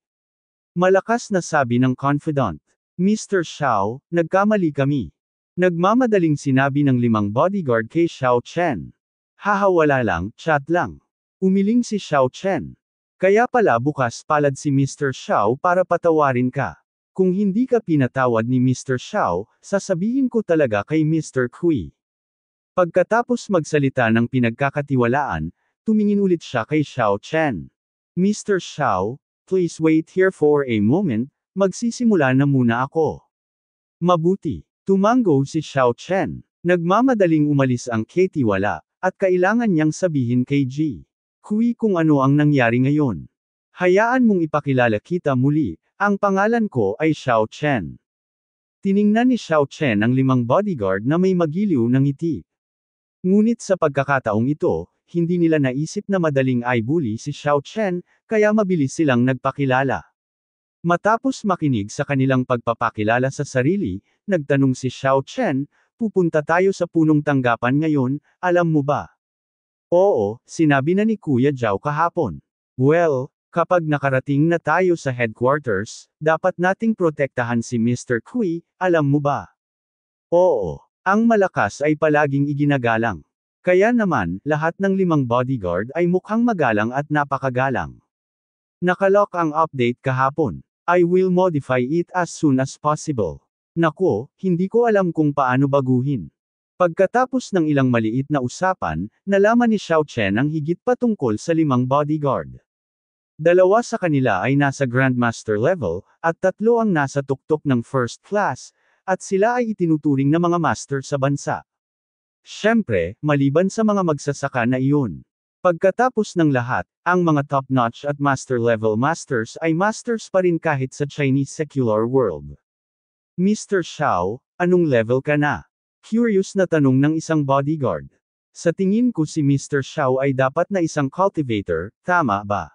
Malakas na sabi ng confidant. Mr. Xiao, nagkamali kami. Nagmamadaling sinabi ng limang bodyguard kay Xiao Chen. Hahawala lang, chat lang. Umiling si Xiao Chen. Kaya pala bukas palad si Mr. Xiao para patawarin ka. Kung hindi ka pinatawad ni Mr. Xiao, sasabihin ko talaga kay Mr. Kui. Pagkatapos magsalita ng pinagkakatiwalaan, Tumingin ulit siya kay Xiao Chen. Mr. Xiao, please wait here for a moment, magsisimula na muna ako. Mabuti. Tumango si Xiao Chen. Nagmamadaling umalis ang Katie wala, at kailangan niyang sabihin kay G. Kui kung ano ang nangyari ngayon. Hayaan mong ipakilala kita muli, ang pangalan ko ay Xiao Chen. Tiningnan ni Xiao Chen ang limang bodyguard na may magiliw ng ngiti. Ngunit sa pagkakataong ito, hindi nila naisip na madaling i-bully si Xiao Chen, kaya mabilis silang nagpakilala. Matapos makinig sa kanilang pagpapakilala sa sarili, nagtanong si Xiao Chen, pupunta tayo sa punong tanggapan ngayon, alam mo ba? Oo, sinabi na ni Kuya Zhao kahapon. Well, kapag nakarating na tayo sa headquarters, dapat nating protektahan si Mr. Kui, alam mo ba? Oo, ang malakas ay palaging iginagalang. Kaya naman, lahat ng limang bodyguard ay mukhang magalang at napakagalang. Nakalock ang update kahapon. I will modify it as soon as possible. Nako, hindi ko alam kung paano baguhin. Pagkatapos ng ilang maliit na usapan, nalaman ni Xiao Chen ang higit pa tungkol sa limang bodyguard. Dalawa sa kanila ay nasa Grandmaster level, at tatlo ang nasa tuktok ng first class, at sila ay itinuturing na mga master sa bansa. Siyempre, maliban sa mga magsasaka na iyon. Pagkatapos ng lahat, ang mga top-notch at master-level masters ay masters pa rin kahit sa Chinese secular world. Mr. Xiao, anong level ka na? Curious na tanong ng isang bodyguard. Sa tingin ko si Mr. Xiao ay dapat na isang cultivator, tama ba?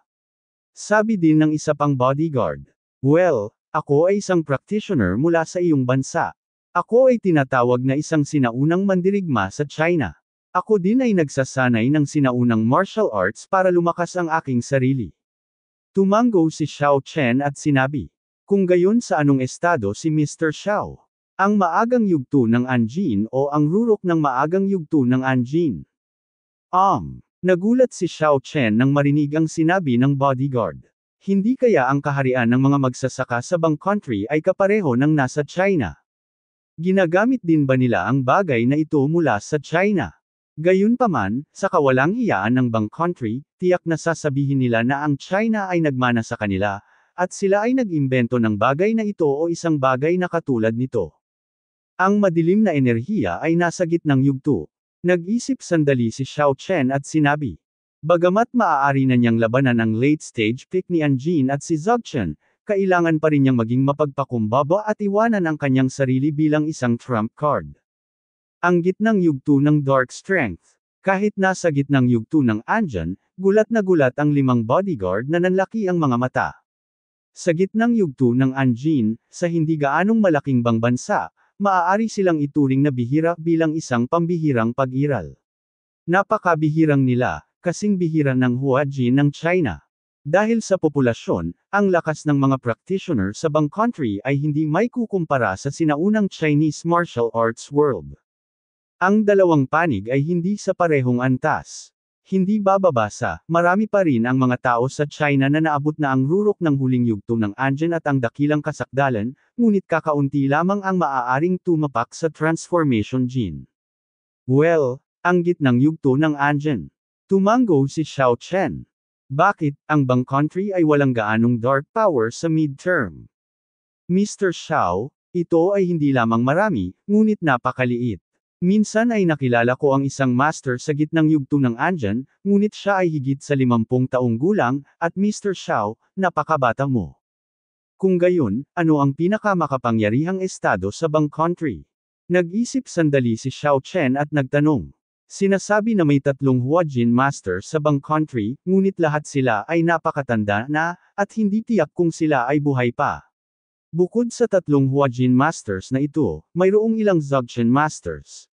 Sabi din ng isa pang bodyguard. Well, ako ay isang practitioner mula sa iyong bansa. Ako ay tinatawag na isang sinaunang mandirigma sa China. Ako din ay nagsasanay ng sinaunang martial arts para lumakas ang aking sarili. Tumango si Xiao Chen at sinabi, kung gayon sa anong estado si Mr. Xiao? Ang maagang yugto ng Anjin o ang rurok ng maagang yugto ng Anjin? Um, nagulat si Xiao Chen nang marinig ang sinabi ng bodyguard. Hindi kaya ang kaharian ng mga magsasaka sa Bang Country ay kapareho ng nasa China. Ginagamit din ba nila ang bagay na ito mula sa China? Gayunpaman, sa kawalang hiyaan ng bang country, tiyak na sasabihin nila na ang China ay nagmana sa kanila, at sila ay nag-imbento ng bagay na ito o isang bagay na katulad nito. Ang madilim na enerhiya ay nasa gitnang yugto. Nag-isip sandali si Xiao Chen at sinabi. Bagamat maaari na niyang labanan ang late-stage pick ni Anjin at si Zogchen, kailangan pa rin niyang maging mapagpakumbaba at iwanan ang kanyang sarili bilang isang trump card. Ang gitnang yugto ng dark strength. Kahit nasa gitnang yugto ng Anjan, gulat na gulat ang limang bodyguard na nanlaki ang mga mata. Sa gitnang yugto ng Anjin, sa hindi gaanong malaking bangbansa, maaari silang ituring na bihira bilang isang pambihirang pag-iral. Napakabihirang nila, kasing bihira ng Hua ng China. Dahil sa populasyon, ang lakas ng mga practitioner sa bang country ay hindi may kukumpara sa sinaunang Chinese martial arts world. Ang dalawang panig ay hindi sa parehong antas. Hindi bababa sa, marami pa rin ang mga tao sa China na naabot na ang rurok ng huling yugto ng Anjan at ang dakilang kasakdalan, ngunit kakaunti lamang ang maaaring tumapak sa transformation gene. Well, ang gitnang yugto ng Anjan. Tumango si Xiao Chen. Bakit, ang bang country ay walang gaanong dark power sa midterm? Mr. Shao, ito ay hindi lamang marami, ngunit napakaliit. Minsan ay nakilala ko ang isang master sa gitnang yugto ng Anjan, ngunit siya ay higit sa limampung taong gulang, at Mr. Shao, napakabata mo. Kung gayon, ano ang pinakamakapangyarihang estado sa bang country? Nag-isip sandali si Xiao Chen at nagtanong. Sinasabi na may tatlong Huajin Master sa Bang Country, ngunit lahat sila ay napakatanda na, at hindi tiyak kung sila ay buhay pa. Bukod sa tatlong Huajin Masters na ito, mayroong ilang Zogchen Masters.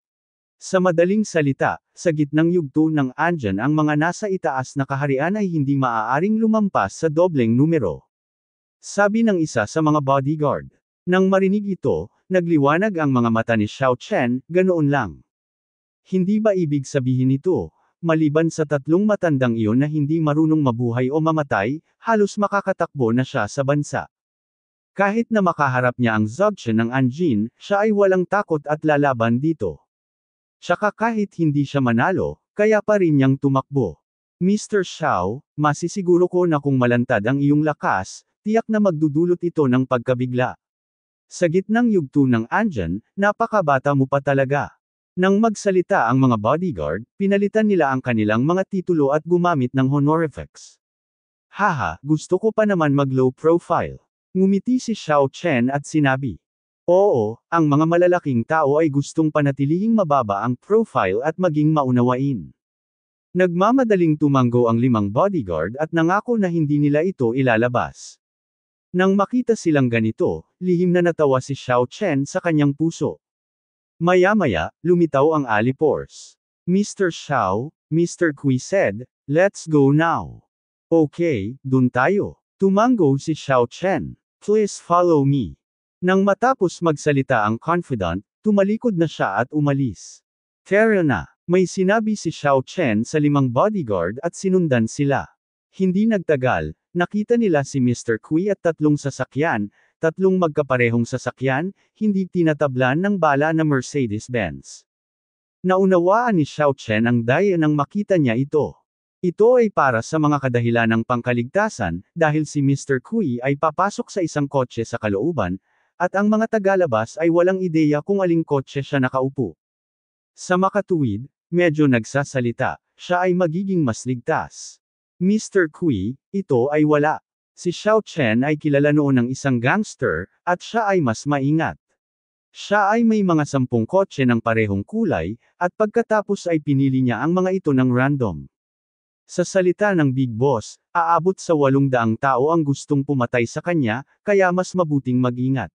Sa madaling salita, sa gitnang yugto ng Anjan ang mga nasa itaas na kaharian ay hindi maaaring lumampas sa dobleng numero. Sabi ng isa sa mga bodyguard. Nang marinig ito, nagliwanag ang mga mata ni Xiao Chen, ganoon lang. Hindi ba ibig sabihin ito, maliban sa tatlong matandang iyon na hindi marunong mabuhay o mamatay, halos makakatakbo na siya sa bansa. Kahit na makaharap niya ang Dzogchen ng Anjin, siya ay walang takot at lalaban dito. Tsaka kahit hindi siya manalo, kaya pa rin niyang tumakbo. Mr. Xiao, masisiguro ko na kung malantad ang iyong lakas, tiyak na magdudulot ito ng pagkabigla. Sa gitnang yugto ng Anjin, napakabata mo pa talaga. Nang magsalita ang mga bodyguard, pinalitan nila ang kanilang mga titulo at gumamit ng honorifics. Haha, gusto ko pa naman mag low profile. Ngumiti si Xiao Chen at sinabi. Oo, ang mga malalaking tao ay gustong panatilihing mababa ang profile at maging maunawain. Nagmamadaling tumanggo ang limang bodyguard at nangako na hindi nila ito ilalabas. Nang makita silang ganito, lihim na natawa si Xiao Chen sa kanyang puso. Maya-maya, lumitaw ang alipores. Mr. Shao, Mr. Kui said, let's go now. Okay, dun tayo. Tumango si Xiao Chen. Please follow me. Nang matapos magsalita ang confidant, tumalikod na siya at umalis. Tara na, may sinabi si Xiao Chen sa limang bodyguard at sinundan sila. Hindi nagtagal, nakita nila si Mr. Kui at tatlong sasakyan, Tatlong magkaparehong sasakyan, hindi tinatablan ng bala na Mercedes-Benz. Naunawaan ni Xiao Chen ang daya nang makita niya ito. Ito ay para sa mga kadahilan ng pangkaligtasan, dahil si Mr. Kui ay papasok sa isang kotse sa kalooban, at ang mga tagalabas ay walang ideya kung aling kotse siya nakaupo. Sa makatuwid, medyo nagsasalita, siya ay magiging mas ligtas. Mr. Kui, ito ay wala. Si Xiao Chen ay kilala noon ng isang gangster, at siya ay mas maingat. Siya ay may mga sampung kotse ng parehong kulay, at pagkatapos ay pinili niya ang mga ito ng random. Sa salita ng Big Boss, aabot sa walong daang tao ang gustong pumatay sa kanya, kaya mas mabuting mag-ingat.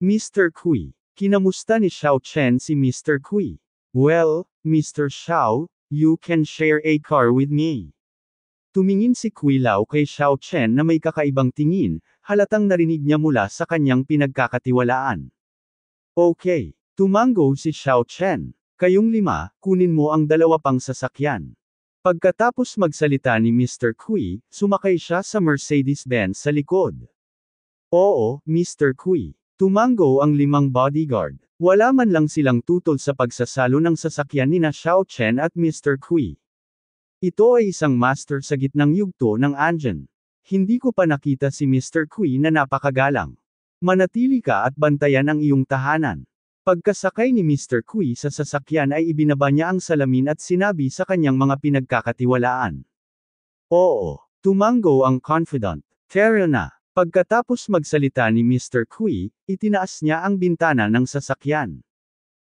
Mr. Kui. Kinamusta ni Xiao Chen si Mr. Kui. Well, Mr. Xiao, you can share a car with me. Tumingin si Kui Kuilao kay Xiao Chen na may kakaibang tingin, halatang narinig niya mula sa kanyang pinagkakatiwalaan. Okay. Tumango si Xiao Chen. Kayong lima, kunin mo ang dalawa pang sasakyan. Pagkatapos magsalita ni Mr. Kui, sumakay siya sa Mercedes-Benz sa likod. Oo, Mr. Kui. Tumango ang limang bodyguard. Wala man lang silang tutol sa pagsasalo ng sasakyan ni na Xiao Chen at Mr. Kui. Ito ay isang master sa gitnang yugto ng Anjan. Hindi ko pa nakita si Mr. Queen na napakagalang. Manatili ka at bantayan ang iyong tahanan. Pagkasakay ni Mr. Kui sa sasakyan ay ibinaba niya ang salamin at sinabi sa kanyang mga pinagkakatiwalaan. Oo, tumango ang confidant. Tara na. Pagkatapos magsalita ni Mr. Kui, itinaas niya ang bintana ng sasakyan.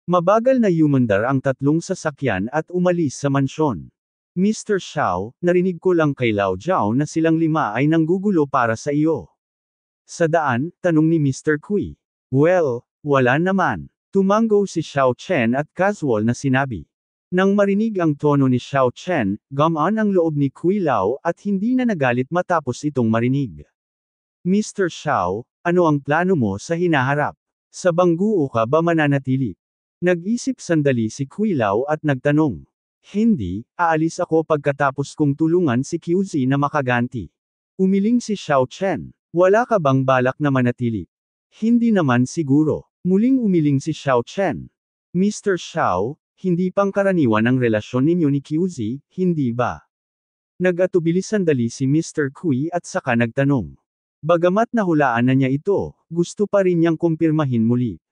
Mabagal na yumandar ang tatlong sasakyan at umalis sa mansyon. Mr. Xiao, narinig ko lang kay Lao Zhao na silang lima ay nanggugulo para sa iyo. Sa daan, tanong ni Mr. Kui. Well, wala naman. Tumango si Xiao Chen at casual na sinabi. Nang marinig ang tono ni Xiao Chen, gamaan ang loob ni Kui Lao at hindi na nagalit matapos itong marinig. Mr. Xiao, ano ang plano mo sa hinaharap? Sa bangguo ka ba mananatili? Nag-isip sandali si Kui Lao at nagtanong. Hindi, aalis ako pagkatapos kong tulungan si QZ na makaganti. Umiling si Xiao Chen. Wala ka bang balak na manatili? Hindi naman siguro. Muling umiling si Xiao Chen. Mr. Xiao, hindi pangkaraniwan ang relasyon ninyo ni QZ, hindi ba? Nag-atubili sandali si Mr. Kui at saka nagtanong. Bagamat nahulaan na niya ito, gusto pa rin niyang kumpirmahin muli.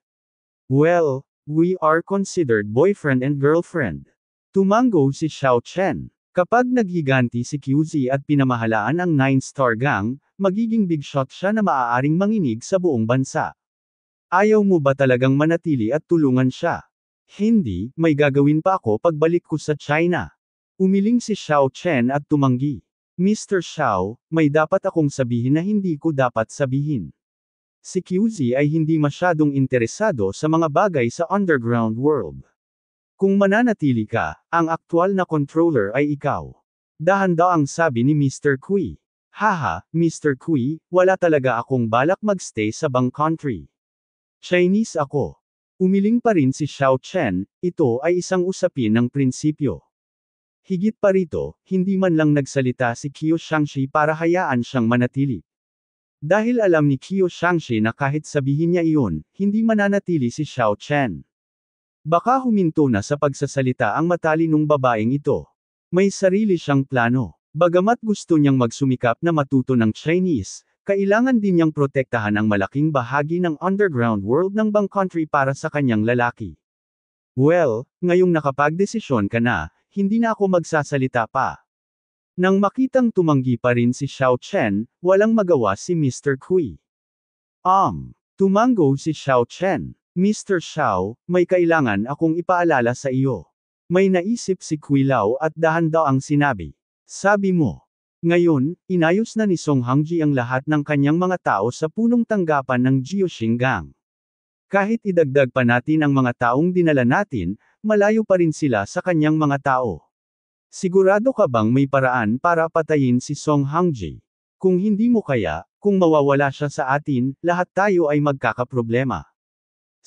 Well, we are considered boyfriend and girlfriend. Tumango si Xiao Chen. Kapag naghiganti si QZ at pinamahalaan ang 9-star gang, magiging big shot siya na maaaring manginig sa buong bansa. Ayaw mo ba talagang manatili at tulungan siya? Hindi, may gagawin pa ako pagbalik ko sa China. Umiling si Xiao Chen at tumanggi. Mr. Xiao, may dapat akong sabihin na hindi ko dapat sabihin. Si QZ ay hindi masyadong interesado sa mga bagay sa underground world. Kung mananatili ka, ang aktual na controller ay ikaw. Dahanda ang sabi ni Mr. Kui. Haha, Mr. Kui, wala talaga akong balak magstay sa Bang Country. Chinese ako. Umiling pa rin si Xiao Chen, ito ay isang usapin ng prinsipyo. Higit pa rito, hindi man lang nagsalita si Qiu Shangshi para hayaan siyang manatili. Dahil alam ni Qiu Shangshi na kahit sabihin niya iyon, hindi mananatili si Xiao Chen. Baka huminto na sa pagsasalita ang matalinong babaeng ito. May sarili siyang plano. Bagamat gusto niyang magsumikap na matuto ng Chinese, kailangan din niyang protektahan ang malaking bahagi ng underground world ng Bang Country para sa kanyang lalaki. Well, ngayong nakapagdesisyon ka na, hindi na ako magsasalita pa. Nang makitang tumanggi pa rin si Xiao Chen, walang magawa si Mr. Kui. Um, tumango si Xiao Chen. Mr. Xiao, may kailangan akong ipaalala sa iyo. May naisip si Kuilao at dahan ang sinabi. Sabi mo. Ngayon, inayos na ni Song Hangji ang lahat ng kanyang mga tao sa punong tanggapan ng Jiuxinggang. Kahit idagdag pa natin ang mga taong dinala natin, malayo pa rin sila sa kanyang mga tao. Sigurado ka bang may paraan para patayin si Song Hangji? Kung hindi mo kaya, kung mawawala siya sa atin, lahat tayo ay magkakaproblema.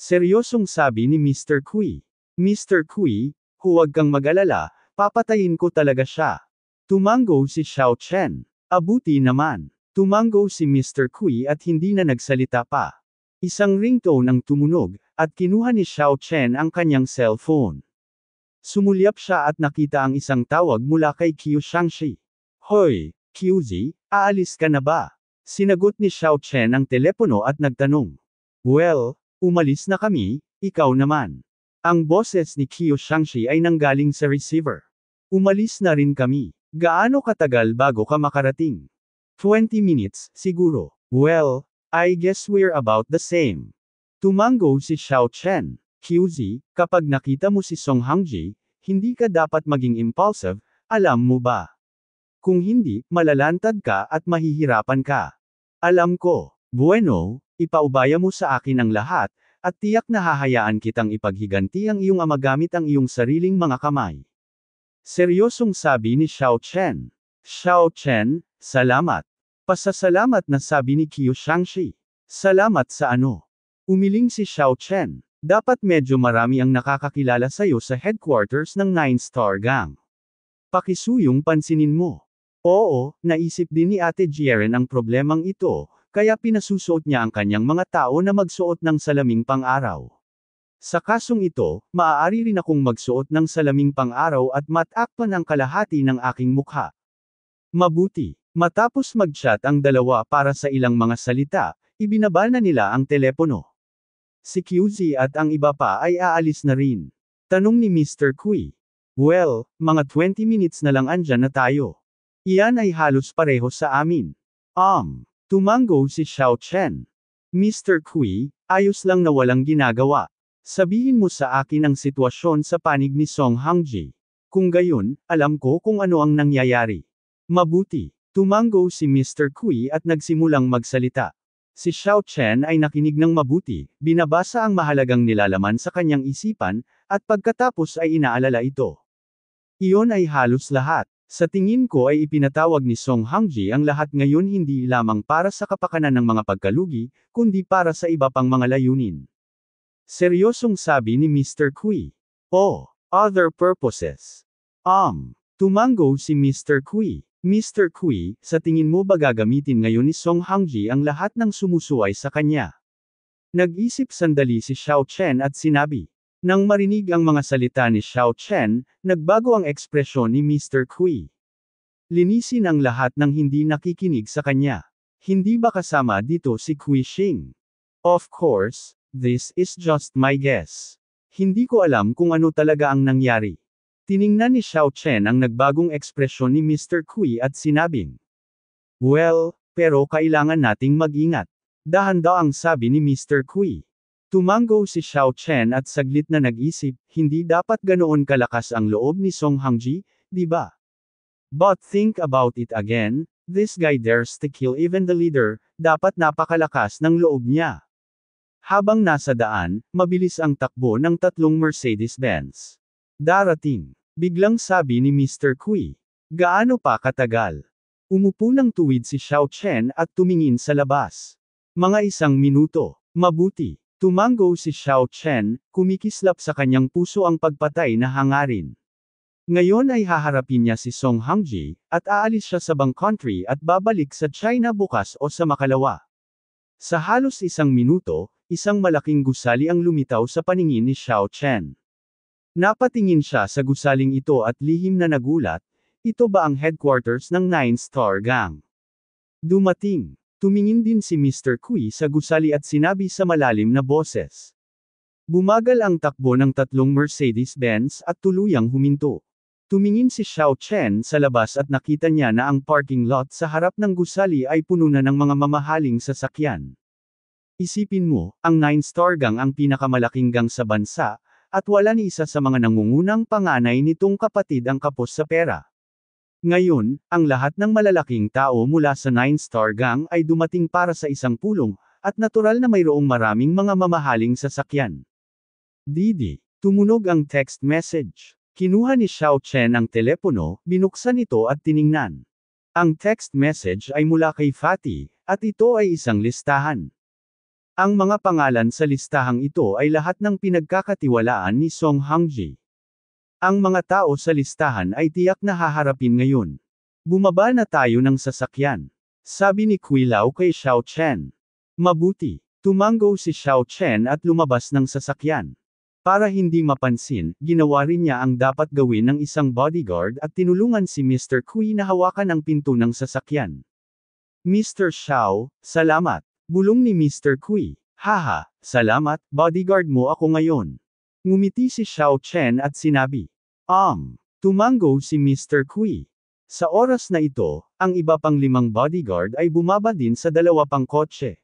Seryosong sabi ni Mr. Kui. Mr. Kui, huwag kang mag-alala, papatayin ko talaga siya. Tumango si Xiao Chen. Abuti naman. Tumango si Mr. Kui at hindi na nagsalita pa. Isang ringtone ang tumunog, at kinuha ni Xiao Chen ang kanyang cellphone. Sumulyap siya at nakita ang isang tawag mula kay Qiu Shangxi. Hoy, QZ, aalis ka na ba? Sinagot ni Xiao Chen ang telepono at nagtanong. Well, Umalis na kami, ikaw naman. Ang boses ni Kiyo Shangshi ay nanggaling sa receiver. Umalis na rin kami. Gaano katagal bago ka makarating? 20 minutes, siguro. Well, I guess we're about the same. Tumango si Xiao Chen. QZ, kapag nakita mo si Song Hangji, hindi ka dapat maging impulsive, alam mo ba? Kung hindi, malalantad ka at mahihirapan ka. Alam ko. Bueno, Ipaubaya mo sa akin ang lahat, at tiyak na hahayaan kitang ipaghiganti ang iyong ama gamit ang iyong sariling mga kamay. Seryosong sabi ni Xiao Chen. Xiao Chen, salamat. Pasasalamat na sabi ni Qiu Shangxi. Salamat sa ano. Umiling si Xiao Chen. Dapat medyo marami ang nakakakilala sa'yo sa headquarters ng 9-star gang. Pakisuyong pansinin mo. Oo, naisip din ni Ate Jiren ang problemang ito, kaya pinasusuot niya ang kanyang mga tao na magsuot ng salaming pang-araw. Sa kasong ito, maaari rin akong magsuot ng salaming pang-araw at matakpan ang kalahati ng aking mukha. Mabuti. Matapos mag-chat ang dalawa para sa ilang mga salita, ibinaba na nila ang telepono. Si QZ at ang iba pa ay aalis na rin. Tanong ni Mr. Kui. Well, mga 20 minutes na lang andyan na tayo. Iyan ay halos pareho sa amin. Um, Tumango si Xiao Chen. Mr. Kui, ayos lang na walang ginagawa. Sabihin mo sa akin ang sitwasyon sa panig ni Song Hangji. Kung gayon, alam ko kung ano ang nangyayari. Mabuti. tumango si Mr. Kui at nagsimulang magsalita. Si Xiao Chen ay nakinig ng mabuti, binabasa ang mahalagang nilalaman sa kanyang isipan, at pagkatapos ay inaalala ito. Iyon ay halos lahat. Sa tingin ko ay ipinatawag ni Song Hangji ang lahat ngayon hindi lamang para sa kapakanan ng mga pagkalugi, kundi para sa iba pang mga layunin. Seryosong sabi ni Mr. Kui. Oh, other purposes. Um, tumango si Mr. Kui. Mr. Kui, sa tingin mo ba gagamitin ngayon ni Song Hangji ang lahat ng sumusuway sa kanya? Nag-isip sandali si Xiao Chen at sinabi. Nang marinig ang mga salita ni Xiao Chen, nagbago ang ekspresyon ni Mr. Kui. Linisin ang lahat ng hindi nakikinig sa kanya. Hindi ba kasama dito si Kui Xing? Of course, this is just my guess. Hindi ko alam kung ano talaga ang nangyari. Tiningnan ni Xiao Chen ang nagbagong ekspresyon ni Mr. Kui at sinabing, Well, pero kailangan nating mag-ingat. Dahan Dahanda ang sabi ni Mr. Kui. Tumango si Xiao Chen at saglit na nag-isip, hindi dapat ganoon kalakas ang loob ni Song Hangji, di ba? But think about it again, this guy dares to kill even the leader, dapat napakalakas ng loob niya. Habang nasa daan, mabilis ang takbo ng tatlong Mercedes-Benz. Darating. Biglang sabi ni Mr. Kui. Gaano pa katagal? Umupo ng tuwid si Xiao Chen at tumingin sa labas. Mga isang minuto. Mabuti. Tumanggo si Xiao Chen, kumikislap sa kanyang puso ang pagpatay na hangarin. Ngayon ay haharapin niya si Song Hangji, at aalis siya sa Bang Country at babalik sa China bukas o sa makalawa. Sa halos isang minuto, isang malaking gusali ang lumitaw sa paningin ni Xiao Chen. Napatingin siya sa gusaling ito at lihim na nagulat, ito ba ang headquarters ng Nine Star Gang? Dumating. Tumingin din si Mr. Kui sa gusali at sinabi sa malalim na boses. Bumagal ang takbo ng tatlong Mercedes-Benz at tuluyang huminto. Tumingin si Xiao Chen sa labas at nakita niya na ang parking lot sa harap ng gusali ay puno na ng mga mamahaling sasakyan. Isipin mo, ang 9-star gang ang pinakamalaking gang sa bansa, at wala ni isa sa mga nangungunang panganay nitong kapatid ang kapos sa pera. Ngayon, ang lahat ng malalaking tao mula sa Nine Star Gang ay dumating para sa isang pulong, at natural na mayroong maraming mga mamahaling sasakyan. Didi, tumunog ang text message. Kinuha ni Xiao Chen ang telepono, binuksan ito at tiningnan. Ang text message ay mula kay Fatty, at ito ay isang listahan. Ang mga pangalan sa listahang ito ay lahat ng pinagkakatiwalaan ni Song Hangji. Ang mga tao sa listahan ay tiyak na haharapin ngayon. Bumaba na tayo ng sasakyan. Sabi ni Kuilao kay Xiao Chen. Mabuti. Tumanggo si Xiao Chen at lumabas ng sasakyan. Para hindi mapansin, ginawa rin niya ang dapat gawin ng isang bodyguard at tinulungan si Mr. Kui na hawakan ang pinto ng sasakyan. Mr. Xiao, salamat. Bulong ni Mr. Kui. Haha, salamat, bodyguard mo ako ngayon. Ngumiti si Xiao Chen at sinabi. Um, tumango si Mr. Kui. Sa oras na ito, ang iba pang limang bodyguard ay bumaba din sa dalawa pang kotse.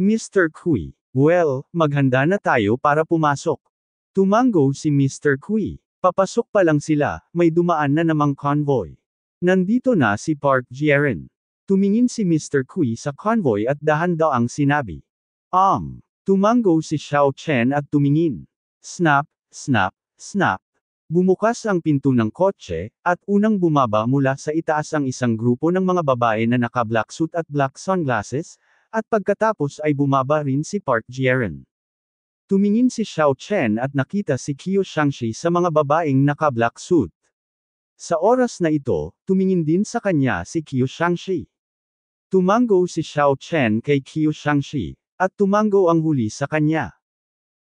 Mr. Kui, well, maghanda na tayo para pumasok. Tumango si Mr. Kui. Papasok pa lang sila, may dumaan na namang convoy. Nandito na si Park Jiren. Tumingin si Mr. Kui sa convoy at dahan ang sinabi. Um, tumango si Xiao Chen at tumingin. Snap, snap, snap, Bumukas ang pinto ng kotse, at unang bumaba mula sa itaas ang isang grupo ng mga babae na naka-black suit at black sunglasses, at pagkatapos ay bumaba rin si Park Jiren. Tumingin si Xiao Chen at nakita si Qiu Shangshi sa mga babaeng naka-black suit. Sa oras na ito, tumingin din sa kanya si Qiu Shangshi. Tumango si Xiao Chen kay Qiu Shangshi, at tumango ang huli sa kanya.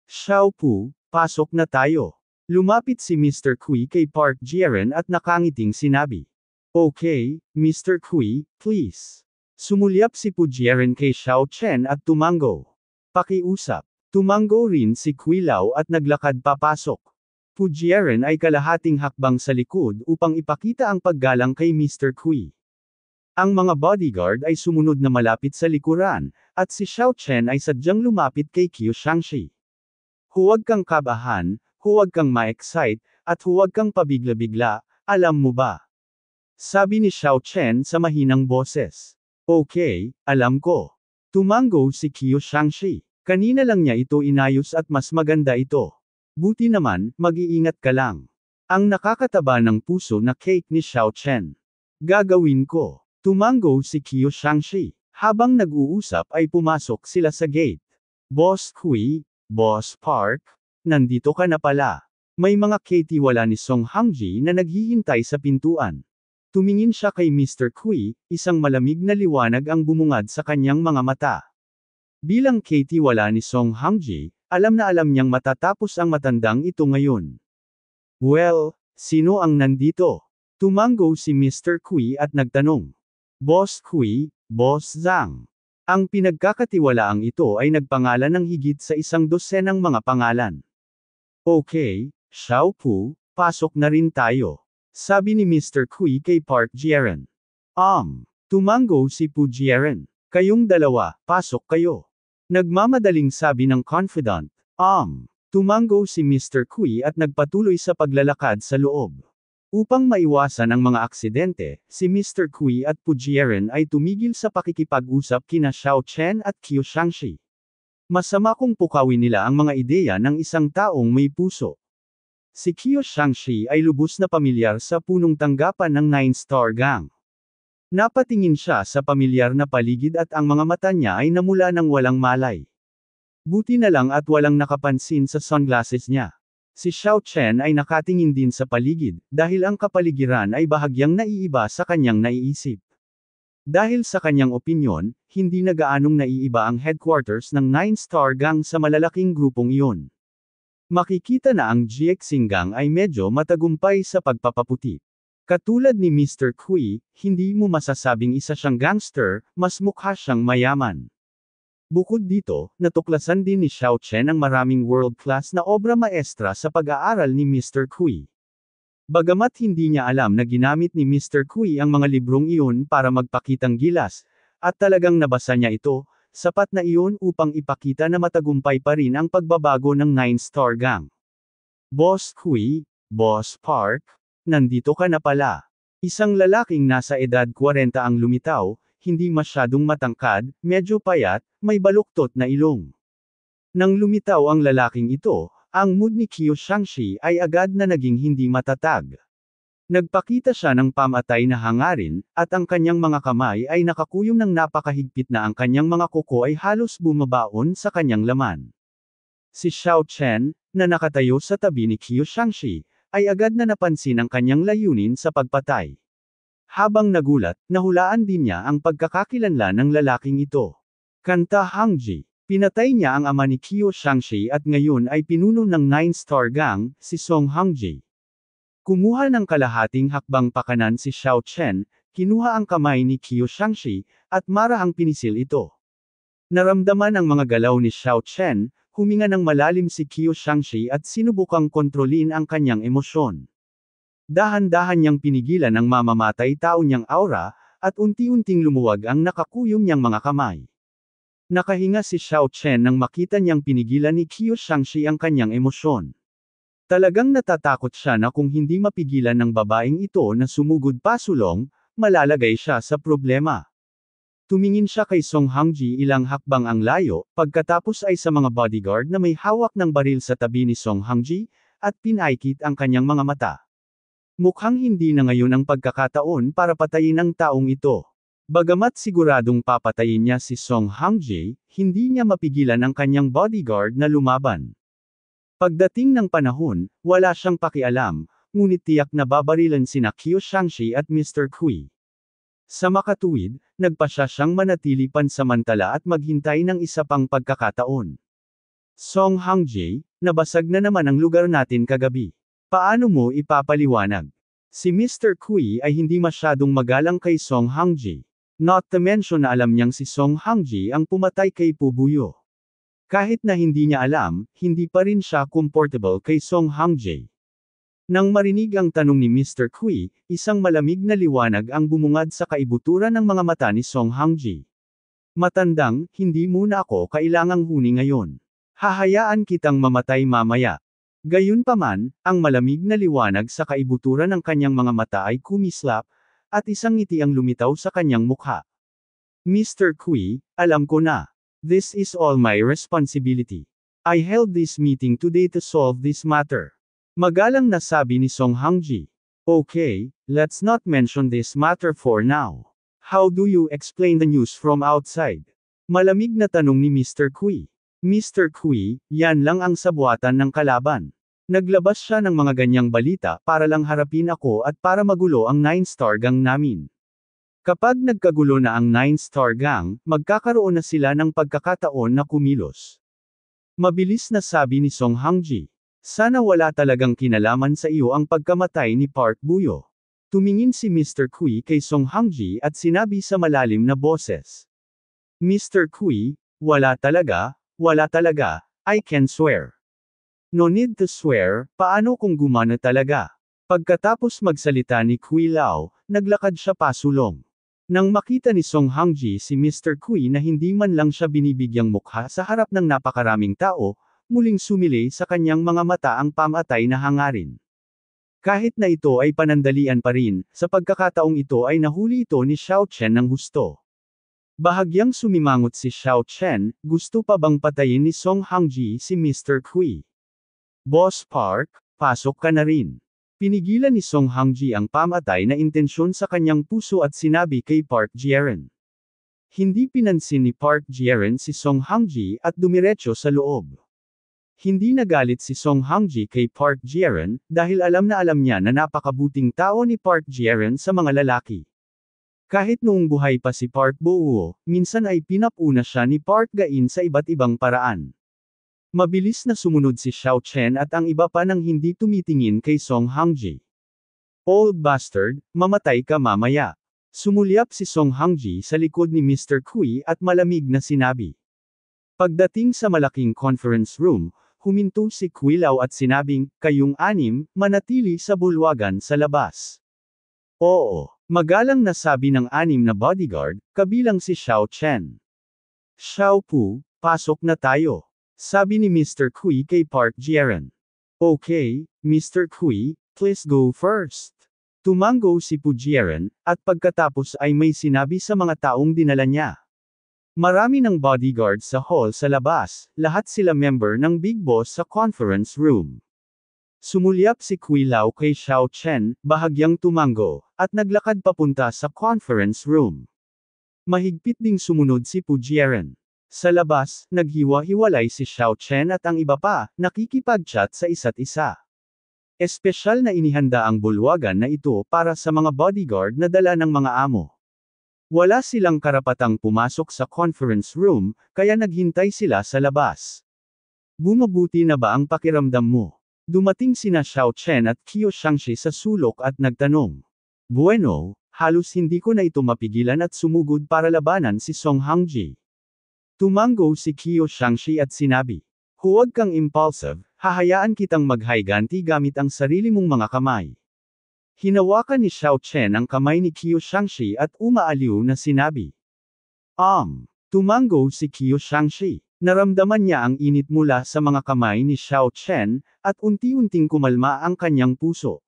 Xiao Pu, pasok na tayo. Lumapit si Mr. Kui kay Park Jiren at nakangiting sinabi. Okay, Mr. Kui, please. Sumulyap si Pujiren kay Xiao Chen at tumango. Pakiusap. Tumango rin si Kuilao at naglakad papasok. Pujiren ay kalahating hakbang sa likod upang ipakita ang paggalang kay Mr. Kui. Ang mga bodyguard ay sumunod na malapit sa likuran, at si Xiao Chen ay sadyang lumapit kay Qiu Shangxi. Huwag kang kabahan, huwag kang ma-excite, at huwag kang pabigla-bigla, alam mo ba? Sabi ni Xiao Chen sa mahinang boses. Okay, alam ko. Tumango si Kiyo Shangshi. Kanina lang niya ito inayos at mas maganda ito. Buti naman, mag-iingat ka lang. Ang nakakataba ng puso na cake ni Xiao Chen. Gagawin ko. Tumango si Kiyo Shangshi. Habang nag-uusap ay pumasok sila sa gate. Boss Kui, Boss Park, nandito ka na pala. May mga katiwala ni Song Hangji na naghihintay sa pintuan. Tumingin siya kay Mr. Kui, isang malamig na liwanag ang bumungad sa kanyang mga mata. Bilang katiwala ni Song Hangji, alam na alam niyang matatapos ang matandang ito ngayon. Well, sino ang nandito? Tumango si Mr. Kui at nagtanong. Boss Kui, Boss Zhang. Ang pinagkakatiwalaang ito ay nagpangalan ng higit sa isang dosenang mga pangalan. Okay, Xiaopu, pasok na rin tayo. Sabi ni Mr. Kui kay Park Jiren. Um, tumango si Pu Jiren. Kayong dalawa, pasok kayo. Nagmamadaling sabi ng confidant. Um, tumango si Mr. Kui at nagpatuloy sa paglalakad sa loob. Upang maiwasan ang mga aksidente, si Mr. Kui at Pujieren ay tumigil sa pakikipag-usap kina Xiao Chen at Qiu Shangxi. Masama kung pukawin nila ang mga ideya ng isang taong may puso. Si Kyo Shangshi ay lubos na pamilyar sa punong tanggapan ng Nine Star Gang. Napatingin siya sa pamilyar na paligid at ang mga mata niya ay namula ng walang malay. Buti na lang at walang nakapansin sa sunglasses niya. Si Xiao Chen ay nakatingin din sa paligid, dahil ang kapaligiran ay bahagyang naiiba sa kanyang naiisip. Dahil sa kanyang opinyon, hindi na gaanong naiiba ang headquarters ng Nine star gang sa malalaking grupong iyon. Makikita na ang GXing gang ay medyo matagumpay sa pagpapaputi. Katulad ni Mr. Kui, hindi mo masasabing isa siyang gangster, mas mukha siyang mayaman. Bukod dito, natuklasan din ni Xiao Chen ang maraming world-class na obra maestra sa pag-aaral ni Mr. Kui. Bagamat hindi niya alam na ginamit ni Mr. Kui ang mga librong iyon para magpakitang gilas, at talagang nabasa niya ito, sapat na iyon upang ipakita na matagumpay pa rin ang pagbabago ng Nine Star Gang. Boss Kui, Boss Park, nandito ka na pala. Isang lalaking nasa edad 40 ang lumitaw, hindi masyadong matangkad, medyo payat, may baluktot na ilong. Nang lumitaw ang lalaking ito, ang mood ni Qiushaangxi ay agad na naging hindi matatag. Nagpakita siya ng pamatay na hangarin, at ang kanyang mga kamay ay nakakuyom ng napakahigpit na ang kanyang mga kuko ay halos bumabaon sa kanyang laman. Si Xiao Chen, na nakatayo sa tabi ni Qiushaangxi, ay agad na napansin ang kanyang layunin sa pagpatay. Habang nagulat, nahulaan din niya ang pagkakakilanlan ng lalaking ito. Kanta Hangji Pinatay niya ang ama ni Kyo Shangxi at ngayon ay pinuno ng Nine Star Gang, si Song Hangji. Kumuha ng kalahating hakbang pakanan si Xiao Chen, kinuha ang kamay ni Kyo Shangxi, at marahang pinisil ito. Naramdaman ang mga galaw ni Xiao Chen, huminga ng malalim si Kyo Shangxi at sinubukang kontrolin ang kanyang emosyon. Dahan-dahan niyang pinigilan ang mamamatay tao niyang aura, at unti-unting lumuwag ang nakakuyom niyang mga kamay. Nakahinga si Xiao Chen nang makita niyang pinigilan ni Qiu Shangxi ang kanyang emosyon. Talagang natatakot siya na kung hindi mapigilan ng babaeng ito na sumugod pasulong, malalagay siya sa problema. Tumingin siya kay Song Hangji ilang hakbang ang layo, pagkatapos ay sa mga bodyguard na may hawak ng baril sa tabi ni Song Hangji, at pinaikit ang kanyang mga mata. Mukhang hindi na ngayon ang pagkakataon para patayin ang taong ito. Bagamat siguradong papatayin niya si Song Hangjae, hindi niya mapigilan ang kanyang bodyguard na lumaban. Pagdating ng panahon, wala siyang pakialam, ngunit tiyak na babarilan sina Qiu Shangshi at Mr. Kui. Sa makatuwid, nagpa siya siyang manatili pansamantala at maghintay ng isa pang pagkakataon. Song Hangjae, nabasag na naman ang lugar natin kagabi. Paano mo ipapaliwanag? Si Mr. Kui ay hindi masyadong magalang kay Song Hangjae. Not to mention na alam niyang si Song Hangji ang pumatay kay Pubuyo. Kahit na hindi niya alam, hindi pa rin siya comfortable kay Song Hangji. Nang marinig ang tanong ni Mr. Kui, isang malamig na liwanag ang bumungad sa kaibuturan ng mga mata ni Song Hangji. Matandang, hindi muna ako kailangang huni ngayon. Hahayaan kitang mamatay mamaya. Gayunpaman, ang malamig na liwanag sa kaibuturan ng kanyang mga mata ay kumislap, at isang ngiti ang lumitaw sa kanyang mukha. Mr. Kui, alam ko na. This is all my responsibility. I held this meeting today to solve this matter. Magalang na sabi ni Song Hangji. Okay, let's not mention this matter for now. How do you explain the news from outside? Malamig na tanong ni Mr. Kui. Mr. Kui, yan lang ang sabuatan ng kalaban. Naglabas siya ng mga ganyang balita para lang harapin ako at para magulo ang 9-star gang namin. Kapag nagkagulo na ang 9-star gang, magkakaroon na sila ng pagkakataon na kumilos. Mabilis na sabi ni Song Hangji. Sana wala talagang kinalaman sa iyo ang pagkamatay ni Park Buyo. Tumingin si Mr. Kui kay Song Hangji at sinabi sa malalim na boses. Mr. Kui, wala talaga, wala talaga, I can swear. No need to swear, paano kung gumana talaga? Pagkatapos magsalita ni Kui Lao, naglakad siya pasulong. Nang makita ni Song Hangji si Mr. Kui na hindi man lang siya binibigyang mukha sa harap ng napakaraming tao, muling sumili sa kanyang mga mata ang pamatay na hangarin. Kahit na ito ay panandalian pa rin, sa pagkakataong ito ay nahuli ito ni Xiao Chen ng husto. Bahagyang sumimangot si Xiao Chen, gusto pa bang patayin ni Song Hangji si Mr. Kui? Boss Park, pasok ka na rin. Pinigilan ni Song Hangji ang pamatay na intensyon sa kanyang puso at sinabi kay Park Jiren. Hindi pinansin ni Park Jiren si Song Hangji at dumiretso sa loob. Hindi nagalit si Song Hangji kay Park Jiren dahil alam na alam niya na napakabuting tao ni Park Jiren sa mga lalaki. Kahit noong buhay pa si Park Bo-woo, minsan ay pinapuna siya ni Park Gain sa iba't ibang paraan. Mabilis na sumunod si Xiao Chen at ang iba pa nang hindi tumitingin kay Song Hangji. Old bastard, mamatay ka mamaya. Sumulyap si Song Hangji sa likod ni Mr. Kui at malamig na sinabi. Pagdating sa malaking conference room, huminto si Kuilaw at sinabing, kayong anim, manatili sa bulwagan sa labas. Oo, magalang na sabi ng anim na bodyguard, kabilang si Xiao Chen. Xiao Pu, pasok na tayo. Sabi ni Mr. Kui kay Park Jiren. Okay, Mr. Kui, please go first. Tumanggo si Pujiren, at pagkatapos ay may sinabi sa mga taong dinala niya. Marami ng bodyguard sa hall sa labas, lahat sila member ng Big Boss sa conference room. Sumulyap si Kui Lao kay Xiao Chen, bahagyang tumango, at naglakad papunta sa conference room. Mahigpit ding sumunod si Pujiren. Sa labas, naghiwa-hiwalay si Xiao Chen at ang iba pa, nakikipag-chat sa isa't isa. Espesyal na inihanda ang bulwagan na ito para sa mga bodyguard na dala ng mga amo. Wala silang karapatang pumasok sa conference room, kaya naghintay sila sa labas. Bumabuti na ba ang pakiramdam mo? Dumating sina Xiao Chen at Qiu Shangxi sa sulok at nagtanong. Bueno, halos hindi ko na ito mapigilan at sumugod para labanan si Song Hangji. Tumango si Kiyo Shangshi at sinabi, Huwag kang impulsive, hahayaan kitang maghayganti gamit ang sarili mong mga kamay. Hinawakan ni Xiao Chen ang kamay ni Kiyo Shangshi at umaaliw na sinabi, Um, tumango si Kiyo Shangshi. Naramdaman niya ang init mula sa mga kamay ni Xiao Chen, at unti-unting kumalma ang kanyang puso.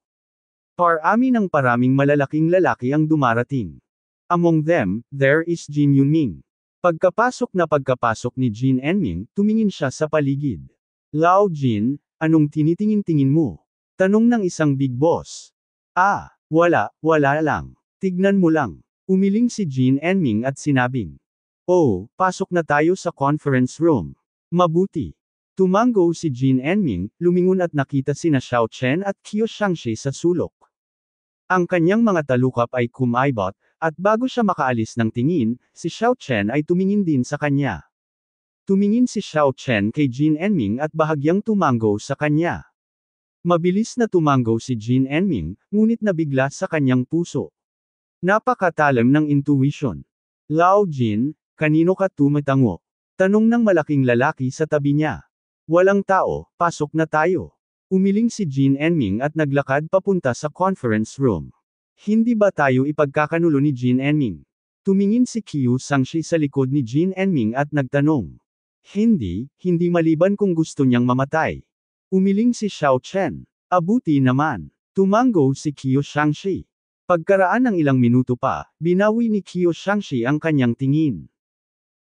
Parami ng paraming malalaking lalaki ang dumarating. Among them, there is Jin Yunming. Pagkapasok na pagkapasok ni Jin Enming, tumingin siya sa paligid. Lao Jin, anong tinitingin-tingin mo? Tanong ng isang big boss. Ah, wala, wala lang. Tignan mo lang. Umiling si Jin Enming at sinabing. Oh, pasok na tayo sa conference room. Mabuti. Tumango si Jin Enming, lumingon at nakita sina Xiao Chen at Qiu Shangxi sa sulok. Ang kanyang mga talukap ay kumaibot, at bago siya makaalis ng tingin, si Xiao Chen ay tumingin din sa kanya. Tumingin si Xiao Chen kay Jin Enming at bahagyang tumango sa kanya. Mabilis na tumango si Jin Enming, ngunit nabigla sa kanyang puso. Napakatalam ng intuition. Lao Jin, kanino ka tumatango? Tanong ng malaking lalaki sa tabi niya. Walang tao, pasok na tayo. Umiling si Jin Enming at naglakad papunta sa conference room. Hindi ba tayo ipagkakanulo ni Jin Enming? Tumingin si Qiu Sangshi sa likod ni Jin Enming at nagtanong. Hindi, hindi maliban kung gusto niyang mamatay. Umiling si Xiao Chen. Abuti naman. Tumango si Qiu Shangshi. Pagkaraan ng ilang minuto pa, binawi ni Qiu Shangshi ang kanyang tingin.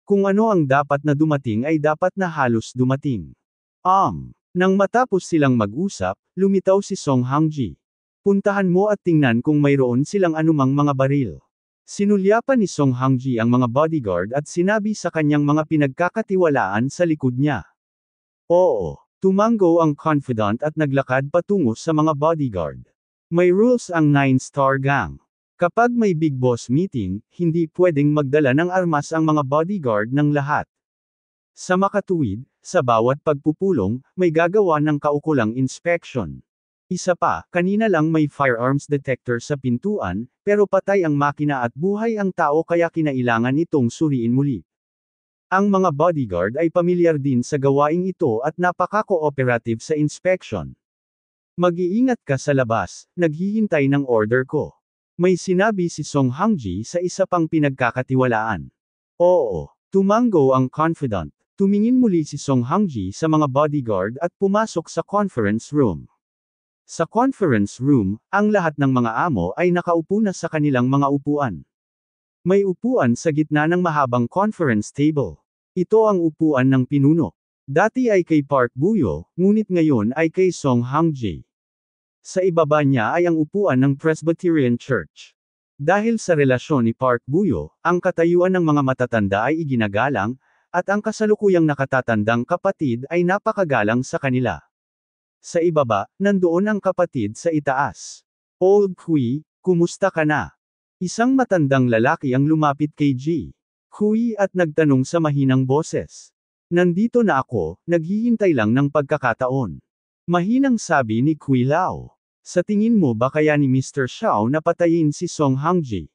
Kung ano ang dapat na dumating ay dapat na halos dumating. Um, nang matapos silang mag-usap, lumitaw si Song Hangji. Puntahan mo at tingnan kung mayroon silang anumang mga baril. Sinulyapan ni Song Hangji ang mga bodyguard at sinabi sa kanyang mga pinagkakatiwalaan sa likod niya. Oo, tumango ang confidant at naglakad patungo sa mga bodyguard. May rules ang 9-star gang. Kapag may big boss meeting, hindi pwedeng magdala ng armas ang mga bodyguard ng lahat. Sa makatuwid, sa bawat pagpupulong, may gagawa ng kaukulang inspection. Isa pa, kanina lang may firearms detector sa pintuan, pero patay ang makina at buhay ang tao kaya kinailangan itong suriin muli. Ang mga bodyguard ay pamilyar din sa gawaing ito at napaka-cooperative sa inspection. Mag-iingat ka sa labas, naghihintay ng order ko. May sinabi si Song Hangji sa isa pang pinagkakatiwalaan. Oo, tumango ang confidant. Tumingin muli si Song Hangji sa mga bodyguard at pumasok sa conference room. Sa conference room, ang lahat ng mga amo ay nakaupo na sa kanilang mga upuan. May upuan sa gitna ng mahabang conference table. Ito ang upuan ng pinuno. Dati ay kay Park Buyo, ngunit ngayon ay kay Song Hangji. Sa ibaba niya ay ang upuan ng Presbyterian Church. Dahil sa relasyon ni Park Buyo, ang katayuan ng mga matatanda ay iginagalang, at ang kasalukuyang nakatatandang kapatid ay napakagalang sa kanila. Sa ibaba, nandoon ang kapatid sa itaas. Old Hui, kumusta ka na? Isang matandang lalaki ang lumapit kay G. Hui at nagtanong sa mahinang boses. Nandito na ako, naghihintay lang ng pagkakataon. Mahinang sabi ni Kui Lao. Sa tingin mo ba kaya ni Mr. Xiao na patayin si Song Hangji?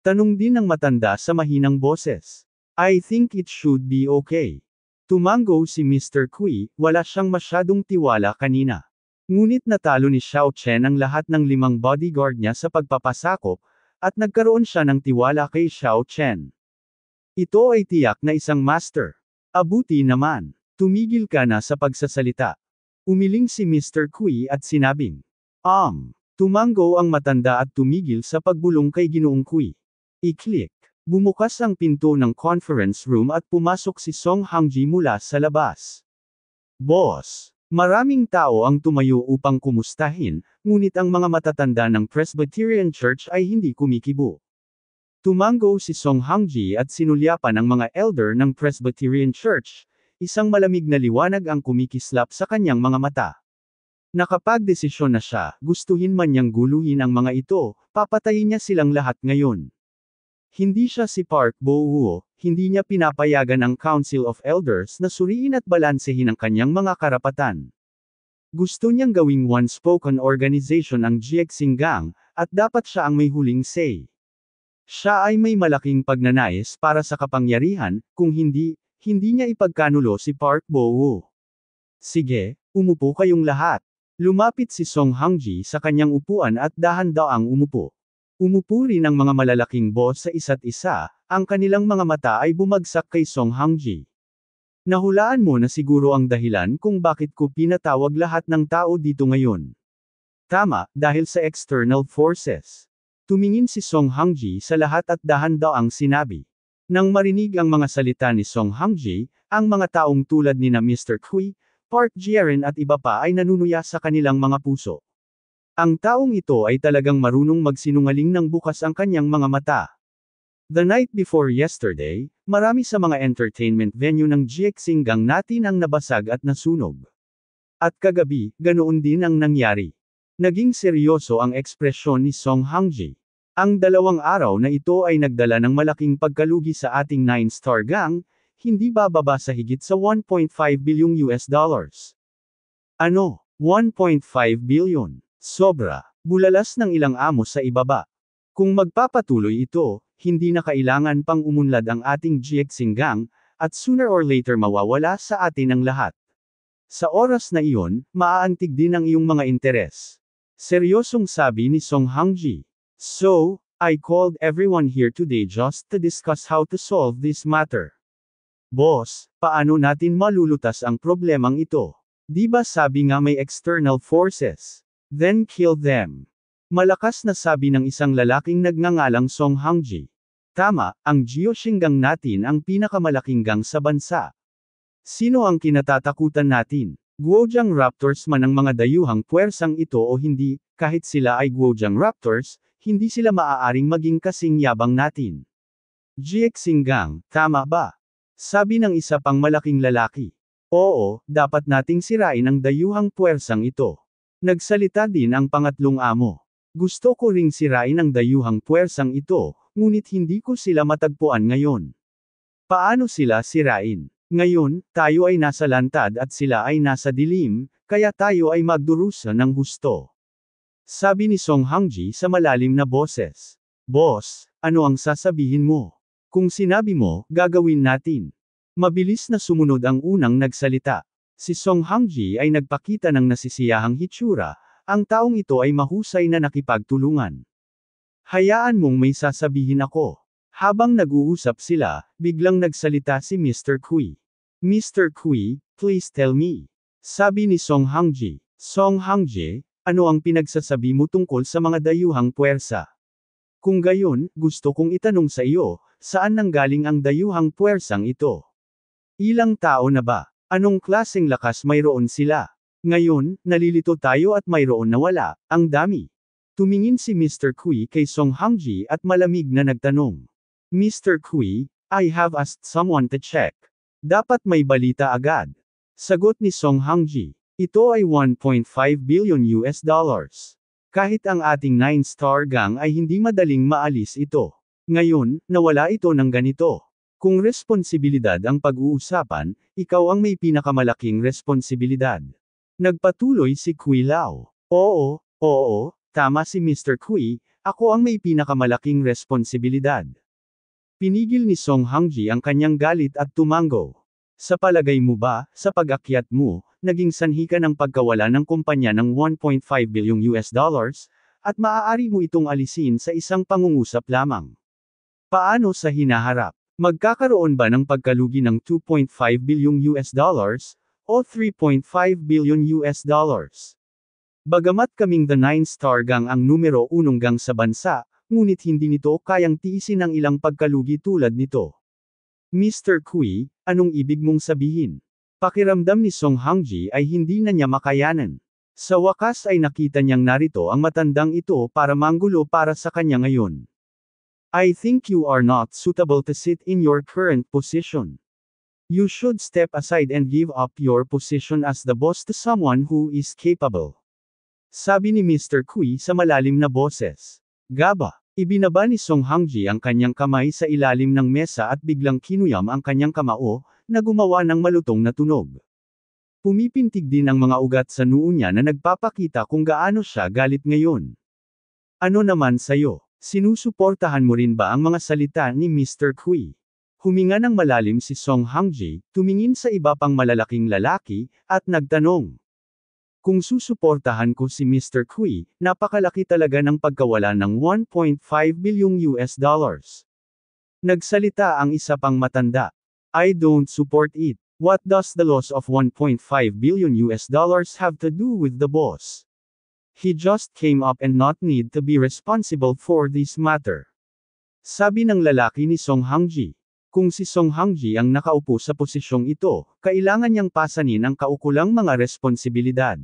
Tanong din ng matanda sa mahinang boses. I think it should be okay. Tumango si Mr. Kui, wala siyang masyadong tiwala kanina. Ngunit natalo ni Xiao Chen ang lahat ng limang bodyguard niya sa pagpapasakop, at nagkaroon siya ng tiwala kay Xiao Chen. Ito ay tiyak na isang master. Abuti naman. Tumigil ka na sa pagsasalita. Umiling si Mr. Kui at sinabing, Um, tumango ang matanda at tumigil sa pagbulong kay Ginoong Kui. I-click. Bumukas ang pinto ng conference room at pumasok si Song Hangji mula sa labas. Boss! Maraming tao ang tumayo upang kumustahin, ngunit ang mga matatanda ng Presbyterian Church ay hindi kumikibo. Tumango si Song Hangji at sinulyapan ang mga elder ng Presbyterian Church, isang malamig na liwanag ang kumikislap sa kanyang mga mata. Nakapagdesisyon na siya, gustuhin man niyang guluhin ang mga ito, papatayin niya silang lahat ngayon. Hindi siya si Park Bo-woo, hindi niya pinapayagan ang Council of Elders na suriin at balansehin ang kanyang mga karapatan. Gusto niyang gawing one-spoken organization ang Jiexing at dapat siya ang may huling say. Siya ay may malaking pagnanais para sa kapangyarihan, kung hindi, hindi niya ipagkanulo si Park Bo-woo. Sige, umupo kayong lahat. Lumapit si Song Hangji sa kanyang upuan at dahan daw ang umupo. Umupo rin ang mga malalaking boss sa isa't isa, ang kanilang mga mata ay bumagsak kay Song Hangji. Nahulaan mo na siguro ang dahilan kung bakit ko pinatawag lahat ng tao dito ngayon. Tama, dahil sa external forces. Tumingin si Song Hangji sa lahat at dahan daw ang sinabi. Nang marinig ang mga salita ni Song Hangji, ang mga taong tulad ni na Mr. Kui, Park Jiren at iba pa ay nanunuya sa kanilang mga puso. Ang taong ito ay talagang marunong magsinungaling ng bukas ang kanyang mga mata. The night before yesterday, marami sa mga entertainment venue ng Jiexinggang natin ang nabasag at nasunog. At kagabi, ganoon din ang nangyari. Naging seryoso ang ekspresyon ni Song Hangji. Ang dalawang araw na ito ay nagdala ng malaking pagkalugi sa ating 9-star gang, hindi bababa sa higit sa 1.5 bilyong US dollars. Ano? 1.5 billion. Sobra. Bulalas ng ilang amo sa ibaba. Kung magpapatuloy ito, hindi na kailangan pang umunlad ang ating Jiexinggang, at sooner or later mawawala sa atin ang lahat. Sa oras na iyon, maaantig din ang iyong mga interes. Seryosong sabi ni Song Hangji. So, I called everyone here today just to discuss how to solve this matter. Boss, paano natin malulutas ang problemang ito? Di ba sabi nga may external forces? Then kill them. Malakas na sabi ng isang lalaking nagngangalang Song Hangji. Tama, ang Jiushinggang natin ang pinakamalaking gang sa bansa. Sino ang kinatatakutan natin? Guojang Raptors man ang mga dayuhang puwersang ito o hindi, kahit sila ay Guojang Raptors, hindi sila maaaring maging kasing yabang natin. Jiexinggang, tama ba? Sabi ng isa pang malaking lalaki. Oo, dapat nating sirain ang dayuhang puwersang ito. Nagsalita din ang pangatlong amo. Gusto ko ring sirain ang dayuhang puwersang ito, ngunit hindi ko sila matagpuan ngayon. Paano sila sirain? Ngayon, tayo ay nasa lantad at sila ay nasa dilim, kaya tayo ay magdurusa ng husto. Sabi ni Song Hangji sa malalim na boses. Boss, ano ang sasabihin mo? Kung sinabi mo, gagawin natin. Mabilis na sumunod ang unang nagsalita. Si Song Hangji ay nagpakita ng nasisiyahang hitsura, ang taong ito ay mahusay na nakipagtulungan. Hayaan mong may sasabihin ako. Habang nag-uusap sila, biglang nagsalita si Mr. Kui. Mr. Kui, please tell me. Sabi ni Song Hangji. Song Hangji, ano ang pinagsasabi mo tungkol sa mga dayuhang puwersa? Kung gayon, gusto kong itanong sa iyo, saan nanggaling ang dayuhang puwersang ito? Ilang tao na ba? Anong klaseng lakas mayroon sila? Ngayon, nalilito tayo at mayroon na wala, ang dami. Tumingin si Mr. Kui kay Song Hangji at malamig na nagtanong. Mr. Kui, I have asked someone to check. Dapat may balita agad. Sagot ni Song Hangji. Ito ay 1.5 billion US dollars. Kahit ang ating 9-star gang ay hindi madaling maalis ito. Ngayon, nawala ito ng ganito. Kung responsibilidad ang pag-uusapan, ikaw ang may pinakamalaking responsibilidad. Nagpatuloy si Kui Lao. Oo, oo, tama si Mr. Kui, ako ang may pinakamalaking responsibilidad. Pinigil ni Song Hangji ang kanyang galit at tumango. Sa palagay mo ba, sa pag-akyat mo, naging sanhi ka ng pagkawala ng kumpanya ng 1.5 bilyong US dollars, at maaari mo itong alisin sa isang pangungusap lamang. Paano sa hinaharap? Magkakaroon ba ng pagkalugi ng 2.5 bilyong US dollars o 3.5 billion US dollars? Bagamat kaming the Nine star gang ang numero unong gang sa bansa, ngunit hindi nito kayang tiisin ang ilang pagkalugi tulad nito. Mr. Kui, anong ibig mong sabihin? Pakiramdam ni Song Hangji ay hindi na niya makayanan. Sa wakas ay nakita niyang narito ang matandang ito para manggulo para sa kanya ngayon. I think you are not suitable to sit in your current position. You should step aside and give up your position as the boss to someone who is capable. Sabi ni Mr. Kui sa malalim na boses. Gaba, ibinaba ni Song Hangji ang kanyang kamay sa ilalim ng mesa at biglang kinuyam ang kanyang kamao, na gumawa ng malutong na tunog. Pumipintig din ang mga ugat sa noo niya na nagpapakita kung gaano siya galit ngayon. Ano naman sayo? Sinusuportahan mo rin ba ang mga salita ni Mr. Kui? Huminga ng malalim si Song Hangji, tumingin sa iba pang malalaking lalaki, at nagtanong. Kung susuportahan ko si Mr. Kui, napakalaki talaga ng pagkawala ng 1.5 bilyong US dollars. Nagsalita ang isa pang matanda. I don't support it. What does the loss of 1.5 billion US dollars have to do with the boss? He just came up and not need to be responsible for this matter. Sabi ng lalaki ni Song Hangji. Kung si Song Hangji ang nakaupo sa posisyong ito, kailangan niyang pasanin ang kaukulang mga responsibilidad.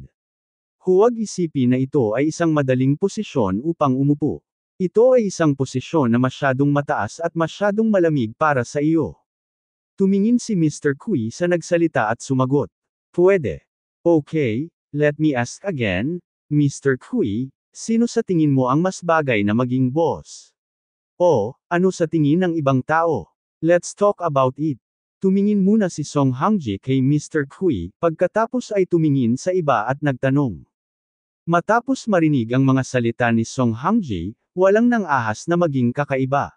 Huwag isipin na ito ay isang madaling posisyon upang umupo. Ito ay isang posisyon na masyadong mataas at masyadong malamig para sa iyo. Tumingin si Mr. Kui sa nagsalita at sumagot. Pwede. Okay, let me ask again, Mr. Kui, sino sa tingin mo ang mas bagay na maging boss? O, ano sa tingin ng ibang tao? Let's talk about it. Tumingin muna si Song Hangji kay Mr. Kui, pagkatapos ay tumingin sa iba at nagtanong. Matapos marinig ang mga salita ni Song Hangji, walang nang ahas na maging kakaiba.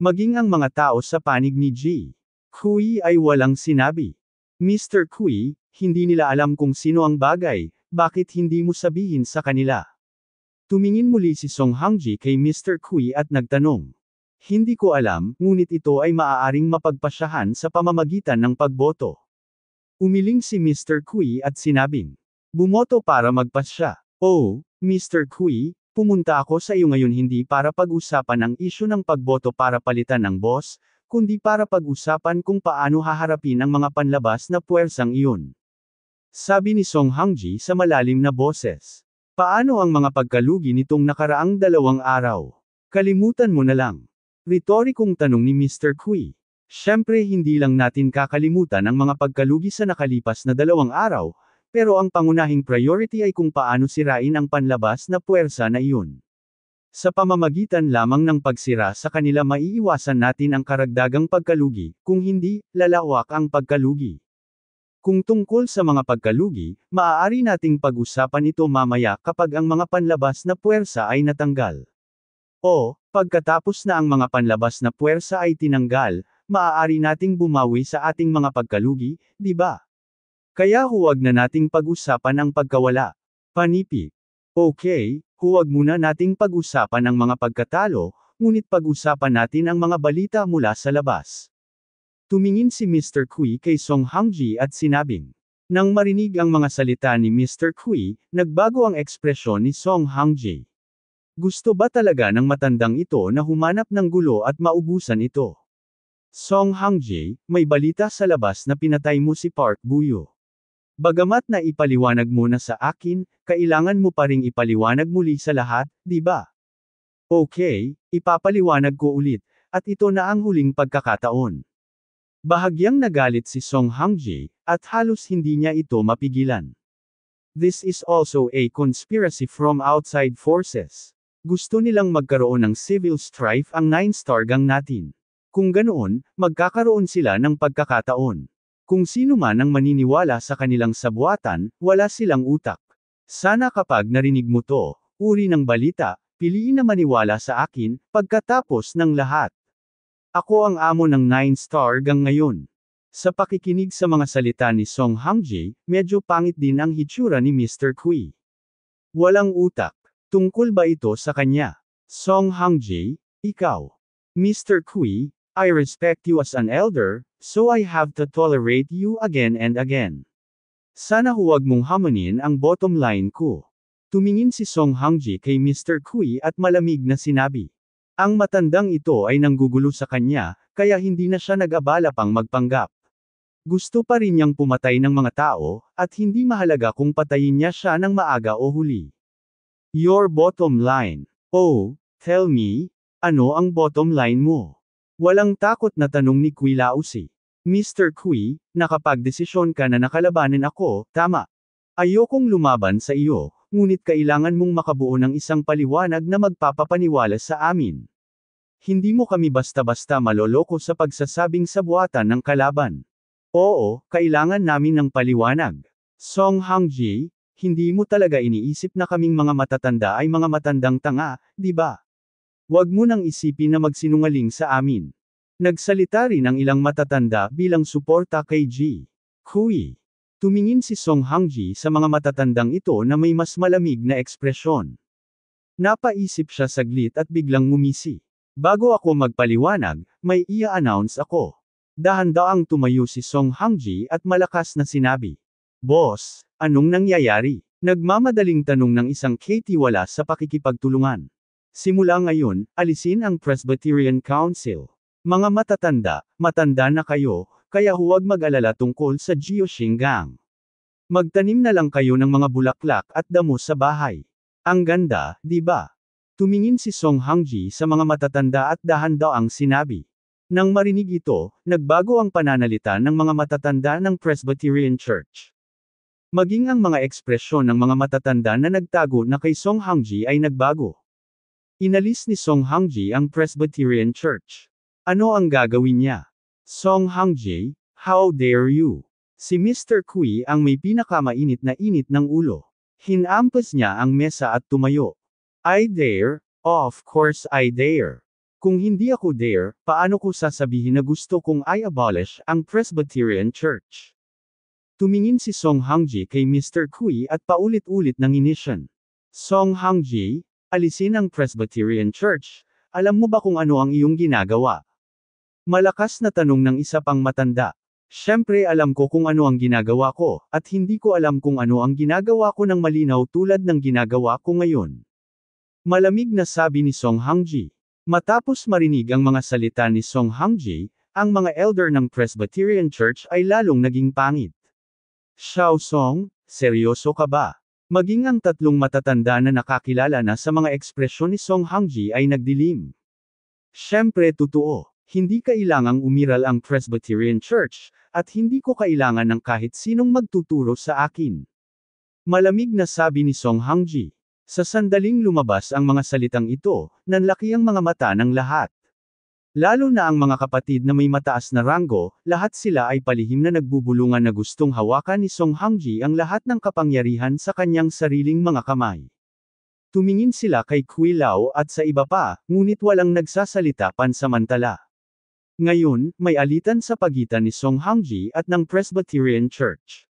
Maging ang mga tao sa panig ni Ji. Kui ay walang sinabi. Mr. Kui, hindi nila alam kung sino ang bagay, bakit hindi mo sabihin sa kanila? Tumingin muli si Song Hangji kay Mr. Kui at nagtanong. Hindi ko alam, ngunit ito ay maaaring mapagpasyahan sa pamamagitan ng pagboto. Umiling si Mr. Kui at sinabing, bumoto para magpasya. Oh, Mr. Kui, pumunta ako sa iyo ngayon hindi para pag-usapan ang isyu ng pagboto para palitan ng boss, kundi para pag-usapan kung paano haharapin ang mga panlabas na puwersang iyon. Sabi ni Song Hangji sa malalim na boses. Paano ang mga pagkalugi nitong nakaraang dalawang araw? Kalimutan mo na lang. Retorikong tanong ni Mr. Kui. Siyempre hindi lang natin kakalimutan ang mga pagkalugi sa nakalipas na dalawang araw, pero ang pangunahing priority ay kung paano sirain ang panlabas na puwersa na iyon. Sa pamamagitan lamang ng pagsira sa kanila maiiwasan natin ang karagdagang pagkalugi, kung hindi, lalawak ang pagkalugi. Kung tungkol sa mga pagkalugi, maaari nating pag-usapan ito mamaya kapag ang mga panlabas na puwersa ay natanggal. O, pagkatapos na ang mga panlabas na puwersa ay tinanggal, maaari nating bumawi sa ating mga pagkalugi, di ba? Kaya huwag na nating pag-usapan ang pagkawala. Panipi. Okay, huwag muna nating pag-usapan ang mga pagkatalo, ngunit pag-usapan natin ang mga balita mula sa labas. Tumingin si Mr. Kui kay Song Hangji at sinabing. Nang marinig ang mga salita ni Mr. Kui, nagbago ang ekspresyon ni Song Hangji. Gusto ba talaga ng matandang ito na humanap ng gulo at maubusan ito? Song Hangji, may balita sa labas na pinatay mo si Park Buyo. Bagamat na ipaliwanag mo na sa akin, kailangan mo pa ring ipaliwanag muli sa lahat, di ba? Okay, ipapaliwanag ko ulit, at ito na ang huling pagkakataon. Bahagyang nagalit si Song Hangji, at halos hindi niya ito mapigilan. This is also a conspiracy from outside forces. Gusto nilang magkaroon ng civil strife ang Nine Star Gang natin. Kung ganoon, magkakaroon sila ng pagkakataon. Kung sino man ang maniniwala sa kanilang sabuatan, wala silang utak. Sana kapag narinig mo to, uri ng balita, piliin na maniwala sa akin, pagkatapos ng lahat. Ako ang amo ng 9-star gang ngayon. Sa pakikinig sa mga salita ni Song Hangji, medyo pangit din ang hitsura ni Mr. Kui. Walang utak. Tungkol ba ito sa kanya? Song Hangji, ikaw. Mr. Kui, I respect you as an elder, so I have to tolerate you again and again. Sana huwag mong hamunin ang bottom line ko. Tumingin si Song Hangji kay Mr. Kui at malamig na sinabi. Ang matandang ito ay nanggugulo sa kanya, kaya hindi na siya nag-abala pang magpanggap. Gusto pa rin niyang pumatay ng mga tao, at hindi mahalaga kung patayin niya siya ng maaga o huli. Your bottom line. Oh, tell me, ano ang bottom line mo? Walang takot na tanong ni Kui Lausi. Mr. Kui, nakapagdesisyon ka na nakalabanin ako, tama. Ayokong lumaban sa iyo, ngunit kailangan mong makabuo ng isang paliwanag na magpapapaniwala sa amin. Hindi mo kami basta-basta maloloko sa pagsasabing sabuatan ng kalaban. Oo, kailangan namin ng paliwanag. Song Hangji, hindi mo talaga iniisip na kaming mga matatanda ay mga matandang tanga, di ba? Huwag mo nang isipin na magsinungaling sa amin. Nagsalita rin ang ilang matatanda bilang suporta kay G. Kui. Tumingin si Song Hangji sa mga matatandang ito na may mas malamig na ekspresyon. Napaisip siya saglit at biglang ngumisi. Bago ako magpaliwanag, may iya-announce ako. Dahan-daang tumayo si Song Hangji at malakas na sinabi. Boss, anong nangyayari? Nagmamadaling tanong ng isang Katie wala sa pakikipagtulungan. Simula ngayon, alisin ang Presbyterian Council. Mga matatanda, matanda na kayo, kaya huwag mag-alala tungkol sa Geoshinggang. Magtanim na lang kayo ng mga bulaklak at damo sa bahay. Ang ganda, di ba? Tumingin si Song Hangji sa mga matatanda at dahan daw ang sinabi. Nang marinig ito, nagbago ang pananalita ng mga matatanda ng Presbyterian Church. Maging ang mga ekspresyon ng mga matatanda na nagtago na kay Song Hangji ay nagbago. Inalis ni Song Hangji ang Presbyterian Church. Ano ang gagawin niya? Song Hang Hangjae, how dare you? Si Mr. Kui ang may pinakamainit na init ng ulo. Hinampas niya ang mesa at tumayo. I dare? Of course I dare. Kung hindi ako dare, paano ko sasabihin na gusto kong I abolish ang Presbyterian Church? Tumingin si Song Hangji kay Mr. Kui at paulit-ulit ng inisyon. Song Hangji, alisin ang Presbyterian Church, alam mo ba kung ano ang iyong ginagawa? Malakas na tanong ng isa pang matanda. Siyempre alam ko kung ano ang ginagawa ko, at hindi ko alam kung ano ang ginagawa ko ng malinaw tulad ng ginagawa ko ngayon. Malamig na sabi ni Song Hangji. Matapos marinig ang mga salita ni Song Hangji, ang mga elder ng Presbyterian Church ay lalong naging pangit. Xiao Song, seryoso ka ba? Maging ang tatlong matatanda na nakakilala na sa mga ekspresyon ni Song Hangji ay nagdilim. Siyempre totoo. Hindi kailangang umiral ang Presbyterian Church, at hindi ko kailangan ng kahit sinong magtuturo sa akin. Malamig na sabi ni Song Hangji. Sa sandaling lumabas ang mga salitang ito, nanlaki ang mga mata ng lahat. Lalo na ang mga kapatid na may mataas na ranggo, lahat sila ay palihim na nagbubulungan na gustong hawakan ni Song Hangji ang lahat ng kapangyarihan sa kanyang sariling mga kamay. Tumingin sila kay Kui Lao at sa iba pa, ngunit walang nagsasalita pansamantala. Ngayon, may alitan sa pagitan ni Song Hangji at ng Presbyterian Church.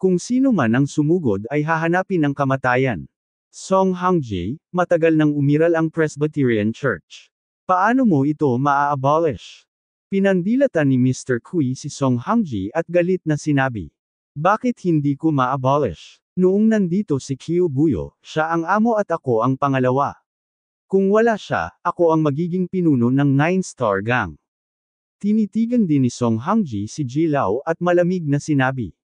Kung sino man ang sumugod ay hahanapin ng kamatayan. Song Hangji, matagal nang umiral ang Presbyterian Church. Paano mo ito maa-abolish? Pinandilatan ni Mr. Kui si Song Hangji at galit na sinabi. Bakit hindi ko ma Noong nandito si Kiyo Buyo, siya ang amo at ako ang pangalawa. Kung wala siya, ako ang magiging pinuno ng Nine Star Gang. Tinitigan din ni Song Hangji si Ji Lao at malamig na sinabi.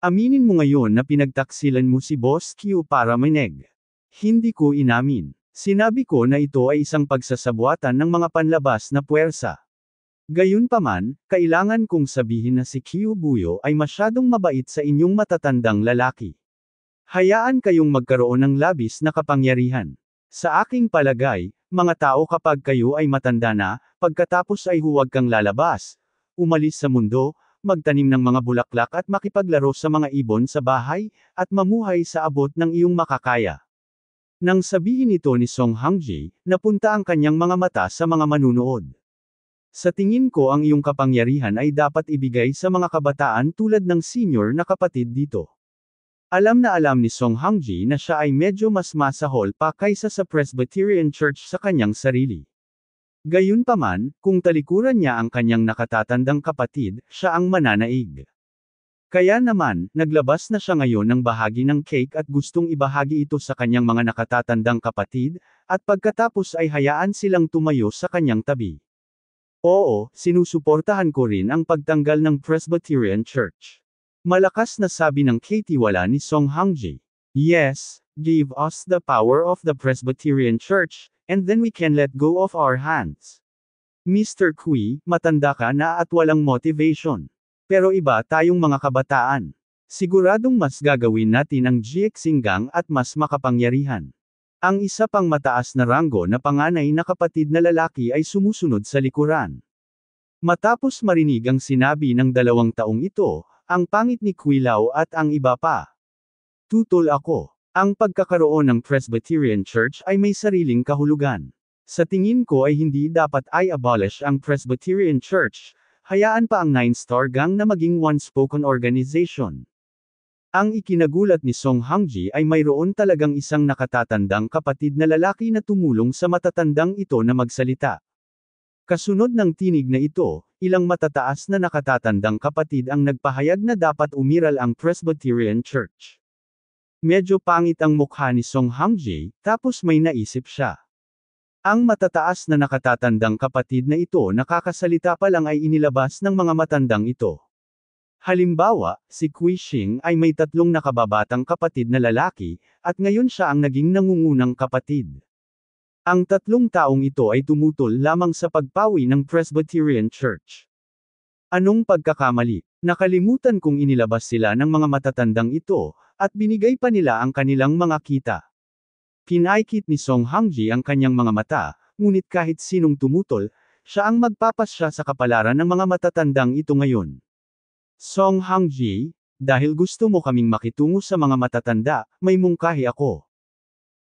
Aminin mo ngayon na pinagtaksilan mo si Boss Q para maneg. Hindi ko inamin. Sinabi ko na ito ay isang pagsasabuatan ng mga panlabas na puwersa. Gayunpaman, kailangan kong sabihin na si Q Buyo ay masyadong mabait sa inyong matatandang lalaki. Hayaan kayong magkaroon ng labis na kapangyarihan. Sa aking palagay, mga tao kapag kayo ay matanda na, pagkatapos ay huwag kang lalabas. Umalis sa mundo, magtanim ng mga bulaklak at makipaglaro sa mga ibon sa bahay, at mamuhay sa abot ng iyong makakaya. Nang sabihin ito ni Song Hangji, napunta ang kanyang mga mata sa mga manunood. Sa tingin ko ang iyong kapangyarihan ay dapat ibigay sa mga kabataan tulad ng senior na kapatid dito. Alam na alam ni Song Hangji na siya ay medyo mas masahol pa kaysa sa Presbyterian Church sa kanyang sarili. Gayunpaman, kung talikuran niya ang kanyang nakatatandang kapatid, siya ang mananaig. Kaya naman, naglabas na siya ngayon ng bahagi ng cake at gustong ibahagi ito sa kanyang mga nakatatandang kapatid, at pagkatapos ay hayaan silang tumayo sa kanyang tabi. Oo, sinusuportahan ko rin ang pagtanggal ng Presbyterian Church. Malakas na sabi ng Katie wala ni Song Hangji. Yes, give us the power of the Presbyterian Church, and then we can let go of our hands. Mr. Kui, matanda ka na at walang motivation. Pero iba tayong mga kabataan. Siguradong mas gagawin natin ang GX Singgang at mas makapangyarihan. Ang isa pang mataas na ranggo na panganay na kapatid na lalaki ay sumusunod sa likuran. Matapos marinig ang sinabi ng dalawang taong ito, ang pangit ni Quilaw at ang iba pa. Tutol ako. Ang pagkakaroon ng Presbyterian Church ay may sariling kahulugan. Sa tingin ko ay hindi dapat ay abolish ang Presbyterian Church, hayaan pa ang Nine Star Gang na maging one-spoken organization. Ang ikinagulat ni Song Hangji ay mayroon talagang isang nakatatandang kapatid na lalaki na tumulong sa matatandang ito na magsalita. Kasunod ng tinig na ito, ilang matataas na nakatatandang kapatid ang nagpahayag na dapat umiral ang Presbyterian Church. Medyo pangit ang mukha ni Song Hamjae, tapos may naisip siya. Ang matataas na nakatatandang kapatid na ito nakakasalita pa lang ay inilabas ng mga matandang ito. Halimbawa, si Kuixing ay may tatlong nakababatang kapatid na lalaki, at ngayon siya ang naging nangungunang kapatid. Ang tatlong taong ito ay tumutol lamang sa pagpawi ng Presbyterian Church. Anong pagkakamali? Nakalimutan kong inilabas sila ng mga matatandang ito, at binigay pa nila ang kanilang mga kita. Kinaikit ni Song Hangji ang kanyang mga mata, ngunit kahit sinong tumutol, siya ang magpapasya sa kapalaran ng mga matatandang ito ngayon. Song Hangji, dahil gusto mo kaming makitungo sa mga matatanda, may mungkahi ako.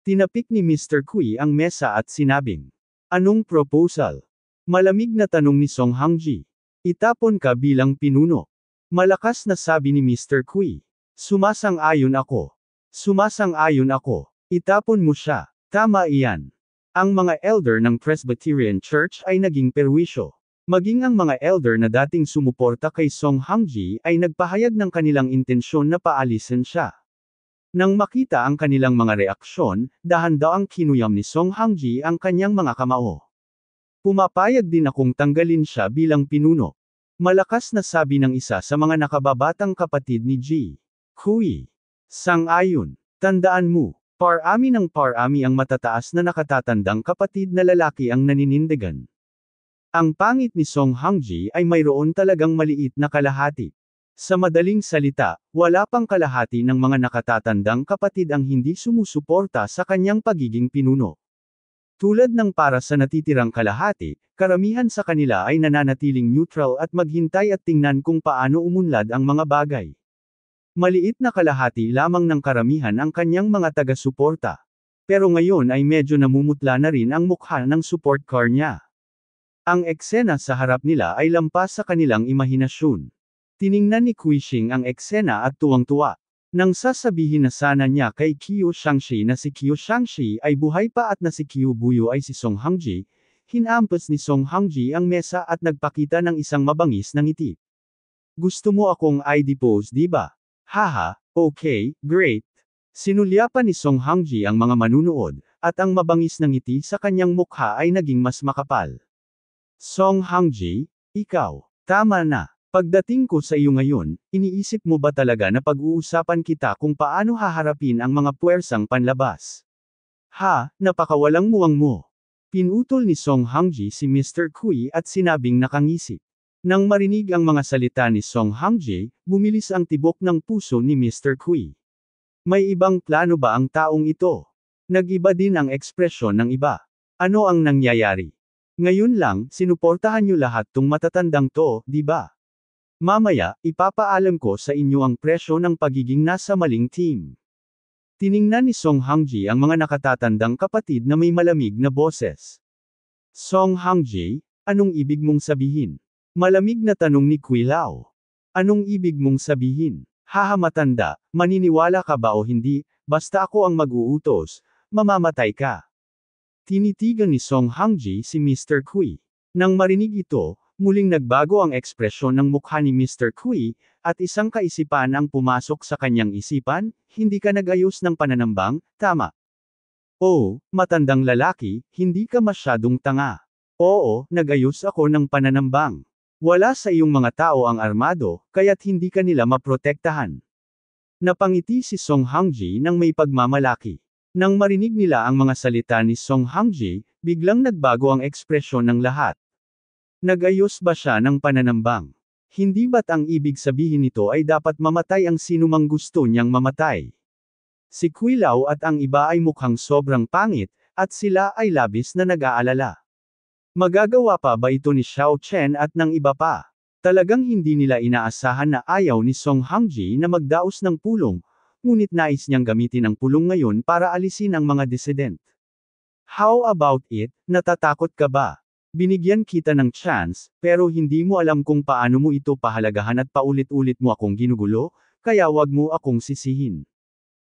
Tinapik ni Mr. Kui ang mesa at sinabing, Anong proposal? Malamig na tanong ni Song Hangji. Itapon ka bilang pinuno. Malakas na sabi ni Mr. Kui. Sumasang-ayon ako. Sumasang-ayon ako. Itapon mo siya. Tama iyan. Ang mga elder ng Presbyterian Church ay naging perwisyo. Maging ang mga elder na dating sumuporta kay Song Hangji ay nagpahayag ng kanilang intensyon na paalisin siya. Nang makita ang kanilang mga reaksyon, dahan ang kinuyam ni Song Hangji ang kanyang mga kamao. Pumapayag din akong tanggalin siya bilang pinuno. Malakas na sabi ng isa sa mga nakababatang kapatid ni Ji. Kui. Sang-ayon. Tandaan mo, parami ng parami ang matataas na nakatatandang kapatid na lalaki ang naninindigan. Ang pangit ni Song Hangji ay mayroon talagang maliit na kalahati. Sa madaling salita, wala pang kalahati ng mga nakatatandang kapatid ang hindi sumusuporta sa kanyang pagiging pinuno. Tulad ng para sa natitirang kalahati, karamihan sa kanila ay nananatiling neutral at maghintay at tingnan kung paano umunlad ang mga bagay. Maliit na kalahati lamang ng karamihan ang kanyang mga taga-suporta. Pero ngayon ay medyo namumutla na rin ang mukha ng support car niya. Ang eksena sa harap nila ay lampas sa kanilang imahinasyon. Tiningnan ni Quixing ang eksena at tuwang-tuwa. Nang sasabihin na sana niya kay Qiu Shangxi na si Qiu Shangxi ay buhay pa at na si Qiu Buyo ay si Song Hangji, hinampas ni Song Hangji ang mesa at nagpakita ng isang mabangis na ngiti. Gusto mo akong ID pose di ba? Haha, okay, great. Sinulyapan ni Song Hangji ang mga manunood, at ang mabangis na ngiti sa kanyang mukha ay naging mas makapal. Song Hangji, ikaw, tama na. Pagdating ko sa iyo ngayon, iniisip mo ba talaga na pag-uusapan kita kung paano haharapin ang mga puwersang panlabas? Ha, napakawalang muwang mo. Pinutol ni Song Hangji si Mr. Kui at sinabing nakangisi. Nang marinig ang mga salita ni Song Hangji, bumilis ang tibok ng puso ni Mr. Kui. May ibang plano ba ang taong ito? Nagiba din ang ekspresyon ng iba. Ano ang nangyayari? Ngayon lang, sinuportahan niyo lahat tong matatandang to, di ba? Mamaya, ipapaalam ko sa inyo ang presyo ng pagiging nasa maling team. Tiningnan ni Song Hangji ang mga nakatatandang kapatid na may malamig na boses. Song Hangji, anong ibig mong sabihin? Malamig na tanong ni Kuilao. Anong ibig mong sabihin? Haha matanda, maniniwala ka ba o hindi, basta ako ang mag-uutos, mamamatay ka. Tinitigan ni Song Hangji si Mr. Kui. Nang marinig ito, Muling nagbago ang ekspresyon ng mukha ni Mr. Kui, at isang kaisipan ang pumasok sa kanyang isipan, hindi ka nagayos ng pananambang, tama. Oo, matandang lalaki, hindi ka masyadong tanga. Oo, nagayos ako ng pananambang. Wala sa iyong mga tao ang armado, kaya't hindi ka nila maprotektahan. Napangiti si Song Hangji nang may pagmamalaki. Nang marinig nila ang mga salita ni Song Hangji, biglang nagbago ang ekspresyon ng lahat. Nagayos ba siya ng pananambang? Hindi ba't ang ibig sabihin nito ay dapat mamatay ang sinumang gusto niyang mamatay? Si Quilaw at ang iba ay mukhang sobrang pangit, at sila ay labis na nag-aalala. Magagawa pa ba ito ni Xiao Chen at ng iba pa? Talagang hindi nila inaasahan na ayaw ni Song Hangji na magdaos ng pulong, ngunit nais niyang gamitin ang pulong ngayon para alisin ang mga dissident. How about it, natatakot ka ba? Binigyan kita ng chance, pero hindi mo alam kung paano mo ito pahalagahan at paulit-ulit mo akong ginugulo, kaya wag mo akong sisihin.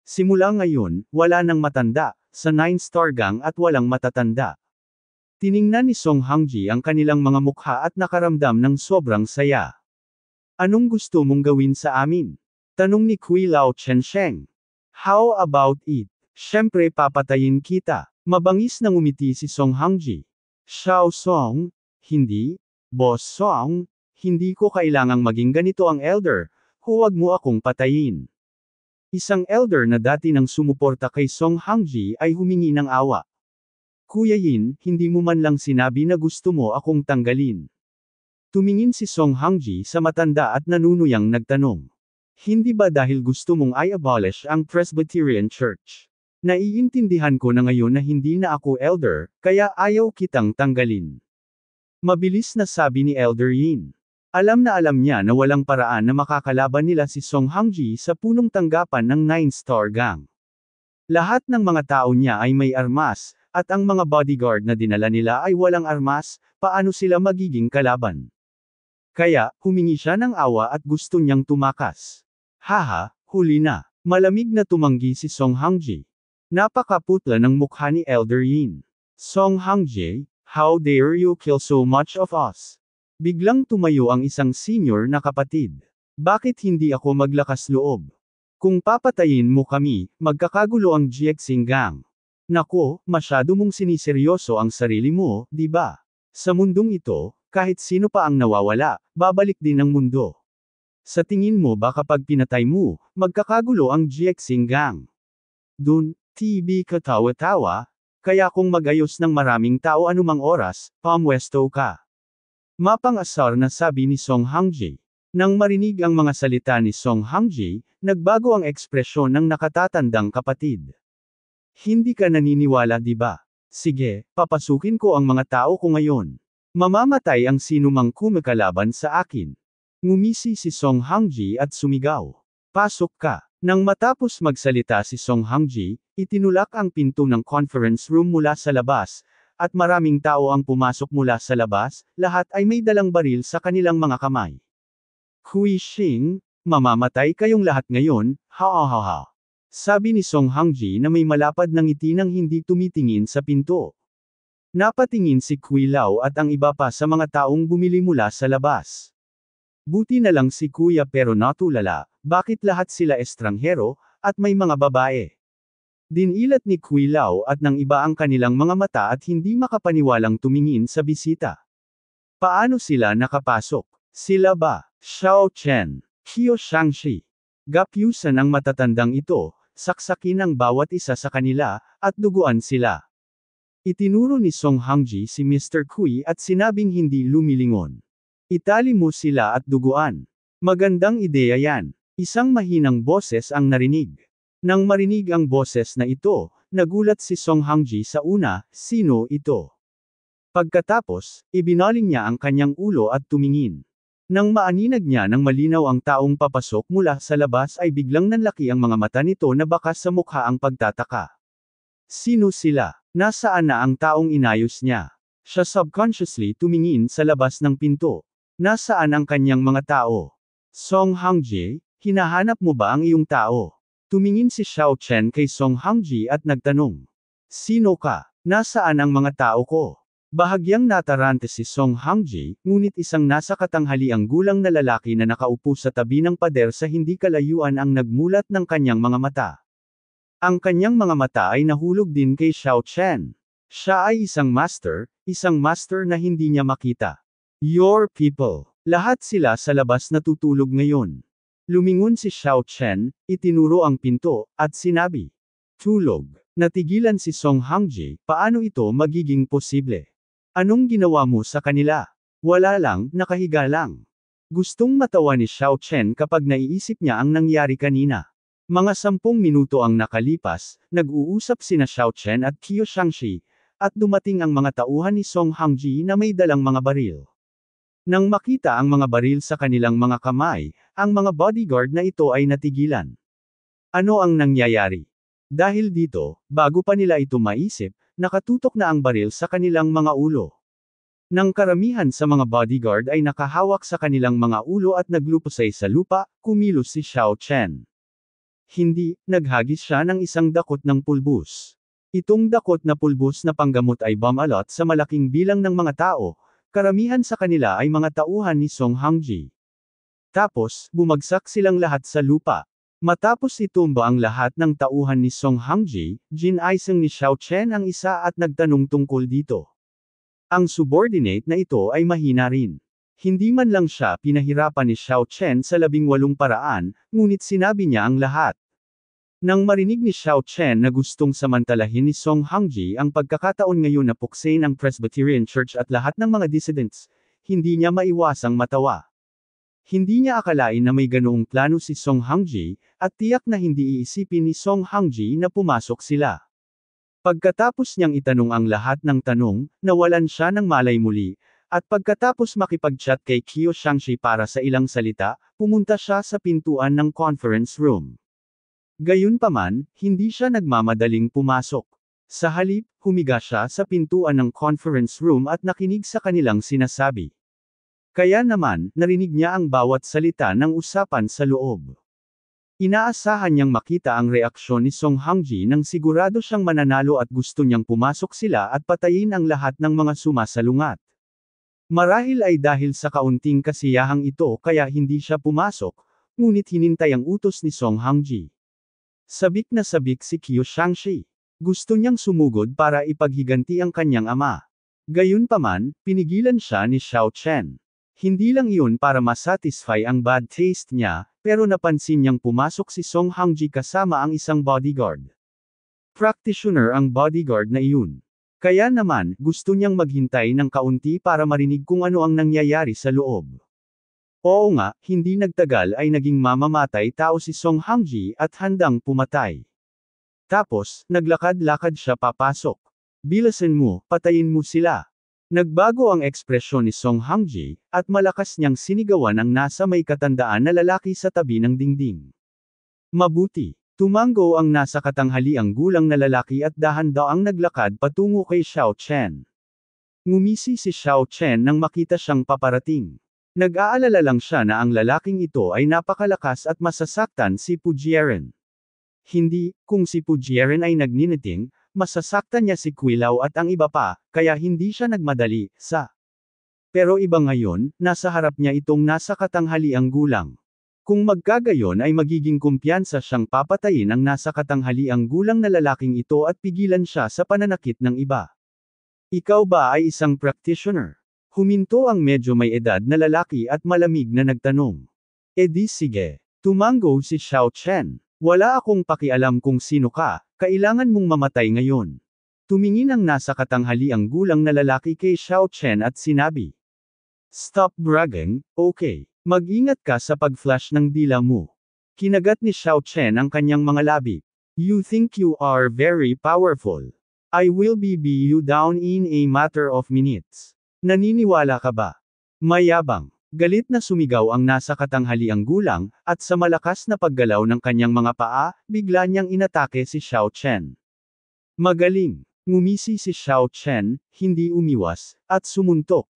Simula ngayon, wala nang matanda, sa 9-star gang at walang matatanda. Tiningnan ni Song Hangji ang kanilang mga mukha at nakaramdam ng sobrang saya. Anong gusto mong gawin sa amin? Tanong ni Kui Lao Chen Sheng. How about it? Siyempre papatayin kita. Mabangis na umiti si Song Hangji. Xiao Song, hindi, Boss Song, hindi ko kailangang maging ganito ang elder, huwag mo akong patayin. Isang elder na dati nang sumuporta kay Song Hangji ay humingi ng awa. Kuya Yin, hindi mo man lang sinabi na gusto mo akong tanggalin. Tumingin si Song Hangji sa matanda at nanunuyang nagtanong. Hindi ba dahil gusto mong i-abolish ang Presbyterian Church? Naiintindihan ko na ngayon na hindi na ako elder, kaya ayaw kitang tanggalin. Mabilis na sabi ni Elder Yin. Alam na alam niya na walang paraan na makakalaban nila si Song Hangji sa punong tanggapan ng Nine Star Gang. Lahat ng mga tao niya ay may armas, at ang mga bodyguard na dinala nila ay walang armas, paano sila magiging kalaban? Kaya, humingi siya ng awa at gusto niyang tumakas. Haha, huli na. Malamig na tumanggi si Song Hangji. Napakaputla ng mukha ni Elder Yin. Song Hangjie, how dare you kill so much of us? Biglang tumayo ang isang senior na kapatid. Bakit hindi ako maglakas loob? Kung papatayin mo kami, magkakagulo ang Jiexing Gang. Nako, masyado mong siniseryoso ang sarili mo, di ba? Sa mundong ito, kahit sino pa ang nawawala, babalik din ang mundo. Sa tingin mo ba kapag pinatay mo, magkakagulo ang Jiexing Gang? Dun, TB katawa-tawa, kaya kung magayos ng maraming tao anumang oras, pamwesto ka. Mapang-asar na sabi ni Song Hangji. Nang marinig ang mga salita ni Song Hangji, nagbago ang ekspresyon ng nakatatandang kapatid. Hindi ka naniniwala di ba? Sige, papasukin ko ang mga tao ko ngayon. Mamamatay ang sinumang kumakalaban sa akin. Ngumisi si Song Hangji at sumigaw. Pasok ka. Nang matapos magsalita si Song Hangji, itinulak ang pinto ng conference room mula sa labas, at maraming tao ang pumasok mula sa labas, lahat ay may dalang baril sa kanilang mga kamay. Hui Xing, mamamatay kayong lahat ngayon, ha ha ha Sabi ni Song Hangji na may malapad ng ngiti nang hindi tumitingin sa pinto. Napatingin si Kui Lao at ang iba pa sa mga taong bumili mula sa labas. Buti na lang si kuya pero natulala, bakit lahat sila estranghero, at may mga babae. Dinilat ni Kuilaw at ng iba ang kanilang mga mata at hindi makapaniwalang tumingin sa bisita. Paano sila nakapasok? Sila ba? Xiao Chen, Qiu Shangxi, Gapyusan ang matatandang ito, saksakin ang bawat isa sa kanila, at duguan sila. Itinuro ni Song Hangji si Mr. Kui at sinabing hindi lumilingon. Itali mo sila at duguan. Magandang ideya yan. Isang mahinang boses ang narinig. Nang marinig ang boses na ito, nagulat si Song Hangji sa una, sino ito? Pagkatapos, ibinaling niya ang kanyang ulo at tumingin. Nang maaninag niya ng malinaw ang taong papasok mula sa labas ay biglang nanlaki ang mga mata nito na baka sa mukha ang pagtataka. Sino sila? Nasaan na ang taong inayos niya? Siya subconsciously tumingin sa labas ng pinto. Nasaan ang kanyang mga tao? Song Hangji, hinahanap mo ba ang iyong tao? Tumingin si Xiao Chen kay Song Hangji at nagtanong. Sino ka? Nasaan ang mga tao ko? Bahagyang natarante si Song Hangji, ngunit isang nasa katanghali ang gulang na lalaki na nakaupo sa tabi ng pader sa hindi kalayuan ang nagmulat ng kanyang mga mata. Ang kanyang mga mata ay nahulog din kay Xiao Chen. Siya ay isang master, isang master na hindi niya makita. Your people. Lahat sila sa labas natutulog ngayon. Lumingon si Xiao Chen, itinuro ang pinto, at sinabi. Tulog. Natigilan si Song Hangji, paano ito magiging posible? Anong ginawa mo sa kanila? Wala lang, nakahiga lang. Gustong matawa ni Xiao Chen kapag naiisip niya ang nangyari kanina. Mga sampung minuto ang nakalipas, nag-uusap sina Xiao Chen at Qiu Shangxi, at dumating ang mga tauhan ni Song Hangji na may dalang mga baril. Nang makita ang mga baril sa kanilang mga kamay, ang mga bodyguard na ito ay natigilan. Ano ang nangyayari? Dahil dito, bago pa nila ito maisip, nakatutok na ang baril sa kanilang mga ulo. Nang karamihan sa mga bodyguard ay nakahawak sa kanilang mga ulo at naglupusay sa lupa, kumilos si Xiao Chen. Hindi, naghagis siya ng isang dakot ng pulbus. Itong dakot na pulbus na panggamot ay bumalot sa malaking bilang ng mga tao, Karamihan sa kanila ay mga tauhan ni Song Hangji. Tapos, bumagsak silang lahat sa lupa. Matapos itumba ang lahat ng tauhan ni Song Hangji, Jin Aiseng ni Xiao Chen ang isa at nagtanong tungkol dito. Ang subordinate na ito ay mahina rin. Hindi man lang siya pinahirapan ni Xiao Chen sa labing walong paraan, ngunit sinabi niya ang lahat. Nang marinig ni Xiao Chen na gustong samantalahin ni Song Hangji ang pagkakataon ngayon na puksain ang Presbyterian Church at lahat ng mga dissidents, hindi niya maiwasang matawa. Hindi niya akalain na may ganoong plano si Song Hangji, at tiyak na hindi iisipin ni Song Hangji na pumasok sila. Pagkatapos niyang itanong ang lahat ng tanong, nawalan siya ng malay muli, at pagkatapos makipag-chat kay Kyo Shangshi para sa ilang salita, pumunta siya sa pintuan ng conference room. Gayunpaman, hindi siya nagmamadaling pumasok. Sa halip, humiga siya sa pintuan ng conference room at nakinig sa kanilang sinasabi. Kaya naman, narinig niya ang bawat salita ng usapan sa loob. Inaasahan niyang makita ang reaksyon ni Song Hangji nang sigurado siyang mananalo at gusto niyang pumasok sila at patayin ang lahat ng mga sumasalungat. Marahil ay dahil sa kaunting kasiyahang ito kaya hindi siya pumasok, ngunit hinintay ang utos ni Song Hangji. Sabik na sabik si Qiu Shangxi. Gusto niyang sumugod para ipaghiganti ang kanyang ama. Gayunpaman, pinigilan siya ni Xiao Chen. Hindi lang iyon para masatisfy ang bad taste niya, pero napansin niyang pumasok si Song Hangji kasama ang isang bodyguard. Practitioner ang bodyguard na iyon. Kaya naman, gusto niyang maghintay ng kaunti para marinig kung ano ang nangyayari sa loob. Oo nga, hindi nagtagal ay naging mamamatay tao si Song Hangji at handang pumatay. Tapos, naglakad-lakad siya papasok. Bilasan mo, patayin mo sila. Nagbago ang ekspresyon ni Song Hangji, at malakas niyang sinigawan ang nasa may katandaan na lalaki sa tabi ng dingding. Mabuti, tumango ang nasa katanghali ang gulang na lalaki at dahan dahanda ang naglakad patungo kay Xiao Chen. Ngumisi si Xiao Chen nang makita siyang paparating. Nag-aalala lang siya na ang lalaking ito ay napakalakas at masasaktan si Pujieren. Hindi, kung si Pujieren ay nagniniting, masasaktan niya si Quilaw at ang iba pa, kaya hindi siya nagmadali, sa. Pero iba ngayon, nasa harap niya itong nasa katanghaliang gulang. Kung magkagayon ay magiging kumpiyansa siyang papatayin ang nasa katanghaliang gulang na lalaking ito at pigilan siya sa pananakit ng iba. Ikaw ba ay isang practitioner? Huminto ang medyo may edad na lalaki at malamig na nagtanong. E di sige. Tumango si Xiao Chen. Wala akong pakialam kung sino ka, kailangan mong mamatay ngayon. Tumingin ang nasa katanghali ang gulang na lalaki kay Xiao Chen at sinabi. Stop bragging, okay. Mag-ingat ka sa pag-flash ng dila mo. Kinagat ni Xiao Chen ang kanyang mga labi. You think you are very powerful. I will be be you down in a matter of minutes. Naniniwala ka ba? Mayabang. Galit na sumigaw ang nasa katanghaliang gulang, at sa malakas na paggalaw ng kanyang mga paa, bigla niyang inatake si Xiao Chen. Magaling. Ngumisi si Xiao Chen, hindi umiwas, at sumuntok.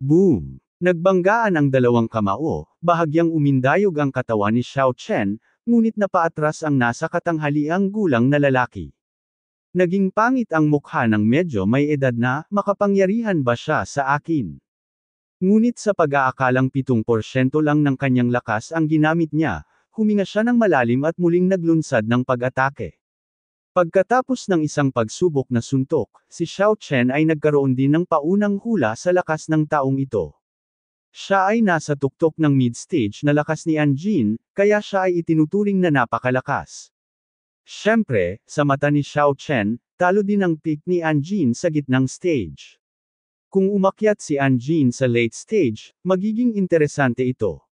Boom! Nagbanggaan ang dalawang kamao, bahagyang umindayog ang katawan ni Xiao Chen, ngunit napaatras ang nasa katanghaliang gulang na lalaki. Naging pangit ang mukha ng medyo may edad na, makapangyarihan ba siya sa akin? Ngunit sa pag-aakalang 7% lang ng kanyang lakas ang ginamit niya, huminga siya ng malalim at muling naglunsad ng pag-atake. Pagkatapos ng isang pagsubok na suntok, si Xiao Chen ay nagkaroon din ng paunang hula sa lakas ng taong ito. Siya ay nasa tuktok ng mid-stage na lakas ni Anjin, kaya siya ay itinuturing na napakalakas. Siyempre, sa mata ni Xiao Chen, talo din ang pick ni Anjin sa gitnang stage. Kung umakyat si Anjin sa late stage, magiging interesante ito.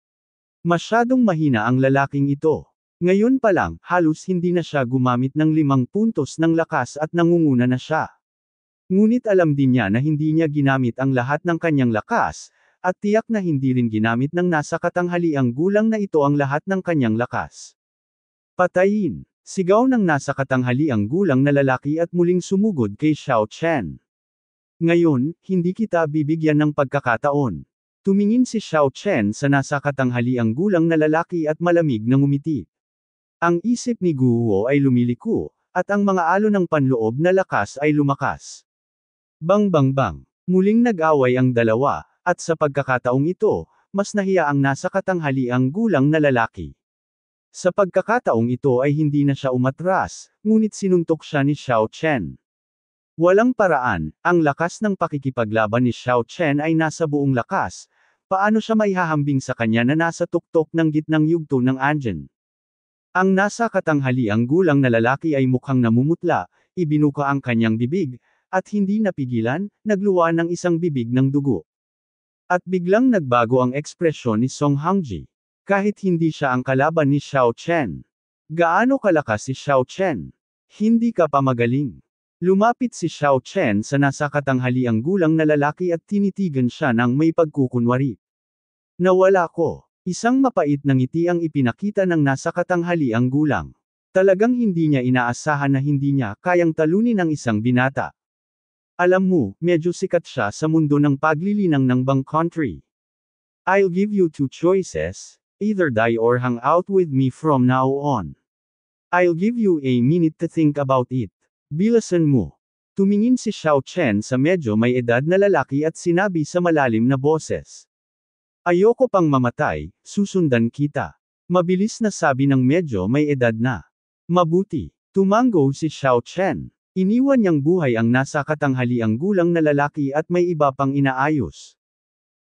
Masyadong mahina ang lalaking ito. Ngayon pa lang, halos hindi na siya gumamit ng limang puntos ng lakas at nangunguna na siya. Ngunit alam din niya na hindi niya ginamit ang lahat ng kanyang lakas, at tiyak na hindi rin ginamit ng nasa ang gulang na ito ang lahat ng kanyang lakas. Patayin. Sigaw ng nasa katanghali ang gulang na lalaki at muling sumugod kay Xiao Chen. Ngayon, hindi kita bibigyan ng pagkakataon. Tumingin si Xiao Chen sa nasa katanghali ang gulang na lalaki at malamig na ngumiti. Ang isip ni Guo ay lumiliko, at ang mga alo ng panloob na lakas ay lumakas. Bang bang bang, muling nag-away ang dalawa, at sa pagkakataong ito, mas nahiya ang nasa katanghali ang gulang na lalaki. Sa pagkakataong ito ay hindi na siya umatras, ngunit sinuntok siya ni Xiao Chen. Walang paraan, ang lakas ng pakikipaglaban ni Xiao Chen ay nasa buong lakas, paano siya maihahambing sa kanya na nasa tuktok ng gitnang yugto ng Anjin. Ang nasa katanghali ang gulang na lalaki ay mukhang namumutla, ibinuka ang kanyang bibig, at hindi napigilan, nagluwa ng isang bibig ng dugo. At biglang nagbago ang ekspresyon ni Song Hangji kahit hindi siya ang kalaban ni Xiao Chen. Gaano kalakas si Xiao Chen? Hindi ka pa magaling. Lumapit si Xiao Chen sa nasa katanghaliang gulang na lalaki at tinitigan siya ng may pagkukunwari. Nawala ko. Isang mapait na ngiti ang ipinakita ng nasa katanghaliang gulang. Talagang hindi niya inaasahan na hindi niya kayang talunin ng isang binata. Alam mo, medyo sikat siya sa mundo ng paglilinang ng bang country. I'll give you two choices, Either die or hang out with me from now on. I'll give you a minute to think about it. Bilasan mo. Tumingin si Xiao Chen sa medyo may edad na lalaki at sinabi sa malalim na boses. Ayoko pang mamatay, susundan kita. Mabilis na sabi ng medyo may edad na. Mabuti. Tumango si Xiao Chen. Iniwan niyang buhay ang nasa katanghaliang gulang na lalaki at may iba pang inaayos.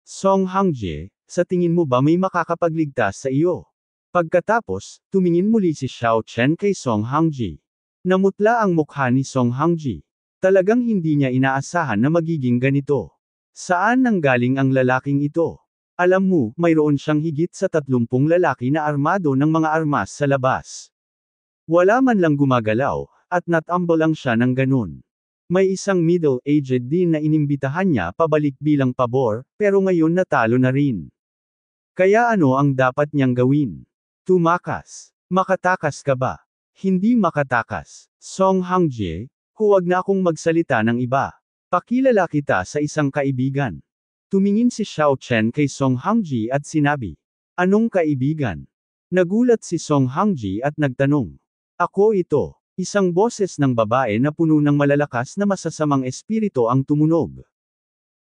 Song Hangje, sa tingin mo ba may makakapagligtas sa iyo? Pagkatapos, tumingin muli si Xiao Chen kay Song Hangji. Namutla ang mukha ni Song Hangji. Talagang hindi niya inaasahan na magiging ganito. Saan nanggaling ang lalaking ito? Alam mo, mayroon siyang higit sa tatlumpung lalaki na armado ng mga armas sa labas. Wala man lang gumagalaw, at natambol lang siya ng ganun. May isang middle-aged din na inimbitahan niya pabalik bilang pabor, pero ngayon natalo na rin. Kaya ano ang dapat niyang gawin? Tumakas. Makatakas ka ba? Hindi makatakas. Song Hangjie, huwag na akong magsalita ng iba. Pakilala kita sa isang kaibigan. Tumingin si Xiao Chen kay Song Hangji at sinabi, Anong kaibigan? Nagulat si Song Hangji at nagtanong, Ako ito. Isang boses ng babae na puno ng malalakas na masasamang espirito ang tumunog.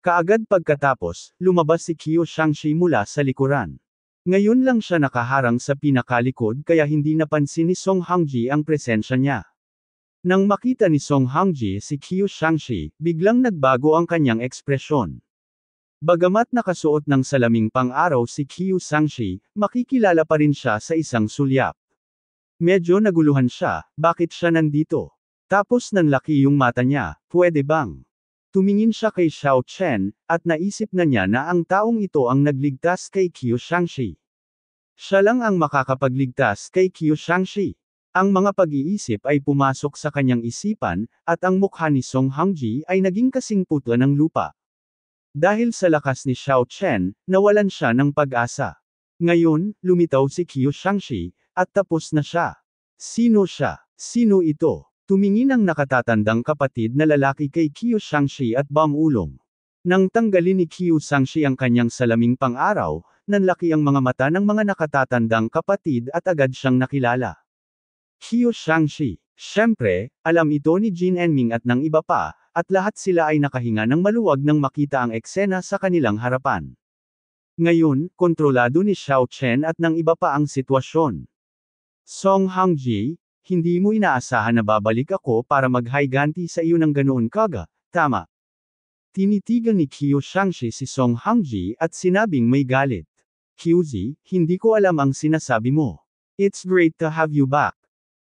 Kaagad pagkatapos, lumabas si Qiu Shangshi mula sa likuran. Ngayon lang siya nakaharang sa pinakalikod kaya hindi napansin ni Song Hangji ang presensya niya. Nang makita ni Song Hangji si Qiu Shangshi, biglang nagbago ang kanyang ekspresyon. Bagamat nakasuot ng salaming pang-araw si Qiu Sangshi, makikilala pa rin siya sa isang sulyap. Medyo naguluhan siya, bakit siya nandito? Tapos nanlaki yung mata niya, pwede bang? Tumingin siya kay Xiao Chen, at naisip na niya na ang taong ito ang nagligtas kay Qiu Shangxi. Siya lang ang makakapagligtas kay Qiu Shangxi. Ang mga pag-iisip ay pumasok sa kanyang isipan, at ang mukha ni Song Hangji ay naging kasing puto ng lupa. Dahil sa lakas ni Xiao Chen, nawalan siya ng pag-asa. Ngayon, lumitaw si Qiu Shangxi, at tapos na siya. Sino siya? Sino ito? Tumingin ang nakatatandang kapatid na lalaki kay Kiyo Shangshi at Bang Ulong. Nang tanggalin ni Kiyo Shangshi ang kanyang salaming pang-araw, nanlaki ang mga mata ng mga nakatatandang kapatid at agad siyang nakilala. Kiyo Shangshi, siyempre, alam ito ni Jin Enming at ng iba pa, at lahat sila ay nakahinga ng maluwag nang makita ang eksena sa kanilang harapan. Ngayon, kontrolado ni Xiao Chen at ng iba pa ang sitwasyon. Song Hangji, hindi mo inaasahan na babalik ako para maghayganti sa iyo ng ganoon kaga, tama. Tinitigan ni Kyo Shangshi si Song Hangji at sinabing may galit. Kyuzi, hindi ko alam ang sinasabi mo. It's great to have you back.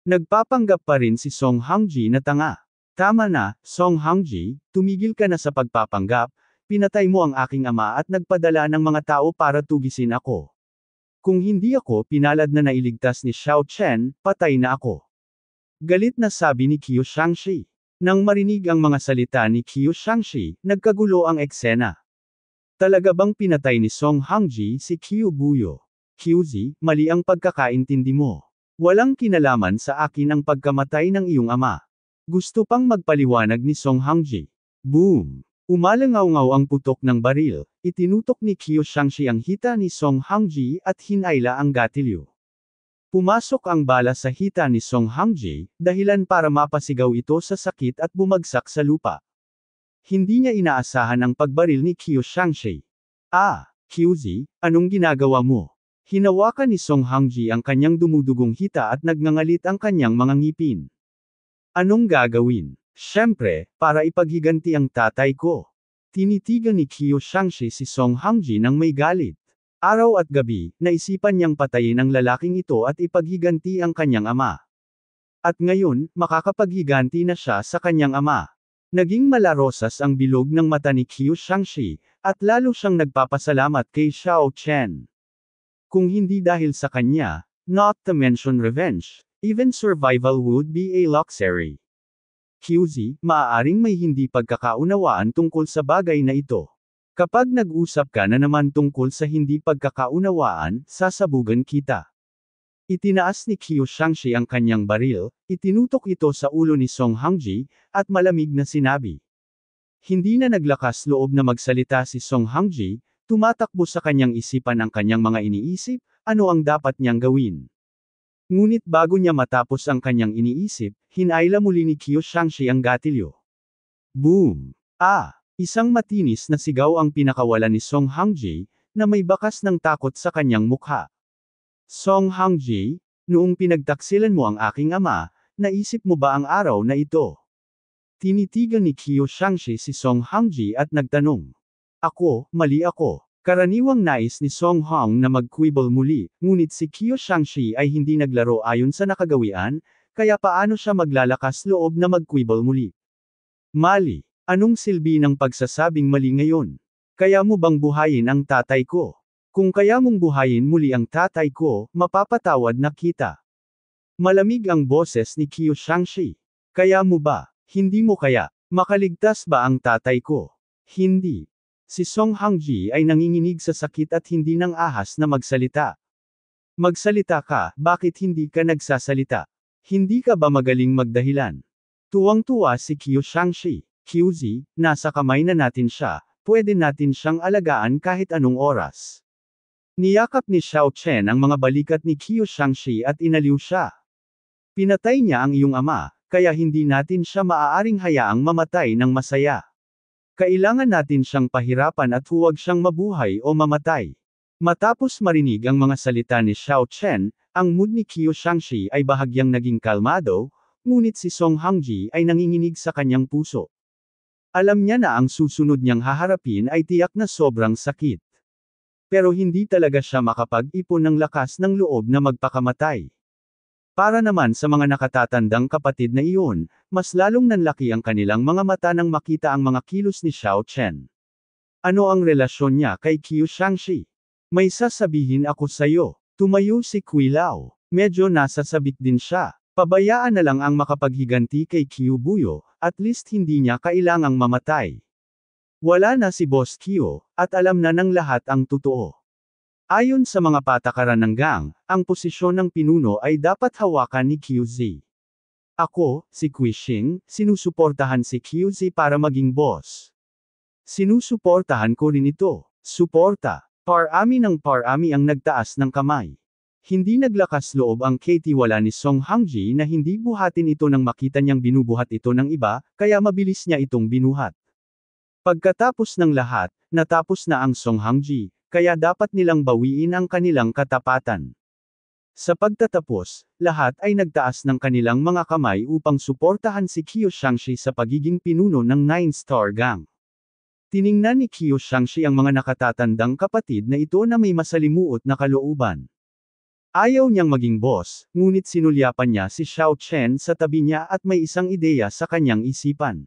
Nagpapanggap pa rin si Song Hangji na tanga. Tama na, Song Hangji, tumigil ka na sa pagpapanggap, pinatay mo ang aking ama at nagpadala ng mga tao para tugisin ako. Kung hindi ako pinalad na nailigtas ni Xiao Chen, patay na ako. Galit na sabi ni Qiu Shangxi. Nang marinig ang mga salita ni Qiu Shangxi, nagkagulo ang eksena. Talaga bang pinatay ni Song Hangji si Qiu Buyo? Qiuzi, mali ang pagkakaintindi mo. Walang kinalaman sa akin ang pagkamatay ng iyong ama. Gusto pang magpaliwanag ni Song Hangji. Boom! Umalangaw-ngaw ang putok ng baril, itinutok ni Qiu Shangxi ang hita ni Song Hangji at hinayla ang gatilyo. Pumasok ang bala sa hita ni Song Hangji, dahilan para mapasigaw ito sa sakit at bumagsak sa lupa. Hindi niya inaasahan ang pagbaril ni Qiu Shangxi. Ah, Kyuzi, anong ginagawa mo? Hinawakan ni Song Hangji ang kanyang dumudugong hita at nagngangalit ang kanyang mga ngipin. Anong gagawin? Siyempre, para ipaghiganti ang tatay ko. Tinitigan ni Qiu Shangshi si Song Hangji ng may galit. Araw at gabi, naisipan niyang patayin ang lalaking ito at ipaghiganti ang kanyang ama. At ngayon, makakapaghiganti na siya sa kanyang ama. Naging malarosas ang bilog ng mata ni Qiu Shangshi, at lalo siyang nagpapasalamat kay Xiao Chen. Kung hindi dahil sa kanya, not to mention revenge, even survival would be a luxury. QZ, maaaring may hindi pagkakaunawaan tungkol sa bagay na ito. Kapag nag-usap ka na naman tungkol sa hindi pagkakaunawaan, sasabugan kita. Itinaas ni Qiu Shangxi ang kanyang baril, itinutok ito sa ulo ni Song Hangji, at malamig na sinabi. Hindi na naglakas loob na magsalita si Song Hangji, tumatakbo sa kanyang isipan ang kanyang mga iniisip, ano ang dapat niyang gawin. Ngunit bago niya matapos ang kanyang iniisip, hinaila muli ni Kyo Shangshi ang gatilyo. Boom! Ah! Isang matinis na sigaw ang pinakawalan ni Song Hangji, na may bakas ng takot sa kanyang mukha. Song Hangji, noong pinagtaksilan mo ang aking ama, naisip mo ba ang araw na ito? Tinitigan ni Kyo Shangshi si Song Hangji at nagtanong. Ako, mali ako. Karaniwang nais ni Song Hong na magkwibol muli, ngunit si Kyo Shangshi ay hindi naglaro ayon sa nakagawian, kaya paano siya maglalakas loob na magkwibol muli? Mali, anong silbi ng pagsasabing mali ngayon? Kaya mo bang buhayin ang tatay ko? Kung kaya mong buhayin muli ang tatay ko, mapapatawad na kita. Malamig ang boses ni Kyo Shangshi. Kaya mo ba? Hindi mo kaya? Makaligtas ba ang tatay ko? Hindi. Si Song Hangji ay nanginginig sa sakit at hindi nang ahas na magsalita. Magsalita ka, bakit hindi ka nagsasalita? Hindi ka ba magaling magdahilan? Tuwang-tuwa si Qiu Shangxi. QZ, nasa kamay na natin siya, pwede natin siyang alagaan kahit anong oras. Niyakap ni Xiao Chen ang mga balikat ni Qiu Shangxi at inaliw siya. Pinatay niya ang iyong ama, kaya hindi natin siya maaaring hayaang mamatay ng masaya. Kailangan natin siyang pahirapan at huwag siyang mabuhay o mamatay. Matapos marinig ang mga salita ni Xiao Chen, ang mood ni Qiu Shangxi ay bahagyang naging kalmado, ngunit si Song Hangji ay nanginginig sa kanyang puso. Alam niya na ang susunod niyang haharapin ay tiyak na sobrang sakit. Pero hindi talaga siya makapag-ipon ng lakas ng loob na magpakamatay. Para naman sa mga nakatatandang kapatid na iyon, mas lalong nanlaki ang kanilang mga mata nang makita ang mga kilos ni Xiao Chen. Ano ang relasyon niya kay Qiu Shangxi? May sasabihin ako sa'yo. Tumayo si Kui Lao. Medyo nasa sabik din siya. Pabayaan na lang ang makapaghiganti kay Qiu Buyo, at least hindi niya kailangang mamatay. Wala na si Boss Qiu, at alam na ng lahat ang totoo. Ayon sa mga patakaran ng gang, ang posisyon ng pinuno ay dapat hawakan ni QZ. Ako, si Quishing, sinusuportahan si QZ para maging boss. Sinusuportahan ko rin ito. Suporta. Parami ng parami ang nagtaas ng kamay. Hindi naglakas loob ang katiwala ni Song Hangji na hindi buhatin ito nang makita niyang binubuhat ito ng iba, kaya mabilis niya itong binuhat. Pagkatapos ng lahat, natapos na ang Song Hangji, kaya dapat nilang bawiin ang kanilang katapatan. Sa pagtatapos, lahat ay nagtaas ng kanilang mga kamay upang suportahan si Kiyo Shangshi sa pagiging pinuno ng Nine Star Gang. Tiningnan ni Kiyo Shangshi ang mga nakatatandang kapatid na ito na may masalimuot na kalooban. Ayaw niyang maging boss, ngunit sinulyapan niya si Xiao Chen sa tabi niya at may isang ideya sa kanyang isipan.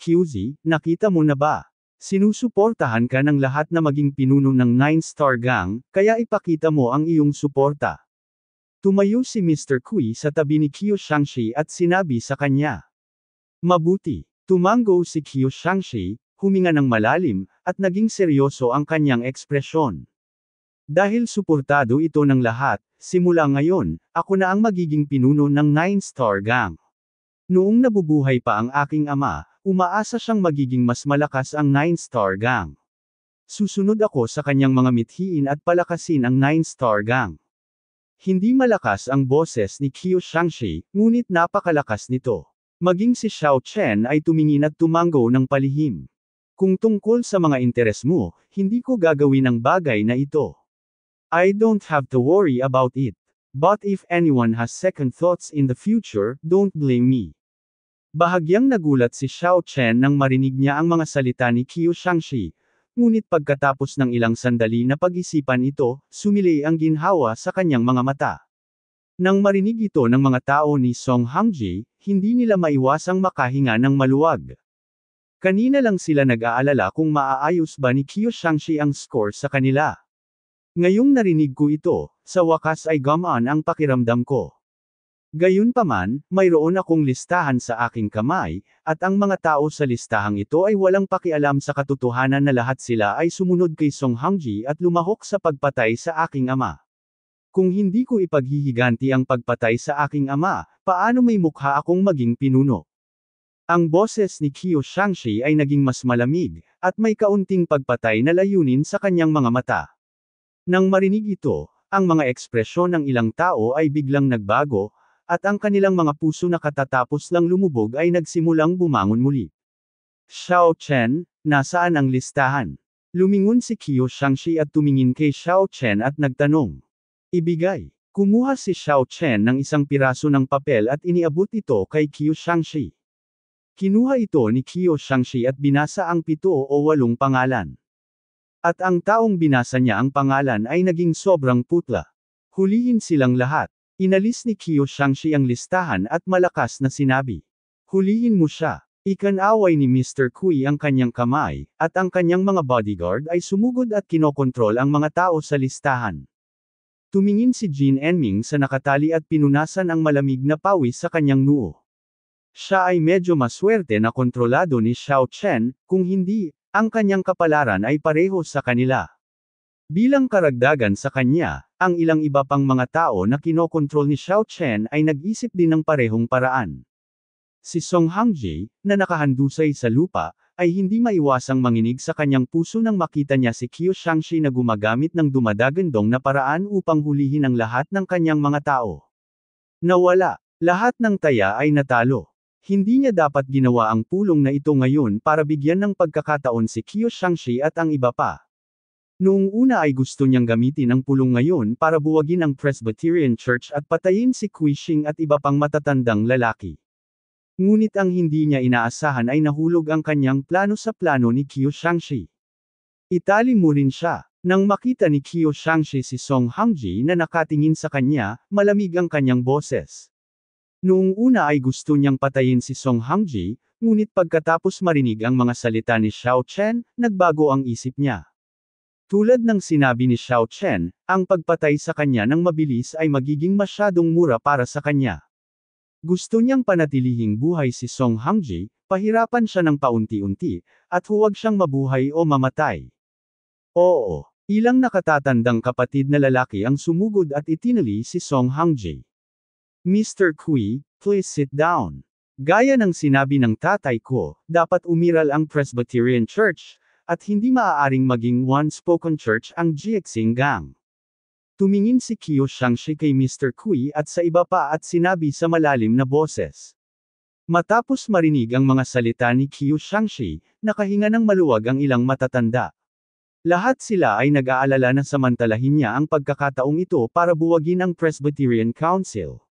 QZ, nakita mo na ba? Sinusuportahan ka ng lahat na maging pinuno ng 9-star gang, kaya ipakita mo ang iyong suporta. Tumayo si Mr. Kui sa tabi ni Qiu Shangshi at sinabi sa kanya. Mabuti. Tumanggo si Qiu Shangshi, huminga ng malalim, at naging seryoso ang kanyang ekspresyon. Dahil suportado ito ng lahat, simula ngayon, ako na ang magiging pinuno ng 9-star gang. Noong nabubuhay pa ang aking ama, Umaasa siyang magiging mas malakas ang 9-star gang. Susunod ako sa kanyang mga mithiin at palakasin ang 9-star gang. Hindi malakas ang boses ni Qiu Shangxi, ngunit napakalakas nito. Maging si Xiao Chen ay tumingin at tumanggo ng palihim. Kung tungkol sa mga interes mo, hindi ko gagawin ang bagay na ito. I don't have to worry about it. But if anyone has second thoughts in the future, don't blame me. Bahagyang nagulat si Xiao Chen nang marinig niya ang mga salita ni Qiu Shangxi. Ngunit pagkatapos ng ilang sandali na pag-isipan ito, sumilay ang ginhawa sa kanyang mga mata. Nang marinig ito ng mga tao ni Song Hangji, hindi nila maiwasang makahinga ng maluwag. Kanina lang sila nag-aalala kung maaayos ba ni Qiu Shangxi ang score sa kanila. Ngayong narinig ko ito, sa wakas ay gamaan ang pakiramdam ko. Gayunpaman, mayroon akong listahan sa aking kamay, at ang mga tao sa listahang ito ay walang pakialam sa katotohanan na lahat sila ay sumunod kay Song Hangji at lumahok sa pagpatay sa aking ama. Kung hindi ko ipaghihiganti ang pagpatay sa aking ama, paano may mukha akong maging pinuno? Ang boses ni Kiyo Shangshi ay naging mas malamig, at may kaunting pagpatay na layunin sa kanyang mga mata. Nang marinig ito, ang mga ekspresyon ng ilang tao ay biglang nagbago, at ang kanilang mga puso na katatapos lang lumubog ay nagsimulang bumangon muli. Xiao Chen, nasaan ang listahan? Lumingon si Qiu Shangshi at tumingin kay Xiao Chen at nagtanong. Ibigay. Kumuha si Xiao Chen ng isang piraso ng papel at iniabot ito kay Qiu Shangshi. Kinuha ito ni Qiu Shangshi at binasa ang pito o walong pangalan. At ang taong binasa niya ang pangalan ay naging sobrang putla. Hulihin silang lahat. Inalis ni Kiyo Shangshi ang listahan at malakas na sinabi. Hulihin mo siya. Ikanaway ni Mr. Kui ang kanyang kamay, at ang kanyang mga bodyguard ay sumugod at kinokontrol ang mga tao sa listahan. Tumingin si Jin Enming sa nakatali at pinunasan ang malamig na pawis sa kanyang noo. Siya ay medyo maswerte na kontrolado ni Xiao Chen, kung hindi, ang kanyang kapalaran ay pareho sa kanila. Bilang karagdagan sa kanya, ang ilang iba pang mga tao na kinokontrol ni Xiao Chen ay nag-isip din ng parehong paraan. Si Song Hangji, na nakahandusay sa lupa, ay hindi maiwasang manginig sa kanyang puso nang makita niya si Qiu Shangxi na gumagamit ng dumadagandong na paraan upang hulihin ang lahat ng kanyang mga tao. Nawala, lahat ng taya ay natalo. Hindi niya dapat ginawa ang pulong na ito ngayon para bigyan ng pagkakataon si Qiu Shangxi at ang iba pa. Noong una ay gusto niyang gamitin ang pulong ngayon para buwagin ang Presbyterian Church at patayin si Quishing at iba pang matatandang lalaki. Ngunit ang hindi niya inaasahan ay nahulog ang kanyang plano sa plano ni Qiu Shangshi. Itali mo rin siya. Nang makita ni Qiu Shangshi si Song Hangji na nakatingin sa kanya, malamig ang kanyang boses. Noong una ay gusto niyang patayin si Song Hangji, ngunit pagkatapos marinig ang mga salita ni Xiao Chen, nagbago ang isip niya. Tulad ng sinabi ni Xiao Chen, ang pagpatay sa kanya ng mabilis ay magiging masyadong mura para sa kanya. Gusto niyang panatilihing buhay si Song Hangji, pahirapan siya ng paunti-unti, at huwag siyang mabuhay o mamatay. Oo, ilang nakatatandang kapatid na lalaki ang sumugod at itinali si Song Hangji. Mr. Kui, please sit down. Gaya ng sinabi ng tatay ko, dapat umiral ang Presbyterian Church, at hindi maaaring maging one-spoken church ang Jiexing Gang. Tumingin si Kiyo Shangshi kay Mr. Kui at sa iba pa at sinabi sa malalim na boses. Matapos marinig ang mga salita ni Kiyo Shangshi, nakahinga ng maluwag ang ilang matatanda. Lahat sila ay nag-aalala na samantalahin niya ang pagkakataong ito para buwagin ang Presbyterian Council.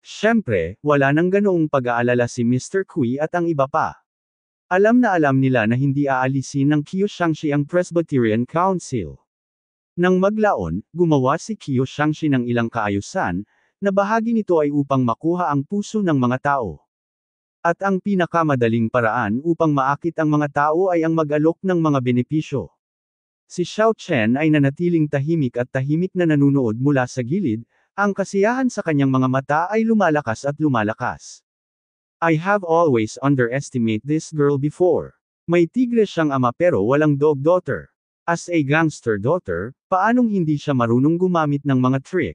Siyempre, wala nang ganoong pag-aalala si Mr. Kui at ang iba pa. Alam na alam nila na hindi aalisin ng Kyushangshi ang Presbyterian Council. Nang maglaon, gumawa si Kyushangshi ng ilang kaayusan, na bahagi nito ay upang makuha ang puso ng mga tao. At ang pinakamadaling paraan upang maakit ang mga tao ay ang mag-alok ng mga benepisyo. Si Xiao Chen ay nanatiling tahimik at tahimik na nanunood mula sa gilid, ang kasiyahan sa kanyang mga mata ay lumalakas at lumalakas. I have always underestimated this girl before. May tigre siyang ama pero walang dog daughter. As a gangster daughter, paanong hindi siya marunong gumamit ng mga trick?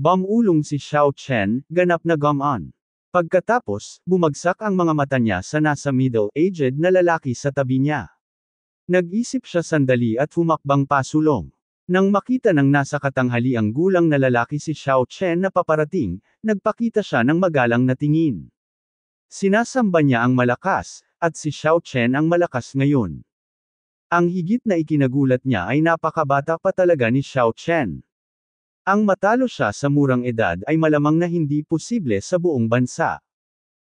Bamulong si Xiao Chen, ganap na gaman. Pagkatapos, bumagsak ang mga mata niya sa nasa middle-aged na lalaki sa tabi niya. Nag-isip siya sandali at humakbang pasulong. Nang makita ng nasa katanghali ang gulang na lalaki si Xiao Chen na paparating, nagpakita siya ng magalang na tingin. Sinasamba niya ang malakas, at si Xiao Chen ang malakas ngayon. Ang higit na ikinagulat niya ay napakabata pa talaga ni Xiao Chen. Ang matalo siya sa murang edad ay malamang na hindi posible sa buong bansa.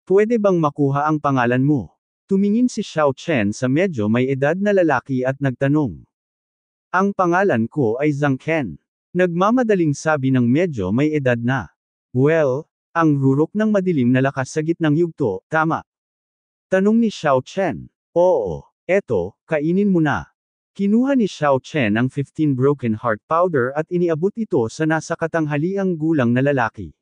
Pwede bang makuha ang pangalan mo? Tumingin si Xiao Chen sa medyo may edad na lalaki at nagtanong. Ang pangalan ko ay Zhang Ken. Nagmamadaling sabi ng medyo may edad na. Well, ang rurok ng madilim na lakas sa gitnang yugto, tama. Tanong ni Xiao Chen. Oo, eto, kainin mo na. Kinuha ni Xiao Chen ang 15 broken heart powder at iniabot ito sa nasa katanghaliang gulang na lalaki.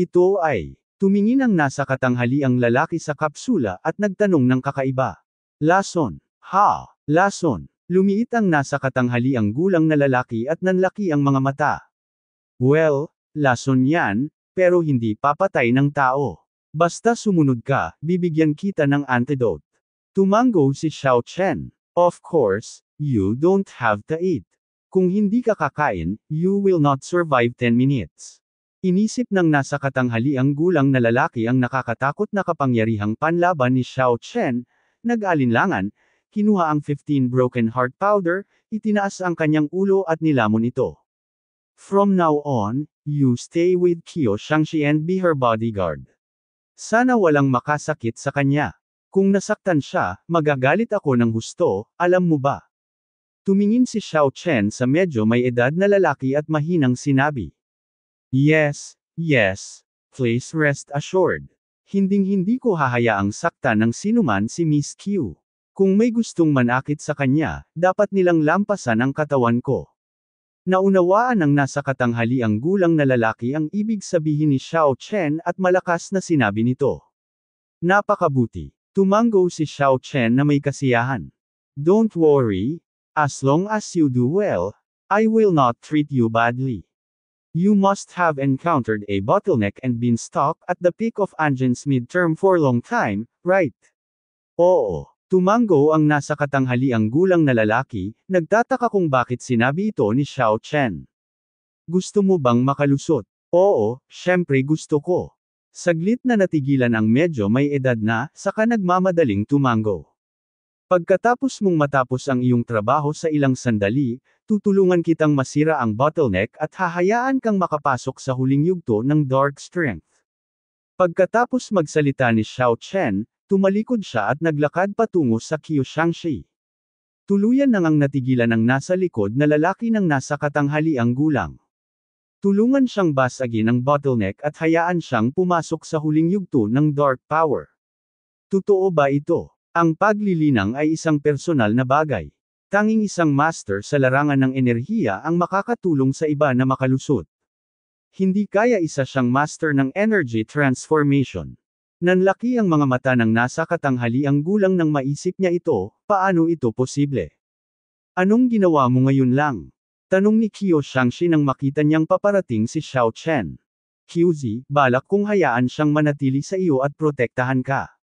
Ito ay, tumingin ang nasa katanghaliang lalaki sa kapsula at nagtanong ng kakaiba. Lason, ha, lason, lumiit ang nasa katanghaliang gulang na lalaki at nanlaki ang mga mata. Well, lason yan, pero hindi papatay ng tao. Basta sumunod ka, bibigyan kita ng antidote. Tumango si Xiao Chen. Of course, you don't have to eat. Kung hindi ka kakain, you will not survive 10 minutes. Inisip ng nasa katanghali ang gulang na lalaki ang nakakatakot na kapangyarihang panlaban ni Xiao Chen, nag-alinlangan, kinuha ang 15 broken heart powder, itinaas ang kanyang ulo at nilamon ito. From now on, you stay with Kyo Shangxi and be her bodyguard. Sana walang makasakit sa kanya. Kung nasaktan siya, magagalit ako ng husto, alam mo ba? Tumingin si Xiao Chen sa medyo may edad na lalaki at mahinang sinabi. Yes, yes, please rest assured. Hinding-hindi ko hahayaang saktan ng sinuman si Miss Q. Kung may gustong manakit sa kanya, dapat nilang lampasan ang katawan ko. Naunawaan ng nasa katanghali ang gulang na lalaki ang ibig sabihin ni Xiao Chen at malakas na sinabi nito. Napakabuti. Tumango si Xiao Chen na may kasiyahan. Don't worry, as long as you do well, I will not treat you badly. You must have encountered a bottleneck and been stuck at the peak of Anjin's midterm for a long time, right? Oo. Tumango ang nasa katanghaliang gulang na lalaki, nagtataka kung bakit sinabi ito ni Xiao Chen. Gusto mo bang makalusot? Oo, syempre gusto ko. Saglit na natigilan ang medyo may edad na, saka nagmamadaling tumango. Pagkatapos mong matapos ang iyong trabaho sa ilang sandali, tutulungan kitang masira ang bottleneck at hahayaan kang makapasok sa huling yugto ng Dark Strength. Pagkatapos magsalita ni Xiao Chen, Tumalikod siya at naglakad patungo sa Kyushangshi. Tuluyan nang ang natigilan ng nasa likod na lalaki ng nasa katanghali ang gulang. Tulungan siyang basagin ang bottleneck at hayaan siyang pumasok sa huling yugto ng dark power. Totoo ba ito? Ang paglilinang ay isang personal na bagay. Tanging isang master sa larangan ng enerhiya ang makakatulong sa iba na makalusot. Hindi kaya isa siyang master ng energy transformation. Nanlaki ang mga mata ng nasa katanghali ang gulang nang maisip niya ito, paano ito posible? Anong ginawa mo ngayon lang? Tanong ni Kyo Shangshi nang makita niyang paparating si Xiao Chen. QZ, balak kong hayaan siyang manatili sa iyo at protektahan ka.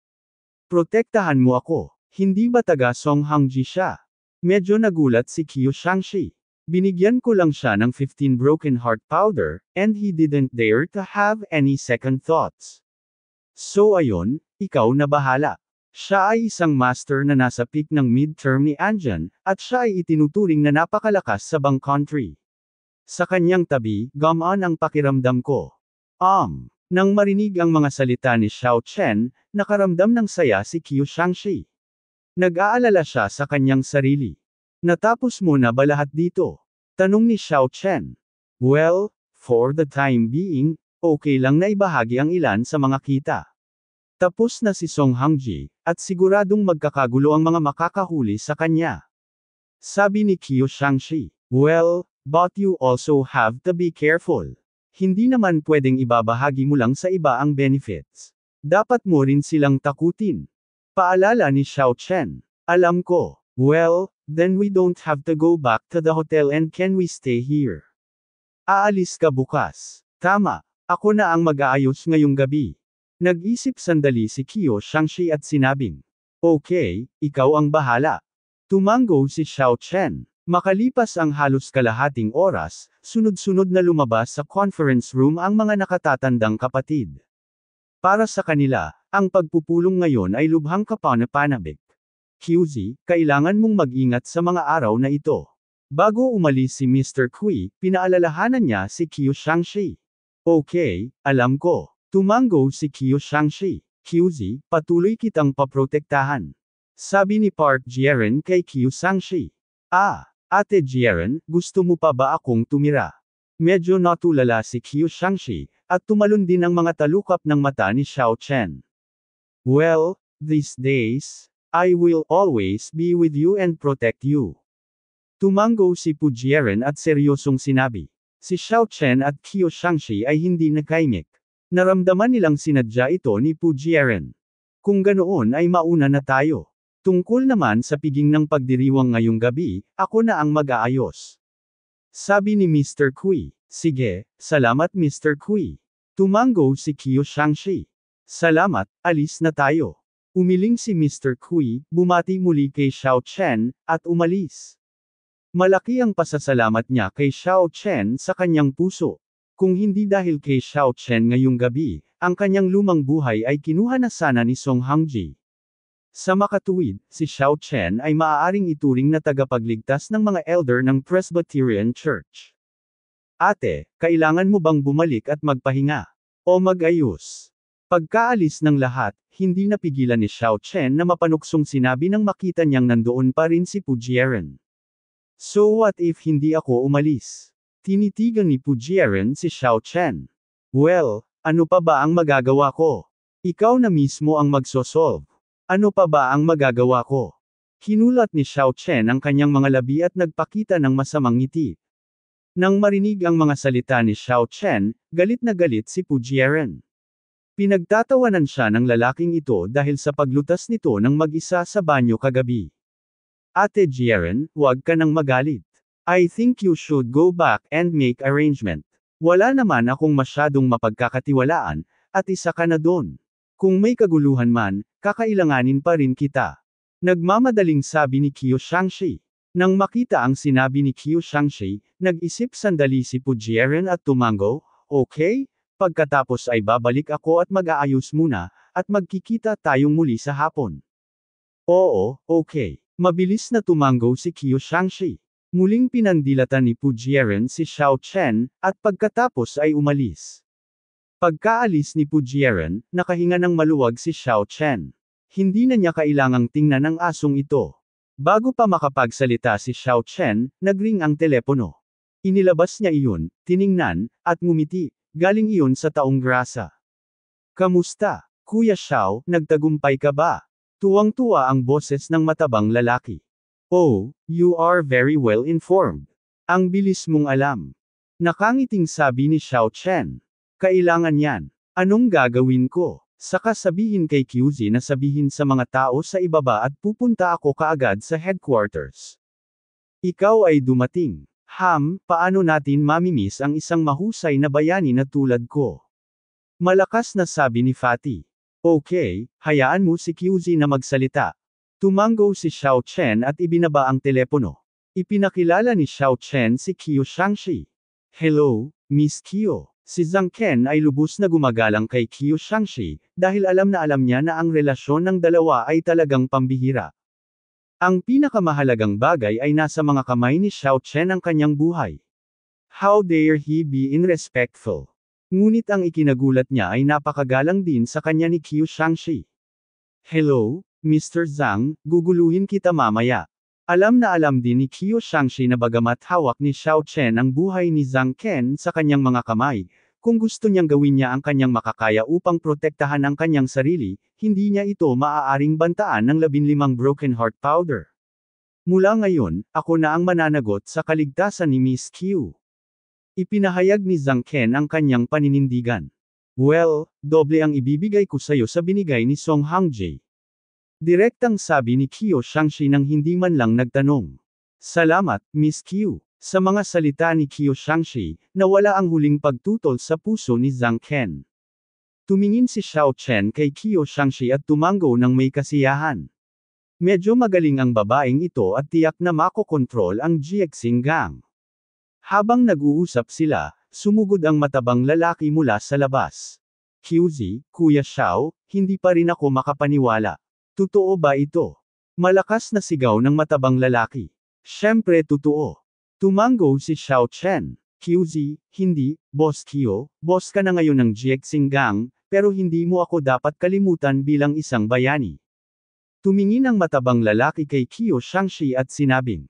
Protektahan mo ako, hindi ba taga Song Hangji siya? Medyo nagulat si Kyo Shangshi. Binigyan ko lang siya ng 15 broken heart powder, and he didn't dare to have any second thoughts. So ayon, ikaw na bahala. Siya ay isang master na nasa peak ng midterm ni Anjan, at siya ay itinuturing na napakalakas sa bang country. Sa kanyang tabi, gamaan ang pakiramdam ko. Um, nang marinig ang mga salita ni Xiao Chen, nakaramdam ng saya si Qiu Shangxi. Nag-aalala siya sa kanyang sarili. Natapos mo na ba lahat dito? Tanong ni Xiao Chen. Well, for the time being, Okay lang na ibahagi ang ilan sa mga kita. Tapos na si Song Hangji, at siguradong magkakagulo ang mga makakahuli sa kanya. Sabi ni Kyo Shangshi, Well, but you also have to be careful. Hindi naman pwedeng ibabahagi mo lang sa iba ang benefits. Dapat mo rin silang takutin. Paalala ni Xiao Chen. Alam ko. Well, then we don't have to go back to the hotel and can we stay here? Aalis ka bukas. Tama, ako na ang mag-aayos ngayong gabi. Nag-isip sandali si Kiyo Shangshi at sinabing, Okay, ikaw ang bahala. Tumango si Xiao Chen. Makalipas ang halos kalahating oras, sunod-sunod na lumabas sa conference room ang mga nakatatandang kapatid. Para sa kanila, ang pagpupulong ngayon ay lubhang kapanapanabik. QZ, kailangan mong mag-ingat sa mga araw na ito. Bago umalis si Mr. Kui, pinaalalahanan niya si Qiu Shangxi. Okay, alam ko. Tumango si Kyo Shangshi. QZ, patuloy kitang paprotektahan. Sabi ni Park Jiren kay Kyo Shangshi. Ah, Ate Jiren, gusto mo pa ba akong tumira? Medyo natulala si Kyo Shangshi, at tumalon din ang mga talukap ng mata ni Xiao Chen. Well, these days, I will always be with you and protect you. Tumango si Pujiren at seryosong sinabi. Si Xiao Chen at Qiu Shangxi ay hindi nakaimik. Naramdaman nilang sinadya ito ni Pu Jieren. Kung ganoon ay mauna na tayo. Tungkol naman sa piging ng pagdiriwang ngayong gabi, ako na ang mag-aayos. Sabi ni Mr. Kui, sige, salamat Mr. Kui. Tumango si Qiu Shangxi. Salamat, alis na tayo. Umiling si Mr. Kui, bumati muli kay Xiao Chen, at umalis. Malaki ang pasasalamat niya kay Xiao Chen sa kanyang puso. Kung hindi dahil kay Xiao Chen ngayong gabi, ang kanyang lumang buhay ay kinuha na sana ni Song Hangji. Sa makatuwid, si Xiao Chen ay maaaring ituring na tagapagligtas ng mga elder ng Presbyterian Church. Ate, kailangan mo bang bumalik at magpahinga? O mag-ayos? Pagkaalis ng lahat, hindi napigilan ni Xiao Chen na mapanuksong sinabi nang makita niyang nandoon pa rin si Pujieren. So what if hindi ako umalis? Tinitigan ni Pujiren si Xiao Chen. Well, ano pa ba ang magagawa ko? Ikaw na mismo ang magsosolve. Ano pa ba ang magagawa ko? Hinulat ni Xiao Chen ang kanyang mga labi at nagpakita ng masamang ngiti. Nang marinig ang mga salita ni Xiao Chen, galit na galit si Pujiren. Pinagtatawanan siya ng lalaking ito dahil sa paglutas nito ng mag-isa sa banyo kagabi. Ate Jaren, huwag ka nang magalit. I think you should go back and make arrangement. Wala naman akong masyadong mapagkakatiwalaan, at isa ka na doon. Kung may kaguluhan man, kakailanganin pa rin kita. Nagmamadaling sabi ni Qiu Shangshi. Nang makita ang sinabi ni Qiu Shangshi, nag-isip sandali si Pujieren at tumango, okay, pagkatapos ay babalik ako at mag-aayos muna, at magkikita tayong muli sa hapon. Oo, okay. Mabilis na tumanggo si Qiu Shangxi. Muling pinandilatan ni Pujieren si Xiao Chen, at pagkatapos ay umalis. Pagkaalis ni Pujieren, nakahinga ng maluwag si Xiao Chen. Hindi na niya kailangang tingnan ang asong ito. Bago pa makapagsalita si Xiao Chen, nagring ang telepono. Inilabas niya iyon, tiningnan, at ngumiti, galing iyon sa taong grasa. Kamusta, Kuya Xiao, nagtagumpay ka ba? Tuwang-tuwa ang boses ng matabang lalaki. Oh, you are very well informed. Ang bilis mong alam. Nakangiting sabi ni Xiao Chen. Kailangan yan. Anong gagawin ko? Saka sabihin kay QZ na sabihin sa mga tao sa ibaba at pupunta ako kaagad sa headquarters. Ikaw ay dumating. Ham, paano natin mamimiss ang isang mahusay na bayani na tulad ko? Malakas na sabi ni Fatih. Okay, hayaan mo si QZ na magsalita. Tumango si Xiao Chen at ibinaba ang telepono. Ipinakilala ni Xiao Chen si Qiu Shangxi. Hello, Miss Qiu. Si Zhang Ken ay lubos na gumagalang kay Qiu Shangxi dahil alam na alam niya na ang relasyon ng dalawa ay talagang pambihira. Ang pinakamahalagang bagay ay nasa mga kamay ni Xiao Chen ang kanyang buhay. How dare he be in respectful? Ngunit ang ikinagulat niya ay napakagalang din sa kanya ni Qiu Shangxi. Hello, Mr. Zhang, guguluhin kita mamaya. Alam na alam din ni Qiu Shangxi na bagamat hawak ni Xiao Chen ang buhay ni Zhang Ken sa kanyang mga kamay, kung gusto niyang gawin niya ang kanyang makakaya upang protektahan ang kanyang sarili, hindi niya ito maaaring bantaan ng 15 broken heart powder. Mula ngayon, ako na ang mananagot sa kaligtasan ni Miss Qiu. Ipinahayag ni Zhang Ken ang kanyang paninindigan. Well, doble ang ibibigay ko sayo sa binigay ni Song Hangjie. Direktang sabi ni Kyo Shangshi nang hindi man lang nagtanong. Salamat, Miss Q. Sa mga salita ni Kyo Shangshi, nawala ang huling pagtutol sa puso ni Zhang Ken. Tumingin si Xiao Chen kay Kyo Shangshi at tumango ng may kasiyahan. Medyo magaling ang babaeng ito at tiyak na makokontrol ang Jiexing Gang. Habang nag-uusap sila, sumugod ang matabang lalaki mula sa labas. QZ, Kuya Xiao, hindi pa rin ako makapaniwala. Totoo ba ito? Malakas na sigaw ng matabang lalaki. Siyempre totoo. Tumango si Xiao Chen. QZ, hindi, Boss Kyo, boss ka na ngayon ng Jiexing Gang, pero hindi mo ako dapat kalimutan bilang isang bayani. Tumingin ang matabang lalaki kay Kyo Shangshi at sinabing,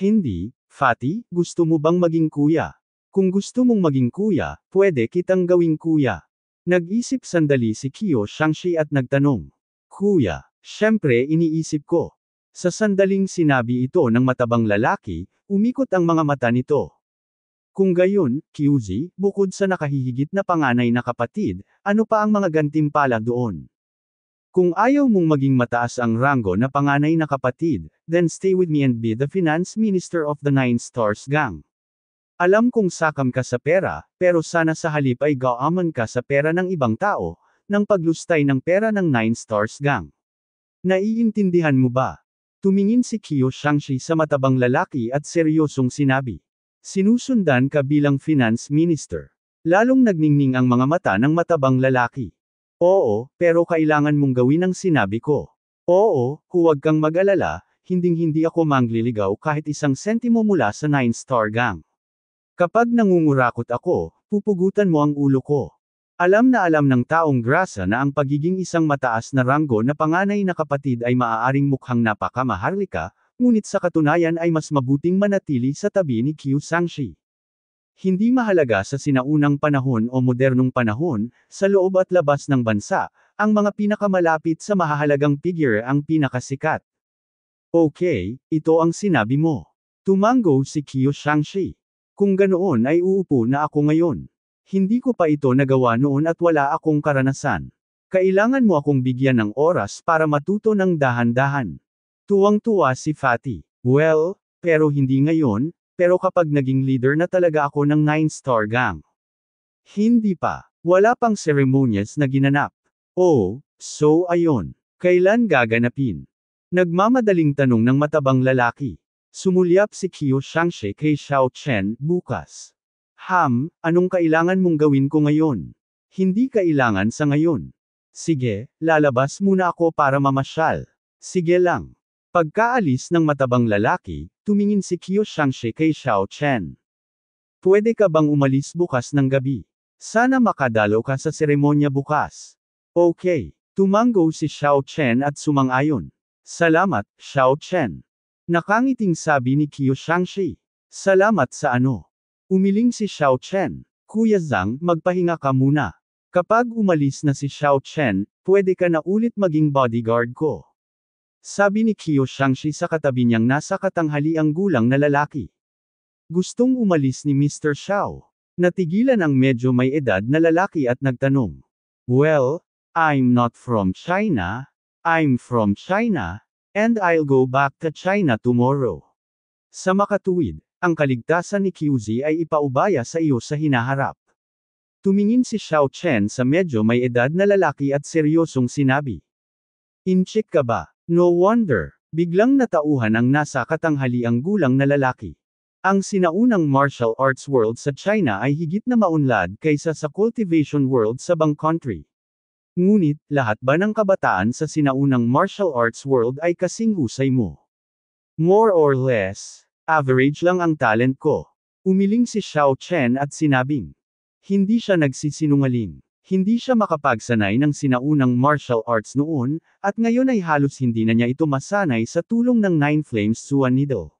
Hindi, Fati, gusto mo bang maging kuya? Kung gusto mong maging kuya, pwede kitang gawing kuya. Nag-isip sandali si Kiyo Shangshi at nagtanong. Kuya, syempre iniisip ko. Sa sandaling sinabi ito ng matabang lalaki, umikot ang mga mata nito. Kung gayon, QZ, bukod sa nakahihigit na panganay na kapatid, ano pa ang mga gantimpala doon? Kung ayaw mong maging mataas ang ranggo na panganay na kapatid, then stay with me and be the finance minister of the Nine Stars Gang. Alam kong sakam ka sa pera, pero sana sa halip ay gaaman ka sa pera ng ibang tao, ng paglustay ng pera ng Nine Stars Gang. Naiintindihan mo ba? Tumingin si Kiyo Shangshi sa matabang lalaki at seryosong sinabi. Sinusundan ka bilang finance minister. Lalong nagningning ang mga mata ng matabang lalaki. Oo, pero kailangan mong gawin ang sinabi ko. Oo, huwag kang mag-alala, hinding-hindi ako mangliligaw kahit isang sentimo mula sa Nine star gang. Kapag nangungurakot ako, pupugutan mo ang ulo ko. Alam na alam ng taong grasa na ang pagiging isang mataas na ranggo na panganay na kapatid ay maaaring mukhang napakamaharlika, ngunit sa katunayan ay mas mabuting manatili sa tabi ni Qiu Sangshi. Hindi mahalaga sa sinaunang panahon o modernong panahon, sa loob at labas ng bansa, ang mga pinakamalapit sa mahahalagang figure ang pinakasikat. Okay, ito ang sinabi mo. Tumango si Kiyo Shangshi. Kung ganoon ay uupo na ako ngayon. Hindi ko pa ito nagawa noon at wala akong karanasan. Kailangan mo akong bigyan ng oras para matuto ng dahan-dahan. Tuwang-tuwa si Fatty. Well, pero hindi ngayon, pero kapag naging leader na talaga ako ng 9-star gang. Hindi pa. Wala pang ceremonies na ginanap. Oh, so ayon. Kailan gaganapin? Nagmamadaling tanong ng matabang lalaki. Sumulyap si Qiu Shangshe kay Xiao Chen bukas. Ham, anong kailangan mong gawin ko ngayon? Hindi kailangan sa ngayon. Sige, lalabas muna ako para mamasyal. Sige lang. Pagkaalis ng matabang lalaki, tumingin si Qiu Shangshi kay Xiao Chen. Pwede ka bang umalis bukas ng gabi? Sana makadalo ka sa seremonya bukas. Okay. Tumanggo si Xiao Chen at sumang-ayon. Salamat, Xiao Chen. Nakangiting sabi ni Qiu Shangshi. Salamat sa ano. Umiling si Xiao Chen. Kuya Zhang, magpahinga ka muna. Kapag umalis na si Xiao Chen, pwede ka na ulit maging bodyguard ko. Sabi ni Qiu Shangshi sa katabi niyang nasa katanghaliang gulang na lalaki. Gustong umalis ni Mr. Shao. Natigilan ang medyo may edad na lalaki at nagtanong. Well, I'm not from China, I'm from China, and I'll go back to China tomorrow. Sa makatuwid, ang kaligtasan ni Qiuzi ay ipaubaya sa iyo sa hinaharap. Tumingin si Xiao Chen sa medyo may edad na lalaki at seryosong sinabi. Inchik ka ba? No wonder, biglang natauhan ang nasa katanghaliang gulang na lalaki. Ang sinaunang martial arts world sa China ay higit na maunlad kaysa sa cultivation world sa bang country. Ngunit, lahat ba ng kabataan sa sinaunang martial arts world ay kasing husay mo? More or less, average lang ang talent ko. Umiling si Xiao Chen at sinabing. Hindi siya nagsisinungaling. Hindi siya makapagsanay ng sinaunang martial arts noon, at ngayon ay halos hindi na niya ito masanay sa tulong ng Nine Flames Nido.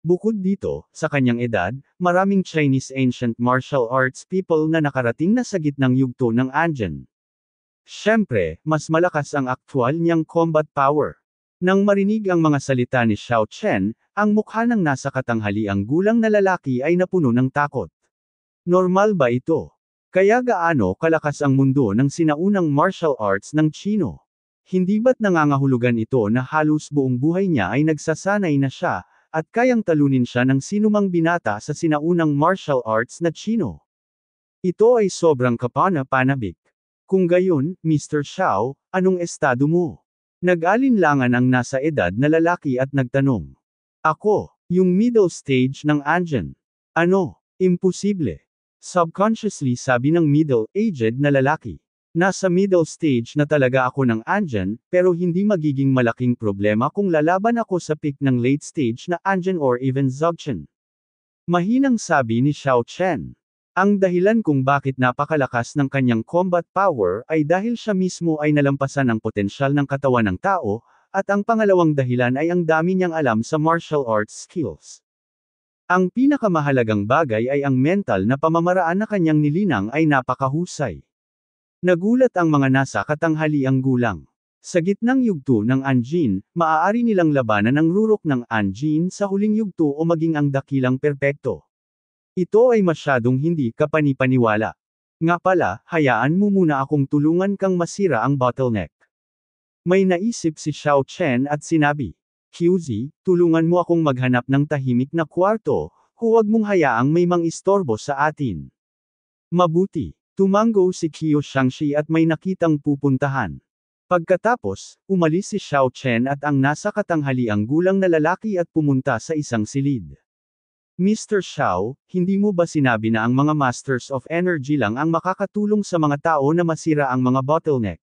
Bukod dito, sa kanyang edad, maraming Chinese ancient martial arts people na nakarating na sa gitnang yugto ng Anjan. Siyempre, mas malakas ang aktual niyang combat power. Nang marinig ang mga salita ni Xiao Chen, ang mukha ng nasa katanghaliang gulang na lalaki ay napuno ng takot. Normal ba ito? Kaya gaano kalakas ang mundo ng sinaunang martial arts ng Chino? Hindi ba't nangangahulugan ito na halos buong buhay niya ay nagsasanay na siya, at kayang talunin siya ng sinumang binata sa sinaunang martial arts na Chino? Ito ay sobrang kapana-panabik. Kung gayon, Mr. Xiao, anong estado mo? Nag-alinlangan ang nasa edad na lalaki at nagtanong. Ako, yung middle stage ng Anjan. Ano? Imposible. Subconsciously sabi ng middle-aged na lalaki. Nasa middle stage na talaga ako ng andyan, pero hindi magiging malaking problema kung lalaban ako sa peak ng late stage na andyan or even zogchen. Mahinang sabi ni Xiao Chen. Ang dahilan kung bakit napakalakas ng kanyang combat power ay dahil siya mismo ay nalampasan ang potensyal ng katawan ng tao, at ang pangalawang dahilan ay ang dami niyang alam sa martial arts skills. Ang pinakamahalagang bagay ay ang mental na pamamaraan na kanyang nilinang ay napakahusay. Nagulat ang mga nasa katanghaliang gulang. Sa gitnang yugto ng Anjin, maaari nilang labanan ang rurok ng Anjin sa huling yugto o maging ang dakilang perpekto. Ito ay masyadong hindi kapanipaniwala. Nga pala, hayaan mo muna akong tulungan kang masira ang bottleneck. May naisip si Xiao Chen at sinabi. QZ, tulungan mo akong maghanap ng tahimik na kwarto, huwag mong hayaang may mangistorbo sa atin. Mabuti, tumanggo si Qiu Shangshi at may nakitang pupuntahan. Pagkatapos, umalis si Xiao Chen at ang nasa katanghaliang gulang na lalaki at pumunta sa isang silid. Mr. Xiao, hindi mo ba sinabi na ang mga Masters of Energy lang ang makakatulong sa mga tao na masira ang mga bottleneck?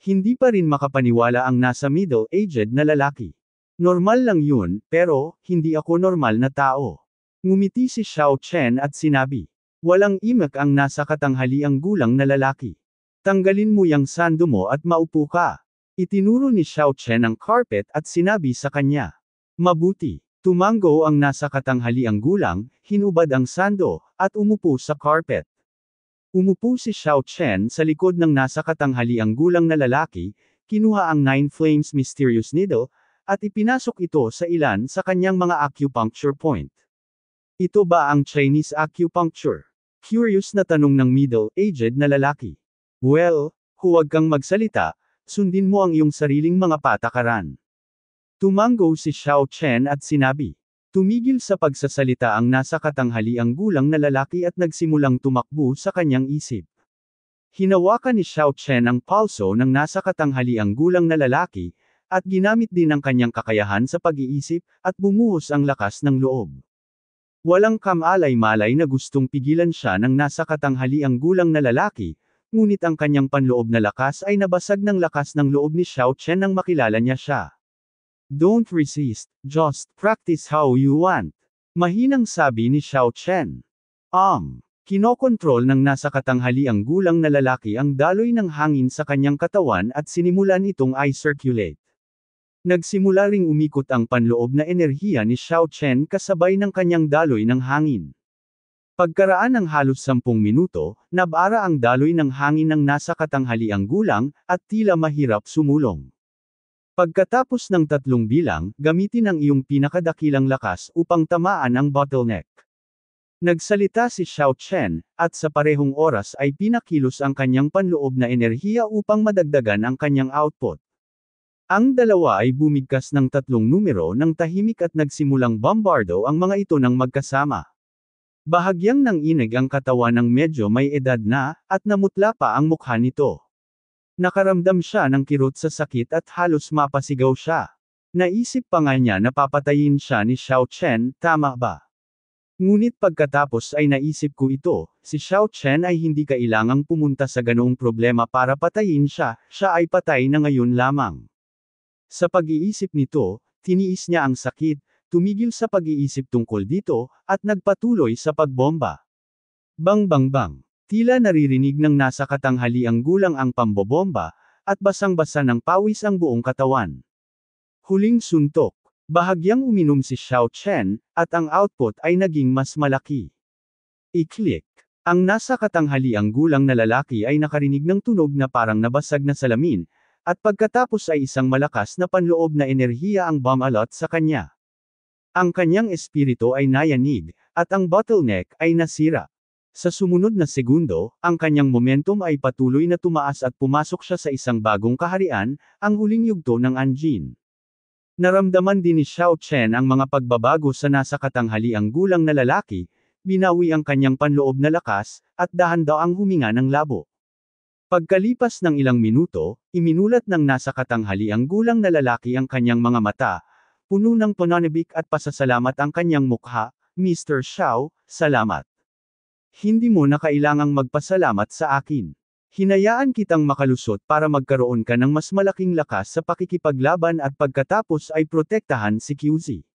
Hindi pa rin makapaniwala ang nasa middle-aged na lalaki. Normal lang yun, pero, hindi ako normal na tao. Ngumiti si Xiao Chen at sinabi. Walang imak ang nasa katanghaliang gulang na lalaki. Tanggalin mo yung sando mo at maupo ka. Itinuro ni Xiao Chen ang carpet at sinabi sa kanya. Mabuti. Tumango ang nasa katanghaliang gulang, hinubad ang sando, at umupo sa carpet. Umupo si Xiao Chen sa likod ng nasa katanghaliang gulang na lalaki, kinuha ang Nine Flames Mysterious Needle, at ipinasok ito sa ilan sa kanyang mga acupuncture point. Ito ba ang Chinese acupuncture? Curious na tanong ng middle-aged na lalaki. Well, huwag kang magsalita, sundin mo ang iyong sariling mga patakaran. Tumanggo si Xiao Chen at sinabi. Tumigil sa pagsasalita ang nasa katanghaliang gulang na lalaki at nagsimulang tumakbo sa kanyang isip. Hinawakan ni Xiao Chen ang palso ng nasa katanghaliang gulang na lalaki, at ginamit din ang kanyang kakayahan sa pag-iisip, at bumuhos ang lakas ng loob. Walang kamalay-malay na gustong pigilan siya ng nasa katanghaliang gulang na lalaki, ngunit ang kanyang panloob na lakas ay nabasag ng lakas ng loob ni Xiao Chen nang makilala niya siya. Don't resist, just practice how you want. Mahinang sabi ni Xiao Chen. Um, kinokontrol ng nasa katanghali ang gulang na lalaki ang daloy ng hangin sa kanyang katawan at sinimulan itong i-circulate. Nagsimula ring umikot ang panloob na enerhiya ni Xiao Chen kasabay ng kanyang daloy ng hangin. Pagkaraan ng halos sampung minuto, nabara ang daloy ng hangin ng nasa katanghaliang gulang, at tila mahirap sumulong. Pagkatapos ng tatlong bilang, gamitin ang iyong pinakadakilang lakas upang tamaan ang bottleneck. Nagsalita si Xiao Chen, at sa parehong oras ay pinakilos ang kanyang panloob na enerhiya upang madagdagan ang kanyang output. Ang dalawa ay bumigkas ng tatlong numero ng tahimik at nagsimulang bombardo ang mga ito ng magkasama. Bahagyang nang inig ang katawan ng medyo may edad na, at namutla pa ang mukha nito. Nakaramdam siya ng kirot sa sakit at halos mapasigaw siya. Naisip pa nga niya na papatayin siya ni Xiao Chen, tama ba? Ngunit pagkatapos ay naisip ko ito, si Xiao Chen ay hindi kailangang pumunta sa ganoong problema para patayin siya, siya ay patay na ngayon lamang. Sa pag-iisip nito, tiniis niya ang sakit, tumigil sa pag-iisip tungkol dito, at nagpatuloy sa pagbomba. Bang bang bang. Tila naririnig ng nasa katanghali ang gulang ang pambobomba, at basang-basa ng pawis ang buong katawan. Huling suntok. Bahagyang uminom si Xiao Chen, at ang output ay naging mas malaki. I-click. Ang nasa katanghali ang gulang na lalaki ay nakarinig ng tunog na parang nabasag na salamin, at pagkatapos ay isang malakas na panloob na enerhiya ang bumalot sa kanya. Ang kanyang espiritu ay nayanig, at ang bottleneck ay nasira. Sa sumunod na segundo, ang kanyang momentum ay patuloy na tumaas at pumasok siya sa isang bagong kaharian, ang huling yugto ng Anjin. Naramdaman din ni Xiao Chen ang mga pagbabago sa nasa ang gulang na lalaki, binawi ang kanyang panloob na lakas, at dahan daw ang huminga ng labo. Pagkalipas ng ilang minuto, iminulat ng nasa katanghali ang gulang na lalaki ang kanyang mga mata, puno ng pananabik at pasasalamat ang kanyang mukha, Mr. Shaw, salamat. Hindi mo na kailangang magpasalamat sa akin. Hinayaan kitang makalusot para magkaroon ka ng mas malaking lakas sa pakikipaglaban at pagkatapos ay protektahan si QZ.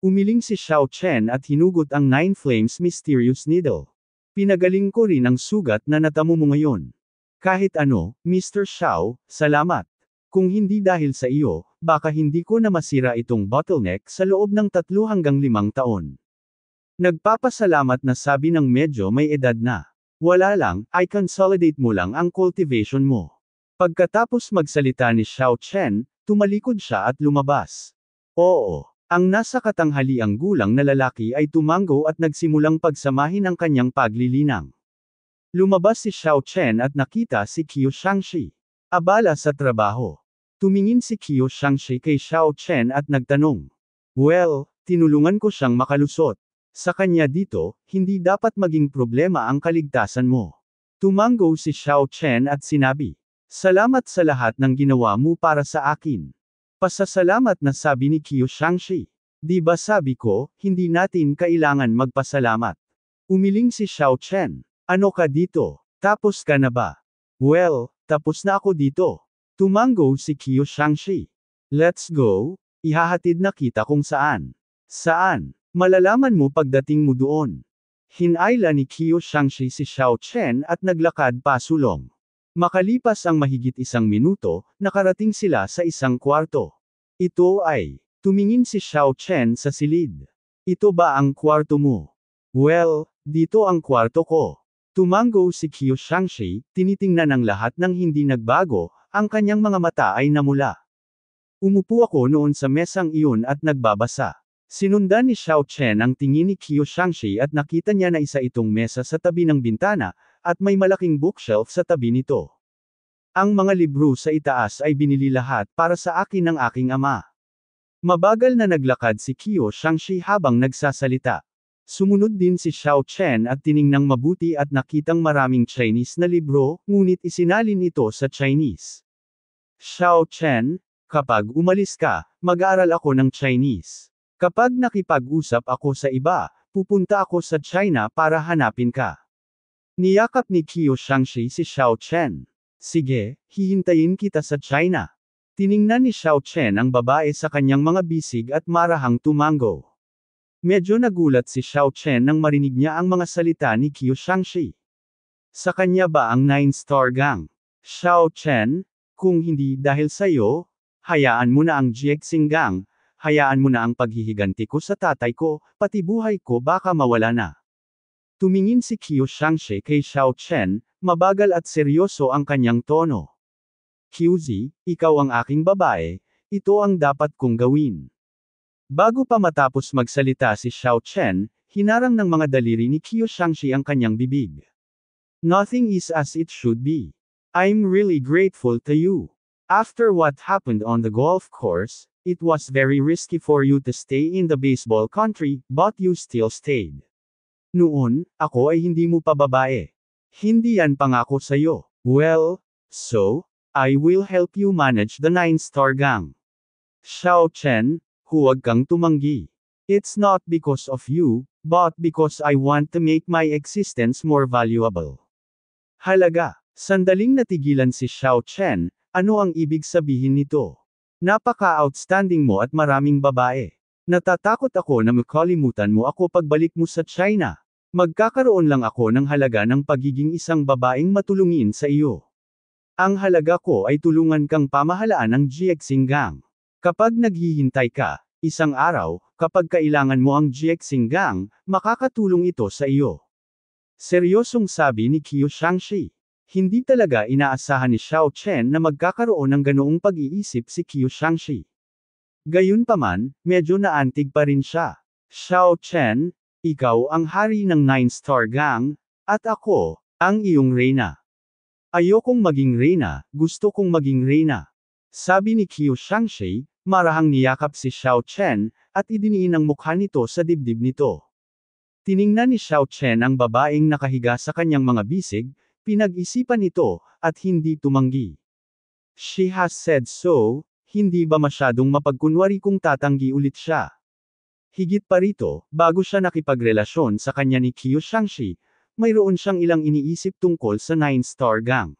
Umiling si Xiao Chen at hinugot ang Nine Flames Mysterious Needle. Pinagaling ko rin ang sugat na natamo mo ngayon. Kahit ano, Mr. Shao, salamat. Kung hindi dahil sa iyo, baka hindi ko na masira itong bottleneck sa loob ng tatlo hanggang limang taon. Nagpapasalamat na sabi ng medyo may edad na. Wala lang, I consolidate mo lang ang cultivation mo. Pagkatapos magsalita ni Xiao Chen, tumalikod siya at lumabas. Oo, ang nasa katanghaliang gulang na lalaki ay tumango at nagsimulang pagsamahin ang kanyang paglilinang. Lumabas si Xiao Chen at nakita si Qiu Shangxi. Abala sa trabaho. Tumingin si Qiu Shangxi kay Xiao Chen at nagtanong. Well, tinulungan ko siyang makalusot. Sa kanya dito, hindi dapat maging problema ang kaligtasan mo. Tumanggo si Xiao Chen at sinabi. Salamat sa lahat ng ginawa mo para sa akin. Pasasalamat na sabi ni Qiu Shangxi. Diba sabi ko, hindi natin kailangan magpasalamat. Umiling si Xiao Chen. Ano ka dito? Tapos ka na ba? Well, tapos na ako dito. Tumango si Kiyo Shangshi. Let's go, ihahatid na kita kung saan. Saan? Malalaman mo pagdating mo doon. Hinayla ni Kiyo Shangshi si Xiao Chen at naglakad pasulong. Makalipas ang mahigit isang minuto, nakarating sila sa isang kwarto. Ito ay, tumingin si Xiao Chen sa silid. Ito ba ang kwarto mo? Well, dito ang kwarto ko. Tumango si Qiu Shangshi, tinitingnan ang lahat ng hindi nagbago, ang kanyang mga mata ay namula. Umupo ako noon sa mesang iyon at nagbabasa. Sinundan ni Xiao Chen ang tingin ni Qiu Shangshi at nakita niya na isa itong mesa sa tabi ng bintana, at may malaking bookshelf sa tabi nito. Ang mga libro sa itaas ay binili lahat para sa akin ng aking ama. Mabagal na naglakad si Kiyo Shangshi habang nagsasalita. Sumunod din si Xiao Chen at tiningnang mabuti at nakitang maraming Chinese na libro, ngunit isinalin ito sa Chinese. Xiao Chen, kapag umalis ka, mag-aaral ako ng Chinese. Kapag nakipag-usap ako sa iba, pupunta ako sa China para hanapin ka. Niyakap ni Qiu Shangxi si Xiao Chen. Sige, hihintayin kita sa China. Tiningnan ni Xiao Chen ang babae sa kanyang mga bisig at marahang tumango. Medyo nagulat si Xiao Chen nang marinig niya ang mga salita ni Qiu Shangxi. Sa kanya ba ang Nine Star Gang? Xiao Chen, kung hindi dahil sa iyo, hayaan mo na ang Jiexing Gang, hayaan mo na ang paghihiganti ko sa tatay ko, pati buhay ko baka mawala na. Tumingin si Qiu Shangxi kay Xiao Chen, mabagal at seryoso ang kanyang tono. QZ, ikaw ang aking babae, ito ang dapat kong gawin. Bago pa matapos magsalita si Xiao Chen, hinarang ng mga daliri ni Qiu Shangxi ang kanyang bibig. Nothing is as it should be. I'm really grateful to you. After what happened on the golf course, it was very risky for you to stay in the baseball country, but you still stayed. Noon, ako ay hindi mo pa babae. Hindi yan pangako sa'yo. Well, so, I will help you manage the nine-star gang. Xiao Chen, huwag kang tumanggi. It's not because of you, but because I want to make my existence more valuable. Halaga, sandaling natigilan si Xiao Chen, ano ang ibig sabihin nito? Napaka-outstanding mo at maraming babae. Natatakot ako na makalimutan mo ako pagbalik mo sa China. Magkakaroon lang ako ng halaga ng pagiging isang babaeng matulungin sa iyo. Ang halaga ko ay tulungan kang pamahalaan ng Jiexing Gang. Kapag naghihintay ka, isang araw, kapag kailangan mo ang Jiexinggang, makakatulong ito sa iyo. Seryosong sabi ni Qiu Shangxi. Hindi talaga inaasahan ni Xiao Chen na magkakaroon ng ganoong pag-iisip si Qiu Shangxi. Gayunpaman, medyo naantig pa rin siya. Xiao Chen, ikaw ang hari ng Nine Star Gang, at ako, ang iyong reyna. Ayokong maging reyna, gusto kong maging reyna. Sabi ni Qiu Shangxi, Marahang niyakap si Xiao Chen, at idiniin ang mukha nito sa dibdib nito. Tiningnan ni Xiao Chen ang babaeng nakahiga sa kanyang mga bisig, pinag-isipan ito, at hindi tumanggi. She has said so, hindi ba masyadong mapagkunwari kung tatanggi ulit siya? Higit pa rito, bago siya nakipagrelasyon sa kanya ni Qiu Shangxi, mayroon siyang ilang iniisip tungkol sa Nine Star Gang.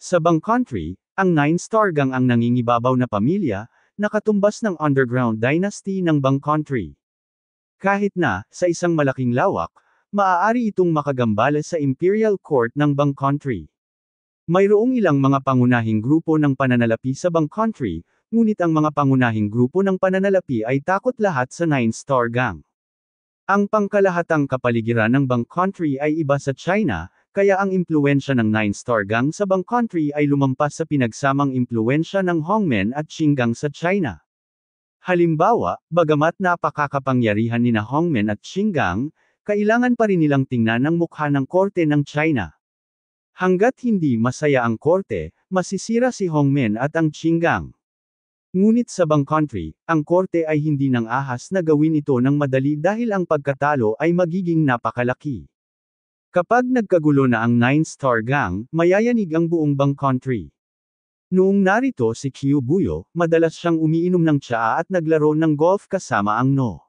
Sa Bang Country, ang Nine Star Gang ang nangingibabaw na pamilya, nakatumbas ng underground dynasty ng Bang Country. Kahit na, sa isang malaking lawak, maaari itong makagambala sa imperial court ng Bang Country. Mayroong ilang mga pangunahing grupo ng pananalapi sa Bang Country, ngunit ang mga pangunahing grupo ng pananalapi ay takot lahat sa Nine Star Gang. Ang pangkalahatang kapaligiran ng Bang Country ay iba sa China, kaya ang impluensya ng Nine Star Gang sa Bang Country ay lumampas sa pinagsamang impluensya ng Hongmen at Qinggang sa China. Halimbawa, bagamat napakakapangyarihan ni na Hongmen at Qinggang, kailangan pa rin nilang tingnan ang mukha ng korte ng China. Hanggat hindi masaya ang korte, masisira si Hongmen at ang Qinggang. Ngunit sa Bang Country, ang korte ay hindi nang ahas na gawin ito ng madali dahil ang pagkatalo ay magiging napakalaki. Kapag nagkagulo na ang Nine Star Gang, mayayanig ang buong Bang Country. Noong narito si Q Buyo, madalas siyang umiinom ng tsaa at naglaro ng golf kasama ang No.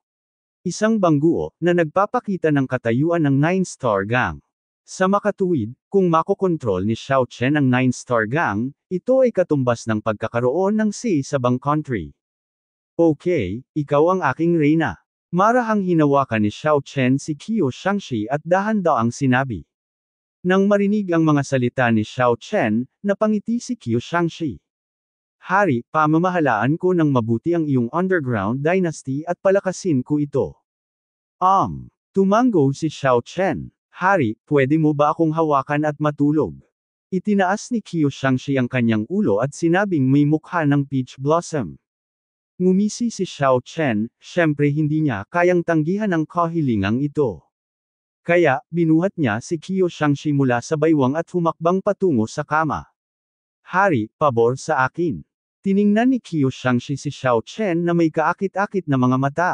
Isang bangguo, na nagpapakita ng katayuan ng Nine Star Gang. Sa makatuwid, kung makokontrol ni Xiao Chen ang Nine Star Gang, ito ay katumbas ng pagkakaroon ng si sa Bang Country. Okay, ikaw ang aking reyna. Marahang hinawakan ni Xiao Chen si Qiu Shangxi at dahan-daang sinabi. Nang marinig ang mga salita ni Xiao Chen, napangiti si Qiu Shangxi. Hari, pamamahalaan ko ng mabuti ang iyong underground dynasty at palakasin ko ito. Um, tumango si Xiao Chen. Hari, pwede mo ba akong hawakan at matulog? Itinaas ni Qiu Shangxi ang kanyang ulo at sinabing may mukha ng peach blossom. Ngumisi si Xiao Chen, siyempre hindi niya kayang tanggihan ang kahilingang ito. Kaya, binuhat niya si Kiyo Shangshi mula sa baywang at humakbang patungo sa kama. Hari, pabor sa akin. Tiningnan ni Kiyo Shangshi si Xiao Chen na may kaakit-akit na mga mata.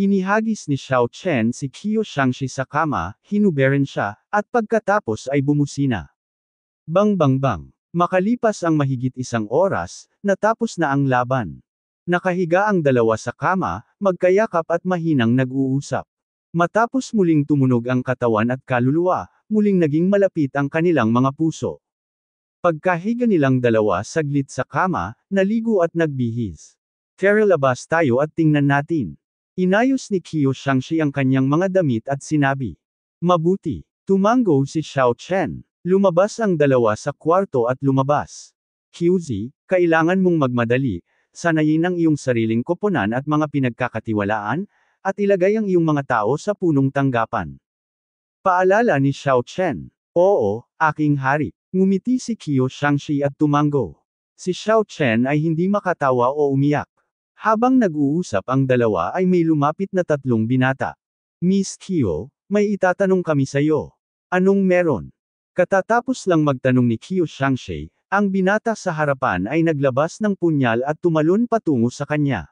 Inihagis ni Xiao Chen si Kiyo Shangshi sa kama, hinuberan siya, at pagkatapos ay bumusina. Bang bang bang. Makalipas ang mahigit isang oras, natapos na ang laban. Nakahiga ang dalawa sa kama, magkayakap at mahinang nag-uusap. Matapos muling tumunog ang katawan at kaluluwa, muling naging malapit ang kanilang mga puso. Pagkahiga nilang dalawa saglit sa kama, naligo at nagbihis. Tara labas tayo at tingnan natin. Inayos ni Qiu Shangshi ang kanyang mga damit at sinabi. Mabuti. tumango si Xiao Chen. Lumabas ang dalawa sa kwarto at lumabas. QZ, kailangan mong magmadali, sanayin ang iyong sariling koponan at mga pinagkakatiwalaan, at ilagay ang iyong mga tao sa punong tanggapan. Paalala ni Xiao Chen. Oo, aking hari. Ngumiti si Kiyo Shangshi at tumango. Si Xiao Chen ay hindi makatawa o umiyak. Habang nag-uusap ang dalawa ay may lumapit na tatlong binata. Miss Kiyo, may itatanong kami sa iyo. Anong meron? Katatapos lang magtanong ni Kiyo Shangshi, ang binata sa harapan ay naglabas ng punyal at tumalon patungo sa kanya.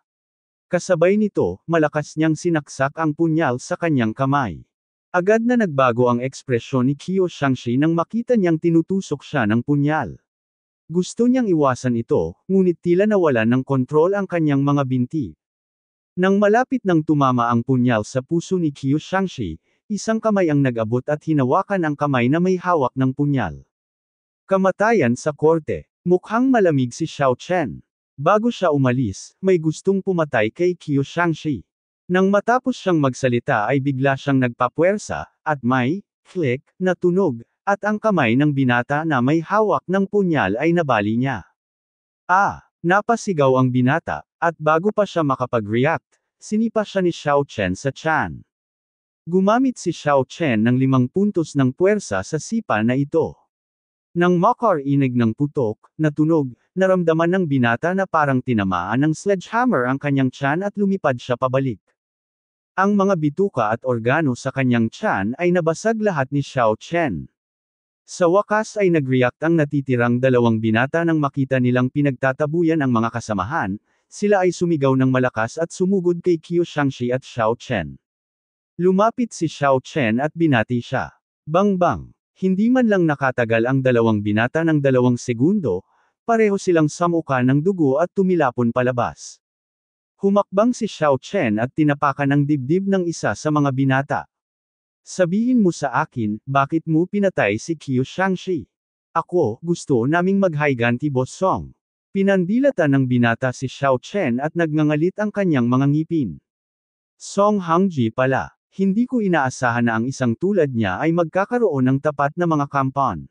Kasabay nito, malakas niyang sinaksak ang punyal sa kanyang kamay. Agad na nagbago ang ekspresyon ni Kiyo Shangshi nang makita niyang tinutusok siya ng punyal. Gusto niyang iwasan ito, ngunit tila nawalan ng kontrol ang kanyang mga binti. Nang malapit nang tumama ang punyal sa puso ni Kiyo Shangshi, isang kamay ang nagabot at hinawakan ang kamay na may hawak ng punyal. Kamatayan sa korte. Mukhang malamig si Xiao Chen. Bago siya umalis, may gustong pumatay kay Qiu Shangxi. Nang matapos siyang magsalita ay bigla siyang nagpapuwersa, at may, click, na tunog, at ang kamay ng binata na may hawak ng punyal ay nabali niya. Ah! Napasigaw ang binata, at bago pa siya makapag-react, sinipa siya ni Xiao Chen sa tiyan. Gumamit si Xiao Chen ng limang puntos ng puwersa sa sipa na ito. Nang inig ng putok, na tunog, naramdaman ng binata na parang tinamaan ng sledgehammer ang kanyang tiyan at lumipad siya pabalik. Ang mga bituka at organo sa kanyang tiyan ay nabasag lahat ni Xiao Chen. Sa wakas ay nag-react ang natitirang dalawang binata nang makita nilang pinagtatabuyan ang mga kasamahan, sila ay sumigaw ng malakas at sumugod kay Qiu Shangxi at Xiao Chen. Lumapit si Xiao Chen at binati siya. Bang bang! Hindi man lang nakatagal ang dalawang binata ng dalawang segundo, pareho silang samuka ng dugo at tumilapon palabas. Humakbang si Xiao Chen at tinapakan ang dibdib ng isa sa mga binata. Sabihin mo sa akin, bakit mo pinatay si Qiu Shangxi? Ako, gusto naming maghayganti Boss Song. Pinandilatan ng binata si Xiao Chen at nagngangalit ang kanyang mga ngipin. Song Hangji pala. Hindi ko inaasahan na ang isang tulad niya ay magkakaroon ng tapat na mga kampan.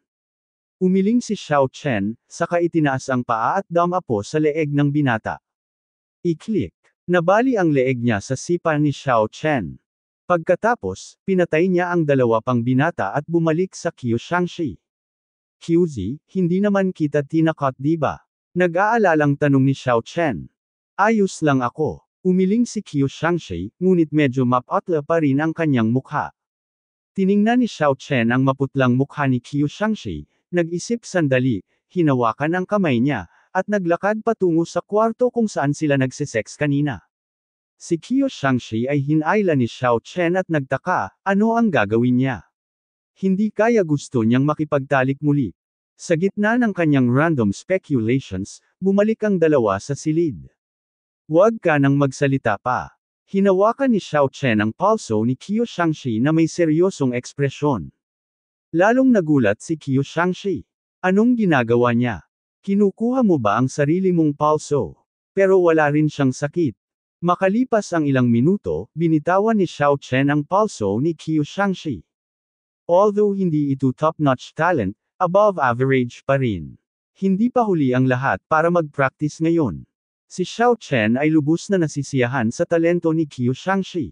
Umiling si Xiao Chen, saka itinaas ang paa at damapo sa leeg ng binata. I-click. Nabali ang leeg niya sa sipa ni Xiao Chen. Pagkatapos, pinatay niya ang dalawa pang binata at bumalik sa Qiu Shangxi. QZ, hindi naman kita tinakot diba? Nag-aalalang tanong ni Xiao Chen. Ayos lang ako. Umiling si Qiu Shangshi, ngunit medyo mapatla pa rin ang kanyang mukha. Tiningnan ni Xiao Chen ang maputlang mukha ni Qiu Shangshi, nag-isip sandali, hinawakan ang kamay niya, at naglakad patungo sa kwarto kung saan sila nagsisex kanina. Si Kiyo Shangshi ay hinayla ni Xiao Chen at nagtaka, ano ang gagawin niya? Hindi kaya gusto niyang makipagtalik muli. Sa gitna ng kanyang random speculations, bumalik ang dalawa sa silid. Huwag ka nang magsalita pa. Hinawakan ni Xiao Chen ang palso ni Qiu Shangxi na may seryosong ekspresyon. Lalong nagulat si Qiu Shangxi. Anong ginagawa niya? Kinukuha mo ba ang sarili mong palso? Pero wala rin siyang sakit. Makalipas ang ilang minuto, binitawan ni Xiao Chen ang palso ni Qiu Shangxi. Although hindi ito top-notch talent, above average pa rin. Hindi pa huli ang lahat para mag-practice ngayon. Si Xiao Chen ay lubos na nasisiyahan sa talento ni Qiu Shangxi.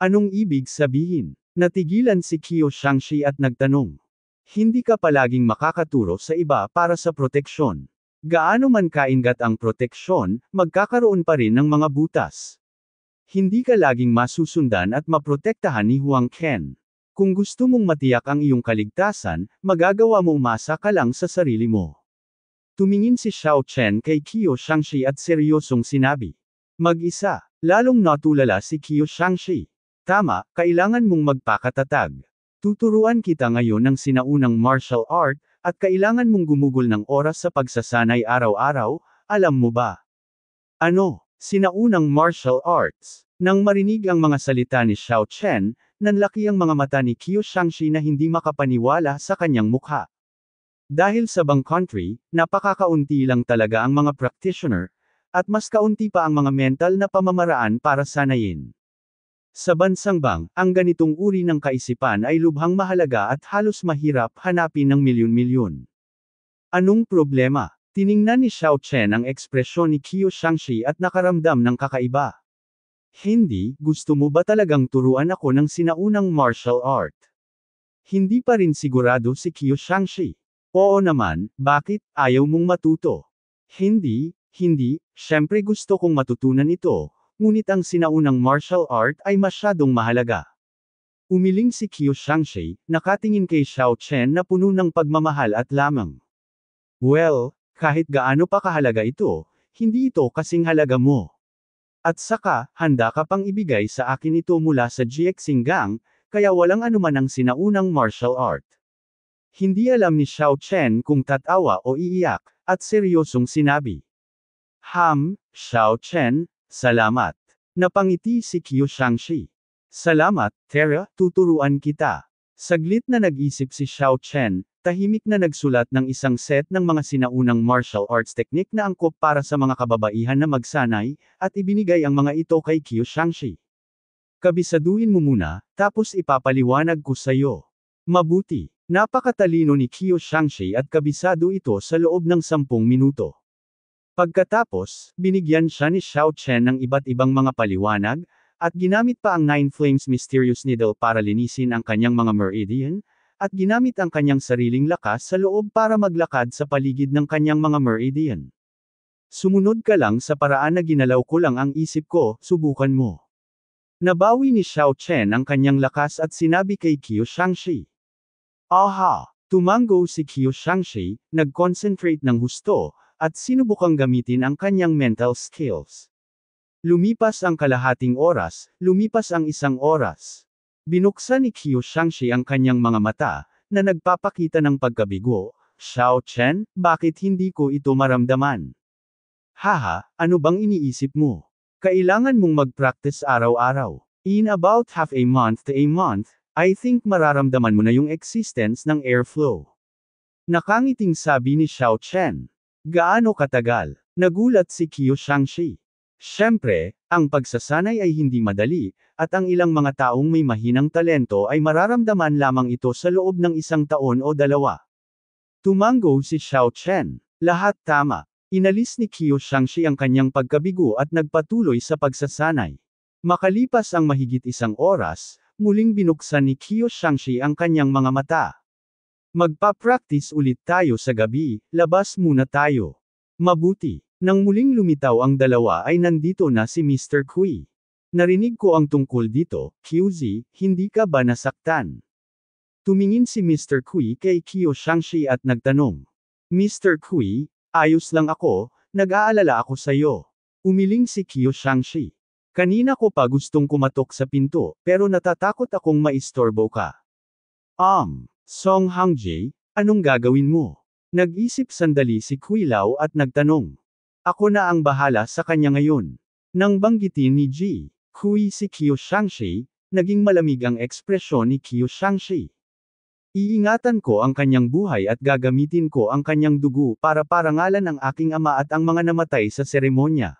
Anong ibig sabihin? Natigilan si Qiu Shangxi at nagtanong. Hindi ka palaging makakaturo sa iba para sa proteksyon. Gaano man kaingat ang proteksyon, magkakaroon pa rin ng mga butas. Hindi ka laging masusundan at maprotektahan ni Huang Ken. Kung gusto mong matiyak ang iyong kaligtasan, magagawa mong umasa ka lang sa sarili mo. Tumingin si Xiao Chen kay Qiyo Shangxi at seryosong sinabi. Mag-isa, lalong natulala si Qiyo Shangxi. Tama, kailangan mong magpakatatag. Tuturuan kita ngayon ng sinaunang martial art, at kailangan mong gumugol ng oras sa pagsasanay araw-araw, alam mo ba? Ano? Sinaunang martial arts. Nang marinig ang mga salita ni Xiao Chen, nanlaki ang mga mata ni Qiyo Shangxi na hindi makapaniwala sa kanyang mukha. Dahil sa bang country, napakakaunti lang talaga ang mga practitioner, at mas kaunti pa ang mga mental na pamamaraan para sanayin. Sa bansang bang, ang ganitong uri ng kaisipan ay lubhang mahalaga at halos mahirap hanapin ng milyon-milyon. Anong problema? Tiningnan ni Xiao Chen ang ekspresyon ni Qiu Shangxi at nakaramdam ng kakaiba. Hindi, gusto mo ba talagang turuan ako ng sinaunang martial art? Hindi pa rin sigurado si Qiu Shangxi. Oo naman, bakit, ayaw mong matuto? Hindi, hindi, syempre gusto kong matutunan ito, ngunit ang sinaunang martial art ay masyadong mahalaga. Umiling si Qiu Shangshi, nakatingin kay Xiao Chen na puno ng pagmamahal at lamang. Well, kahit gaano pa kahalaga ito, hindi ito kasing halaga mo. At saka, handa ka pang ibigay sa akin ito mula sa Jiexing Gang, kaya walang anuman ang sinaunang martial art. Hindi alam ni Xiao Chen kung tatawa o iiyak, at seryosong sinabi. Ham, Xiao Chen, salamat. Napangiti si Qiu Shangxi. Salamat, Tara, tuturuan kita. Saglit na nag-isip si Xiao Chen, tahimik na nagsulat ng isang set ng mga sinaunang martial arts technique na angkop para sa mga kababaihan na magsanay, at ibinigay ang mga ito kay Qiu Shangxi. Kabisaduhin mo muna, tapos ipapaliwanag ko sa'yo. Mabuti, napakatalino ni Qiu Shangshi at kabisado ito sa loob ng 10 minuto. Pagkatapos, binigyan siya ni Xiao Chen ng iba't ibang mga paliwanag, at ginamit pa ang Nine Flames Mysterious Needle para linisin ang kanyang mga meridian, at ginamit ang kanyang sariling lakas sa loob para maglakad sa paligid ng kanyang mga meridian. Sumunod ka lang sa paraan na ginalaw ko lang ang isip ko, subukan mo. Nabawi ni Xiao Chen ang kanyang lakas at sinabi kay Qiu Shangxi. Aha! Tumanggo si Qiu Shangshi, nag-concentrate ng husto, at sinubukang gamitin ang kanyang mental skills. Lumipas ang kalahating oras, lumipas ang isang oras. Binuksan ni Qiu Shangshi ang kanyang mga mata, na nagpapakita ng pagkabigo, Xiao Chen, bakit hindi ko ito maramdaman? Haha, ano bang iniisip mo? Kailangan mong mag-practice araw-araw. In about half a month to a month, I think mararamdaman mo na yung existence ng airflow. Nakangiting sabi ni Xiao Chen. Gaano katagal? Nagulat si Qiu Shangxi. Siyempre, ang pagsasanay ay hindi madali, at ang ilang mga taong may mahinang talento ay mararamdaman lamang ito sa loob ng isang taon o dalawa. Tumango si Xiao Chen. Lahat tama. Inalis ni Qiu Shangxi ang kanyang pagkabigo at nagpatuloy sa pagsasanay. Makalipas ang mahigit isang oras, Muling binuksan ni Kiyo Shangshi ang kanyang mga mata. Magpa-practice ulit tayo sa gabi, labas muna tayo. Mabuti. Nang muling lumitaw ang dalawa ay nandito na si Mr. Kui. Narinig ko ang tungkol dito, QZ, hindi ka ba nasaktan? Tumingin si Mr. Kui kay Kiyo Shangshi at nagtanong. Mr. Kui, ayos lang ako, nag-aalala ako sa'yo. Umiling si Kiyo Shangshi. Kanina ko pa gustong kumatok sa pinto, pero natatakot akong maistorbo ka. Um, Song Hangjie, anong gagawin mo? Nag-isip sandali si Kuilaw at nagtanong. Ako na ang bahala sa kanya ngayon. Nang banggitin ni Ji, Kui si Kyo Shangshi, naging malamig ang ekspresyon ni Kyo Shangshi. Iingatan ko ang kanyang buhay at gagamitin ko ang kanyang dugo para parangalan ang aking ama at ang mga namatay sa seremonya.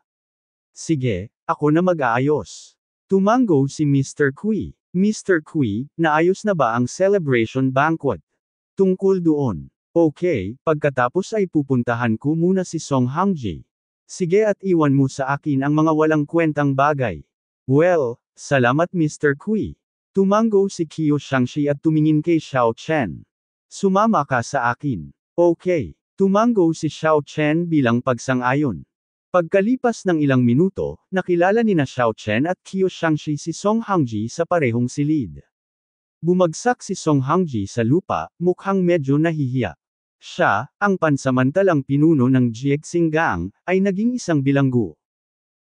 Sige, ako na mag-aayos. Tumango si Mr. Kui. Mr. Kui, naayos na ba ang celebration banquet? Tungkol doon. Okay, pagkatapos ay pupuntahan ko muna si Song Hangji. Sige at iwan mo sa akin ang mga walang kwentang bagay. Well, salamat Mr. Kui. Tumango si Kiyo Shangshi at tumingin kay Xiao Chen. Sumama ka sa akin. Okay. Tumango si Xiao Chen bilang pagsang-ayon. Pagkalipas ng ilang minuto, nakilala ni na Xiao Chen at Qiu Shangxi si Song Hangji sa parehong silid. Bumagsak si Song Hangji sa lupa, mukhang medyo nahihiya. Siya, ang pansamantalang pinuno ng Jiexing Gang, ay naging isang bilanggo.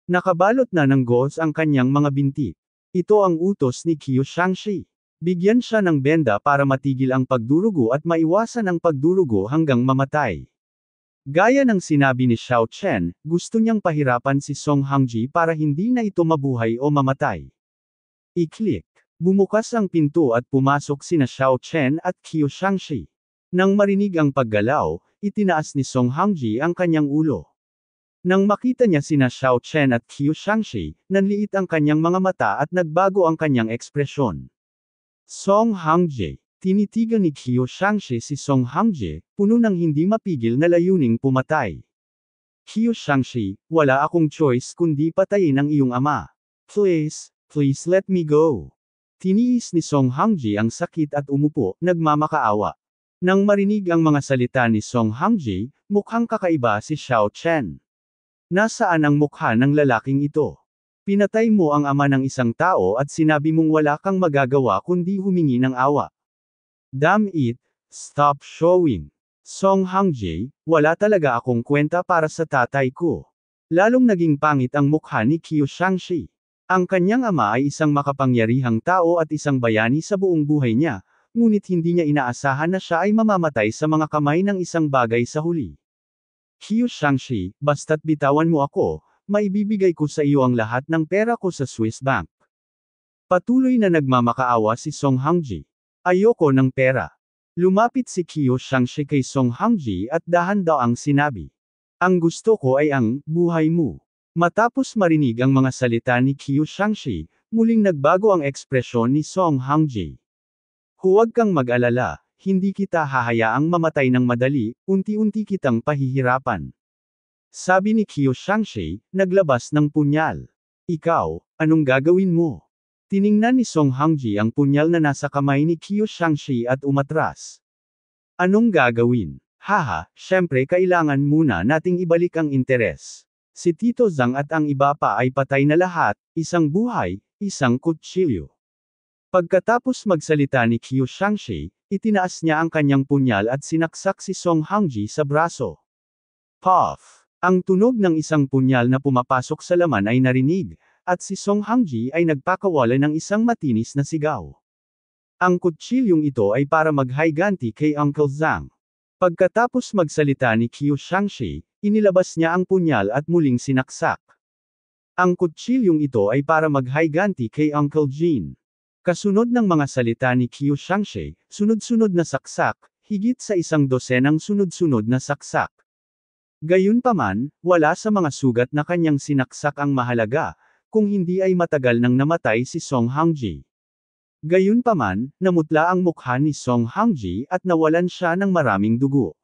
Nakabalot na ng gauze ang kanyang mga binti. Ito ang utos ni Qiu Shangxi. Bigyan siya ng benda para matigil ang pagdurugo at maiwasan ang pagdurugo hanggang mamatay. Gaya ng sinabi ni Xiao Chen, gusto niyang pahirapan si Song Hangji para hindi na ito mabuhay o mamatay. I-click. Bumukas ang pinto at pumasok sina Xiao Chen at Qiu Shangxi. Nang marinig ang paggalaw, itinaas ni Song Hangji ang kanyang ulo. Nang makita niya sina Xiao Chen at Qiu Shangxi, nanliit ang kanyang mga mata at nagbago ang kanyang ekspresyon. Song Hangji, Tinitigan ni Qiu Shangxi si Song Hangje, puno ng hindi mapigil na layuning pumatay. Qiu Shangxi, wala akong choice kundi patayin ang iyong ama. Please, please let me go. Tiniis ni Song Hangji ang sakit at umupo, nagmamakaawa. Nang marinig ang mga salita ni Song Hangji, mukhang kakaiba si Xiao Chen. Nasaan ang mukha ng lalaking ito? Pinatay mo ang ama ng isang tao at sinabi mong wala kang magagawa kundi humingi ng awa. Damn it, stop showing. Song Hangjae, wala talaga akong kwenta para sa tatay ko. Lalong naging pangit ang mukha ni Kyo Shangshi. Ang kanyang ama ay isang makapangyarihang tao at isang bayani sa buong buhay niya, ngunit hindi niya inaasahan na siya ay mamamatay sa mga kamay ng isang bagay sa huli. Kyo Shangshi, basta't bitawan mo ako, maibibigay ko sa iyo ang lahat ng pera ko sa Swiss Bank. Patuloy na nagmamakaawa si Song Hangji. Ayoko ng pera. Lumapit si Kiyo Shangshi kay Song Hangji at dahan daw ang sinabi. Ang gusto ko ay ang buhay mo. Matapos marinig ang mga salita ni Kiyo Shangshi, muling nagbago ang ekspresyon ni Song Hangji. Huwag kang mag-alala, hindi kita hahayaang mamatay ng madali, unti-unti kitang pahihirapan. Sabi ni Kiyo Shangshi, naglabas ng punyal. Ikaw, anong gagawin mo? Tiningnan ni Song Hangji ang punyal na nasa kamay ni Qiu Shangxi at umatras. Anong gagawin? Haha, syempre kailangan muna nating ibalik ang interes. Si Tito Zhang at ang iba pa ay patay na lahat, isang buhay, isang kutsilyo. Pagkatapos magsalita ni Qiu Shangxi, itinaas niya ang kanyang punyal at sinaksak si Song Hangji sa braso. Puff! Ang tunog ng isang punyal na pumapasok sa laman ay narinig, at si Song Hangji ay nagpakawala ng isang matinis na sigaw. Ang kutsilyong ito ay para maghayganti kay Uncle Zhang. Pagkatapos magsalita ni Qiu Shangshi, inilabas niya ang punyal at muling sinaksak. Ang kutsilyong ito ay para maghayganti kay Uncle Jin. Kasunod ng mga salita ni Qiu Shangshi, sunod-sunod na saksak, higit sa isang dosenang sunod-sunod na saksak. Gayunpaman, wala sa mga sugat na kanyang sinaksak ang mahalaga, kung hindi ay matagal nang namatay si Song Hangji. Gayunpaman, namutla ang mukha ni Song Hangji at nawalan siya ng maraming dugo.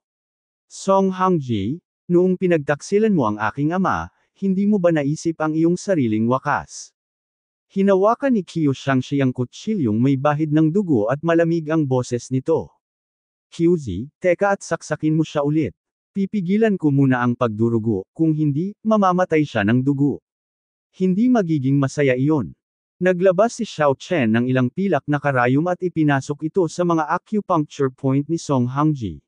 Song Hangji, noong pinagtaksilan mo ang aking ama, hindi mo ba naisip ang iyong sariling wakas? Hinawakan ni Kiyo Shangshi ang kutsilyong may bahid ng dugo at malamig ang boses nito. QZ, teka at saksakin mo siya ulit. Pipigilan ko muna ang pagdurugo, kung hindi, mamamatay siya ng dugo. Hindi magiging masaya iyon. Naglabas si Xiao Chen ng ilang pilak na karayom at ipinasok ito sa mga acupuncture point ni Song Hangji.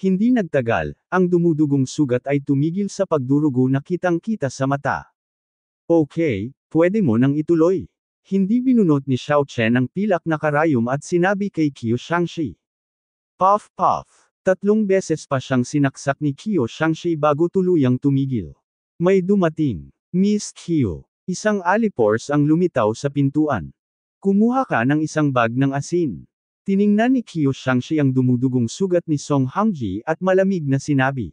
Hindi nagtagal, ang dumudugong sugat ay tumigil sa pagdurugo na kitang-kita sa mata. Okay, pwede mo nang ituloy. Hindi binunot ni Xiao Chen ang pilak na karayom at sinabi kay Qiu Shangxi. Puff puff. Tatlong beses pa siyang sinaksak ni Qiu Shangxi bago tuluyang tumigil. May dumating. Miss Q. Isang alipors ang lumitaw sa pintuan. Kumuha ka ng isang bag ng asin. Tiningnan ni Kyo Shangxi ang dumudugong sugat ni Song Hangji at malamig na sinabi.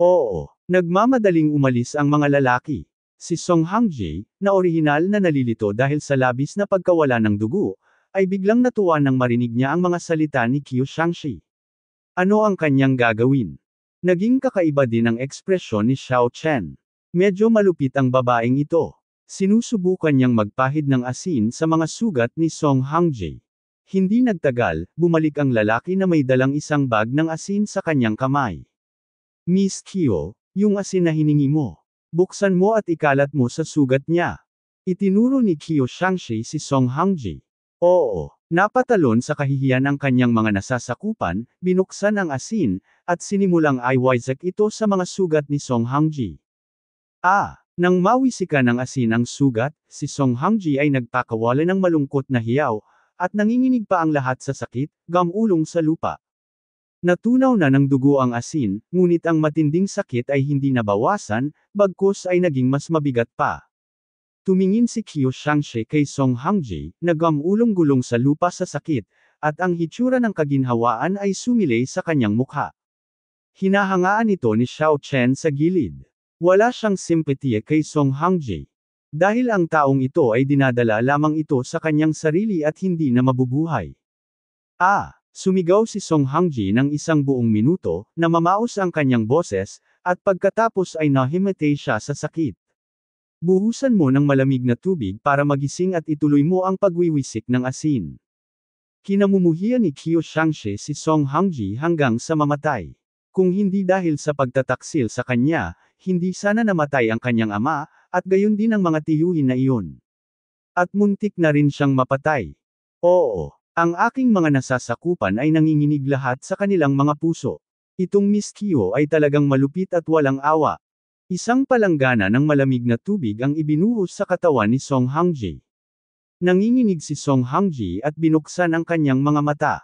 Oo, nagmamadaling umalis ang mga lalaki. Si Song Hangji, na orihinal na nalilito dahil sa labis na pagkawala ng dugo, ay biglang natuwa nang marinig niya ang mga salita ni Kyo Shangxi. Ano ang kanyang gagawin? Naging kakaiba din ang ekspresyon ni Xiao Chen. Medyo malupit ang babaeng ito. Sinusubukan niyang magpahid ng asin sa mga sugat ni Song Hangjae. Hindi nagtagal, bumalik ang lalaki na may dalang isang bag ng asin sa kanyang kamay. Miss Kyo, yung asin na hiningi mo. Buksan mo at ikalat mo sa sugat niya. Itinuro ni Kyo Shangshi si Song Hangji. Oo, napatalon sa kahihiyan ang kanyang mga nasasakupan, binuksan ang asin, at sinimulang iwizak ito sa mga sugat ni Song Hangji. Ah! Nang mawisika ka asin ang sugat, si Song Hangji ay nagpakawala ng malungkot na hiyaw, at nanginginig pa ang lahat sa sakit, gamulong sa lupa. Natunaw na ng dugo ang asin, ngunit ang matinding sakit ay hindi nabawasan, bagkus ay naging mas mabigat pa. Tumingin si Qiu Shangshe kay Song Hangji, na nagamulong-gulong sa lupa sa sakit, at ang hitsura ng kaginhawaan ay sumilay sa kanyang mukha. Hinahangaan ito ni Xiao Chen sa gilid. Wala siyang simpatiya kay Song Hangjae. Dahil ang taong ito ay dinadala lamang ito sa kanyang sarili at hindi na mabubuhay. Ah! Sumigaw si Song Hangji ng isang buong minuto, na mamaos ang kanyang boses, at pagkatapos ay nahimatay siya sa sakit. Buhusan mo ng malamig na tubig para magising at ituloy mo ang pagwiwisik ng asin. Kinamumuhian ni Kyo Shangshi si Song Hangji hanggang sa mamatay. Kung hindi dahil sa pagtataksil sa kanya, hindi sana namatay ang kanyang ama, at gayon din ang mga tiyuhin na iyon. At muntik na rin siyang mapatay. Oo, ang aking mga nasasakupan ay nanginginig lahat sa kanilang mga puso. Itong Miss Kyo ay talagang malupit at walang awa. Isang palanggana ng malamig na tubig ang ibinuhos sa katawan ni Song Hangji. Nanginginig si Song Hangji at binuksan ang kanyang mga mata.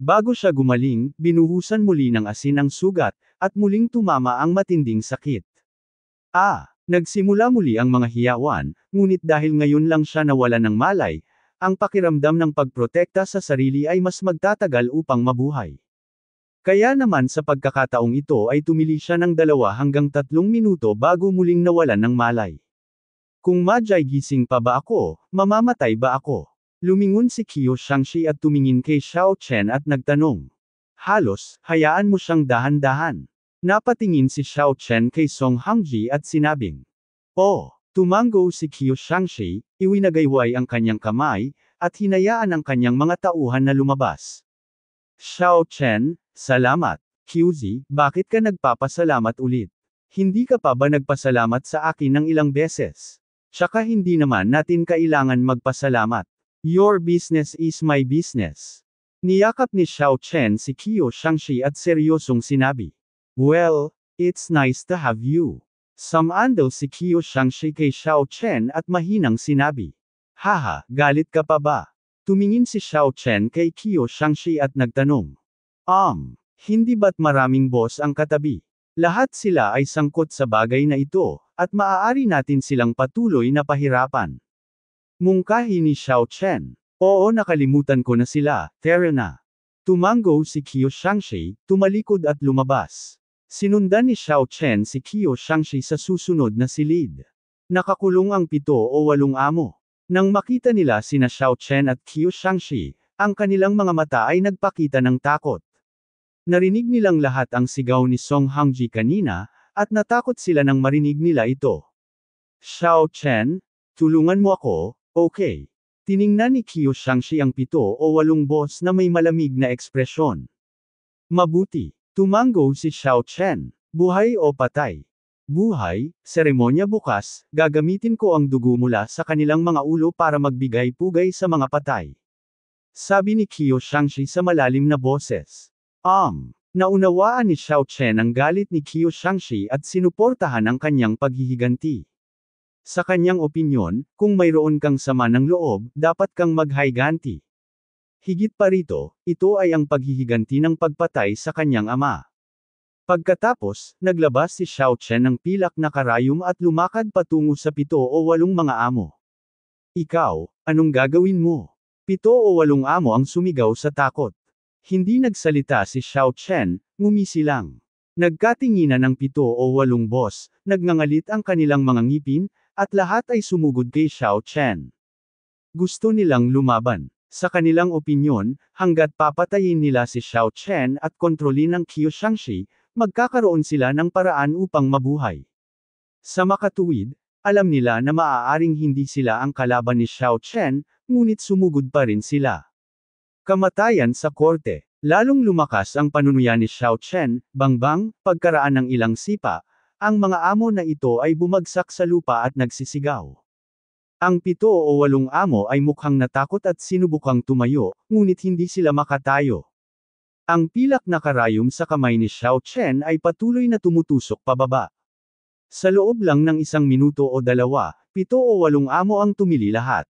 Bago siya gumaling, binuhusan muli ng asin ang sugat, at muling tumama ang matinding sakit. Ah, nagsimula muli ang mga hiyawan, ngunit dahil ngayon lang siya nawala ng malay, ang pakiramdam ng pagprotekta sa sarili ay mas magtatagal upang mabuhay. Kaya naman sa pagkakataong ito ay tumili siya ng dalawa hanggang tatlong minuto bago muling nawalan ng malay. Kung Majay gising pa ba ako, mamamatay ba ako? Lumingon si Kiyo Shangshi at tumingin kay Xiao Chen at nagtanong. Halos, hayaan mo siyang dahan-dahan. Napatingin si Xiao Chen kay Song Hangji at sinabing, Oh! Tumango si Qiu Shangshi, iwinagayway ang kanyang kamay, at hinayaan ang kanyang mga tauhan na lumabas. Xiao Chen, salamat. QZ, bakit ka nagpapasalamat ulit? Hindi ka pa ba nagpasalamat sa akin ng ilang beses? Tsaka hindi naman natin kailangan magpasalamat. Your business is my business. Niyakap ni Xiao Chen si Qiu Shangshi at seryosong sinabi. Well, it's nice to have you. Samaan daw si Kiyo Shangshi kay Xiao Chen at mahinang sinabi. Haha, galit ka pa ba? Tumingin si Xiao Chen kay Kiyo Shangshi at nagtanong. Um, hindi ba't maraming boss ang katabi? Lahat sila ay sangkot sa bagay na ito, at maaari natin silang patuloy na pahirapan. Mungkahi ni Xiao Chen. Oo nakalimutan ko na sila, Terra na. Tumango si Kiyo Shangshi, tumalikod at lumabas. Sinundan ni Xiao Chen si Qiu Shangxi sa susunod na silid. Nakakulong ang pito o walong amo. Nang makita nila sina Xiao Chen at Qiu Shangxi, ang kanilang mga mata ay nagpakita ng takot. Narinig nilang lahat ang sigaw ni Song Hangji kanina, at natakot sila nang marinig nila ito. Xiao Chen, tulungan mo ako, okay. Tiningnan ni Qiu Shangxi ang pito o walong boss na may malamig na ekspresyon. Mabuti, Tumango si Xiao Chen. Buhay o patay? Buhay, seremonya bukas, gagamitin ko ang dugo mula sa kanilang mga ulo para magbigay-pugay sa mga patay. Sabi ni Kiyo Shangshi sa malalim na boses. Um, naunawaan ni Xiao Chen ang galit ni Kiyo Shangshi at sinuportahan ang kanyang paghihiganti. Sa kanyang opinyon, kung mayroon kang sama ng loob, dapat kang maghayganti. Higit pa rito, ito ay ang paghihiganti ng pagpatay sa kanyang ama. Pagkatapos, naglabas si Xiao Chen ng pilak na karayom at lumakad patungo sa pito o walong mga amo. Ikaw, anong gagawin mo? Pito o walong amo ang sumigaw sa takot. Hindi nagsalita si Xiao Chen, ngumisi lang. Nagkatinginan ng pito o walong boss, nagngangalit ang kanilang mga ngipin, at lahat ay sumugod kay Xiao Chen. Gusto nilang lumaban. Sa kanilang opinyon, hanggat papatayin nila si Xiao Chen at kontrolin ang Qiu Shangxi, magkakaroon sila ng paraan upang mabuhay. Sa makatuwid, alam nila na maaaring hindi sila ang kalaban ni Xiao Chen, ngunit sumugod pa rin sila. Kamatayan sa korte, lalong lumakas ang panunuya ni Xiao Chen, bang bang, pagkaraan ng ilang sipa, ang mga amo na ito ay bumagsak sa lupa at nagsisigaw. Ang pito o walong amo ay mukhang natakot at sinubukang tumayo, ngunit hindi sila makatayo. Ang pilak na karayom sa kamay ni Xiao Chen ay patuloy na tumutusok pababa. Sa loob lang ng isang minuto o dalawa, pito o walong amo ang tumili lahat.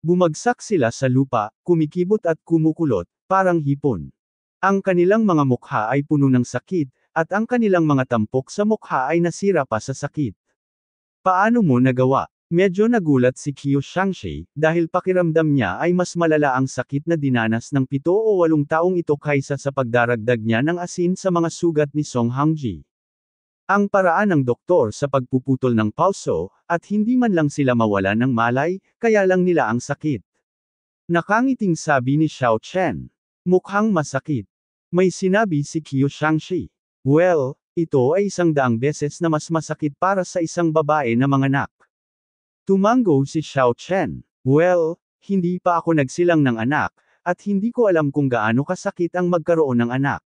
Bumagsak sila sa lupa, kumikibot at kumukulot, parang hipon. Ang kanilang mga mukha ay puno ng sakit, at ang kanilang mga tampok sa mukha ay nasira pa sa sakit. Paano mo nagawa? Medyo nagulat si Qiu Shangshi, dahil pakiramdam niya ay mas malala ang sakit na dinanas ng pito o walong taong ito kaysa sa pagdaragdag niya ng asin sa mga sugat ni Song Hangji. Ang paraan ng doktor sa pagpuputol ng pauso, at hindi man lang sila mawala ng malay, kaya lang nila ang sakit. Nakangiting sabi ni Xiao Chen. Mukhang masakit. May sinabi si Qiu Shangshi. Well, ito ay isang daang beses na mas masakit para sa isang babae na mga anak. Tumango si Xiao Chen. Well, hindi pa ako nagsilang ng anak, at hindi ko alam kung gaano kasakit ang magkaroon ng anak.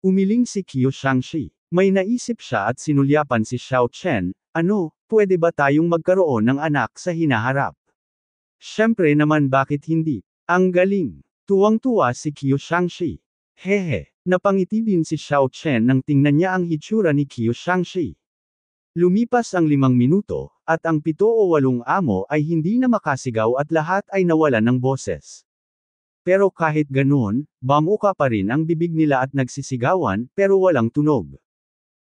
Umiling si Kiyo Shangshi. May naisip siya at sinulyapan si Xiao Chen, ano, pwede ba tayong magkaroon ng anak sa hinaharap? Siyempre naman bakit hindi? Ang galing! Tuwang-tuwa si Kiyo Shangshi. Hehe, napangiti din si Xiao Chen nang tingnan niya ang hitsura ni Kiyo Shangshi. Lumipas ang limang minuto, at ang pito o walong amo ay hindi na makasigaw at lahat ay nawalan ng boses. Pero kahit ganoon, bamuka pa rin ang bibig nila at nagsisigawan, pero walang tunog.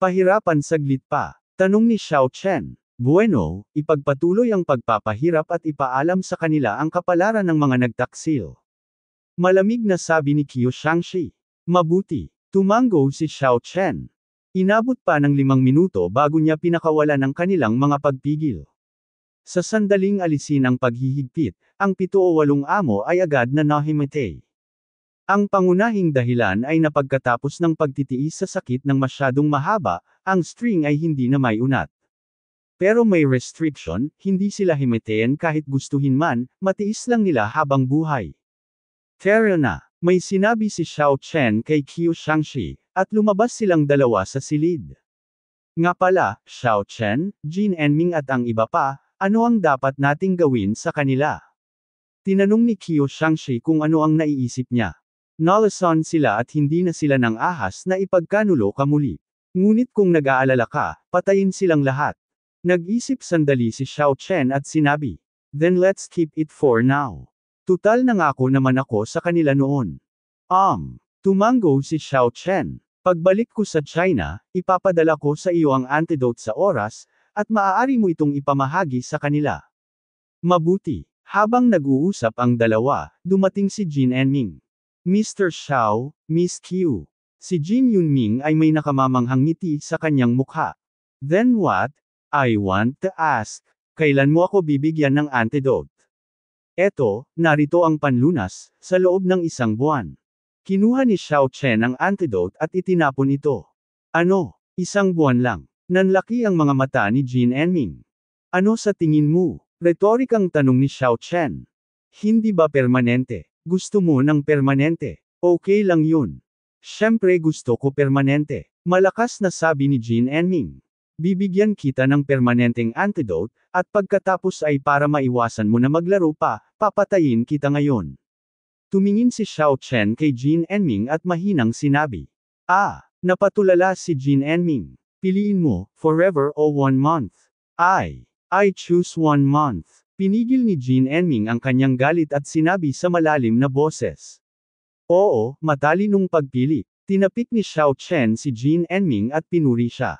Pahirapan saglit pa. Tanong ni Xiao Chen. Bueno, ipagpatuloy ang pagpapahirap at ipaalam sa kanila ang kapalaran ng mga nagtaksil. Malamig na sabi ni Qiu Shangxi. Mabuti. Tumango si Xiao Chen. Inabot pa ng limang minuto bago niya pinakawala ng kanilang mga pagpigil. Sa sandaling alisin ang paghihigpit, ang pito o walong amo ay agad na nahimatay. Ang pangunahing dahilan ay napagkatapos ng pagtitiis sa sakit ng masyadong mahaba, ang string ay hindi na may unat. Pero may restriction, hindi sila himatayan kahit gustuhin man, matiis lang nila habang buhay. Tara may sinabi si Xiao Chen kay Qiu Shangxi, at lumabas silang dalawa sa silid. Nga pala, Xiao Chen, Jin Enming at ang iba pa, ano ang dapat nating gawin sa kanila? Tinanong ni Kiyo Shangshi kung ano ang naiisip niya. Nalason sila at hindi na sila ng ahas na ipagkanulo ka muli. Ngunit kung nag-aalala ka, patayin silang lahat. Nag-isip sandali si Xiao Chen at sinabi, Then let's keep it for now. Tutal ako naman ako sa kanila noon. Um, Tumango si Xiao Chen. Pagbalik ko sa China, ipapadala ko sa iyo ang antidote sa oras, at maaari mo itong ipamahagi sa kanila. Mabuti. Habang nag-uusap ang dalawa, dumating si Jin Enming. Mr. Xiao, Miss Q. Si Jin Yunming ay may nakamamanghang ngiti sa kanyang mukha. Then what? I want to ask, kailan mo ako bibigyan ng antidote? Eto, narito ang panlunas, sa loob ng isang buwan. Kinuha ni Xiao Chen ang antidote at itinapon ito. Ano? Isang buwan lang. Nanlaki ang mga mata ni Jin Enming. Ano sa tingin mo? Retorikang tanong ni Xiao Chen. Hindi ba permanente? Gusto mo ng permanente? Okay lang yun. Siyempre gusto ko permanente. Malakas na sabi ni Jin Enming. Bibigyan kita ng permanenteng antidote, at pagkatapos ay para maiwasan mo na maglaro pa, papatayin kita ngayon. Tumingin si Xiao Chen kay Jin Enming at mahinang sinabi. Ah! Napatulala si Jin Enming. Piliin mo, forever o one month. I. I choose one month. Pinigil ni Jin Enming ang kanyang galit at sinabi sa malalim na boses. Oo, matalinong pagpili. Tinapik ni Xiao Chen si Jin Enming at pinuri siya.